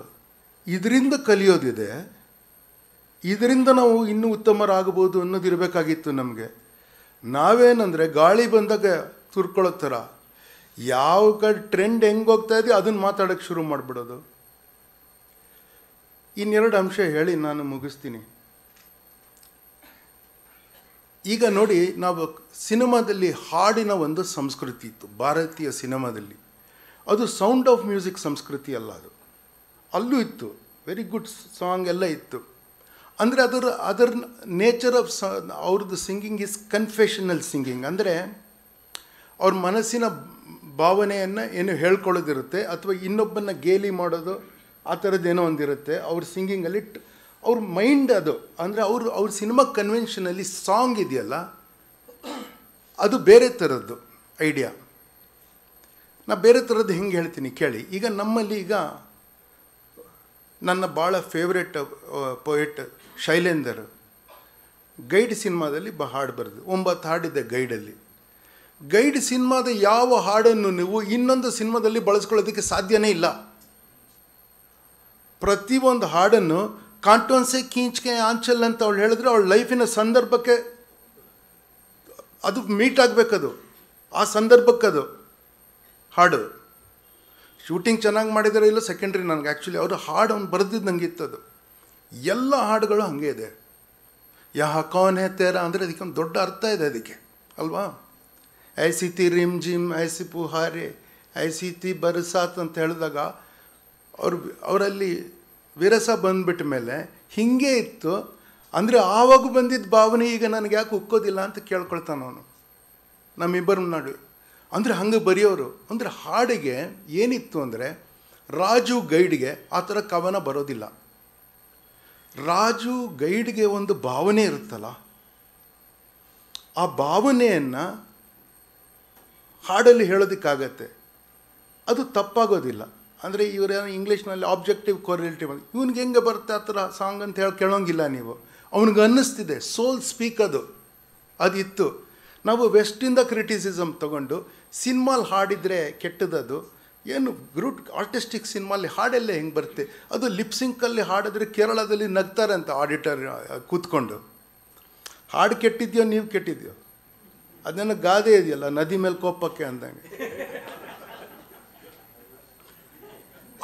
ಇದರಿಂದ ಕಲಿಯೋದಿದೆ ಇದರಿಂದ ನಾವು ಇನ್ನೂ ಉತ್ತಮರಾಗಬಹುದು ಅನ್ನೋದು ಇರಬೇಕಾಗಿತ್ತು ನಮಗೆ ನಾವೇನಂದರೆ ಗಾಳಿ ಬಂದಾಗ ತುರ್ಕೊಳ್ಳೋ ಥರ ಯಾವ ಕಡೆ ಟ್ರೆಂಡ್ ಹೆಂಗೋಗ್ತಾ ಹೋಗ್ತಾ ಇದೆಯೋ ಅದನ್ನು ಮಾತಾಡೋಕ್ಕೆ ಶುರು ಮಾಡಿಬಿಡೋದು ಇನ್ನೆರಡು ಅಂಶ ಹೇಳಿ ನಾನು ಮುಗಿಸ್ತೀನಿ ಈಗ ನೋಡಿ ನಾವು ಸಿನಿಮಾದಲ್ಲಿ ಹಾಡಿನ ಒಂದು ಸಂಸ್ಕೃತಿ ಇತ್ತು ಭಾರತೀಯ ಸಿನಿಮಾದಲ್ಲಿ ಅದು ಸೌಂಡ್ ಆಫ್ ಮ್ಯೂಸಿಕ್ ಸಂಸ್ಕೃತಿ ಅಲ್ಲ ಅದು ಅಲ್ಲೂ ಇತ್ತು ವೆರಿ ಗುಡ್ ಸಾಂಗ್ ಎಲ್ಲ ಇತ್ತು ಅಂದರೆ ಅದರ ಅದರ ನೇಚರ್ ಆಫ್ ಸ ಅವ್ರದ್ದು ಸಿಂಗಿಂಗ್ ಈಸ್ ಕನ್ಫೆಷನಲ್ ಸಿಂಗಿಂಗ್ ಅಂದರೆ ಅವ್ರ ಮನಸ್ಸಿನ ಭಾವನೆಯನ್ನು ಏನು ಹೇಳ್ಕೊಳ್ಳೋದಿರುತ್ತೆ ಅಥವಾ ಇನ್ನೊಬ್ಬನ ಗೇಲಿ ಮಾಡೋದು ಆ ಥರದ್ದೇನೋ ಒಂದಿರುತ್ತೆ ಅವ್ರ ಸಿಂಗಿಂಗಲ್ಲಿ ಅವ್ರ ಮೈಂಡ್ ಅದು ಅಂದರೆ ಅವರು ಅವ್ರ ಸಿನಿಮಾ ಕನ್ವೆನ್ಷನಲ್ಲಿ ಸಾಂಗ್ ಇದೆಯಲ್ಲ ಅದು ಬೇರೆ ಥರದ್ದು ಐಡಿಯಾ ನಾ ಬೇರೆ ಥರದ್ದು ಹೆಂಗೆ ಹೇಳ್ತೀನಿ ಕೇಳಿ ಈಗ ನಮ್ಮಲ್ಲಿ ಈಗ ನನ್ನ ಭಾಳ ಫೇವ್ರೆಟ್ ಪೊಯೆಟ್ ಶೈಲೇಂದರ್ ಗೈಡ್ ಸಿನಿಮಾದಲ್ಲಿ ಬ ಹಾಡು ಬರೆದು ಒಂಬತ್ತು ಹಾಡಿದೆ ಗೈಡಲ್ಲಿ ಗೈಡ್ ಸಿನಿಮಾದ ಯಾವ ಹಾಡನ್ನು ನೀವು ಇನ್ನೊಂದು ಸಿನಿಮಾದಲ್ಲಿ ಬಳಸ್ಕೊಳ್ಳೋದಕ್ಕೆ ಸಾಧ್ಯವೇ ಇಲ್ಲ ಪ್ರತಿಯೊಂದು ಹಾಡನ್ನು ಕಾಂಟೋನ್ಸೆ ಕೀಂಚ್ಕೆ ಆಂಚಲ್ ಅಂತ ಅವಳು ಹೇಳಿದ್ರೆ ಅವಳ ಲೈಫಿನ ಸಂದರ್ಭಕ್ಕೆ ಅದು ಮೀಟ್ ಆಗಬೇಕದು ಆ ಸಂದರ್ಭಕ್ಕದು ಹಾಡು ಶೂಟಿಂಗ್ ಚೆನ್ನಾಗಿ ಮಾಡಿದರೆ ಇಲ್ಲ ಸೆಕೆಂಡ್ರಿ ನನಗೆ ಆ್ಯಕ್ಚುಲಿ ಅವರು ಹಾಡು ಅವ್ನು ಬರೆದಿದ್ದು ನನಗೆ ಅದು ಎಲ್ಲ ಹಾಡುಗಳು ಹಾಗೆ ಇದೆ ಯಾ ಕೌನ್ ಹೇ ತೇರ ಅಂದರೆ ಒಂದು ದೊಡ್ಡ ಅರ್ಥ ಇದೆ ಅದಕ್ಕೆ ಅಲ್ವಾ ಐಸಿ ತಿ ರಿಮ್ ಜಿಮ್ ಐಸಿ ಪುಹಾರೆ ಐಸಿ ತಿ ಬರಸಾತ್ ಅಂತ ಹೇಳಿದಾಗ ಅವ್ರು ಅವರಲ್ಲಿ ವಿರಸ ಬಂದ್ಬಿಟ್ಟ ಮೇಲೆ ಹಿಂಗೆ ಇತ್ತು ಅಂದರೆ ಆವಾಗ ಬಂದಿದ್ದ ಭಾವನೆ ಈಗ ನನಗೆ ಯಾಕೆ ಉಕ್ಕೋದಿಲ್ಲ ಅಂತ ಕೇಳ್ಕೊಳ್ತಾನೆ ಅವನು ನಮ್ಮಿಬ್ಬರ ನಾಡು ಅಂದರೆ ಹಂಗೆ ಬರೆಯೋರು ಅಂದರೆ ಹಾಡಿಗೆ ಏನಿತ್ತು ಅಂದರೆ ರಾಜು ಗೈಡ್ಗೆ ಆ ಥರ ಕವನ ಬರೋದಿಲ್ಲ ರಾಜು ಗೈಡ್ಗೆ ಒಂದು ಭಾವನೆ ಇರುತ್ತಲ್ಲ ಆ ಭಾವನೆಯನ್ನು ಹಾಡಲ್ಲಿ ಹೇಳೋದಕ್ಕಾಗತ್ತೆ ಅದು ತಪ್ಪಾಗೋದಿಲ್ಲ ಅಂದರೆ ಇವರೇನು ಇಂಗ್ಲೀಷ್ನಲ್ಲಿ ಆಬ್ಜೆಕ್ಟಿವ್ ಕೊರಿಯಲ್ಟಿವ್ ಇವನಿಗೆ ಹೆಂಗೆ ಬರುತ್ತೆ ಆ ಥರ ಸಾಂಗ್ ಅಂತ ಹೇಳಿ ಕೇಳೋಂಗಿಲ್ಲ ನೀವು ಅವನಿಗೆ ಅನ್ನಿಸ್ತಿದೆ ಸೋಲ್ ಸ್ಪೀಕ್ ಅದು ಅದಿತ್ತು ನಾವು ವೆಸ್ಟಿಂದ ಕ್ರಿಟಿಸಿಸಮ್ ತಗೊಂಡು ಸಿನಿಮಾಲಿ ಹಾಡಿದರೆ ಕೆಟ್ಟದದು ಏನು ಗ್ರೂಟ್ ಆರ್ಟಿಸ್ಟಿಕ್ ಸಿನಿಮಾಲಿ ಹಾಡೆಲ್ಲ ಹೆಂಗೆ ಬರುತ್ತೆ ಅದು ಲಿಪ್ಸಿಂಕಲ್ಲಿ ಹಾಡಿದ್ರೆ ಕೇರಳದಲ್ಲಿ ನಗ್ತಾರೆ ಅಂತ ಆಡಿಟರ್ ಕೂತ್ಕೊಂಡು ಹಾಡು ಕೆಟ್ಟಿದ್ಯೋ ನೀವು ಕೆಟ್ಟಿದ್ಯೋ ಅದನ್ನ ಗಾದೆ ಇದೆಯಲ್ಲ ನದಿ ಮೇಲೆ ಕೋಪಕ್ಕೆ ಅಂದಂಗೆ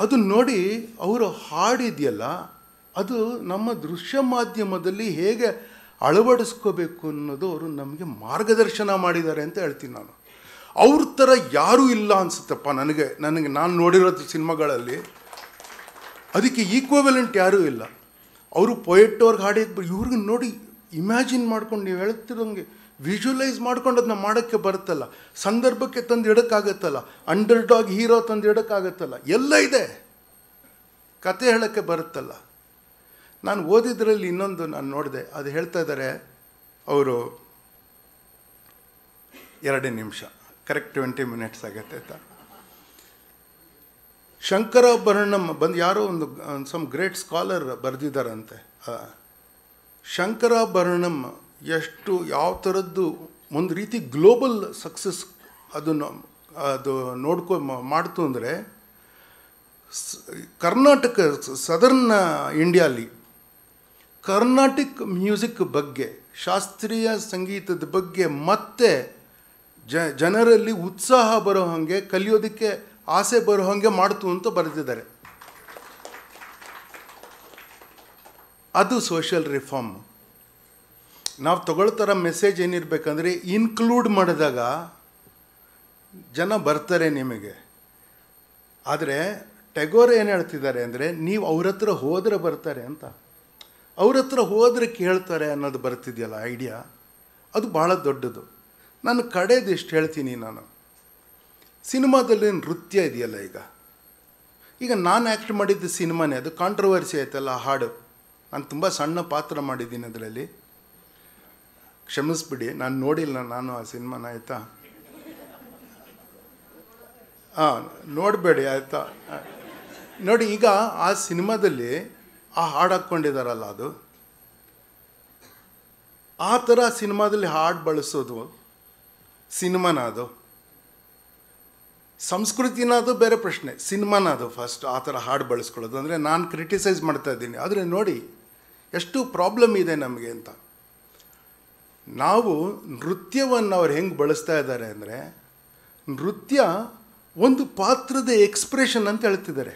ಅದು ನೋಡಿ ಅವರು ಹಾಡಿದೆಯಲ್ಲ ಅದು ನಮ್ಮ ದೃಶ್ಯ ಮಾಧ್ಯಮದಲ್ಲಿ ಹೇಗೆ ಅಳವಡಿಸ್ಕೋಬೇಕು ಅನ್ನೋದು ಅವರು ನಮಗೆ ಮಾರ್ಗದರ್ಶನ ಮಾಡಿದ್ದಾರೆ ಅಂತ ಹೇಳ್ತೀನಿ ನಾನು ಅವ್ರ ಥರ ಯಾರೂ ಇಲ್ಲ ಅನಿಸುತ್ತಪ್ಪ ನನಗೆ ನನಗೆ ನಾನು ನೋಡಿರೋದು ಸಿನಿಮಾಗಳಲ್ಲಿ ಅದಕ್ಕೆ ಈಕ್ವಲೆಂಟ್ ಯಾರೂ ಇಲ್ಲ ಅವರು ಪೊಯೆಟ್ ಅವ್ರಿಗೆ ಹಾಡಿದ್ದು ಇವ್ರಿಗೆ ನೋಡಿ ಇಮ್ಯಾಜಿನ್ ಮಾಡ್ಕೊಂಡು ನೀವು ಹೇಳ್ತಿರೋಂಗೆ ವಿಜುವಲೈಸ್ ಮಾಡ್ಕೊಂಡು ಅದನ್ನ ಮಾಡೋಕ್ಕೆ ಬರುತ್ತಲ್ಲ ಸಂದರ್ಭಕ್ಕೆ ತಂದು ಇಡೋಕ್ಕಾಗತ್ತಲ್ಲ ಅಂಡರ್ ಡಾಗ್ ಹೀರೋ ತಂದು ಇಡೋಕ್ಕಾಗತ್ತಲ್ಲ ಎಲ್ಲ ಇದೆ ಕತೆ ಹೇಳೋಕ್ಕೆ ಬರುತ್ತಲ್ಲ ನಾನು ಓದಿದ್ರಲ್ಲಿ ಇನ್ನೊಂದು ನಾನು ನೋಡಿದೆ ಅದು ಹೇಳ್ತಾ ಇದ್ದಾರೆ ಅವರು ಎರಡೇ ನಿಮಿಷ ಕರೆಕ್ಟ್ ಟ್ವೆಂಟಿ ಮಿನಿಟ್ಸ್ ಆಗತ್ತೆ ಶಂಕರ ಶಂಕರಾಭರಣಮ್ಮ ಬಂದು ಯಾರೋ ಒಂದು ಸಮ್ ಗ್ರೇಟ್ ಸ್ಕಾಲರ್ ಬರೆದಿದ್ದಾರಂತೆ ಶಂಕರಾಭರಣಮ್ಮ ಎಷ್ಟು ಯಾವ ಥರದ್ದು ಒಂದು ರೀತಿ ಗ್ಲೋಬಲ್ ಸಕ್ಸಸ್ ಅದನ್ನು ಅದು ನೋಡ್ಕೊ ಮಾಡ್ತು ಅಂದರೆ ಕರ್ನಾಟಕ ಸದರ್ನ್ ಇಂಡಿಯಲ್ಲಿ ಕರ್ನಾಟಕ್ ಮ್ಯೂಸಿಕ್ ಬಗ್ಗೆ ಶಾಸ್ತ್ರೀಯ ಸಂಗೀತದ ಬಗ್ಗೆ ಮತ್ತೆ ಜ ಜನರಲ್ಲಿ ಉತ್ಸಾಹ ಬರೋ ಹಾಗೆ ಕಲಿಯೋದಕ್ಕೆ ಆಸೆ ಬರೋ ಹಾಗೆ ಮಾಡ್ತು ಅಂತ ಬರೆದಿದ್ದಾರೆ ಅದು ಸೋಷಿಯಲ್ ರಿಫಾರ್ಮ್ ನಾವು ತಗೊಳ್ತಾರ ಮೆಸೇಜ್ ಏನಿರಬೇಕಂದ್ರೆ ಇನ್ಕ್ಲೂಡ್ ಮಾಡಿದಾಗ ಜನ ಬರ್ತಾರೆ ನಿಮಗೆ ಆದರೆ ಟೆಗೋರ್ ಏನು ಹೇಳ್ತಿದ್ದಾರೆ ಅಂದರೆ ನೀವು ಅವ್ರ ಹತ್ರ ಹೋದರೆ ಬರ್ತಾರೆ ಅಂತ ಅವ್ರ ಹತ್ರ ಹೋದರೆ ಕೇಳ್ತಾರೆ ಅನ್ನೋದು ಬರ್ತಿದೆಯಲ್ಲ ಐಡಿಯಾ ಅದು ಭಾಳ ದೊಡ್ಡದು ನಾನು ಕಡೆದು ಇಷ್ಟು ಹೇಳ್ತೀನಿ ನಾನು ಸಿನಿಮಾದಲ್ಲಿ ನೃತ್ಯ ಇದೆಯಲ್ಲ ಈಗ ಈಗ ನಾನು ಆ್ಯಕ್ಟ್ ಮಾಡಿದ್ದ ಸಿನಿಮಾನೇ ಅದು ಕಾಂಟ್ರವರ್ಸಿ ಆಯ್ತಲ್ಲ ಹಾಡು ನಾನು ತುಂಬ ಸಣ್ಣ ಪಾತ್ರ ಮಾಡಿದ್ದೀನಿ ಅದರಲ್ಲಿ ಕ್ಷಮಿಸ್ಬಿಡಿ ನಾನು ನೋಡಿಲ್ಲ ನಾನು ಆ ಸಿನಿಮಾನ ಆಯಿತಾ ಹಾಂ ನೋಡಬೇಡಿ ಆಯಿತಾ ನೋಡಿ ಈಗ ಆ ಸಿನಿಮಾದಲ್ಲಿ ಆ ಹಾಡು ಹಾಕ್ಕೊಂಡಿದ್ದಾರಲ್ಲ ಅದು ಆ ಥರ ಸಿನಿಮಾದಲ್ಲಿ ಹಾಡು ಬಳಸೋದು ಸಿನಿಮಾನ ಅದು ಸಂಸ್ಕೃತಿನ ಅದು ಬೇರೆ ಪ್ರಶ್ನೆ ಸಿನಿಮಾನ ಅದು ಫಸ್ಟ್ ಆ ಥರ ಹಾಡು ಬಳಸ್ಕೊಳ್ಳೋದು ಅಂದರೆ ನಾನು ಕ್ರಿಟಿಸೈಸ್ ಮಾಡ್ತಾ ಇದ್ದೀನಿ ಆದರೆ ನೋಡಿ ಎಷ್ಟು ಪ್ರಾಬ್ಲಮ್ ಇದೆ ನಮಗೆ ಅಂತ ನಾವು ನೃತ್ಯವನ್ನು ಅವ್ರು ಹೆಂಗೆ ಬಳಸ್ತಾ ಇದ್ದಾರೆ ಅಂದರೆ ನೃತ್ಯ ಒಂದು ಪಾತ್ರದ ಎಕ್ಸ್ಪ್ರೆಷನ್ ಅಂತ ಹೇಳ್ತಿದ್ದಾರೆ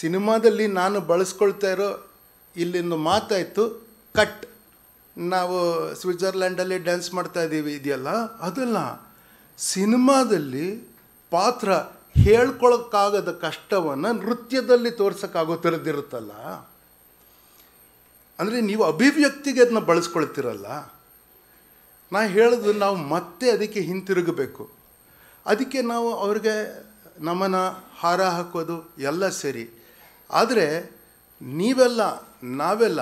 ಸಿನಿಮಾದಲ್ಲಿ ನಾನು ಬಳಸ್ಕೊಳ್ತಾ ಇರೋ ಇಲ್ಲಿಂದು ಮಾತಾಯಿತು ಕಟ್ ನಾವು ಸ್ವಿಟ್ಜರ್ಲ್ಯಾಂಡಲ್ಲಿ ಡ್ಯಾನ್ಸ್ ಮಾಡ್ತಾ ಇದ್ದೀವಿ ಇದೆಯಲ್ಲ ಅದಲ್ಲ ಸಿನಿಮಾದಲ್ಲಿ ಪಾತ್ರ ಹೇಳ್ಕೊಳಕ್ಕಾಗದ ಕಷ್ಟವನ್ನು ನೃತ್ಯದಲ್ಲಿ ತೋರ್ಸೋಕ್ಕಾಗೋ ಥರದ್ದಿರುತ್ತಲ್ಲ ಅಂದರೆ ನೀವು ಅಭಿವ್ಯಕ್ತಿಗೆ ಅದನ್ನ ಬಳಸ್ಕೊಳ್ತಿರಲ್ಲ ನಾ ಹೇಳೋದು ನಾವು ಮತ್ತೆ ಅದಕ್ಕೆ ಹಿಂತಿರುಗಬೇಕು ಅದಕ್ಕೆ ನಾವು ಅವ್ರಿಗೆ ನಮನ ಹಾರ ಹಾಕೋದು ಎಲ್ಲ ಸರಿ ಆದರೆ ನೀವೆಲ್ಲ ನಾವೆಲ್ಲ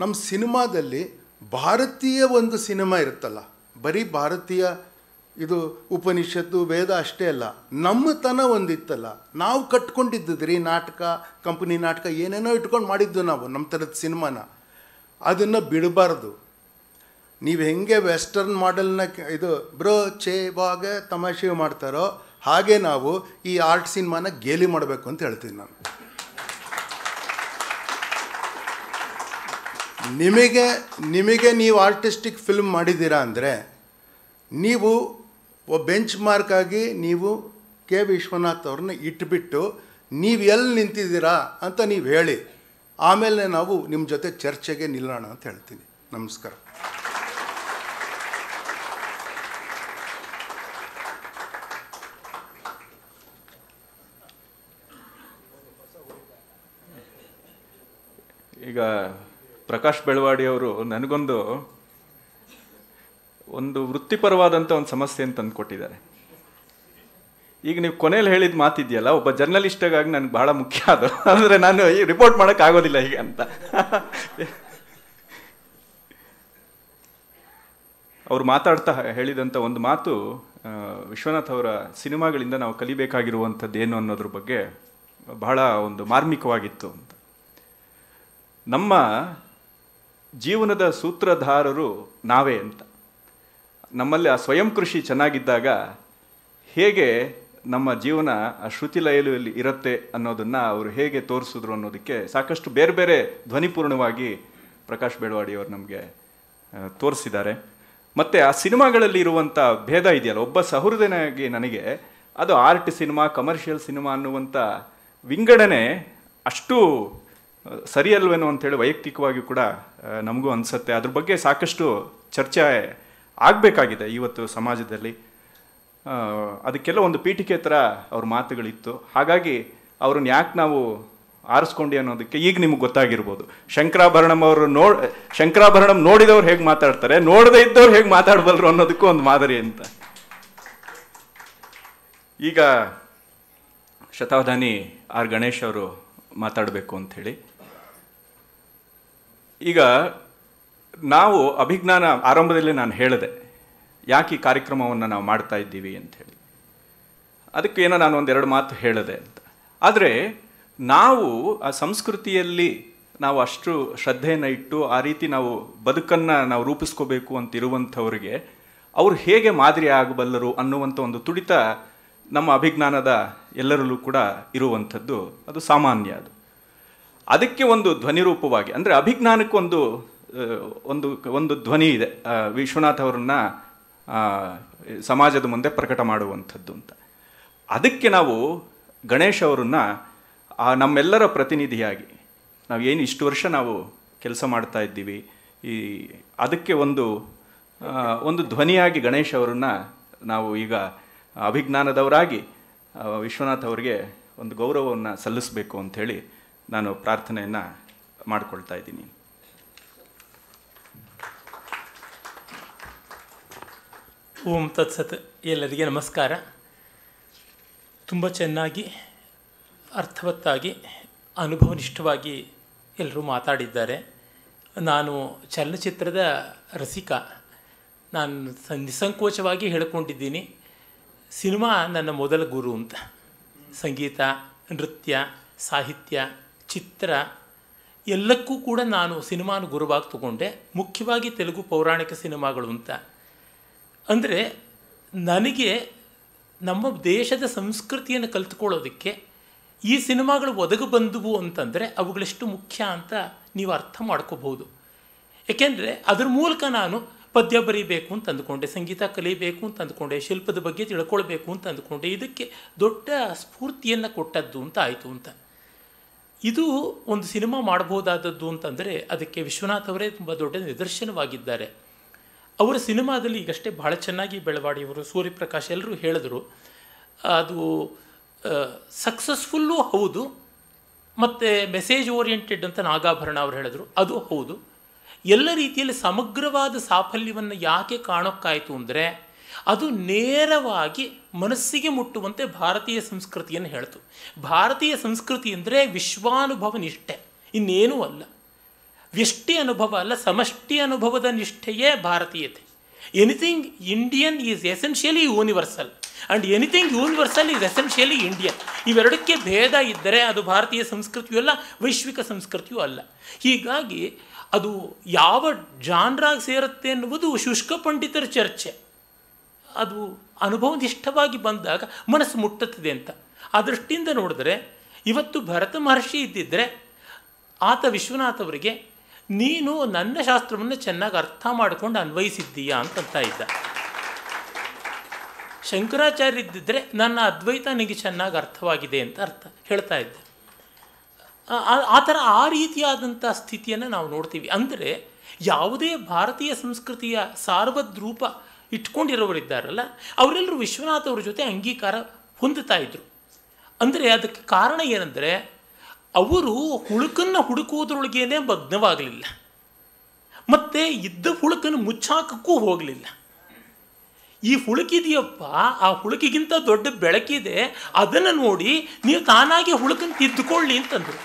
ನಮ್ಮ ಸಿನಿಮಾದಲ್ಲಿ ಭಾರತೀಯ ಒಂದು ಸಿನಿಮಾ ಇರುತ್ತಲ್ಲ ಬರೀ ಭಾರತೀಯ ಇದು ಉಪನಿಷತ್ತು ವೇದ ಅಷ್ಟೇ ಅಲ್ಲ ನಮ್ಮತನ ಒಂದಿತ್ತಲ್ಲ ನಾವು ಕಟ್ಕೊಂಡಿದ್ದದ್ರಿ ನಾಟಕ ಕಂಪ್ನಿ ನಾಟಕ ಏನೇನೋ ಇಟ್ಕೊಂಡು ಮಾಡಿದ್ದು ನಾವು ನಮ್ಮ ಥರದ ಸಿನಿಮಾನ ಅದನ್ನು ಬಿಡಬಾರ್ದು ನೀವು ಹೆಂಗೆ ವೆಸ್ಟರ್ನ್ ಮಾಡೆಲ್ನ ಇದು ಬ್ರೋ ಚೇ ಬಾಗ ತಮಾಷೆ ಮಾಡ್ತಾರೋ ಹಾಗೆ ನಾವು ಈ ಆರ್ಟ್ ಸಿನಿಮಾನ ಗೇಲಿ ಮಾಡಬೇಕು ಅಂತ ಹೇಳ್ತೀನಿ ನಾನು ನಿಮಗೆ ನಿಮಗೆ ನೀವು ಆರ್ಟಿಸ್ಟಿಕ್ ಫಿಲ್ಮ್ ಮಾಡಿದ್ದೀರಾ ಅಂದರೆ ನೀವು ಬೆಂಚ್ ಮಾರ್ಕ್ ಆಗಿ ನೀವು ಕೆ ವಿಶ್ವನಾಥ್ ಅವ್ರನ್ನ ಇಟ್ಬಿಟ್ಟು ನೀವು ಎಲ್ಲಿ ನಿಂತಿದ್ದೀರಾ ಅಂತ ನೀವು ಹೇಳಿ ಆಮೇಲೆ ನಾವು ನಿಮ್ಮ ಜೊತೆ ಚರ್ಚೆಗೆ ನಿಲ್ಲೋಣ ಅಂತ ಹೇಳ್ತೀನಿ ನಮಸ್ಕಾರ ಈಗ ಪ್ರಕಾಶ್ ಬೆಳವಾಡಿಯವರು ನನಗೊಂದು ಒಂದು ವೃತ್ತಿಪರವಾದಂಥ ಒಂದು ಸಮಸ್ಯೆಯನ್ನು ತಂದುಕೊಟ್ಟಿದ್ದಾರೆ ಈಗ ನೀವು ಕೊನೆಯಲ್ಲಿ ಹೇಳಿದ ಮಾತಿದೆಯಲ್ಲ ಒಬ್ಬ ಜರ್ನಲಿಸ್ಟಾಗಿ ನನಗೆ ಬಹಳ ಮುಖ್ಯ ಅದು ಅಂದರೆ ನಾನು ಈ ರಿಪೋರ್ಟ್ ಮಾಡೋಕ್ಕಾಗೋದಿಲ್ಲ ಈಗ ಅಂತ ಅವರು ಮಾತಾಡ್ತಾ ಹೇಳಿದಂಥ ಒಂದು ಮಾತು ವಿಶ್ವನಾಥ್ ಅವರ ಸಿನಿಮಾಗಳಿಂದ ನಾವು ಕಲಿಬೇಕಾಗಿರುವಂಥದ್ದು ಏನು ಅನ್ನೋದ್ರ ಬಗ್ಗೆ ಬಹಳ ಒಂದು ಮಾರ್ಮಿಕವಾಗಿತ್ತು ಅಂತ ನಮ್ಮ ಜೀವನದ ಸೂತ್ರಧಾರರು ನಾವೇ ಅಂತ ನಮ್ಮಲ್ಲಿ ಆ ಸ್ವಯಂ ಕೃಷಿ ಚೆನ್ನಾಗಿದ್ದಾಗ ಹೇಗೆ ನಮ್ಮ ಜೀವನ ಆ ಶ್ರುತಿ ಲಯಲಿಯಲ್ಲಿ ಇರುತ್ತೆ ಅನ್ನೋದನ್ನು ಅವರು ಹೇಗೆ ತೋರಿಸಿದ್ರು ಅನ್ನೋದಕ್ಕೆ ಸಾಕಷ್ಟು ಬೇರೆ ಬೇರೆ ಧ್ವನಿಪೂರ್ಣವಾಗಿ ಪ್ರಕಾಶ್ ಬೆಳವಾಡಿಯವರು ನಮಗೆ ತೋರಿಸಿದ್ದಾರೆ ಮತ್ತು ಆ ಸಿನಿಮಾಗಳಲ್ಲಿ ಇರುವಂಥ ಭೇದ ಇದೆಯಲ್ಲ ಒಬ್ಬ ಸಹೃದಯನಾಗಿ ನನಗೆ ಅದು ಆರ್ಟ್ ಸಿನಿಮಾ ಕಮರ್ಷಿಯಲ್ ಸಿನಿಮಾ ಅನ್ನುವಂಥ ವಿಂಗಡಣೆ ಅಷ್ಟು ಸರಿಯಲ್ವೇನೋ ಅಂಥೇಳಿ ವೈಯಕ್ತಿಕವಾಗಿ ಕೂಡ ನಮಗೂ ಅನಿಸುತ್ತೆ ಅದ್ರ ಬಗ್ಗೆ ಸಾಕಷ್ಟು ಚರ್ಚೆ ಆಗಬೇಕಾಗಿದೆ ಇವತ್ತು ಸಮಾಜದಲ್ಲಿ ಅದಕ್ಕೆಲ್ಲ ಒಂದು ಪೀಠಿಕೆ ಥರ ಅವ್ರ ಮಾತುಗಳಿತ್ತು ಹಾಗಾಗಿ ಅವ್ರನ್ನ ಯಾಕೆ ನಾವು ಆರಿಸ್ಕೊಂಡು ಅನ್ನೋದಕ್ಕೆ ಈಗ ನಿಮ್ಗೆ ಗೊತ್ತಾಗಿರ್ಬೋದು ಶಂಕರಾಭರಣಂ ಅವರು ನೋ ಶಂಕರಾಭರಣಂ ನೋಡಿದವ್ರು ಹೇಗೆ ಮಾತಾಡ್ತಾರೆ ನೋಡದೆ ಇದ್ದವ್ರು ಹೇಗೆ ಮಾತಾಡಬಲ್ಲರು ಅನ್ನೋದಕ್ಕೂ ಒಂದು ಮಾದರಿ ಅಂತ ಈಗ ಶತಾವಧಾನಿ ಆರ್ ಗಣೇಶ್ ಅವರು ಮಾತಾಡಬೇಕು ಅಂಥೇಳಿ ಈಗ ನಾವು ಅಭಿಜ್ಞಾನ ಆರಂಭದಲ್ಲಿ ನಾನು ಹೇಳಿದೆ ಯಾಕೆ ಈ ಕಾರ್ಯಕ್ರಮವನ್ನು ನಾವು ಮಾಡ್ತಾ ಇದ್ದೀವಿ ಅಂಥೇಳಿ ಅದಕ್ಕೇನೋ ನಾನು ಒಂದೆರಡು ಮಾತು ಹೇಳದೆ ಅಂತ ಆದರೆ ನಾವು ಆ ಸಂಸ್ಕೃತಿಯಲ್ಲಿ ನಾವು ಅಷ್ಟು ಶ್ರದ್ಧೆಯನ್ನು ಇಟ್ಟು ಆ ರೀತಿ ನಾವು ಬದುಕನ್ನು ನಾವು ರೂಪಿಸ್ಕೋಬೇಕು ಇರುವಂಥವ್ರಿಗೆ ಅವರು ಹೇಗೆ ಮಾದರಿ ಆಗಬಲ್ಲರು ಅನ್ನುವಂಥ ಒಂದು ತುಡಿತ ನಮ್ಮ ಅಭಿಜ್ಞಾನದ ಎಲ್ಲರಲ್ಲೂ ಕೂಡ ಇರುವಂಥದ್ದು ಅದು ಸಾಮಾನ್ಯ ಅದು ಅದಕ್ಕೆ ಒಂದು ಧ್ವನಿ ರೂಪವಾಗಿ ಅಂದರೆ ಅಭಿಜ್ಞಾನಕ್ಕೊಂದು ಒಂದು ಒಂದು ಧ್ವನಿ ಇದೆ ವಿಶ್ವನಾಥ್ ಅವ್ರನ್ನ ಸಮಾಜದ ಮುಂದೆ ಪ್ರಕಟ ಮಾಡುವಂಥದ್ದು ಅಂತ ಅದಕ್ಕೆ ನಾವು ಗಣೇಶ್ ಅವರನ್ನ ನಮ್ಮೆಲ್ಲರ ಪ್ರತಿನಿಧಿಯಾಗಿ ನಾವು ಏನು ಇಷ್ಟು ವರ್ಷ ನಾವು ಕೆಲಸ ಮಾಡ್ತಾ ಇದ್ದೀವಿ ಈ ಅದಕ್ಕೆ ಒಂದು ಒಂದು ಧ್ವನಿಯಾಗಿ ಗಣೇಶ್ ಅವರನ್ನ ನಾವು ಈಗ ಅಭಿಜ್ಞಾನದವರಾಗಿ ವಿಶ್ವನಾಥ್ ಅವರಿಗೆ ಒಂದು ಗೌರವವನ್ನು ಸಲ್ಲಿಸಬೇಕು ಅಂಥೇಳಿ ನಾನು ಪ್ರಾರ್ಥನೆಯನ್ನು ಮಾಡಿಕೊಳ್ತಾ ಇದ್ದೀನಿ ಓಂ ತತ್ಸತ್ ಎಲ್ಲರಿಗೆ ನಮಸ್ಕಾರ ತುಂಬ ಚೆನ್ನಾಗಿ ಅರ್ಥವತ್ತಾಗಿ ಅನುಭವನಿಷ್ಠವಾಗಿ ಎಲ್ಲರೂ ಮಾತಾಡಿದ್ದಾರೆ ನಾನು ಚಲನಚಿತ್ರದ ರಸಿಕ ನಾನು ನಿಸ್ಸಂಕೋಚವಾಗಿ ಹೇಳಿಕೊಂಡಿದ್ದೀನಿ ಸಿನಿಮಾ ನನ್ನ ಮೊದಲ ಗುರು ಅಂತ ಸಂಗೀತ ನೃತ್ಯ ಸಾಹಿತ್ಯ ಚಿತ್ರ ಎಲ್ಲಕ್ಕೂ ಕೂಡ ನಾನು ಸಿನಿಮಾನ ಗುರುವಾಗಿ ತಗೊಂಡೆ ಮುಖ್ಯವಾಗಿ ತೆಲುಗು ಪೌರಾಣಿಕ ಸಿನಿಮಾಗಳು ಅಂತ ಅಂದರೆ ನನಗೆ ನಮ್ಮ ದೇಶದ ಸಂಸ್ಕೃತಿಯನ್ನು ಕಲ್ತ್ಕೊಳ್ಳೋದಕ್ಕೆ ಈ ಸಿನಿಮಾಗಳು ಒದಗು ಬಂದವು ಅಂತಂದರೆ ಅವುಗಳೆಷ್ಟು ಮುಖ್ಯ ಅಂತ ನೀವು ಅರ್ಥ ಮಾಡ್ಕೋಬಹುದು ಏಕೆಂದರೆ ಅದ್ರ ಮೂಲಕ ನಾನು ಪದ್ಯ ಬರೀಬೇಕು ಅಂತ ಅಂದ್ಕೊಂಡೆ ಸಂಗೀತ ಕಲಿಬೇಕು ಅಂತ ಅಂದ್ಕೊಂಡೆ ಶಿಲ್ಪದ ಬಗ್ಗೆ ತಿಳ್ಕೊಳ್ಬೇಕು ಅಂತ ಅಂದ್ಕೊಂಡೆ ಇದಕ್ಕೆ ದೊಡ್ಡ ಸ್ಫೂರ್ತಿಯನ್ನು ಕೊಟ್ಟದ್ದು ಅಂತ ಆಯಿತು ಅಂತ ಇದು ಒಂದು ಸಿನಿಮಾ ಮಾಡಬಹುದಾದದ್ದು ಅಂತಂದರೆ ಅದಕ್ಕೆ ವಿಶ್ವನಾಥ್ ಅವರೇ ತುಂಬ ದೊಡ್ಡ ನಿದರ್ಶನವಾಗಿದ್ದಾರೆ ಅವರ ಸಿನಿಮಾದಲ್ಲಿ ಈಗಷ್ಟೇ ಭಾಳ ಚೆನ್ನಾಗಿ ಬೆಳವಾಡಿಯವರು ಸೂರ್ಯಪ್ರಕಾಶ್ ಎಲ್ಲರೂ ಹೇಳಿದ್ರು ಅದು ಸಕ್ಸಸ್ಫುಲ್ಲು ಹೌದು ಮತ್ತು ಮೆಸೇಜ್ ಓರಿಯೆಂಟೆಡ್ ಅಂತ ನಾಗಾಭರಣ ಅವರು ಹೇಳಿದ್ರು ಅದು ಹೌದು ಎಲ್ಲ ರೀತಿಯಲ್ಲಿ ಸಮಗ್ರವಾದ ಸಾಫಲ್ಯವನ್ನು ಯಾಕೆ ಕಾಣೋಕ್ಕಾಯಿತು ಅಂದರೆ ಅದು ನೇರವಾಗಿ ಮನಸ್ಸಿಗೆ ಮುಟ್ಟುವಂತೆ ಭಾರತೀಯ ಸಂಸ್ಕೃತಿಯನ್ನು ಹೇಳ್ತು ಭಾರತೀಯ ಸಂಸ್ಕೃತಿ ಅಂದರೆ ವಿಶ್ವಾನುಭವ ನಿಷ್ಠೆ ಇನ್ನೇನೂ ಅಲ್ಲ ವ್ಯಷ್ಟಿ ಅನುಭವ ಅಲ್ಲ ಸಮಷ್ಟಿ ಅನುಭವದ ನಿಷ್ಠೆಯೇ ಭಾರತೀಯತೆ anything Indian is essentially universal and anything universal is essentially Indian ಇವೆರಡಕ್ಕೆ ಭೇದ ಇದ್ದರೆ ಅದು ಭಾರತೀಯ ಸಂಸ್ಕೃತಿಯೂ ಅಲ್ಲ ವೈಶ್ವಿಕ ಸಂಸ್ಕೃತಿಯೂ ಅಲ್ಲ ಹೀಗಾಗಿ ಅದು ಯಾವ ಜಾನ್ರಾಗಿ ಸೇರುತ್ತೆ ಎನ್ನುವುದು ಶುಷ್ಕ ಪಂಡಿತರ ಚರ್ಚೆ ಅದು ನಿಷ್ಠವಾಗಿ ಬಂದಾಗ ಮನಸ್ಸು ಮುಟ್ಟುತ್ತದೆ ಅಂತ ಆ ದೃಷ್ಟಿಯಿಂದ ನೋಡಿದ್ರೆ ಇವತ್ತು ಭರತ ಮಹರ್ಷಿ ಇದ್ದಿದ್ದರೆ ಆತ ವಿಶ್ವನಾಥ್ ಅವರಿಗೆ ನೀನು ನನ್ನ ಶಾಸ್ತ್ರವನ್ನು ಚೆನ್ನಾಗಿ ಅರ್ಥ ಮಾಡಿಕೊಂಡು ಅನ್ವಯಿಸಿದ್ದೀಯಾ ಅಂತ ಇದ್ದ ಶಂಕರಾಚಾರ್ಯ ಇದ್ದಿದ್ದರೆ ನನ್ನ ಅದ್ವೈತ ನನಗೆ ಚೆನ್ನಾಗಿ ಅರ್ಥವಾಗಿದೆ ಅಂತ ಅರ್ಥ ಹೇಳ್ತಾ ಇದ್ದೆ ಆ ಥರ ಆ ರೀತಿಯಾದಂಥ ಸ್ಥಿತಿಯನ್ನು ನಾವು ನೋಡ್ತೀವಿ ಅಂದರೆ ಯಾವುದೇ ಭಾರತೀಯ ಸಂಸ್ಕೃತಿಯ ರೂಪ ಇಟ್ಕೊಂಡಿರೋರಿದ್ದಾರಲ್ಲ ಅವರೆಲ್ಲರೂ ವಿಶ್ವನಾಥ್ ಅವ್ರ ಜೊತೆ ಅಂಗೀಕಾರ ಹೊಂದುತ್ತಾ ಇದ್ದರು ಅಂದರೆ ಅದಕ್ಕೆ ಕಾರಣ ಏನಂದರೆ ಅವರು ಹುಳುಕನ್ನು ಹುಡುಕುವುದರೊಳಗೇನೆ ಮಗ್ನವಾಗಲಿಲ್ಲ ಮತ್ತು ಇದ್ದ ಹುಳುಕನ್ನು ಮುಚ್ಚಾಕಕ್ಕೂ ಹೋಗಲಿಲ್ಲ ಈ ಹುಳುಕಿದೆಯಪ್ಪ ಆ ಹುಳುಕಿಗಿಂತ ದೊಡ್ಡ ಬೆಳಕಿದೆ ಅದನ್ನು ನೋಡಿ ನೀವು ತಾನಾಗಿ ಹುಳುಕನ್ನು ತಿದ್ದುಕೊಳ್ಳಿ ಅಂತಂದರು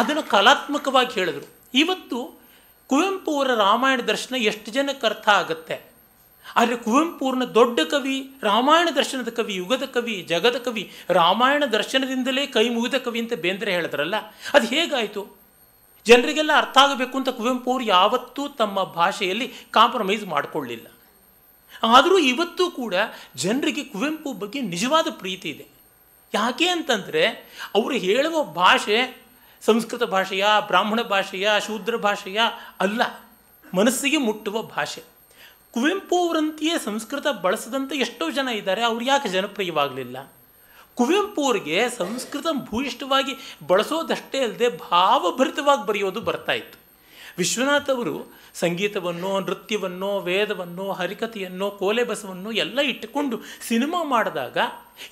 ಅದನ್ನು ಕಲಾತ್ಮಕವಾಗಿ ಹೇಳಿದರು ಇವತ್ತು ಕುವೆಂಪು ಅವರ ರಾಮಾಯಣ ದರ್ಶನ ಎಷ್ಟು ಜನಕ್ಕೆ ಅರ್ಥ ಆಗುತ್ತೆ ಆದರೆ ಕುವೆಂಪುರ್ನ ದೊಡ್ಡ ಕವಿ ರಾಮಾಯಣ ದರ್ಶನದ ಕವಿ ಯುಗದ ಕವಿ ಜಗದ ಕವಿ ರಾಮಾಯಣ ದರ್ಶನದಿಂದಲೇ ಕೈ ಮುಗಿದ ಕವಿ ಅಂತ ಬೇಂದ್ರೆ ಹೇಳಿದ್ರಲ್ಲ ಅದು ಹೇಗಾಯಿತು ಜನರಿಗೆಲ್ಲ ಅರ್ಥ ಆಗಬೇಕು ಅಂತ ಕುವೆಂಪು ಅವರು ಯಾವತ್ತೂ ತಮ್ಮ ಭಾಷೆಯಲ್ಲಿ ಕಾಂಪ್ರಮೈಸ್ ಮಾಡಿಕೊಳ್ಳಿಲ್ಲ ಆದರೂ ಇವತ್ತು ಕೂಡ ಜನರಿಗೆ ಕುವೆಂಪು ಬಗ್ಗೆ ನಿಜವಾದ ಪ್ರೀತಿ ಇದೆ ಯಾಕೆ ಅಂತಂದರೆ ಅವರು ಹೇಳುವ ಭಾಷೆ ಸಂಸ್ಕೃತ ಭಾಷೆಯ ಬ್ರಾಹ್ಮಣ ಭಾಷೆಯ ಶೂದ್ರ ಭಾಷೆಯ ಅಲ್ಲ ಮನಸ್ಸಿಗೆ ಮುಟ್ಟುವ ಭಾಷೆ ಕುವೆಂಪು ಅವರಂತೆಯೇ ಸಂಸ್ಕೃತ ಬಳಸದಂತೆ ಎಷ್ಟೋ ಜನ ಇದ್ದಾರೆ ಅವ್ರು ಯಾಕೆ ಜನಪ್ರಿಯವಾಗಲಿಲ್ಲ ಕುವೆಂಪು ಅವರಿಗೆ ಸಂಸ್ಕೃತ ಭೂಯಿಷ್ಠವಾಗಿ ಬಳಸೋದಷ್ಟೇ ಅಲ್ಲದೆ ಭಾವಭರಿತವಾಗಿ ಬರೆಯೋದು ಬರ್ತಾ ಇತ್ತು ವಿಶ್ವನಾಥ್ ಅವರು ಸಂಗೀತವನ್ನು ನೃತ್ಯವನ್ನು ವೇದವನ್ನು ಹರಿಕತೆಯನ್ನು ಕೋಲೆಬಸವನ್ನು ಎಲ್ಲ ಇಟ್ಟುಕೊಂಡು ಸಿನಿಮಾ ಮಾಡಿದಾಗ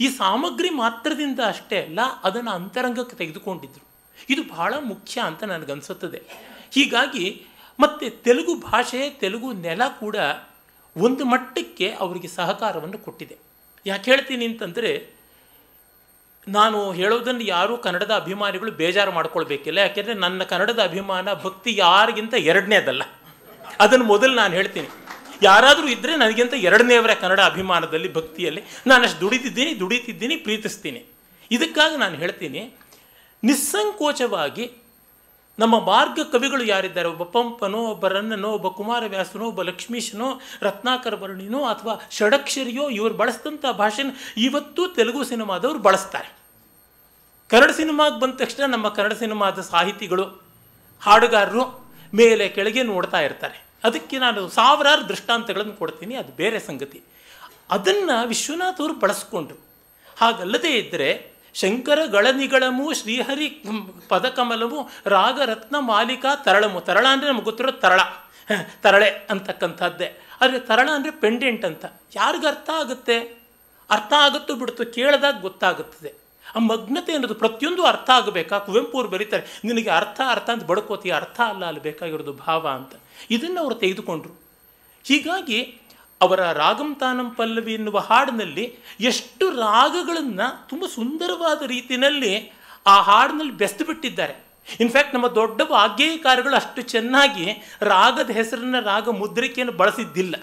ಈ ಸಾಮಗ್ರಿ ಮಾತ್ರದಿಂದ ಅಷ್ಟೇ ಅಲ್ಲ ಅದನ್ನು ಅಂತರಂಗಕ್ಕೆ ತೆಗೆದುಕೊಂಡಿದ್ದರು ಇದು ಬಹಳ ಮುಖ್ಯ ಅಂತ ನನಗನ್ಸುತ್ತದೆ ಹೀಗಾಗಿ ಮತ್ತು ತೆಲುಗು ಭಾಷೆ ತೆಲುಗು ನೆಲ ಕೂಡ ಒಂದು ಮಟ್ಟಕ್ಕೆ ಅವರಿಗೆ ಸಹಕಾರವನ್ನು ಕೊಟ್ಟಿದೆ ಯಾಕೆ ಹೇಳ್ತೀನಿ ಅಂತಂದರೆ ನಾನು ಹೇಳೋದನ್ನು ಯಾರೂ ಕನ್ನಡದ ಅಭಿಮಾನಿಗಳು ಬೇಜಾರು ಮಾಡ್ಕೊಳ್ಬೇಕಿಲ್ಲ ಯಾಕೆಂದರೆ ನನ್ನ ಕನ್ನಡದ ಅಭಿಮಾನ ಭಕ್ತಿ ಯಾರಿಗಿಂತ ಎರಡನೇದಲ್ಲ ಅದನ್ನು ಮೊದಲು ನಾನು ಹೇಳ್ತೀನಿ ಯಾರಾದರೂ ಇದ್ದರೆ ನನಗಿಂತ ಎರಡನೇವರೇ ಕನ್ನಡ ಅಭಿಮಾನದಲ್ಲಿ ಭಕ್ತಿಯಲ್ಲಿ ನಾನು ಅಷ್ಟು ದುಡಿತಿದ್ದೀನಿ ದುಡಿತಿದ್ದೀನಿ ಪ್ರೀತಿಸ್ತೀನಿ ಇದಕ್ಕಾಗಿ ನಾನು ಹೇಳ್ತೀನಿ ನಿಸ್ಸಂಕೋಚವಾಗಿ ನಮ್ಮ ಮಾರ್ಗ ಕವಿಗಳು ಯಾರಿದ್ದಾರೆ ಒಬ್ಬ ಪಂಪನೋ ಒಬ್ಬ ರನ್ನನೋ ಒಬ್ಬ ಕುಮಾರವ್ಯಾಸನೋ ಒಬ್ಬ ಲಕ್ಷ್ಮೀಶನೋ ರತ್ನಾಕರ ಅಥವಾ ಷಡಕ್ಷರಿಯೋ ಇವರು ಬಳಸಿದಂಥ ಭಾಷೆನ ಇವತ್ತು ತೆಲುಗು ಸಿನಿಮಾದವರು ಬಳಸ್ತಾರೆ ಕನ್ನಡ ಸಿನಿಮಾಗೆ ಬಂದ ತಕ್ಷಣ ನಮ್ಮ ಕನ್ನಡ ಸಿನಿಮಾದ ಸಾಹಿತಿಗಳು ಹಾಡುಗಾರರು ಮೇಲೆ ಕೆಳಗೆ ನೋಡ್ತಾ ಇರ್ತಾರೆ ಅದಕ್ಕೆ ನಾನು ಸಾವಿರಾರು ದೃಷ್ಟಾಂತಗಳನ್ನು ಕೊಡ್ತೀನಿ ಅದು ಬೇರೆ ಸಂಗತಿ ಅದನ್ನು ವಿಶ್ವನಾಥ್ ಅವರು ಬಳಸ್ಕೊಂಡ್ರು ಹಾಗಲ್ಲದೇ ಇದ್ದರೆ ಶಂಕರ ಗಳನಿಗಳಮು ಶ್ರೀಹರಿ ಪದಕಮಲವು ರಾಗರತ್ನ ಮಾಲಿಕಾ ತರಳಮು ತರಳ ಅಂದರೆ ನಮ್ಗೆ ಗೊತ್ತಿರೋ ತರಳ ತರಳೆ ಅಂತಕ್ಕಂಥದ್ದೇ ಆದರೆ ತರಳ ಅಂದರೆ ಪೆಂಡೆಂಟ್ ಅಂತ ಯಾರಿಗೂ ಅರ್ಥ ಆಗುತ್ತೆ ಅರ್ಥ ಆಗುತ್ತೋ ಬಿಡುತ್ತೋ ಕೇಳಿದಾಗ ಗೊತ್ತಾಗುತ್ತದೆ ಆ ಮಗ್ನತೆ ಅನ್ನೋದು ಪ್ರತಿಯೊಂದು ಅರ್ಥ ಆಗಬೇಕಾ ಕುವೆಂಪು ಅವ್ರು ಬರೀತಾರೆ ನಿನಗೆ ಅರ್ಥ ಅರ್ಥ ಅಂತ ಬಡ್ಕೋತಿ ಅರ್ಥ ಅಲ್ಲ ಅಲ್ಲಿ ಬೇಕಾಗಿರೋದು ಭಾವ ಅಂತ ಇದನ್ನು ಅವರು ತೆಗೆದುಕೊಂಡ್ರು ಹೀಗಾಗಿ ಅವರ ರಾಗಂ ತಾನಂ ಪಲ್ಲವಿ ಎನ್ನುವ ಹಾಡಿನಲ್ಲಿ ಎಷ್ಟು ರಾಗಗಳನ್ನು ತುಂಬ ಸುಂದರವಾದ ರೀತಿಯಲ್ಲಿ ಆ ಹಾಡಿನಲ್ಲಿ ಬೆಸ್ತು ಬಿಟ್ಟಿದ್ದಾರೆ ಇನ್ಫ್ಯಾಕ್ಟ್ ನಮ್ಮ ದೊಡ್ಡ ವಾಗ್ಗೇಯಕಾರಗಳು ಅಷ್ಟು ಚೆನ್ನಾಗಿ ರಾಗದ ಹೆಸರನ್ನು ರಾಗ ಮುದ್ರಿಕೆಯನ್ನು ಬಳಸಿದ್ದಿಲ್ಲ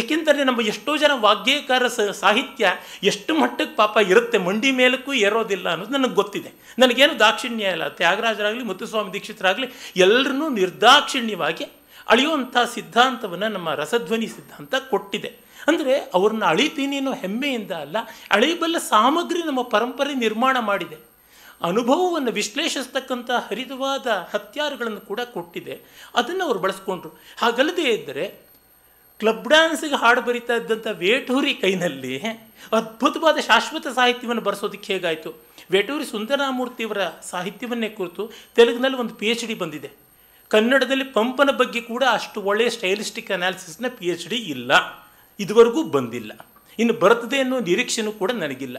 ಏಕೆಂದರೆ ನಮ್ಮ ಎಷ್ಟೋ ಜನ ವಾಗ್ಗೇಯಕಾರ ಸಾಹಿತ್ಯ ಎಷ್ಟು ಮಟ್ಟಕ್ಕೆ ಪಾಪ ಇರುತ್ತೆ ಮಂಡಿ ಮೇಲಕ್ಕೂ ಏರೋದಿಲ್ಲ ಅನ್ನೋದು ನನಗೆ ಗೊತ್ತಿದೆ ನನಗೇನು ದಾಕ್ಷಿಣ್ಯ ಇಲ್ಲ ತ್ಯಾಗರಾಜರಾಗಲಿ ಮುತ್ತುಸ್ವಾಮಿ ದೀಕ್ಷಿತರಾಗಲಿ ಎಲ್ಲರನ್ನೂ ನಿರ್ದಾಕ್ಷಿಣ್ಯವಾಗಿ ಅಳಿಯುವಂಥ ಸಿದ್ಧಾಂತವನ್ನು ನಮ್ಮ ರಸಧ್ವನಿ ಸಿದ್ಧಾಂತ ಕೊಟ್ಟಿದೆ ಅಂದರೆ ಅವ್ರನ್ನ ಅಳಿತೀನಿ ಅನ್ನೋ ಹೆಮ್ಮೆಯಿಂದ ಅಲ್ಲ ಅಳಿಬಲ್ಲ ಸಾಮಗ್ರಿ ನಮ್ಮ ಪರಂಪರೆ ನಿರ್ಮಾಣ ಮಾಡಿದೆ ಅನುಭವವನ್ನು ವಿಶ್ಲೇಷಿಸ್ತಕ್ಕಂಥ ಹರಿದವಾದ ಹತ್ಯಾರಗಳನ್ನು ಕೂಡ ಕೊಟ್ಟಿದೆ ಅದನ್ನು ಅವರು ಬಳಸ್ಕೊಂಡ್ರು ಹಾಗಲ್ಲದೆ ಇದ್ದರೆ ಕ್ಲಬ್ ಡ್ಯಾನ್ಸಿಗೆ ಹಾಡು ಬರಿತಾ ಇದ್ದಂಥ ವೇಟೂರಿ ಕೈನಲ್ಲಿ ಅದ್ಭುತವಾದ ಶಾಶ್ವತ ಸಾಹಿತ್ಯವನ್ನು ಬರೆಸೋದಕ್ಕೆ ಹೇಗಾಯಿತು ವೇಟೂರಿ ಸುಂದರಾಮೂರ್ತಿಯವರ ಸಾಹಿತ್ಯವನ್ನೇ ಕುರಿತು ತೆಲುಗಿನಲ್ಲಿ ಒಂದು ಪಿ ಎಚ್ ಡಿ ಬಂದಿದೆ ಕನ್ನಡದಲ್ಲಿ ಪಂಪನ ಬಗ್ಗೆ ಕೂಡ ಅಷ್ಟು ಒಳ್ಳೆಯ ಸ್ಟೈಲಿಸ್ಟಿಕ್ ಅನಾಲಿಸಿಸ್ನ ಪಿ ಎಚ್ ಡಿ ಇಲ್ಲ ಇದುವರೆಗೂ ಬಂದಿಲ್ಲ ಇನ್ನು ಬರ್ತದೆ ಅನ್ನೋ ನಿರೀಕ್ಷೆನೂ ಕೂಡ ನನಗಿಲ್ಲ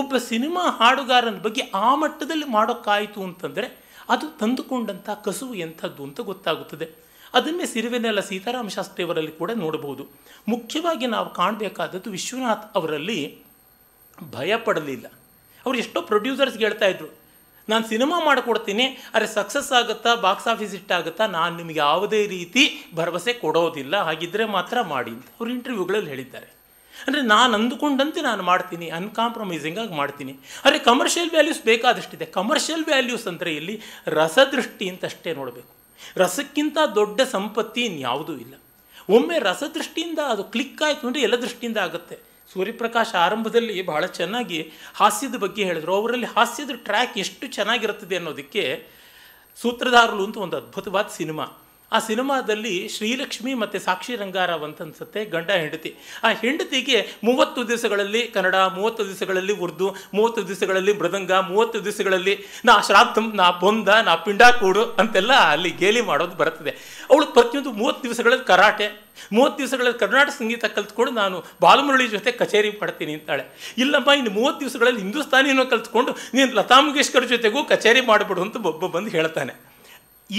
ಒಬ್ಬ ಸಿನಿಮಾ ಹಾಡುಗಾರನ ಬಗ್ಗೆ ಆ ಮಟ್ಟದಲ್ಲಿ ಮಾಡೋಕ್ಕಾಯಿತು ಅಂತಂದರೆ ಅದು ತಂದುಕೊಂಡಂಥ ಕಸುವು ಎಂಥದ್ದು ಅಂತ ಗೊತ್ತಾಗುತ್ತದೆ ಅದನ್ನೇ ಸಿರಿವೆನೆಲ್ಲ ಸೀತಾರಾಮ ಶಾಸ್ತ್ರಿಯವರಲ್ಲಿ ಕೂಡ ನೋಡಬಹುದು ಮುಖ್ಯವಾಗಿ ನಾವು ಕಾಣಬೇಕಾದದ್ದು ವಿಶ್ವನಾಥ್ ಅವರಲ್ಲಿ ಭಯ ಪಡಲಿಲ್ಲ ಅವರು ಎಷ್ಟೋ ಪ್ರೊಡ್ಯೂಸರ್ಸ್ಗೆ ಹೇಳ್ತಾ ಇದ್ರು ನಾನು ಸಿನಿಮಾ ಮಾಡಿಕೊಡ್ತೀನಿ ಅರೆ ಸಕ್ಸಸ್ ಆಗುತ್ತಾ ಬಾಕ್ಸ್ ಆಫೀಸ್ ಇಟ್ಟಾಗುತ್ತಾ ನಾನು ನಿಮಗೆ ಯಾವುದೇ ರೀತಿ ಭರವಸೆ ಕೊಡೋದಿಲ್ಲ ಹಾಗಿದ್ದರೆ ಮಾತ್ರ ಮಾಡಿ ಅಂತ ಅವರು ಇಂಟರ್ವ್ಯೂಗಳಲ್ಲಿ ಹೇಳಿದ್ದಾರೆ ಅಂದರೆ ನಾನು ಅಂದುಕೊಂಡಂತೆ ನಾನು ಮಾಡ್ತೀನಿ ಅನ್ಕಾಂಪ್ರಮೈಸಿಂಗಾಗಿ ಮಾಡ್ತೀನಿ ಅರೆ ಕಮರ್ಷಿಯಲ್ ವ್ಯಾಲ್ಯೂಸ್ ಬೇಕಾದಷ್ಟಿದೆ ಕಮರ್ಷಿಯಲ್ ವ್ಯಾಲ್ಯೂಸ್ ಅಂದರೆ ಇಲ್ಲಿ ರಸದೃಷ್ಟಿ ಅಂತಷ್ಟೇ ನೋಡಬೇಕು ರಸಕ್ಕಿಂತ ದೊಡ್ಡ ಸಂಪತ್ತಿ ಇನ್ಯಾವುದೂ ಇಲ್ಲ ಒಮ್ಮೆ ರಸದೃಷ್ಟಿಯಿಂದ ಅದು ಕ್ಲಿಕ್ ಆಯಿತು ಅಂದರೆ ಎಲ್ಲ ದೃಷ್ಟಿಯಿಂದ ಆಗುತ್ತೆ ಸೂರ್ಯಪ್ರಕಾಶ ಆರಂಭದಲ್ಲಿ ಬಹಳ ಚೆನ್ನಾಗಿ ಹಾಸ್ಯದ ಬಗ್ಗೆ ಹೇಳಿದರು ಅವರಲ್ಲಿ ಹಾಸ್ಯದ ಟ್ರ್ಯಾಕ್ ಎಷ್ಟು ಚೆನ್ನಾಗಿರುತ್ತದೆ ಅನ್ನೋದಕ್ಕೆ ಸೂತ್ರಧಾರಲು ಅಂತ ಒಂದು ಅದ್ಭುತವಾದ ಸಿನಿಮಾ ಆ ಸಿನಿಮಾದಲ್ಲಿ ಶ್ರೀಲಕ್ಷ್ಮಿ ಮತ್ತು ಸಾಕ್ಷಿ ರಂಗಾರಾವ್ ಅಂತ ಅನ್ಸುತ್ತೆ ಗಂಡ ಹೆಂಡತಿ ಆ ಹೆಂಡತಿಗೆ ಮೂವತ್ತು ದಿವಸಗಳಲ್ಲಿ ಕನ್ನಡ ಮೂವತ್ತು ದಿವಸಗಳಲ್ಲಿ ಉರ್ದು ಮೂವತ್ತು ದಿವಸಗಳಲ್ಲಿ ಮೃದಂಗ ಮೂವತ್ತು ದಿವಸಗಳಲ್ಲಿ ನಾ ಶ್ರಾದ್ದಂ ನಾ ಬೊಂದ ನಾ ಪಿಂಡಾಕೂಡು ಅಂತೆಲ್ಲ ಅಲ್ಲಿ ಗೇಲಿ ಮಾಡೋದು ಬರ್ತದೆ ಅವಳು ಪ್ರತಿಯೊಂದು ಮೂವತ್ತು ದಿವಸಗಳಲ್ಲಿ ಕರಾಟೆ ಮೂವತ್ತು ದಿವಸಗಳಲ್ಲಿ ಕರ್ನಾಟಕ ಸಂಗೀತ ಕಲ್ತ್ಕೊಂಡು ನಾನು ಬಾಲಮುರಳಿ ಜೊತೆ ಕಚೇರಿ ಮಾಡ್ತೀನಿ ಅಂತಾಳೆ ಇಲ್ಲಮ್ಮ ಇನ್ನು ಮೂವತ್ತು ದಿವಸಗಳಲ್ಲಿ ಹಿಂದೂಸ್ತಾನಿನೂ ಕಲ್ತ್ಕೊಂಡು ನೀನು ಲತಾ ಮಂಗೇಶ್ಕರ್ ಜೊತೆಗೂ ಕಚೇರಿ ಮಾಡಿಬಿಡು ಅಂತ ಒಬ್ಬ ಬಂದು ಹೇಳ್ತಾನೆ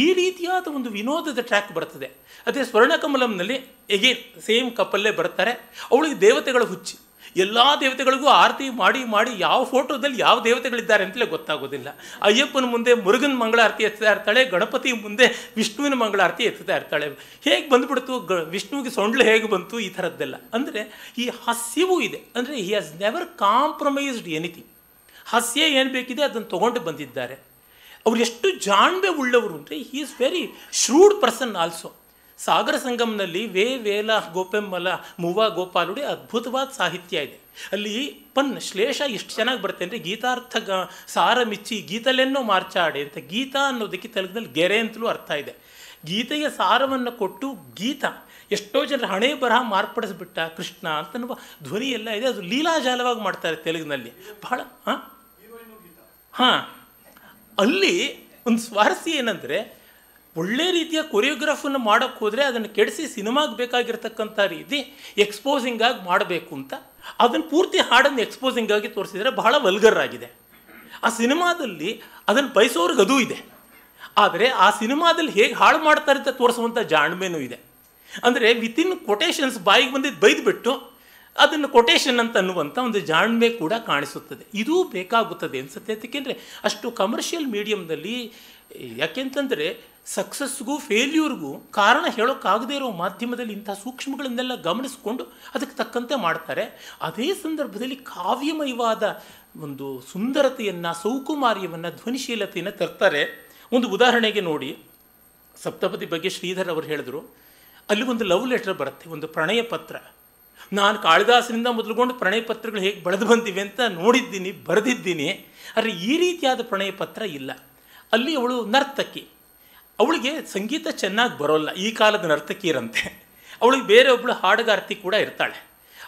ಈ ರೀತಿಯಾದ ಒಂದು ವಿನೋದದ ಟ್ರ್ಯಾಕ್ ಬರ್ತದೆ ಅದೇ ಸ್ವರ್ಣಕಮಲಂನಲ್ಲಿ ಎಗೇನ್ ಸೇಮ್ ಕಪ್ಪಲ್ಲೇ ಬರ್ತಾರೆ ಅವಳಿಗೆ ದೇವತೆಗಳ ಹುಚ್ಚಿ ಎಲ್ಲ ದೇವತೆಗಳಿಗೂ ಆರತಿ ಮಾಡಿ ಮಾಡಿ ಯಾವ ಫೋಟೋದಲ್ಲಿ ಯಾವ ದೇವತೆಗಳಿದ್ದಾರೆ ಅಂತಲೇ ಗೊತ್ತಾಗೋದಿಲ್ಲ ಅಯ್ಯಪ್ಪನ ಮುಂದೆ ಮುರುಗನ್ ಮಂಗಳಾರತಿ ಎತ್ತಾ ಇರ್ತಾಳೆ ಗಣಪತಿ ಮುಂದೆ ವಿಷ್ಣುವಿನ ಮಂಗಳಾರತಿ ಎತ್ತಾ ಇರ್ತಾಳೆ ಹೇಗೆ ಬಂದುಬಿಡ್ತು ಗ ವಿಷ್ಣುವಿಗೆ ಸೊಂಡ್ಲು ಹೇಗೆ ಬಂತು ಈ ಥರದ್ದೆಲ್ಲ ಅಂದರೆ ಈ ಹಸ್ಯವೂ ಇದೆ ಅಂದರೆ he has never compromised anything ಹಾಸ್ಯ ಏನು ಬೇಕಿದೆ ಅದನ್ನು ತೊಗೊಂಡು ಬಂದಿದ್ದಾರೆ ಅವ್ರು ಎಷ್ಟು ಜಾಣ್ಮೆ ಉಳ್ಳವರು ಅಂದರೆ he is very shrewd person also ಸಾಗರ ಸಂಗಮ್ನಲ್ಲಿ ವೇ ವೇಲ ಗೋಪೆಂಬಲ ಮೂವ ಗೋಪಾಲುಡಿ ಅದ್ಭುತವಾದ ಸಾಹಿತ್ಯ ಇದೆ ಅಲ್ಲಿ ಪನ್ ಶ್ಲೇಷ ಎಷ್ಟು ಚೆನ್ನಾಗಿ ಬರುತ್ತೆ ಅಂದರೆ ಗೀತಾರ್ಥ ಗ ಸಾರ ಮಿಚ್ಚಿ ಗೀತಲೆನ್ನೋ ಮಾರ್ಚಾಡೆ ಅಂತ ಗೀತಾ ಅನ್ನೋದಕ್ಕೆ ತೆಲುಗಿನಲ್ಲಿ ಗೆರೆ ಅಂತಲೂ ಅರ್ಥ ಇದೆ ಗೀತೆಯ ಸಾರವನ್ನು ಕೊಟ್ಟು ಗೀತ ಎಷ್ಟೋ ಜನರ ಹಣೆ ಬರಹ ಮಾರ್ಪಡಿಸ್ಬಿಟ್ಟ ಕೃಷ್ಣ ಅಂತ ಅಂತನ್ನುವ ಧ್ವನಿ ಎಲ್ಲ ಇದೆ ಅದು ಲೀಲಾಜಾಲವಾಗಿ ಮಾಡ್ತಾರೆ ತೆಲುಗಿನಲ್ಲಿ ಬಹಳ ಹಾಂ ಹಾಂ ಅಲ್ಲಿ ಒಂದು ಸ್ವಾರಸ್ಯ ಏನಂದರೆ ಒಳ್ಳೆ ರೀತಿಯ ಕೊರಿಯೋಗ್ರಾಫನ್ನು ಮಾಡೋಕ್ಕೆ ಹೋದರೆ ಅದನ್ನು ಕೆಡಿಸಿ ಸಿನಿಮಾಗೆ ಬೇಕಾಗಿರ್ತಕ್ಕಂಥ ರೀತಿ ಎಕ್ಸ್ಪೋಸಿಂಗ್ ಆಗಿ ಮಾಡಬೇಕು ಅಂತ ಅದನ್ನು ಪೂರ್ತಿ ಹಾಡನ್ನು ಎಕ್ಸ್ಪೋಸಿಂಗ್ ಆಗಿ ತೋರಿಸಿದರೆ ಬಹಳ ವಲ್ಗರ್ ಆಗಿದೆ ಆ ಸಿನಿಮಾದಲ್ಲಿ ಅದನ್ನು ಬಯಸೋರ್ಗೆ ಅದೂ ಇದೆ ಆದರೆ ಆ ಸಿನಿಮಾದಲ್ಲಿ ಹೇಗೆ ಹಾಳು ಮಾಡ್ತಾರೆ ಅಂತ ತೋರಿಸುವಂಥ ಜಾಣ್ಮೆನೂ ಇದೆ ಅಂದರೆ ವಿತಿನ್ ಕೊಟೇಶನ್ಸ್ ಬಾಯಿಗೆ ಬಂದಿದ್ದು ಬೈದ್ಬಿಟ್ಟು ಅದನ್ನು ಕೊಟೇಶನ್ ಅಂತ ಅನ್ನುವಂಥ ಒಂದು ಜಾಣ್ಮೆ ಕೂಡ ಕಾಣಿಸುತ್ತದೆ ಇದೂ ಬೇಕಾಗುತ್ತದೆ ಅನಿಸುತ್ತೆ ಯಾಕೆಂದರೆ ಅಷ್ಟು ಕಮರ್ಷಿಯಲ್ ಮೀಡಿಯಮ್ನಲ್ಲಿ ಯಾಕೆಂತಂದರೆ ಸಕ್ಸಸ್ಗೂ ಫೇಲ್ಯೂರ್ಗೂ ಕಾರಣ ಹೇಳೋಕ್ಕಾಗದೇ ಇರೋ ಮಾಧ್ಯಮದಲ್ಲಿ ಇಂಥ ಸೂಕ್ಷ್ಮಗಳನ್ನೆಲ್ಲ ಗಮನಿಸಿಕೊಂಡು ಅದಕ್ಕೆ ತಕ್ಕಂತೆ ಮಾಡ್ತಾರೆ ಅದೇ ಸಂದರ್ಭದಲ್ಲಿ ಕಾವ್ಯಮಯವಾದ ಒಂದು ಸುಂದರತೆಯನ್ನು ಸೌಕುಮಾರ್ಯವನ್ನು ಧ್ವನಿಶೀಲತೆಯನ್ನು ತರ್ತಾರೆ ಒಂದು ಉದಾಹರಣೆಗೆ ನೋಡಿ ಸಪ್ತಪದಿ ಬಗ್ಗೆ ಶ್ರೀಧರ್ ಅವರು ಹೇಳಿದ್ರು ಅಲ್ಲಿ ಒಂದು ಲವ್ ಲೆಟರ್ ಬರುತ್ತೆ ಒಂದು ಪ್ರಣಯ ಪತ್ರ ನಾನು ಕಾಳಿದಾಸನಿಂದ ಮೊದಲುಗೊಂಡು ಪ್ರಣಯ ಪತ್ರಗಳು ಹೇಗೆ ಬೆಳೆದು ಬಂದಿವೆ ಅಂತ ನೋಡಿದ್ದೀನಿ ಬರೆದಿದ್ದೀನಿ ಆದರೆ ಈ ರೀತಿಯಾದ ಪ್ರಣಯ ಪತ್ರ ಇಲ್ಲ ಅಲ್ಲಿ ಅವಳು ನರ್ತಕಿ ಅವಳಿಗೆ ಸಂಗೀತ ಚೆನ್ನಾಗಿ ಬರೋಲ್ಲ ಈ ಕಾಲದ ನರ್ತಕಿಯರಂತೆ ಅವಳಿಗೆ ಬೇರೆ ಒಬ್ಬಳು ಹಾಡುಗಾರ್ತಿ ಕೂಡ ಇರ್ತಾಳೆ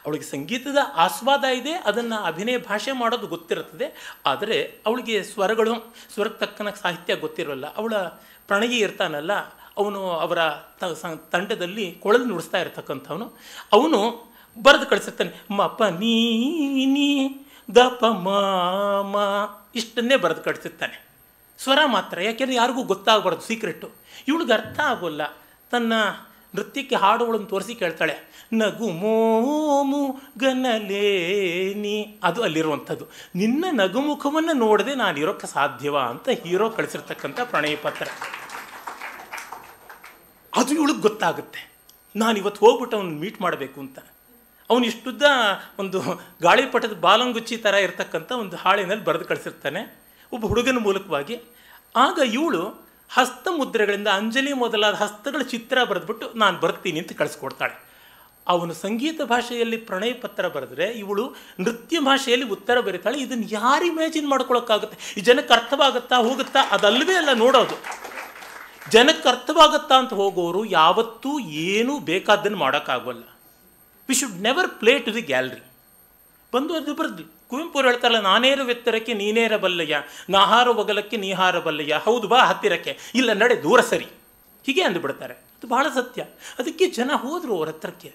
ಅವಳಿಗೆ ಸಂಗೀತದ ಆಸ್ವಾದ ಇದೆ ಅದನ್ನು ಅಭಿನಯ ಭಾಷೆ ಮಾಡೋದು ಗೊತ್ತಿರುತ್ತದೆ ಆದರೆ ಅವಳಿಗೆ ಸ್ವರಗಳು ಸ್ವರಕ್ಕೆ ತಕ್ಕನ ಸಾಹಿತ್ಯ ಗೊತ್ತಿರೋಲ್ಲ ಅವಳ ಪ್ರಣಯಿ ಇರ್ತಾನಲ್ಲ ಅವನು ಅವರ ತಂಡದಲ್ಲಿ ಕೊಳಲು ನುಡಿಸ್ತಾ ಇರ್ತಕ್ಕಂಥವನು ಅವನು ಬರೆದು ಕಳಿಸಿರ್ತಾನೆ ಮಪ ನೀ ನೀ ದ ಇಷ್ಟನ್ನೇ ಬರೆದು ಕಳಿಸಿರ್ತಾನೆ ಸ್ವರ ಮಾತ್ರ ಯಾಕೆಂದರೆ ಯಾರಿಗೂ ಗೊತ್ತಾಗಬಾರ್ದು ಸೀಕ್ರೆಟ್ಟು ಇವಳಿಗೆ ಅರ್ಥ ಆಗೋಲ್ಲ ತನ್ನ ನೃತ್ಯಕ್ಕೆ ಹಾಡುಗಳನ್ನು ತೋರಿಸಿ ಕೇಳ್ತಾಳೆ ನಗು ಮೋಮು ಗನಲೇನಿ ಅದು ಅಲ್ಲಿರುವಂಥದ್ದು ನಿನ್ನ ನಗುಮುಖವನ್ನು ನೋಡದೆ ನಾನು ಇರೋಕ್ಕೆ ಸಾಧ್ಯವಾ ಅಂತ ಹೀರೋ ಕಳಿಸಿರ್ತಕ್ಕಂಥ ಪ್ರಣಯ ಪತ್ರ ಅದು ಇವಳಿಗೆ ಗೊತ್ತಾಗುತ್ತೆ ನಾನು ಇವತ್ತು ಹೋಗ್ಬಿಟ್ಟು ಅವನು ಮೀಟ್ ಮಾಡಬೇಕು ಅಂತ ಅವನು ಇಷ್ಟುದ್ದ ಒಂದು ಗಾಳಿಪಟದ ಬಾಲಂಗುಚ್ಚಿ ಥರ ಇರತಕ್ಕಂಥ ಒಂದು ಹಾಳಿನಲ್ಲಿ ಬರೆದು ಕಳಿಸಿರ್ತಾನೆ ಒಬ್ಬ ಹುಡುಗನ ಮೂಲಕವಾಗಿ ಆಗ ಇವಳು ಹಸ್ತ ಮುದ್ರೆಗಳಿಂದ ಅಂಜಲಿ ಮೊದಲಾದ ಹಸ್ತಗಳ ಚಿತ್ರ ಬರೆದ್ಬಿಟ್ಟು ನಾನು ಬರ್ತೀನಿ ಅಂತ ಕಳಿಸ್ಕೊಡ್ತಾಳೆ ಅವನು ಸಂಗೀತ ಭಾಷೆಯಲ್ಲಿ ಪ್ರಣಯ ಪತ್ರ ಬರೆದ್ರೆ ಇವಳು ನೃತ್ಯ ಭಾಷೆಯಲ್ಲಿ ಉತ್ತರ ಬರೀತಾಳೆ ಇದನ್ನು ಯಾರು ಇಮ್ಯಾಜಿನ್ ಮಾಡ್ಕೊಳಕ್ಕಾಗುತ್ತೆ ಈ ಜನಕ್ಕೆ ಅರ್ಥವಾಗುತ್ತಾ ಹೋಗುತ್ತಾ ಅದಲ್ಲವೇ ಅಲ್ಲ ನೋಡೋದು ಜನಕ್ಕೆ ಅರ್ಥವಾಗುತ್ತಾ ಅಂತ ಹೋಗೋರು ಯಾವತ್ತೂ ಏನೂ ಬೇಕಾದ್ದನ್ನು ಮಾಡೋಕ್ಕಾಗಲ್ಲ we should never play to the gallery ಬಂದು ಅದು ಬರೆದ್ಲು ಕುವೆಂಪು ಹೇಳ್ತಾರಲ್ಲ ನಾನೇರ ಎತ್ತರಕ್ಕೆ ನೀನೇರ ಬಲ್ಲಯ್ಯ ನಾಹಾರ ಒಗಲಕ್ಕೆ ನೀಹಾರ ಬಲ್ಲಯ್ಯ ಹೌದು ಬಾ ಹತ್ತಿರಕ್ಕೆ ಇಲ್ಲ ನಡೆ ದೂರ ಸರಿ ಹೀಗೆ ಅಂದುಬಿಡ್ತಾರೆ ಅದು ಬಹಳ ಸತ್ಯ ಅದಕ್ಕೆ ಜನ ಹೋದರು ಅವ್ರ ಹತ್ರಕ್ಕೆ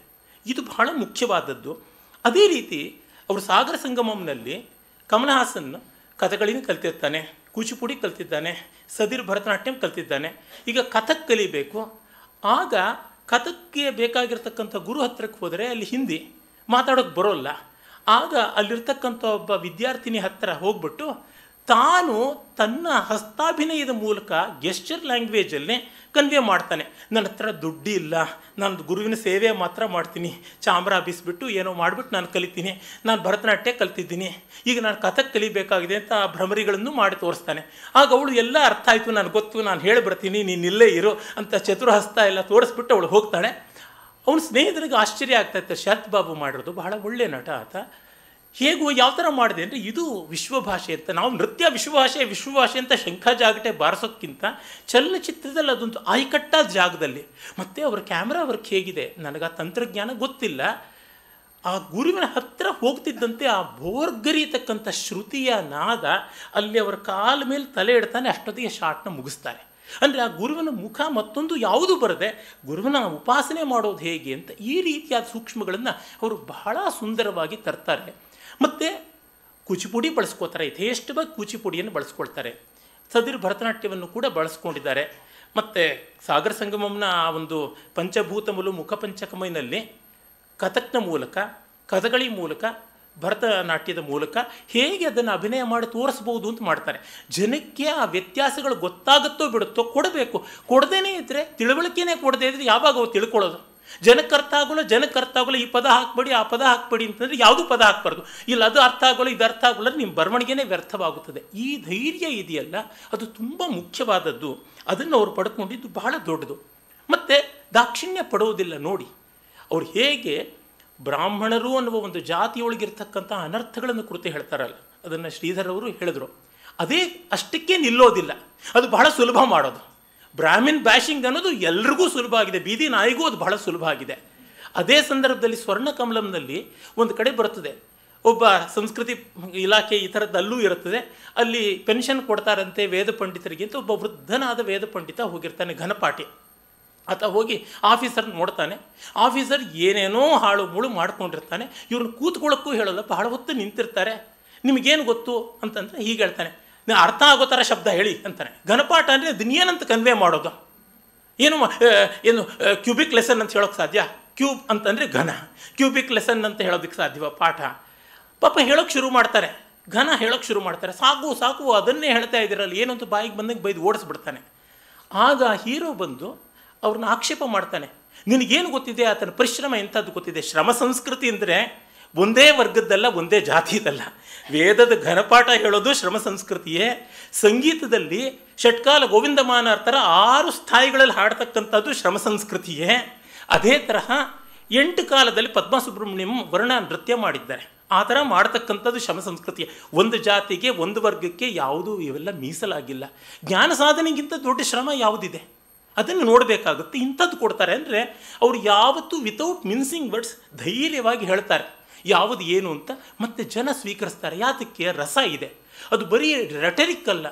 ಇದು ಬಹಳ ಮುಖ್ಯವಾದದ್ದು ಅದೇ ರೀತಿ ಅವರು ಸಾಗರ ಸಂಗಮಂನಲ್ಲಿ ಕಮಲಹಾಸನ್ ಕಥೆಗಳಿಂದ ಕಲ್ತಿರ್ತಾನೆ ಕೂಚಿಪುಡಿ ಕಲ್ತಿದ್ದಾನೆ ಸದಿರ್ ಭರತನಾಟ್ಯಂ ಕಲ್ತಿದ್ದಾನೆ ಈಗ ಕಥಕ್ ಕಲಿಬೇಕು ಆಗ ಕಥಕ್ಕೆ ಬೇಕಾಗಿರ್ತಕ್ಕಂಥ ಗುರು ಹತ್ತಿರಕ್ಕೆ ಹೋದರೆ ಅಲ್ಲಿ ಹಿಂದಿ ಮಾತಾಡೋಕ್ಕೆ ಬರೋಲ್ಲ ಆಗ ಅಲ್ಲಿರ್ತಕ್ಕಂಥ ಒಬ್ಬ ವಿದ್ಯಾರ್ಥಿನಿ ಹತ್ತಿರ ಹೋಗ್ಬಿಟ್ಟು ತಾನು ತನ್ನ ಹಸ್ತಾಭಿನಯದ ಮೂಲಕ ಗೆಸ್ಚರ್ ಲ್ಯಾಂಗ್ವೇಜಲ್ಲೇ ಕನ್ವೆ ಮಾಡ್ತಾನೆ ನನ್ನ ಹತ್ರ ದುಡ್ಡು ಇಲ್ಲ ನಾನು ಗುರುವಿನ ಸೇವೆ ಮಾತ್ರ ಮಾಡ್ತೀನಿ ಚಾಮ್ರ ಬಿಸಿಬಿಟ್ಟು ಏನೋ ಮಾಡಿಬಿಟ್ಟು ನಾನು ಕಲಿತೀನಿ ನಾನು ಭರತನಾಟ್ಯ ಕಲ್ತಿದ್ದೀನಿ ಈಗ ನಾನು ಕಥಕ್ ಕಲಿಬೇಕಾಗಿದೆ ಅಂತ ಆ ಭ್ರಮರಿಗಳನ್ನು ಮಾಡಿ ತೋರಿಸ್ತಾನೆ ಆಗ ಅವಳು ಎಲ್ಲ ಅರ್ಥ ಆಯಿತು ನಾನು ಗೊತ್ತು ನಾನು ಹೇಳಿ ಬರ್ತೀನಿ ನೀನು ಇಲ್ಲೇ ಇರು ಅಂತ ಚತುರಹಸ್ತ ಎಲ್ಲ ತೋರಿಸ್ಬಿಟ್ಟು ಅವಳು ಹೋಗ್ತಾಳೆ ಅವನ ಸ್ನೇಹಿತರಿಗೆ ಆಶ್ಚರ್ಯ ಆಗ್ತಾಯಿತ್ತು ಶರತ್ ಬಾಬು ಮಾಡಿರೋದು ಬಹಳ ಒಳ್ಳೆಯ ನಟ ಆತ ಹೇಗೋ ಯಾವ ಥರ ಮಾಡಿದೆ ಅಂದರೆ ಇದು ವಿಶ್ವಭಾಷೆ ಅಂತ ನಾವು ನೃತ್ಯ ವಿಶ್ವಭಾಷೆ ವಿಶ್ವಭಾಷೆ ಅಂತ ಶಂಖ ಜಾಗಟೆ ಬಾರಿಸೋಕ್ಕಿಂತ ಚಲನಚಿತ್ರದಲ್ಲಿ ಅದೊಂದು ಆಯ್ಕಟ್ಟಾದ ಜಾಗದಲ್ಲಿ ಮತ್ತು ಅವರ ಕ್ಯಾಮ್ರಾ ವರ್ಕ್ ಹೇಗಿದೆ ನನಗೆ ಆ ತಂತ್ರಜ್ಞಾನ ಗೊತ್ತಿಲ್ಲ ಆ ಗುರುವಿನ ಹತ್ತಿರ ಹೋಗ್ತಿದ್ದಂತೆ ಆ ಬೋರ್ಗರಿಯತಕ್ಕಂಥ ಶ್ರುತಿಯ ನಾದ ಅಲ್ಲಿ ಅವರ ಕಾಲ ಮೇಲೆ ತಲೆ ಇಡ್ತಾನೆ ಅಷ್ಟೊತ್ತಿಗೆ ಶಾರ್ಟ್ನ ಮುಗಿಸ್ತಾರೆ ಅಂದರೆ ಆ ಗುರುವಿನ ಮುಖ ಮತ್ತೊಂದು ಯಾವುದು ಬರದೆ ಗುರುವಿನ ಉಪಾಸನೆ ಮಾಡೋದು ಹೇಗೆ ಅಂತ ಈ ರೀತಿಯಾದ ಸೂಕ್ಷ್ಮಗಳನ್ನು ಅವರು ಬಹಳ ಸುಂದರವಾಗಿ ತರ್ತಾರೆ ಮತ್ತು ಕೂಚಿಪುಡಿ ಬಳಸ್ಕೋತಾರೆ ಯಥೇಷ್ಟವಾಗಿ ಕೂಚಿಪುಡಿಯನ್ನು ಬಳಸ್ಕೊಳ್ತಾರೆ ಸದಿರು ಭರತನಾಟ್ಯವನ್ನು ಕೂಡ ಬಳಸ್ಕೊಂಡಿದ್ದಾರೆ ಮತ್ತು ಸಾಗರ ಸಂಗಮಂನ ಆ ಒಂದು ಪಂಚಭೂತಮಲು ಮುಖಪಂಚಕಮಯನಲ್ಲಿ ಕಥಕ್ನ ಮೂಲಕ ಕಥಗಳಿ ಮೂಲಕ ಭರತನಾಟ್ಯದ ಮೂಲಕ ಹೇಗೆ ಅದನ್ನು ಅಭಿನಯ ಮಾಡಿ ತೋರಿಸ್ಬೋದು ಅಂತ ಮಾಡ್ತಾರೆ ಜನಕ್ಕೆ ಆ ವ್ಯತ್ಯಾಸಗಳು ಗೊತ್ತಾಗುತ್ತೋ ಬಿಡುತ್ತೋ ಕೊಡಬೇಕು ಕೊಡದೇನೇ ಇದ್ದರೆ ತಿಳುವಳಿಕೆನೇ ಕೊಡದೇ ಇದ್ದರೆ ಯಾವಾಗ ಅವು ತಿಳ್ಕೊಳ್ಳೋದು ಜನಕ್ಕರ್ಥ ಆಗೋಲ್ಲ ಜನಕ್ಕರ್ಥ ಆಗೋಲ್ಲ ಈ ಪದ ಹಾಕ್ಬೇಡಿ ಆ ಪದ ಹಾಕ್ಬೇಡಿ ಅಂತಂದರೆ ಯಾವುದು ಪದ ಹಾಕ್ಬಾರ್ದು ಇಲ್ಲ ಅದು ಅರ್ಥ ಆಗೋಲ್ಲ ಇದು ಅರ್ಥ ಆಗೋಲ್ಲ ನಿಮ್ಮ ಬರವಣಿಗೆನೇ ವ್ಯರ್ಥವಾಗುತ್ತದೆ ಈ ಧೈರ್ಯ ಇದೆಯಲ್ಲ ಅದು ತುಂಬ ಮುಖ್ಯವಾದದ್ದು ಅದನ್ನು ಅವರು ಪಡ್ಕೊಂಡಿದ್ದು ಬಹಳ ದೊಡ್ಡದು ಮತ್ತು ದಾಕ್ಷಿಣ್ಯ ಪಡೋದಿಲ್ಲ ನೋಡಿ ಅವ್ರು ಹೇಗೆ ಬ್ರಾಹ್ಮಣರು ಅನ್ನುವ ಒಂದು ಜಾತಿಯೊಳಗಿರ್ತಕ್ಕಂಥ ಅನರ್ಥಗಳನ್ನು ಕುರಿತು ಹೇಳ್ತಾರಲ್ಲ ಅದನ್ನು ಶ್ರೀಧರವರು ಹೇಳಿದರು ಅದೇ ಅಷ್ಟಕ್ಕೆ ನಿಲ್ಲೋದಿಲ್ಲ ಅದು ಬಹಳ ಸುಲಭ ಮಾಡೋದು ಬ್ರಾಹ್ಮಿನ್ ಬ್ಯಾಷಿಂಗ್ ಅನ್ನೋದು ಎಲ್ರಿಗೂ ಸುಲಭ ಆಗಿದೆ ಬೀದಿ ನಾಯಿಗೂ ಅದು ಬಹಳ ಸುಲಭ ಆಗಿದೆ ಅದೇ ಸಂದರ್ಭದಲ್ಲಿ ಸ್ವರ್ಣ ಕಮಲಂನಲ್ಲಿ ಒಂದು ಕಡೆ ಬರ್ತದೆ ಒಬ್ಬ ಸಂಸ್ಕೃತಿ ಇಲಾಖೆ ಈ ಥರದ್ದಲ್ಲೂ ಇರುತ್ತದೆ ಅಲ್ಲಿ ಪೆನ್ಷನ್ ಕೊಡ್ತಾರಂತೆ ವೇದ ಪಂಡಿತರಿಗಿಂತ ಒಬ್ಬ ವೃದ್ಧನಾದ ವೇದ ಪಂಡಿತ ಹೋಗಿರ್ತಾನೆ ಘನಪಾಠಿ ಆತ ಹೋಗಿ ಆಫೀಸರ್ ನೋಡ್ತಾನೆ ಆಫೀಸರ್ ಏನೇನೋ ಹಾಳು ಮುಳು ಮಾಡ್ಕೊಂಡಿರ್ತಾನೆ ಇವ್ರನ್ನ ಕೂತ್ಕೊಳ್ಳೋಕ್ಕೂ ಹೇಳಲ್ಲ ಬಹಳ ಹೊತ್ತು ನಿಂತಿರ್ತಾರೆ ನಿಮಗೇನು ಗೊತ್ತು ಅಂತಂದರೆ ಹೀಗೆ ಹೇಳ್ತಾನೆ ನೀನು ಅರ್ಥ ಆಗೋ ಥರ ಶಬ್ದ ಹೇಳಿ ಅಂತಾನೆ ಘನಪಾಠ ಅಂದರೆ ಅದನ್ನೇನಂತ ಕನ್ವೆ ಮಾಡೋದು ಏನು ಏನು ಕ್ಯೂಬಿಕ್ ಲೆಸನ್ ಅಂತ ಹೇಳೋಕ್ಕೆ ಸಾಧ್ಯ ಕ್ಯೂಬ್ ಅಂತಂದರೆ ಘನ ಕ್ಯೂಬಿಕ್ ಲೆಸನ್ ಅಂತ ಹೇಳೋದಕ್ಕೆ ಸಾಧ್ಯವ ಪಾಠ ಪಾಪ ಹೇಳೋಕ್ಕೆ ಶುರು ಮಾಡ್ತಾರೆ ಘನ ಹೇಳೋಕ್ಕೆ ಶುರು ಮಾಡ್ತಾರೆ ಸಾಕು ಸಾಕು ಅದನ್ನೇ ಹೇಳ್ತಾ ಇದ್ದೀರಲ್ಲ ಏನಂತೂ ಬಾಯಿಗೆ ಬಂದಂಗೆ ಬೈದು ಓಡಿಸ್ಬಿಡ್ತಾನೆ ಆಗ ಹೀರೋ ಬಂದು ಅವ್ರನ್ನ ಆಕ್ಷೇಪ ಮಾಡ್ತಾನೆ ನಿನಗೇನು ಗೊತ್ತಿದೆ ಆತನ ಪರಿಶ್ರಮ ಎಂಥದ್ದು ಗೊತ್ತಿದೆ ಶ್ರಮ ಸಂಸ್ಕೃತಿ ಅಂದರೆ ಒಂದೇ ವರ್ಗದ್ದಲ್ಲ ಒಂದೇ ಜಾತಿದಲ್ಲ ವೇದದ ಘನಪಾಠ ಹೇಳೋದು ಶ್ರಮ ಸಂಸ್ಕೃತಿಯೇ ಸಂಗೀತದಲ್ಲಿ ಷಟ್ಕಾಲ ಗೋವಿಂದಮಾನಾರ್ಥರ ಆರು ಸ್ಥಾಯಿಗಳಲ್ಲಿ ಹಾಡ್ತಕ್ಕಂಥದ್ದು ಶ್ರಮ ಸಂಸ್ಕೃತಿಯೇ ಅದೇ ತರಹ ಎಂಟು ಕಾಲದಲ್ಲಿ ಪದ್ಮ ಸುಬ್ರಹ್ಮಣ್ಯಂ ವರ್ಣ ನೃತ್ಯ ಮಾಡಿದ್ದಾರೆ ಆ ಥರ ಮಾಡ್ತಕ್ಕಂಥದ್ದು ಶ್ರಮ ಸಂಸ್ಕೃತಿ ಒಂದು ಜಾತಿಗೆ ಒಂದು ವರ್ಗಕ್ಕೆ ಯಾವುದೂ ಇವೆಲ್ಲ ಮೀಸಲಾಗಿಲ್ಲ ಜ್ಞಾನ ಸಾಧನೆಗಿಂತ ದೊಡ್ಡ ಶ್ರಮ ಯಾವುದಿದೆ ಅದನ್ನು ನೋಡಬೇಕಾಗುತ್ತೆ ಇಂಥದ್ದು ಕೊಡ್ತಾರೆ ಅಂದರೆ ಅವರು ಯಾವತ್ತೂ ವಿತೌಟ್ ಮಿನ್ಸಿಂಗ್ ವರ್ಡ್ಸ್ ಧೈರ್ಯವಾಗಿ ಹೇಳ್ತಾರೆ ಯಾವುದು ಏನು ಅಂತ ಮತ್ತೆ ಜನ ಸ್ವೀಕರಿಸ್ತಾರೆ ಯಾತಕ್ಕೆ ರಸ ಇದೆ ಅದು ಬರೀ ರೆಟರಿಕ್ ಅಲ್ಲ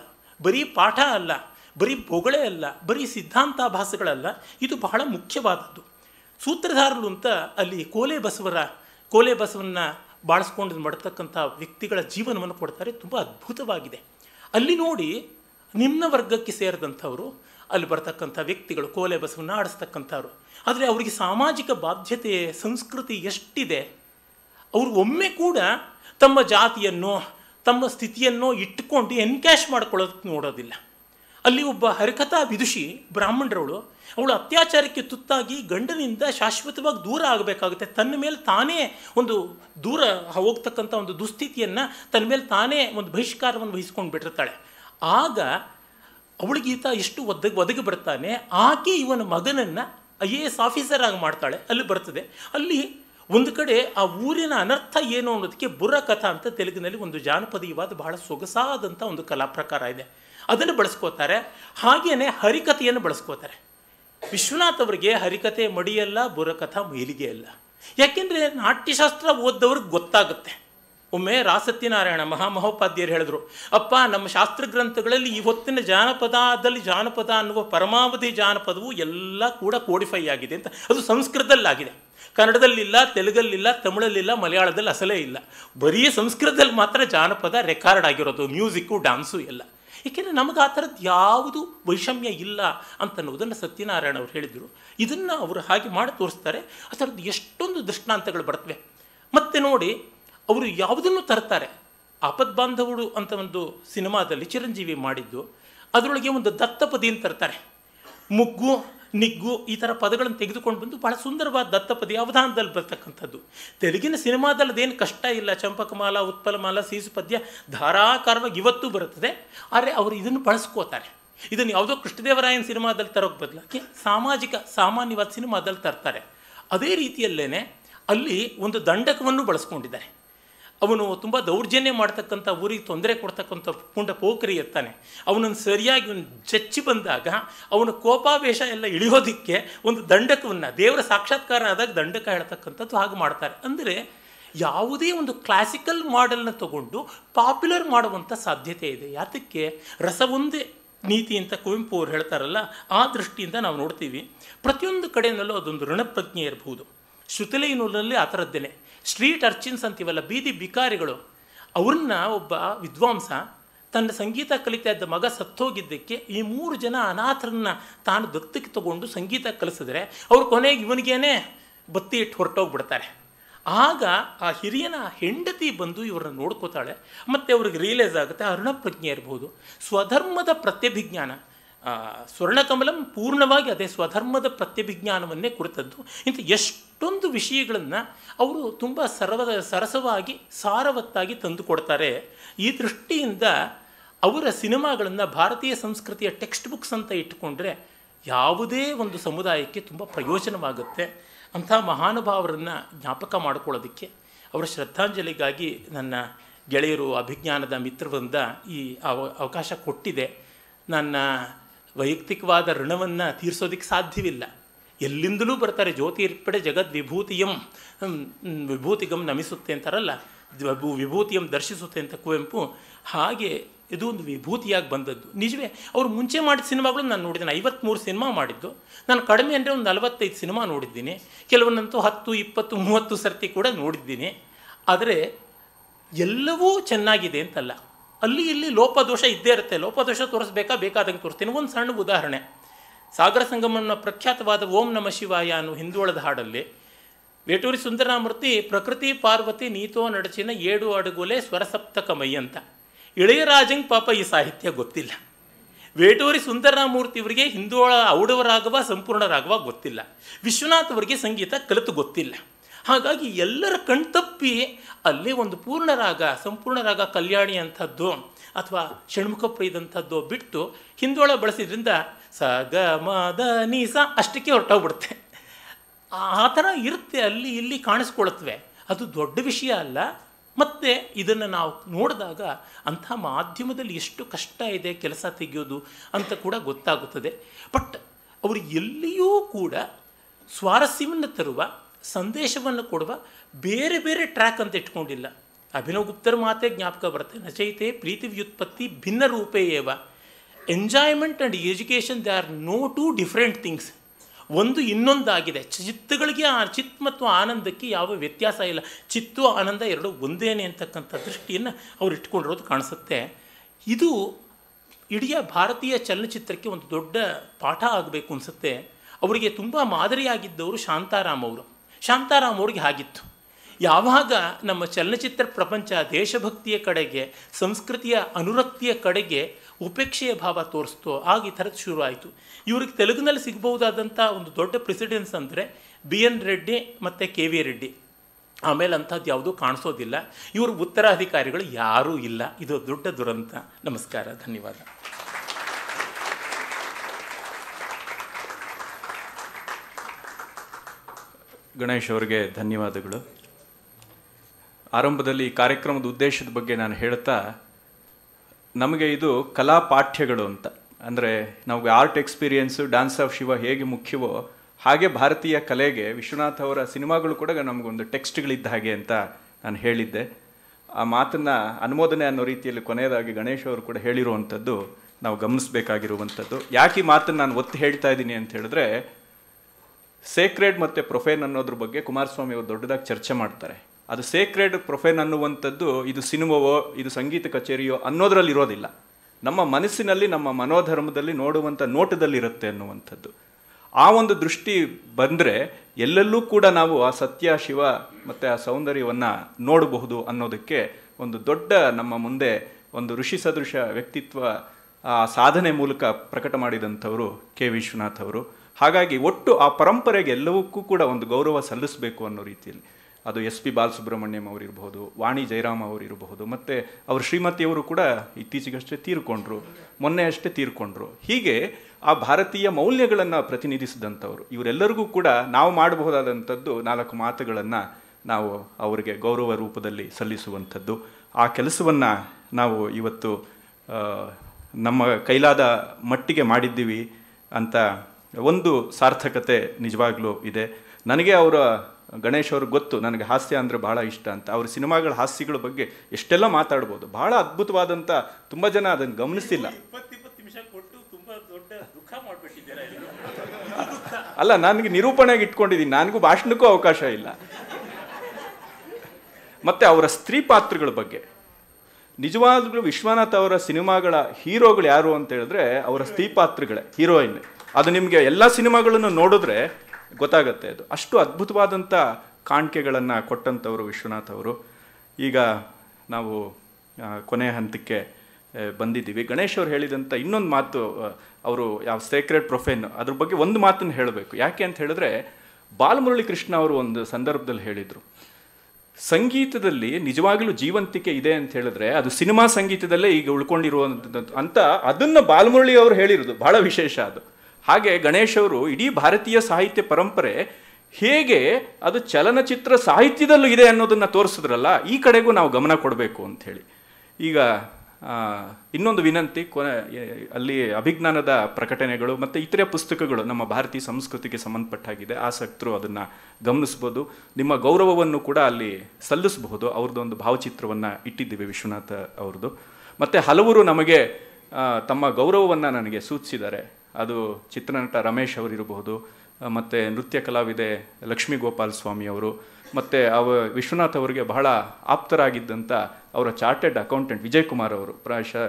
ಬರೀ ಪಾಠ ಅಲ್ಲ ಬರೀ ಬೊಗಳೆ ಅಲ್ಲ ಬರೀ ಸಿದ್ಧಾಂತಾಭಾಸಗಳಲ್ಲ ಇದು ಬಹಳ ಮುಖ್ಯವಾದದ್ದು ಸೂತ್ರಧಾರರು ಅಂತ ಅಲ್ಲಿ ಕೋಲೆ ಬಸವರ ಕೋಲೆ ಬಸವನ್ನು ಬಾಳಿಸ್ಕೊಂಡು ಮಾಡ್ತಕ್ಕಂಥ ವ್ಯಕ್ತಿಗಳ ಜೀವನವನ್ನು ಕೊಡ್ತಾರೆ ತುಂಬ ಅದ್ಭುತವಾಗಿದೆ ಅಲ್ಲಿ ನೋಡಿ ನಿಮ್ಮ ವರ್ಗಕ್ಕೆ ಸೇರಿದಂಥವರು ಅಲ್ಲಿ ಬರ್ತಕ್ಕಂಥ ವ್ಯಕ್ತಿಗಳು ಕೋಲೆ ಬಸವನ್ನ ಆಡಿಸ್ತಕ್ಕಂಥವ್ರು ಆದರೆ ಅವರಿಗೆ ಸಾಮಾಜಿಕ ಬಾಧ್ಯತೆ ಸಂಸ್ಕೃತಿ ಎಷ್ಟಿದೆ ಅವರು ಒಮ್ಮೆ ಕೂಡ ತಮ್ಮ ಜಾತಿಯನ್ನು ತಮ್ಮ ಸ್ಥಿತಿಯನ್ನು ಇಟ್ಟುಕೊಂಡು ಎನ್ಕ್ಯಾಶ್ ಮಾಡ್ಕೊಳ್ಳೋದಕ್ಕೆ ನೋಡೋದಿಲ್ಲ ಅಲ್ಲಿ ಒಬ್ಬ ಹರಿಕಥಾ ವಿದುಷಿ ಬ್ರಾಹ್ಮಣರವಳು ಅವಳು ಅತ್ಯಾಚಾರಕ್ಕೆ ತುತ್ತಾಗಿ ಗಂಡನಿಂದ ಶಾಶ್ವತವಾಗಿ ದೂರ ಆಗಬೇಕಾಗುತ್ತೆ ತನ್ನ ಮೇಲೆ ತಾನೇ ಒಂದು ದೂರ ಹೋಗ್ತಕ್ಕಂಥ ಒಂದು ದುಸ್ಥಿತಿಯನ್ನು ತನ್ನ ಮೇಲೆ ತಾನೇ ಒಂದು ಬಹಿಷ್ಕಾರವನ್ನು ವಹಿಸ್ಕೊಂಡು ಬಿಟ್ಟಿರ್ತಾಳೆ ಆಗ ಅವಳಿಗೀತ ಎಷ್ಟು ಒದಗಿ ಒದಗಿ ಬರ್ತಾನೆ ಆಕೆ ಇವನ ಮಗನನ್ನು ಐ ಎ ಎಸ್ ಆಫೀಸರ್ ಆಗಿ ಮಾಡ್ತಾಳೆ ಅಲ್ಲಿ ಬರ್ತದೆ ಅಲ್ಲಿ ಒಂದು ಕಡೆ ಆ ಊರಿನ ಅನರ್ಥ ಏನು ಅನ್ನೋದಕ್ಕೆ ಬುರ್ರ ಕಥಾ ಅಂತ ತೆಲುಗಿನಲ್ಲಿ ಒಂದು ಜಾನಪದೀಯವಾದ ಬಹಳ ಸೊಗಸಾದಂಥ ಒಂದು ಕಲಾ ಪ್ರಕಾರ ಇದೆ ಅದನ್ನು ಬಳಸ್ಕೋತಾರೆ ಹಾಗೆಯೇ ಹರಿಕಥೆಯನ್ನು ಬಳಸ್ಕೋತಾರೆ ವಿಶ್ವನಾಥ್ ಅವರಿಗೆ ಹರಿಕಥೆ ಮಡಿಯಲ್ಲ ಕಥಾ ಮೈಲಿಗೆ ಅಲ್ಲ ಯಾಕೆಂದರೆ ನಾಟ್ಯಶಾಸ್ತ್ರ ಓದ್ದವ್ರಿಗೆ ಗೊತ್ತಾಗುತ್ತೆ ಒಮ್ಮೆ ರಾಸತ್ಯನಾರಾಯಣ ಮಹಾಮಹೋಪಾಧ್ಯಾಯರು ಹೇಳಿದ್ರು ಅಪ್ಪ ನಮ್ಮ ಶಾಸ್ತ್ರ ಗ್ರಂಥಗಳಲ್ಲಿ ಈ ಹೊತ್ತಿನ ಜಾನಪದದಲ್ಲಿ ಜಾನಪದ ಅನ್ನುವ ಪರಮಾವಧಿ ಜಾನಪದವು ಎಲ್ಲ ಕೂಡ ಕೋಡಿಫೈ ಆಗಿದೆ ಅಂತ ಅದು ಸಂಸ್ಕೃತದಲ್ಲಾಗಿದೆ ಕನ್ನಡದಲ್ಲಿಲ್ಲ ತೆಲುಗಲ್ಲಿಲ್ಲ ತಮಿಳಲ್ಲಿಲ್ಲ ಮಲಯಾಳದಲ್ಲಿ ಅಸಲೇ ಇಲ್ಲ ಬರೀ ಸಂಸ್ಕೃತದಲ್ಲಿ ಮಾತ್ರ ಜಾನಪದ ರೆಕಾರ್ಡ್ ಆಗಿರೋದು ಮ್ಯೂಸಿಕ್ಕು ಡ್ಯಾನ್ಸು ಎಲ್ಲ ಏಕೆಂದರೆ ನಮಗೆ ಆ ಥರದ್ದು ಯಾವುದು ವೈಷಮ್ಯ ಇಲ್ಲ ಅಂತನ್ನುವುದನ್ನು ಸತ್ಯನಾರಾಯಣ ಅವರು ಹೇಳಿದರು ಇದನ್ನು ಅವರು ಹಾಗೆ ಮಾಡಿ ತೋರಿಸ್ತಾರೆ ಆ ಥರದ್ದು ಎಷ್ಟೊಂದು ದೃಷ್ಟಾಂತಗಳು ಬರ್ತವೆ ಮತ್ತು ನೋಡಿ ಅವರು ಯಾವುದನ್ನು ತರ್ತಾರೆ ಬಾಂಧವರು ಅಂತ ಒಂದು ಸಿನಿಮಾದಲ್ಲಿ ಚಿರಂಜೀವಿ ಮಾಡಿದ್ದು ಅದರೊಳಗೆ ಒಂದು ದತ್ತಪದಿಯನ್ನು ತರ್ತಾರೆ ಮುಗ್ಗು ನಿಗ್ಗು ಈ ಥರ ಪದಗಳನ್ನು ತೆಗೆದುಕೊಂಡು ಬಂದು ಭಾಳ ಸುಂದರವಾದ ದತ್ತಪದಿ ಅವಧಾನದಲ್ಲಿ ಬರ್ತಕ್ಕಂಥದ್ದು ತೆಲುಗಿನ ಸಿನಿಮಾದಲ್ಲಿ ಅದೇನು ಕಷ್ಟ ಇಲ್ಲ ಚಂಪಕಮಾಲ ಉತ್ಪಲಮಾಲ ಸೀಸು ಪದ್ಯ ಧಾರಾಕಾರವಾಗಿ ಇವತ್ತು ಬರುತ್ತದೆ ಆದರೆ ಅವರು ಇದನ್ನು ಬಳಸ್ಕೋತಾರೆ ಇದನ್ನು ಯಾವುದೋ ಕೃಷ್ಣದೇವರಾಯನ ಸಿನಿಮಾದಲ್ಲಿ ತರೋಕ್ಕೆ ಬದಲಾಗಿ ಸಾಮಾಜಿಕ ಸಾಮಾನ್ಯವಾದ ಸಿನಿಮಾದಲ್ಲಿ ತರ್ತಾರೆ ಅದೇ ರೀತಿಯಲ್ಲೇ ಅಲ್ಲಿ ಒಂದು ದಂಡಕವನ್ನು ಬಳಸ್ಕೊಂಡಿದ್ದಾರೆ ಅವನು ತುಂಬ ದೌರ್ಜನ್ಯ ಮಾಡ್ತಕ್ಕಂಥ ಊರಿಗೆ ತೊಂದರೆ ಕೊಡ್ತಕ್ಕಂಥ ಪುಂಡ ಪೋಖರಿ ಎತ್ತಾನೆ ಅವನನ್ನು ಸರಿಯಾಗಿ ಚಚ್ಚಿ ಬಂದಾಗ ಅವನ ಕೋಪಾವೇಶ ಎಲ್ಲ ಇಳಿಯೋದಕ್ಕೆ ಒಂದು ದಂಡಕವನ್ನು ದೇವರ ಸಾಕ್ಷಾತ್ಕಾರ ಆದಾಗ ದಂಡಕ ಹೇಳ್ತಕ್ಕಂಥದ್ದು ಹಾಗೆ ಮಾಡ್ತಾರೆ ಅಂದರೆ ಯಾವುದೇ ಒಂದು ಕ್ಲಾಸಿಕಲ್ ಮಾಡೆಲ್ನ ತಗೊಂಡು ಪಾಪ್ಯುಲರ್ ಮಾಡುವಂಥ ಸಾಧ್ಯತೆ ಇದೆ ಯಾತಕ್ಕೆ ರಸವೊಂದೇ ನೀತಿ ಅಂತ ಕುವೆಂಪು ಅವ್ರು ಹೇಳ್ತಾರಲ್ಲ ಆ ದೃಷ್ಟಿಯಿಂದ ನಾವು ನೋಡ್ತೀವಿ ಪ್ರತಿಯೊಂದು ಕಡೆಯಲ್ಲೂ ಅದೊಂದು ಋಣಪ್ರಜ್ಞೆ ಇರಬಹುದು ಶ್ರುತಲೈ ನೂಲಲ್ಲಿ ಆ ಥರದ್ದೇನೆ ಸ್ಟ್ರೀಟ್ ಅರ್ಚಿನ್ಸ್ ಅಂತೀವಲ್ಲ ಬೀದಿ ಬಿಕಾರಿಗಳು ಅವ್ರನ್ನ ಒಬ್ಬ ವಿದ್ವಾಂಸ ತನ್ನ ಸಂಗೀತ ಕಲಿತಾ ಇದ್ದ ಮಗ ಸತ್ತೋಗಿದ್ದಕ್ಕೆ ಈ ಮೂರು ಜನ ಅನಾಥರನ್ನ ತಾನು ದತ್ತಕ್ಕೆ ತಗೊಂಡು ಸಂಗೀತ ಕಲಿಸಿದ್ರೆ ಅವ್ರು ಕೊನೆಗೆ ಇವನಿಗೇನೆ ಬತ್ತಿ ಇಟ್ಟು ಹೊರಟೋಗ್ಬಿಡ್ತಾರೆ ಆಗ ಆ ಹಿರಿಯನ ಹೆಂಡತಿ ಬಂದು ಇವರನ್ನ ನೋಡ್ಕೋತಾಳೆ ಮತ್ತು ಅವ್ರಿಗೆ ರಿಯಲೈಸ್ ಆಗುತ್ತೆ ಅರುಣಪ್ರಜ್ಞೆ ಇರ್ಬೋದು ಸ್ವಧರ್ಮದ ಪ್ರತ್ಯಭಿಜ್ಞಾನ ಸ್ವರ್ಣಕಮಲಂ ಪೂರ್ಣವಾಗಿ ಅದೇ ಸ್ವಧರ್ಮದ ಪ್ರತ್ಯಭಿಜ್ಞಾನವನ್ನೇ ಕುರಿತದ್ದು ಇಂಥ ಎಷ್ಟು ಇಷ್ಟೊಂದು ವಿಷಯಗಳನ್ನು ಅವರು ತುಂಬ ಸರವದ ಸರಸವಾಗಿ ಸಾರವತ್ತಾಗಿ ಕೊಡ್ತಾರೆ ಈ ದೃಷ್ಟಿಯಿಂದ ಅವರ ಸಿನಿಮಾಗಳನ್ನು ಭಾರತೀಯ ಸಂಸ್ಕೃತಿಯ ಟೆಕ್ಸ್ಟ್ ಬುಕ್ಸ್ ಅಂತ ಇಟ್ಟುಕೊಂಡ್ರೆ ಯಾವುದೇ ಒಂದು ಸಮುದಾಯಕ್ಕೆ ತುಂಬ ಪ್ರಯೋಜನವಾಗುತ್ತೆ ಅಂಥ ಮಹಾನುಭಾವರನ್ನು ಜ್ಞಾಪಕ ಮಾಡಿಕೊಳ್ಳೋದಕ್ಕೆ ಅವರ ಶ್ರದ್ಧಾಂಜಲಿಗಾಗಿ ನನ್ನ ಗೆಳೆಯರು ಅಭಿಜ್ಞಾನದ ಮಿತ್ರವೃಂದ ಈ ಅವ ಅವಕಾಶ ಕೊಟ್ಟಿದೆ ನನ್ನ ವೈಯಕ್ತಿಕವಾದ ಋಣವನ್ನು ತೀರಿಸೋದಕ್ಕೆ ಸಾಧ್ಯವಿಲ್ಲ ಎಲ್ಲಿಂದಲೂ ಬರ್ತಾರೆ ಜ್ಯೋತಿರ್ಪಡೆ ಇರ್ಪಡೆ ಜಗದ್ ವಿಭೂತಿಯಂ ವಿಭೂತಿಗಂ ನಮಿಸುತ್ತೆ ಅಂತಾರಲ್ಲ ವಿಭೂತಿಯಂ ದರ್ಶಿಸುತ್ತೆ ಅಂತ ಕುವೆಂಪು ಹಾಗೆ ಇದು ಒಂದು ವಿಭೂತಿಯಾಗಿ ಬಂದದ್ದು ನಿಜವೇ ಅವರು ಮುಂಚೆ ಮಾಡಿದ ಸಿನಿಮಾಗಳು ನಾನು ನೋಡಿದ್ದೀನಿ ಐವತ್ತ್ಮೂರು ಸಿನಿಮಾ ಮಾಡಿದ್ದು ನಾನು ಕಡಿಮೆ ಅಂದರೆ ಒಂದು ನಲವತ್ತೈದು ಸಿನಿಮಾ ನೋಡಿದ್ದೀನಿ ಕೆಲವೊಂದಂತೂ ಹತ್ತು ಇಪ್ಪತ್ತು ಮೂವತ್ತು ಸರ್ತಿ ಕೂಡ ನೋಡಿದ್ದೀನಿ ಆದರೆ ಎಲ್ಲವೂ ಚೆನ್ನಾಗಿದೆ ಅಂತಲ್ಲ ಅಲ್ಲಿ ಇಲ್ಲಿ ಲೋಪದೋಷ ಇದ್ದೇ ಇರುತ್ತೆ ಲೋಪದೋಷ ತೋರಿಸ್ಬೇಕಾ ಬೇಕಾದಂಗೆ ತೋರಿಸ್ತೀನಿ ಒಂದು ಸಣ್ಣ ಉದಾಹರಣೆ ಸಾಗರ ಸಂಗಮನ ಪ್ರಖ್ಯಾತವಾದ ಓಂ ನಮ ಶಿವಾಯ ಅನ್ನು ಹಿಂದುಳದ ಹಾಡಲ್ಲಿ ವೇಟೂರಿ ಸುಂದರನಾಮೂರ್ತಿ ಪ್ರಕೃತಿ ಪಾರ್ವತಿ ನೀತೋ ನಡಚಿನ ಏಡು ಅಡುಗೊಲೆ ಸ್ವರಸಪ್ತಕಮೈ ಅಂತ ಇಳೆಯರಾಜಂಗ್ ಪಾಪ ಈ ಸಾಹಿತ್ಯ ಗೊತ್ತಿಲ್ಲ ವೇಟೂರಿ ಸುಂದರನಾಮೂರ್ತಿ ಇವರಿಗೆ ಹಿಂದೋಳ ಔಡವರಾಗವ ಸಂಪೂರ್ಣರಾಗವ ಗೊತ್ತಿಲ್ಲ ವಿಶ್ವನಾಥ್ ಅವರಿಗೆ ಸಂಗೀತ ಕಲಿತು ಗೊತ್ತಿಲ್ಲ ಹಾಗಾಗಿ ಎಲ್ಲರ ಕಣ್ತಪ್ಪಿ ಅಲ್ಲಿ ಒಂದು ಪೂರ್ಣರಾಗ ಸಂಪೂರ್ಣರಾಗ ಕಲ್ಯಾಣಿ ಅಂಥದ್ದು ಅಥವಾ ಷಣ್ಮುಖ ಪ್ರಿಯದಂಥದ್ದು ಬಿಟ್ಟು ಹಿಂದೋಳ ಬಳಸಿದ್ರಿಂದ ಸ ಗ ಮ ದ ಸ ಅಷ್ಟಕ್ಕೆ ಹೊರಟೋಗ್ಬಿಡುತ್ತೆ ಆ ಥರ ಇರುತ್ತೆ ಅಲ್ಲಿ ಇಲ್ಲಿ ಕಾಣಿಸ್ಕೊಳ್ತವೆ ಅದು ದೊಡ್ಡ ವಿಷಯ ಅಲ್ಲ ಮತ್ತು ಇದನ್ನು ನಾವು ನೋಡಿದಾಗ ಅಂಥ ಮಾಧ್ಯಮದಲ್ಲಿ ಎಷ್ಟು ಕಷ್ಟ ಇದೆ ಕೆಲಸ ತೆಗೆಯೋದು ಅಂತ ಕೂಡ ಗೊತ್ತಾಗುತ್ತದೆ ಬಟ್ ಅವರು ಎಲ್ಲಿಯೂ ಕೂಡ ಸ್ವಾರಸ್ಯವನ್ನು ತರುವ ಸಂದೇಶವನ್ನು ಕೊಡುವ ಬೇರೆ ಬೇರೆ ಟ್ರ್ಯಾಕ್ ಅಂತ ಇಟ್ಕೊಂಡಿಲ್ಲ ಅಭಿನವ್ ಗುಪ್ತರ ಮಾತೇ ಜ್ಞಾಪಕ ಬರುತ್ತೆ ನಚೈತೆ ಪ್ರೀತಿ ವ್ಯುತ್ಪತ್ತಿ ಭಿನ್ನ ರೂಪೇಯೇವ enjoyment and education they are no two different things ಒಂದು ಇನ್ನೊಂದಾಗಿದೆ ಚಿತ್ತಗಳಿಗೆ ಆ ಚಿತ್ ಮತ್ತು ಆನಂದಕ್ಕೆ ಯಾವ ವ್ಯತ್ಯಾಸ ಇಲ್ಲ ಚಿತ್ತು ಆನಂದ ಎರಡು ಒಂದೇನೆ ಅಂತಕ್ಕಂಥ ದೃಷ್ಟಿಯನ್ನು ಅವ್ರು ಇಟ್ಕೊಂಡಿರೋದು ಕಾಣಿಸುತ್ತೆ ಇದು ಇಡೀ ಭಾರತೀಯ ಚಲನಚಿತ್ರಕ್ಕೆ ಒಂದು ದೊಡ್ಡ ಪಾಠ ಆಗಬೇಕು ಅನಿಸುತ್ತೆ ಅವರಿಗೆ ತುಂಬ ಮಾದರಿಯಾಗಿದ್ದವರು ಶಾಂತಾರಾಮ್ ಅವರು ಶಾಂತಾರಾಮ್ ಅವ್ರಿಗೆ ಆಗಿತ್ತು ಯಾವಾಗ ನಮ್ಮ ಚಲನಚಿತ್ರ ಪ್ರಪಂಚ ದೇಶಭಕ್ತಿಯ ಕಡೆಗೆ ಸಂಸ್ಕೃತಿಯ ಅನುರಕ್ತಿಯ ಕಡೆಗೆ ಉಪೇಕ್ಷೆಯ ಭಾವ ತೋರಿಸ್ತೋ ಆಗ ಈ ಥರದ್ದು ಶುರು ಆಯಿತು ಇವ್ರಿಗೆ ತೆಲುಗಿನಲ್ಲಿ ಸಿಗಬಹುದಾದಂಥ ಒಂದು ದೊಡ್ಡ ಪ್ರೆಸಿಡೆನ್ಸ್ ಅಂದರೆ ಬಿ ಎನ್ ರೆಡ್ಡಿ ಮತ್ತು ಕೆ ವಿ ರೆಡ್ಡಿ ಆಮೇಲೆ ಅಂಥದ್ದು ಯಾವುದೂ ಕಾಣಿಸೋದಿಲ್ಲ ಇವರು ಉತ್ತರಾಧಿಕಾರಿಗಳು ಯಾರೂ ಇಲ್ಲ ಇದು ದೊಡ್ಡ ದುರಂತ ನಮಸ್ಕಾರ ಧನ್ಯವಾದ ಗಣೇಶ್ ಅವರಿಗೆ ಧನ್ಯವಾದಗಳು ಆರಂಭದಲ್ಲಿ ಈ ಕಾರ್ಯಕ್ರಮದ ಉದ್ದೇಶದ ಬಗ್ಗೆ ನಾನು ಹೇಳ್ತಾ ನಮಗೆ ಇದು ಕಲಾ ಪಾಠ್ಯಗಳು ಅಂತ ಅಂದರೆ ನಮಗೆ art experience dance of Shiva ಹೇಗೆ ಮುಖ್ಯವೋ ಹಾಗೆ ಭಾರತೀಯ ಕಲೆಗೆ ವಿಶ್ವನಾಥ್ ಅವರ ಸಿನಿಮಾಗಳು ಕೂಡ ನಮಗೊಂದು ಟೆಕ್ಸ್ಟ್ಗಳಿದ್ದ ಹಾಗೆ ಅಂತ ನಾನು ಹೇಳಿದ್ದೆ ಆ ಮಾತನ್ನು ಅನುಮೋದನೆ ಅನ್ನೋ ರೀತಿಯಲ್ಲಿ ಕೊನೆಯದಾಗಿ ಗಣೇಶ್ ಅವರು ಕೂಡ ಹೇಳಿರುವಂಥದ್ದು ನಾವು ಗಮನಿಸಬೇಕಾಗಿರುವಂಥದ್ದು ಯಾಕೆ ಈ ಮಾತನ್ನು ನಾನು ಒತ್ತು ಹೇಳ್ತಾ ಇದ್ದೀನಿ ಅಂತ ಹೇಳಿದ್ರೆ ಸೇಕ್ರೆಡ್ ಮತ್ತು ಪ್ರೊಫೈನ್ ಅನ್ನೋದ್ರ ಬಗ್ಗೆ ಕುಮಾರಸ್ವಾಮಿ ಅವರು ದೊಡ್ಡದಾಗಿ ಚರ್ಚೆ ಮಾಡ್ತಾರೆ ಅದು ಸೇಕ್ರೆಡ್ ಪ್ರೊಫೈನ್ ಅನ್ನುವಂಥದ್ದು ಇದು ಸಿನಿಮಾವೋ ಇದು ಸಂಗೀತ ಕಚೇರಿಯೋ ಅನ್ನೋದರಲ್ಲಿ ಇರೋದಿಲ್ಲ ನಮ್ಮ ಮನಸ್ಸಿನಲ್ಲಿ ನಮ್ಮ ಮನೋಧರ್ಮದಲ್ಲಿ ನೋಡುವಂಥ ನೋಟದಲ್ಲಿರುತ್ತೆ ಅನ್ನುವಂಥದ್ದು ಆ ಒಂದು ದೃಷ್ಟಿ ಬಂದರೆ ಎಲ್ಲೆಲ್ಲೂ ಕೂಡ ನಾವು ಆ ಸತ್ಯ ಶಿವ ಮತ್ತು ಆ ಸೌಂದರ್ಯವನ್ನು ನೋಡಬಹುದು ಅನ್ನೋದಕ್ಕೆ ಒಂದು ದೊಡ್ಡ ನಮ್ಮ ಮುಂದೆ ಒಂದು ಋಷಿ ಸದೃಶ ವ್ಯಕ್ತಿತ್ವ ಆ ಸಾಧನೆ ಮೂಲಕ ಪ್ರಕಟ ಮಾಡಿದಂಥವರು ಕೆ ವಿಶ್ವನಾಥ್ ಅವರು ಹಾಗಾಗಿ ಒಟ್ಟು ಆ ಪರಂಪರೆಗೆ ಎಲ್ಲವಕ್ಕೂ ಕೂಡ ಒಂದು ಗೌರವ ಸಲ್ಲಿಸಬೇಕು ಅನ್ನೋ ರೀತಿಯಲ್ಲಿ ಅದು ಎಸ್ ಪಿ ಬಾಲಸುಬ್ರಹ್ಮಣ್ಯಂ ಇರಬಹುದು ವಾಣಿ ಜಯರಾಮ್ ಅವರಿರಬಹುದು ಮತ್ತು ಅವ್ರ ಶ್ರೀಮತಿಯವರು ಕೂಡ ಇತ್ತೀಚೆಗಷ್ಟೇ ತೀರ್ಕೊಂಡ್ರು ಮೊನ್ನೆ ಅಷ್ಟೇ ತೀರ್ಕೊಂಡ್ರು ಹೀಗೆ ಆ ಭಾರತೀಯ ಮೌಲ್ಯಗಳನ್ನು ಪ್ರತಿನಿಧಿಸಿದಂಥವ್ರು ಇವರೆಲ್ಲರಿಗೂ ಕೂಡ ನಾವು ಮಾಡಬಹುದಾದಂಥದ್ದು ನಾಲ್ಕು ಮಾತುಗಳನ್ನು ನಾವು ಅವರಿಗೆ ಗೌರವ ರೂಪದಲ್ಲಿ ಸಲ್ಲಿಸುವಂಥದ್ದು ಆ ಕೆಲಸವನ್ನು ನಾವು ಇವತ್ತು ನಮ್ಮ ಕೈಲಾದ ಮಟ್ಟಿಗೆ ಮಾಡಿದ್ದೀವಿ ಅಂತ ಒಂದು ಸಾರ್ಥಕತೆ ನಿಜವಾಗ್ಲೂ ಇದೆ ನನಗೆ ಅವರ ಗಣೇಶ್ ಅವ್ರಿಗೆ ಗೊತ್ತು ನನಗೆ ಹಾಸ್ಯ ಅಂದರೆ ಬಹಳ ಇಷ್ಟ ಅಂತ ಅವ್ರ ಸಿನಿಮಾಗಳ ಹಾಸ್ಯಗಳ ಬಗ್ಗೆ ಎಷ್ಟೆಲ್ಲ ಮಾತಾಡ್ಬೋದು ಬಹಳ ಅದ್ಭುತವಾದಂಥ ತುಂಬ ಜನ ಅದನ್ನು ಗಮನಿಸಿಲ್ಲ ಅಲ್ಲ ನನಗೆ ನಿರೂಪಣೆಗೆ ಇಟ್ಕೊಂಡಿದ್ದೀನಿ ನನಗೂ ಭಾಷಣಕ್ಕೂ ಅವಕಾಶ ಇಲ್ಲ ಮತ್ತು ಅವರ ಸ್ತ್ರೀ ಪಾತ್ರಗಳ ಬಗ್ಗೆ ನಿಜವಾದ್ರು ವಿಶ್ವನಾಥ್ ಅವರ ಸಿನಿಮಾಗಳ ಹೀರೋಗಳು ಯಾರು ಅಂತ ಹೇಳಿದ್ರೆ ಅವರ ಸ್ತ್ರೀ ಪಾತ್ರಗಳೇ ಹೀರೋಯಿನ್ ಅದು ನಿಮಗೆ ಎಲ್ಲ ಸಿನಿಮಾಗಳನ್ನು ನೋಡಿದ್ರೆ ಗೊತ್ತಾಗುತ್ತೆ ಅದು ಅಷ್ಟು ಅದ್ಭುತವಾದಂಥ ಕಾಣಿಕೆಗಳನ್ನು ಕೊಟ್ಟಂಥವರು ವಿಶ್ವನಾಥ್ ಅವರು ಈಗ ನಾವು ಕೊನೆಯ ಹಂತಕ್ಕೆ ಬಂದಿದ್ದೀವಿ ಗಣೇಶ್ ಅವರು ಹೇಳಿದಂಥ ಇನ್ನೊಂದು ಮಾತು ಅವರು ಯಾವ ಸೇಕ್ರೆಟ್ ಪ್ರೊಫೈನ್ ಅದ್ರ ಬಗ್ಗೆ ಒಂದು ಮಾತನ್ನು ಹೇಳಬೇಕು ಯಾಕೆ ಅಂತ ಹೇಳಿದ್ರೆ ಬಾಲಮುರಳಿ ಕೃಷ್ಣ ಅವರು ಒಂದು ಸಂದರ್ಭದಲ್ಲಿ ಹೇಳಿದರು ಸಂಗೀತದಲ್ಲಿ ನಿಜವಾಗಲೂ ಜೀವಂತಿಕೆ ಇದೆ ಅಂತ ಹೇಳಿದ್ರೆ ಅದು ಸಿನಿಮಾ ಸಂಗೀತದಲ್ಲೇ ಈಗ ಉಳ್ಕೊಂಡಿರುವಂಥದ್ದು ಅಂತ ಅದನ್ನು ಬಾಲಮುರಳಿ ಅವರು ಹೇಳಿರೋದು ಬಹಳ ವಿಶೇಷ ಅದು ಹಾಗೆ ಗಣೇಶ್ ಅವರು ಇಡೀ ಭಾರತೀಯ ಸಾಹಿತ್ಯ ಪರಂಪರೆ ಹೇಗೆ ಅದು ಚಲನಚಿತ್ರ ಸಾಹಿತ್ಯದಲ್ಲೂ ಇದೆ ಅನ್ನೋದನ್ನು ತೋರಿಸಿದ್ರಲ್ಲ ಈ ಕಡೆಗೂ ನಾವು ಗಮನ ಕೊಡಬೇಕು ಅಂಥೇಳಿ ಈಗ ಇನ್ನೊಂದು ವಿನಂತಿ ಕೊನೆ ಅಲ್ಲಿ ಅಭಿಜ್ಞಾನದ ಪ್ರಕಟಣೆಗಳು ಮತ್ತು ಇತರೆ ಪುಸ್ತಕಗಳು ನಮ್ಮ ಭಾರತೀಯ ಸಂಸ್ಕೃತಿಗೆ ಸಂಬಂಧಪಟ್ಟಾಗಿದೆ ಆಸಕ್ತರು ಅದನ್ನು ಗಮನಿಸ್ಬೋದು ನಿಮ್ಮ ಗೌರವವನ್ನು ಕೂಡ ಅಲ್ಲಿ ಸಲ್ಲಿಸಬಹುದು ಅವ್ರದ್ದೊಂದು ಭಾವಚಿತ್ರವನ್ನು ಇಟ್ಟಿದ್ದೀವಿ ವಿಶ್ವನಾಥ ಅವ್ರದ್ದು ಮತ್ತು ಹಲವರು ನಮಗೆ ತಮ್ಮ ಗೌರವವನ್ನು ನನಗೆ ಸೂಚಿಸಿದ್ದಾರೆ ಅದು ಚಿತ್ರನಟ ರಮೇಶ್ ಅವರಿರಬಹುದು ಮತ್ತು ನೃತ್ಯ ಕಲಾವಿದೆ ಲಕ್ಷ್ಮೀ ಗೋಪಾಲ್ ಸ್ವಾಮಿ ಅವರು ಮತ್ತು ಅವ ವಿಶ್ವನಾಥ್ ಅವರಿಗೆ ಬಹಳ ಆಪ್ತರಾಗಿದ್ದಂಥ ಅವರ ಚಾರ್ಟೆಡ್ ಅಕೌಂಟೆಂಟ್ ವಿಜಯ್ ಕುಮಾರ್ ಅವರು ಪ್ರಾಯಶಃ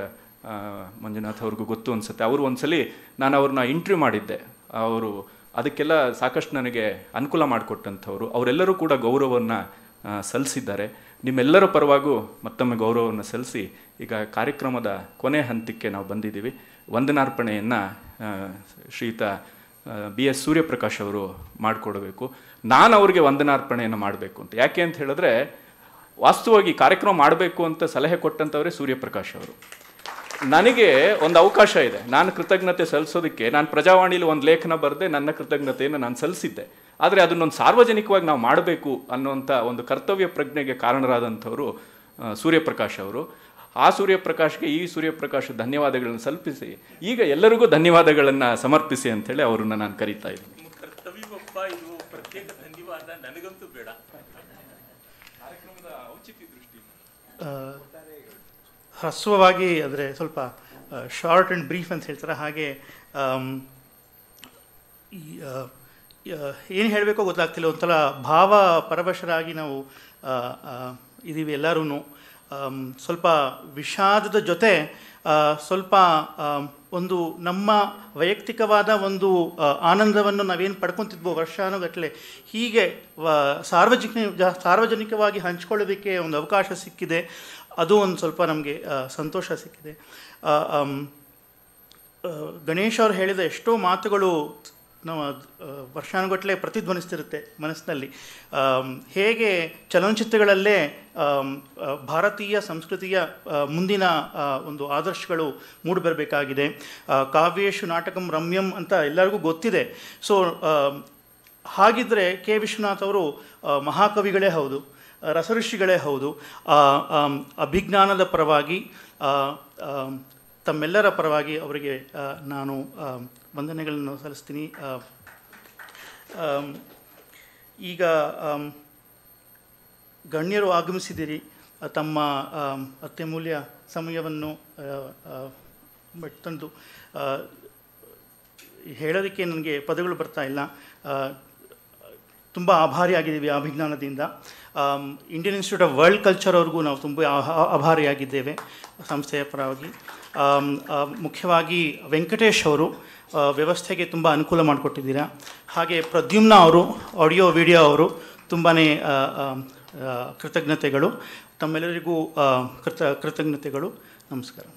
ಮಂಜುನಾಥ್ ಅವ್ರಿಗೂ ಗೊತ್ತು ಅನಿಸುತ್ತೆ ಅವರು ಒಂದ್ಸಲಿ ನಾನು ಅವ್ರನ್ನ ಇಂಟ್ರ್ಯೂ ಮಾಡಿದ್ದೆ ಅವರು ಅದಕ್ಕೆಲ್ಲ ಸಾಕಷ್ಟು ನನಗೆ ಅನುಕೂಲ ಮಾಡಿಕೊಟ್ಟಂಥವ್ರು ಅವರೆಲ್ಲರೂ ಕೂಡ ಗೌರವವನ್ನು ಸಲ್ಲಿಸಿದ್ದಾರೆ ನಿಮ್ಮೆಲ್ಲರ ಪರವಾಗೂ ಮತ್ತೊಮ್ಮೆ ಗೌರವವನ್ನು ಸಲ್ಲಿಸಿ ಈಗ ಕಾರ್ಯಕ್ರಮದ ಕೊನೆ ಹಂತಕ್ಕೆ ನಾವು ಬಂದಿದ್ದೀವಿ ವಂದನಾರ್ಪಣೆಯನ್ನು ಶ್ರೀತ ಬಿ ಎಸ್ ಸೂರ್ಯಪ್ರಕಾಶ್ ಅವರು ಮಾಡಿಕೊಡಬೇಕು ನಾನು ಅವರಿಗೆ ವಂದನಾರ್ಪಣೆಯನ್ನು ಮಾಡಬೇಕು ಅಂತ ಯಾಕೆ ಅಂತ ಹೇಳಿದ್ರೆ ವಾಸ್ತವವಾಗಿ ಕಾರ್ಯಕ್ರಮ ಮಾಡಬೇಕು ಅಂತ ಸಲಹೆ ಕೊಟ್ಟಂಥವರೇ ಸೂರ್ಯಪ್ರಕಾಶ್ ಅವರು ನನಗೆ ಒಂದು ಅವಕಾಶ ಇದೆ ನಾನು ಕೃತಜ್ಞತೆ ಸಲ್ಲಿಸೋದಕ್ಕೆ ನಾನು ಪ್ರಜಾವಾಣಿಲಿ ಒಂದು ಲೇಖನ ಬರೆದೆ ನನ್ನ ಕೃತಜ್ಞತೆಯನ್ನು ನಾನು ಸಲ್ಲಿಸಿದ್ದೆ ಆದರೆ ಅದನ್ನೊಂದು ಸಾರ್ವಜನಿಕವಾಗಿ ನಾವು ಮಾಡಬೇಕು ಅನ್ನುವಂಥ ಒಂದು ಕರ್ತವ್ಯ ಪ್ರಜ್ಞೆಗೆ ಕಾರಣರಾದಂಥವರು ಸೂರ್ಯಪ್ರಕಾಶ್ ಅವರು ಆ ಸೂರ್ಯಪ್ರಕಾಶ್ಗೆ ಈ ಸೂರ್ಯಪ್ರಕಾಶ ಧನ್ಯವಾದಗಳನ್ನು ಸಲ್ಪಿಸಿ ಈಗ ಎಲ್ಲರಿಗೂ ಧನ್ಯವಾದಗಳನ್ನು ಸಮರ್ಪಿಸಿ ಅಂತೇಳಿ ಅವರನ್ನು ನಾನು ಕರೀತಾ ಇದ್ದೀನಿ ಹ್ರಸ್ವವಾಗಿ ಅಂದರೆ ಸ್ವಲ್ಪ ಶಾರ್ಟ್ ಆ್ಯಂಡ್ ಬ್ರೀಫ್ ಅಂತ ಹೇಳ್ತಾರೆ ಹಾಗೆ ಏನು ಹೇಳಬೇಕೋ ಗೊತ್ತಾಗ್ತಿಲ್ಲ ಒಂಥರ ಭಾವ ಪರವಶರಾಗಿ ನಾವು ಇದ್ದೀವಿ ಎಲ್ಲರೂ ಸ್ವಲ್ಪ ವಿಷಾದದ ಜೊತೆ ಸ್ವಲ್ಪ ಒಂದು ನಮ್ಮ ವೈಯಕ್ತಿಕವಾದ ಒಂದು ಆನಂದವನ್ನು ನಾವೇನು ಪಡ್ಕೊತಿದ್ವೋ ವರ್ಷಾನುಗಟ್ಟಲೆ ಹೀಗೆ ಸಾರ್ವಜನಿಕ ಸಾರ್ವಜನಿಕವಾಗಿ ಹಂಚ್ಕೊಳ್ಳೋದಕ್ಕೆ ಒಂದು ಅವಕಾಶ ಸಿಕ್ಕಿದೆ ಅದು ಒಂದು ಸ್ವಲ್ಪ ನಮಗೆ ಸಂತೋಷ ಸಿಕ್ಕಿದೆ ಗಣೇಶ್ ಅವರು ಹೇಳಿದ ಎಷ್ಟೋ ಮಾತುಗಳು ನಾವು ವರ್ಷಾನುಗಟ್ಟಲೆ ಪ್ರತಿಧ್ವನಿಸ್ತಿರುತ್ತೆ ಮನಸ್ಸಿನಲ್ಲಿ ಹೇಗೆ ಚಲನಚಿತ್ರಗಳಲ್ಲೇ ಭಾರತೀಯ ಸಂಸ್ಕೃತಿಯ ಮುಂದಿನ ಒಂದು ಆದರ್ಶಗಳು ಮೂಡಿಬರಬೇಕಾಗಿದೆ ಕಾವ್ಯೇಶು ನಾಟಕಂ ರಮ್ಯಂ ಅಂತ ಎಲ್ಲರಿಗೂ ಗೊತ್ತಿದೆ ಸೊ ಹಾಗಿದ್ದರೆ ಕೆ ವಿಶ್ವನಾಥ್ ಅವರು ಮಹಾಕವಿಗಳೇ ಹೌದು ರಸಋಷಿಗಳೇ ಹೌದು ಅಭಿಜ್ಞಾನದ ಪರವಾಗಿ ತಮ್ಮೆಲ್ಲರ ಪರವಾಗಿ ಅವರಿಗೆ ನಾನು ವಂದನೆಗಳನ್ನು ಸಲ್ಲಿಸ್ತೀನಿ ಈಗ ಗಣ್ಯರು ಆಗಮಿಸಿದಿರಿ ತಮ್ಮ ಅತ್ಯಮೂಲ್ಯ ಸಮಯವನ್ನು ತಂದು ಹೇಳೋದಕ್ಕೆ ನನಗೆ ಪದಗಳು ಬರ್ತಾ ಇಲ್ಲ ತುಂಬ ಆಭಾರಿಯಾಗಿದ್ದೀವಿ ಅಭಿಜ್ಞಾನದಿಂದ Indian Institute of World Culture ಅವ್ರಿಗೂ ನಾವು ತುಂಬ ಆಭಾರಿಯಾಗಿದ್ದೇವೆ ಸಂಸ್ಥೆಯ ಪರವಾಗಿ ಮುಖ್ಯವಾಗಿ ವೆಂಕಟೇಶ್ ಅವರು ವ್ಯವಸ್ಥೆಗೆ ತುಂಬ ಅನುಕೂಲ ಮಾಡಿಕೊಟ್ಟಿದ್ದೀರಾ ಹಾಗೆ ಪ್ರದ್ಯುಮ್ನ ಅವರು ಆಡಿಯೋ ವಿಡಿಯೋ ಅವರು ತುಂಬಾ ಕೃತಜ್ಞತೆಗಳು ತಮ್ಮೆಲ್ಲರಿಗೂ ಕೃತ ಕೃತಜ್ಞತೆಗಳು ನಮಸ್ಕಾರ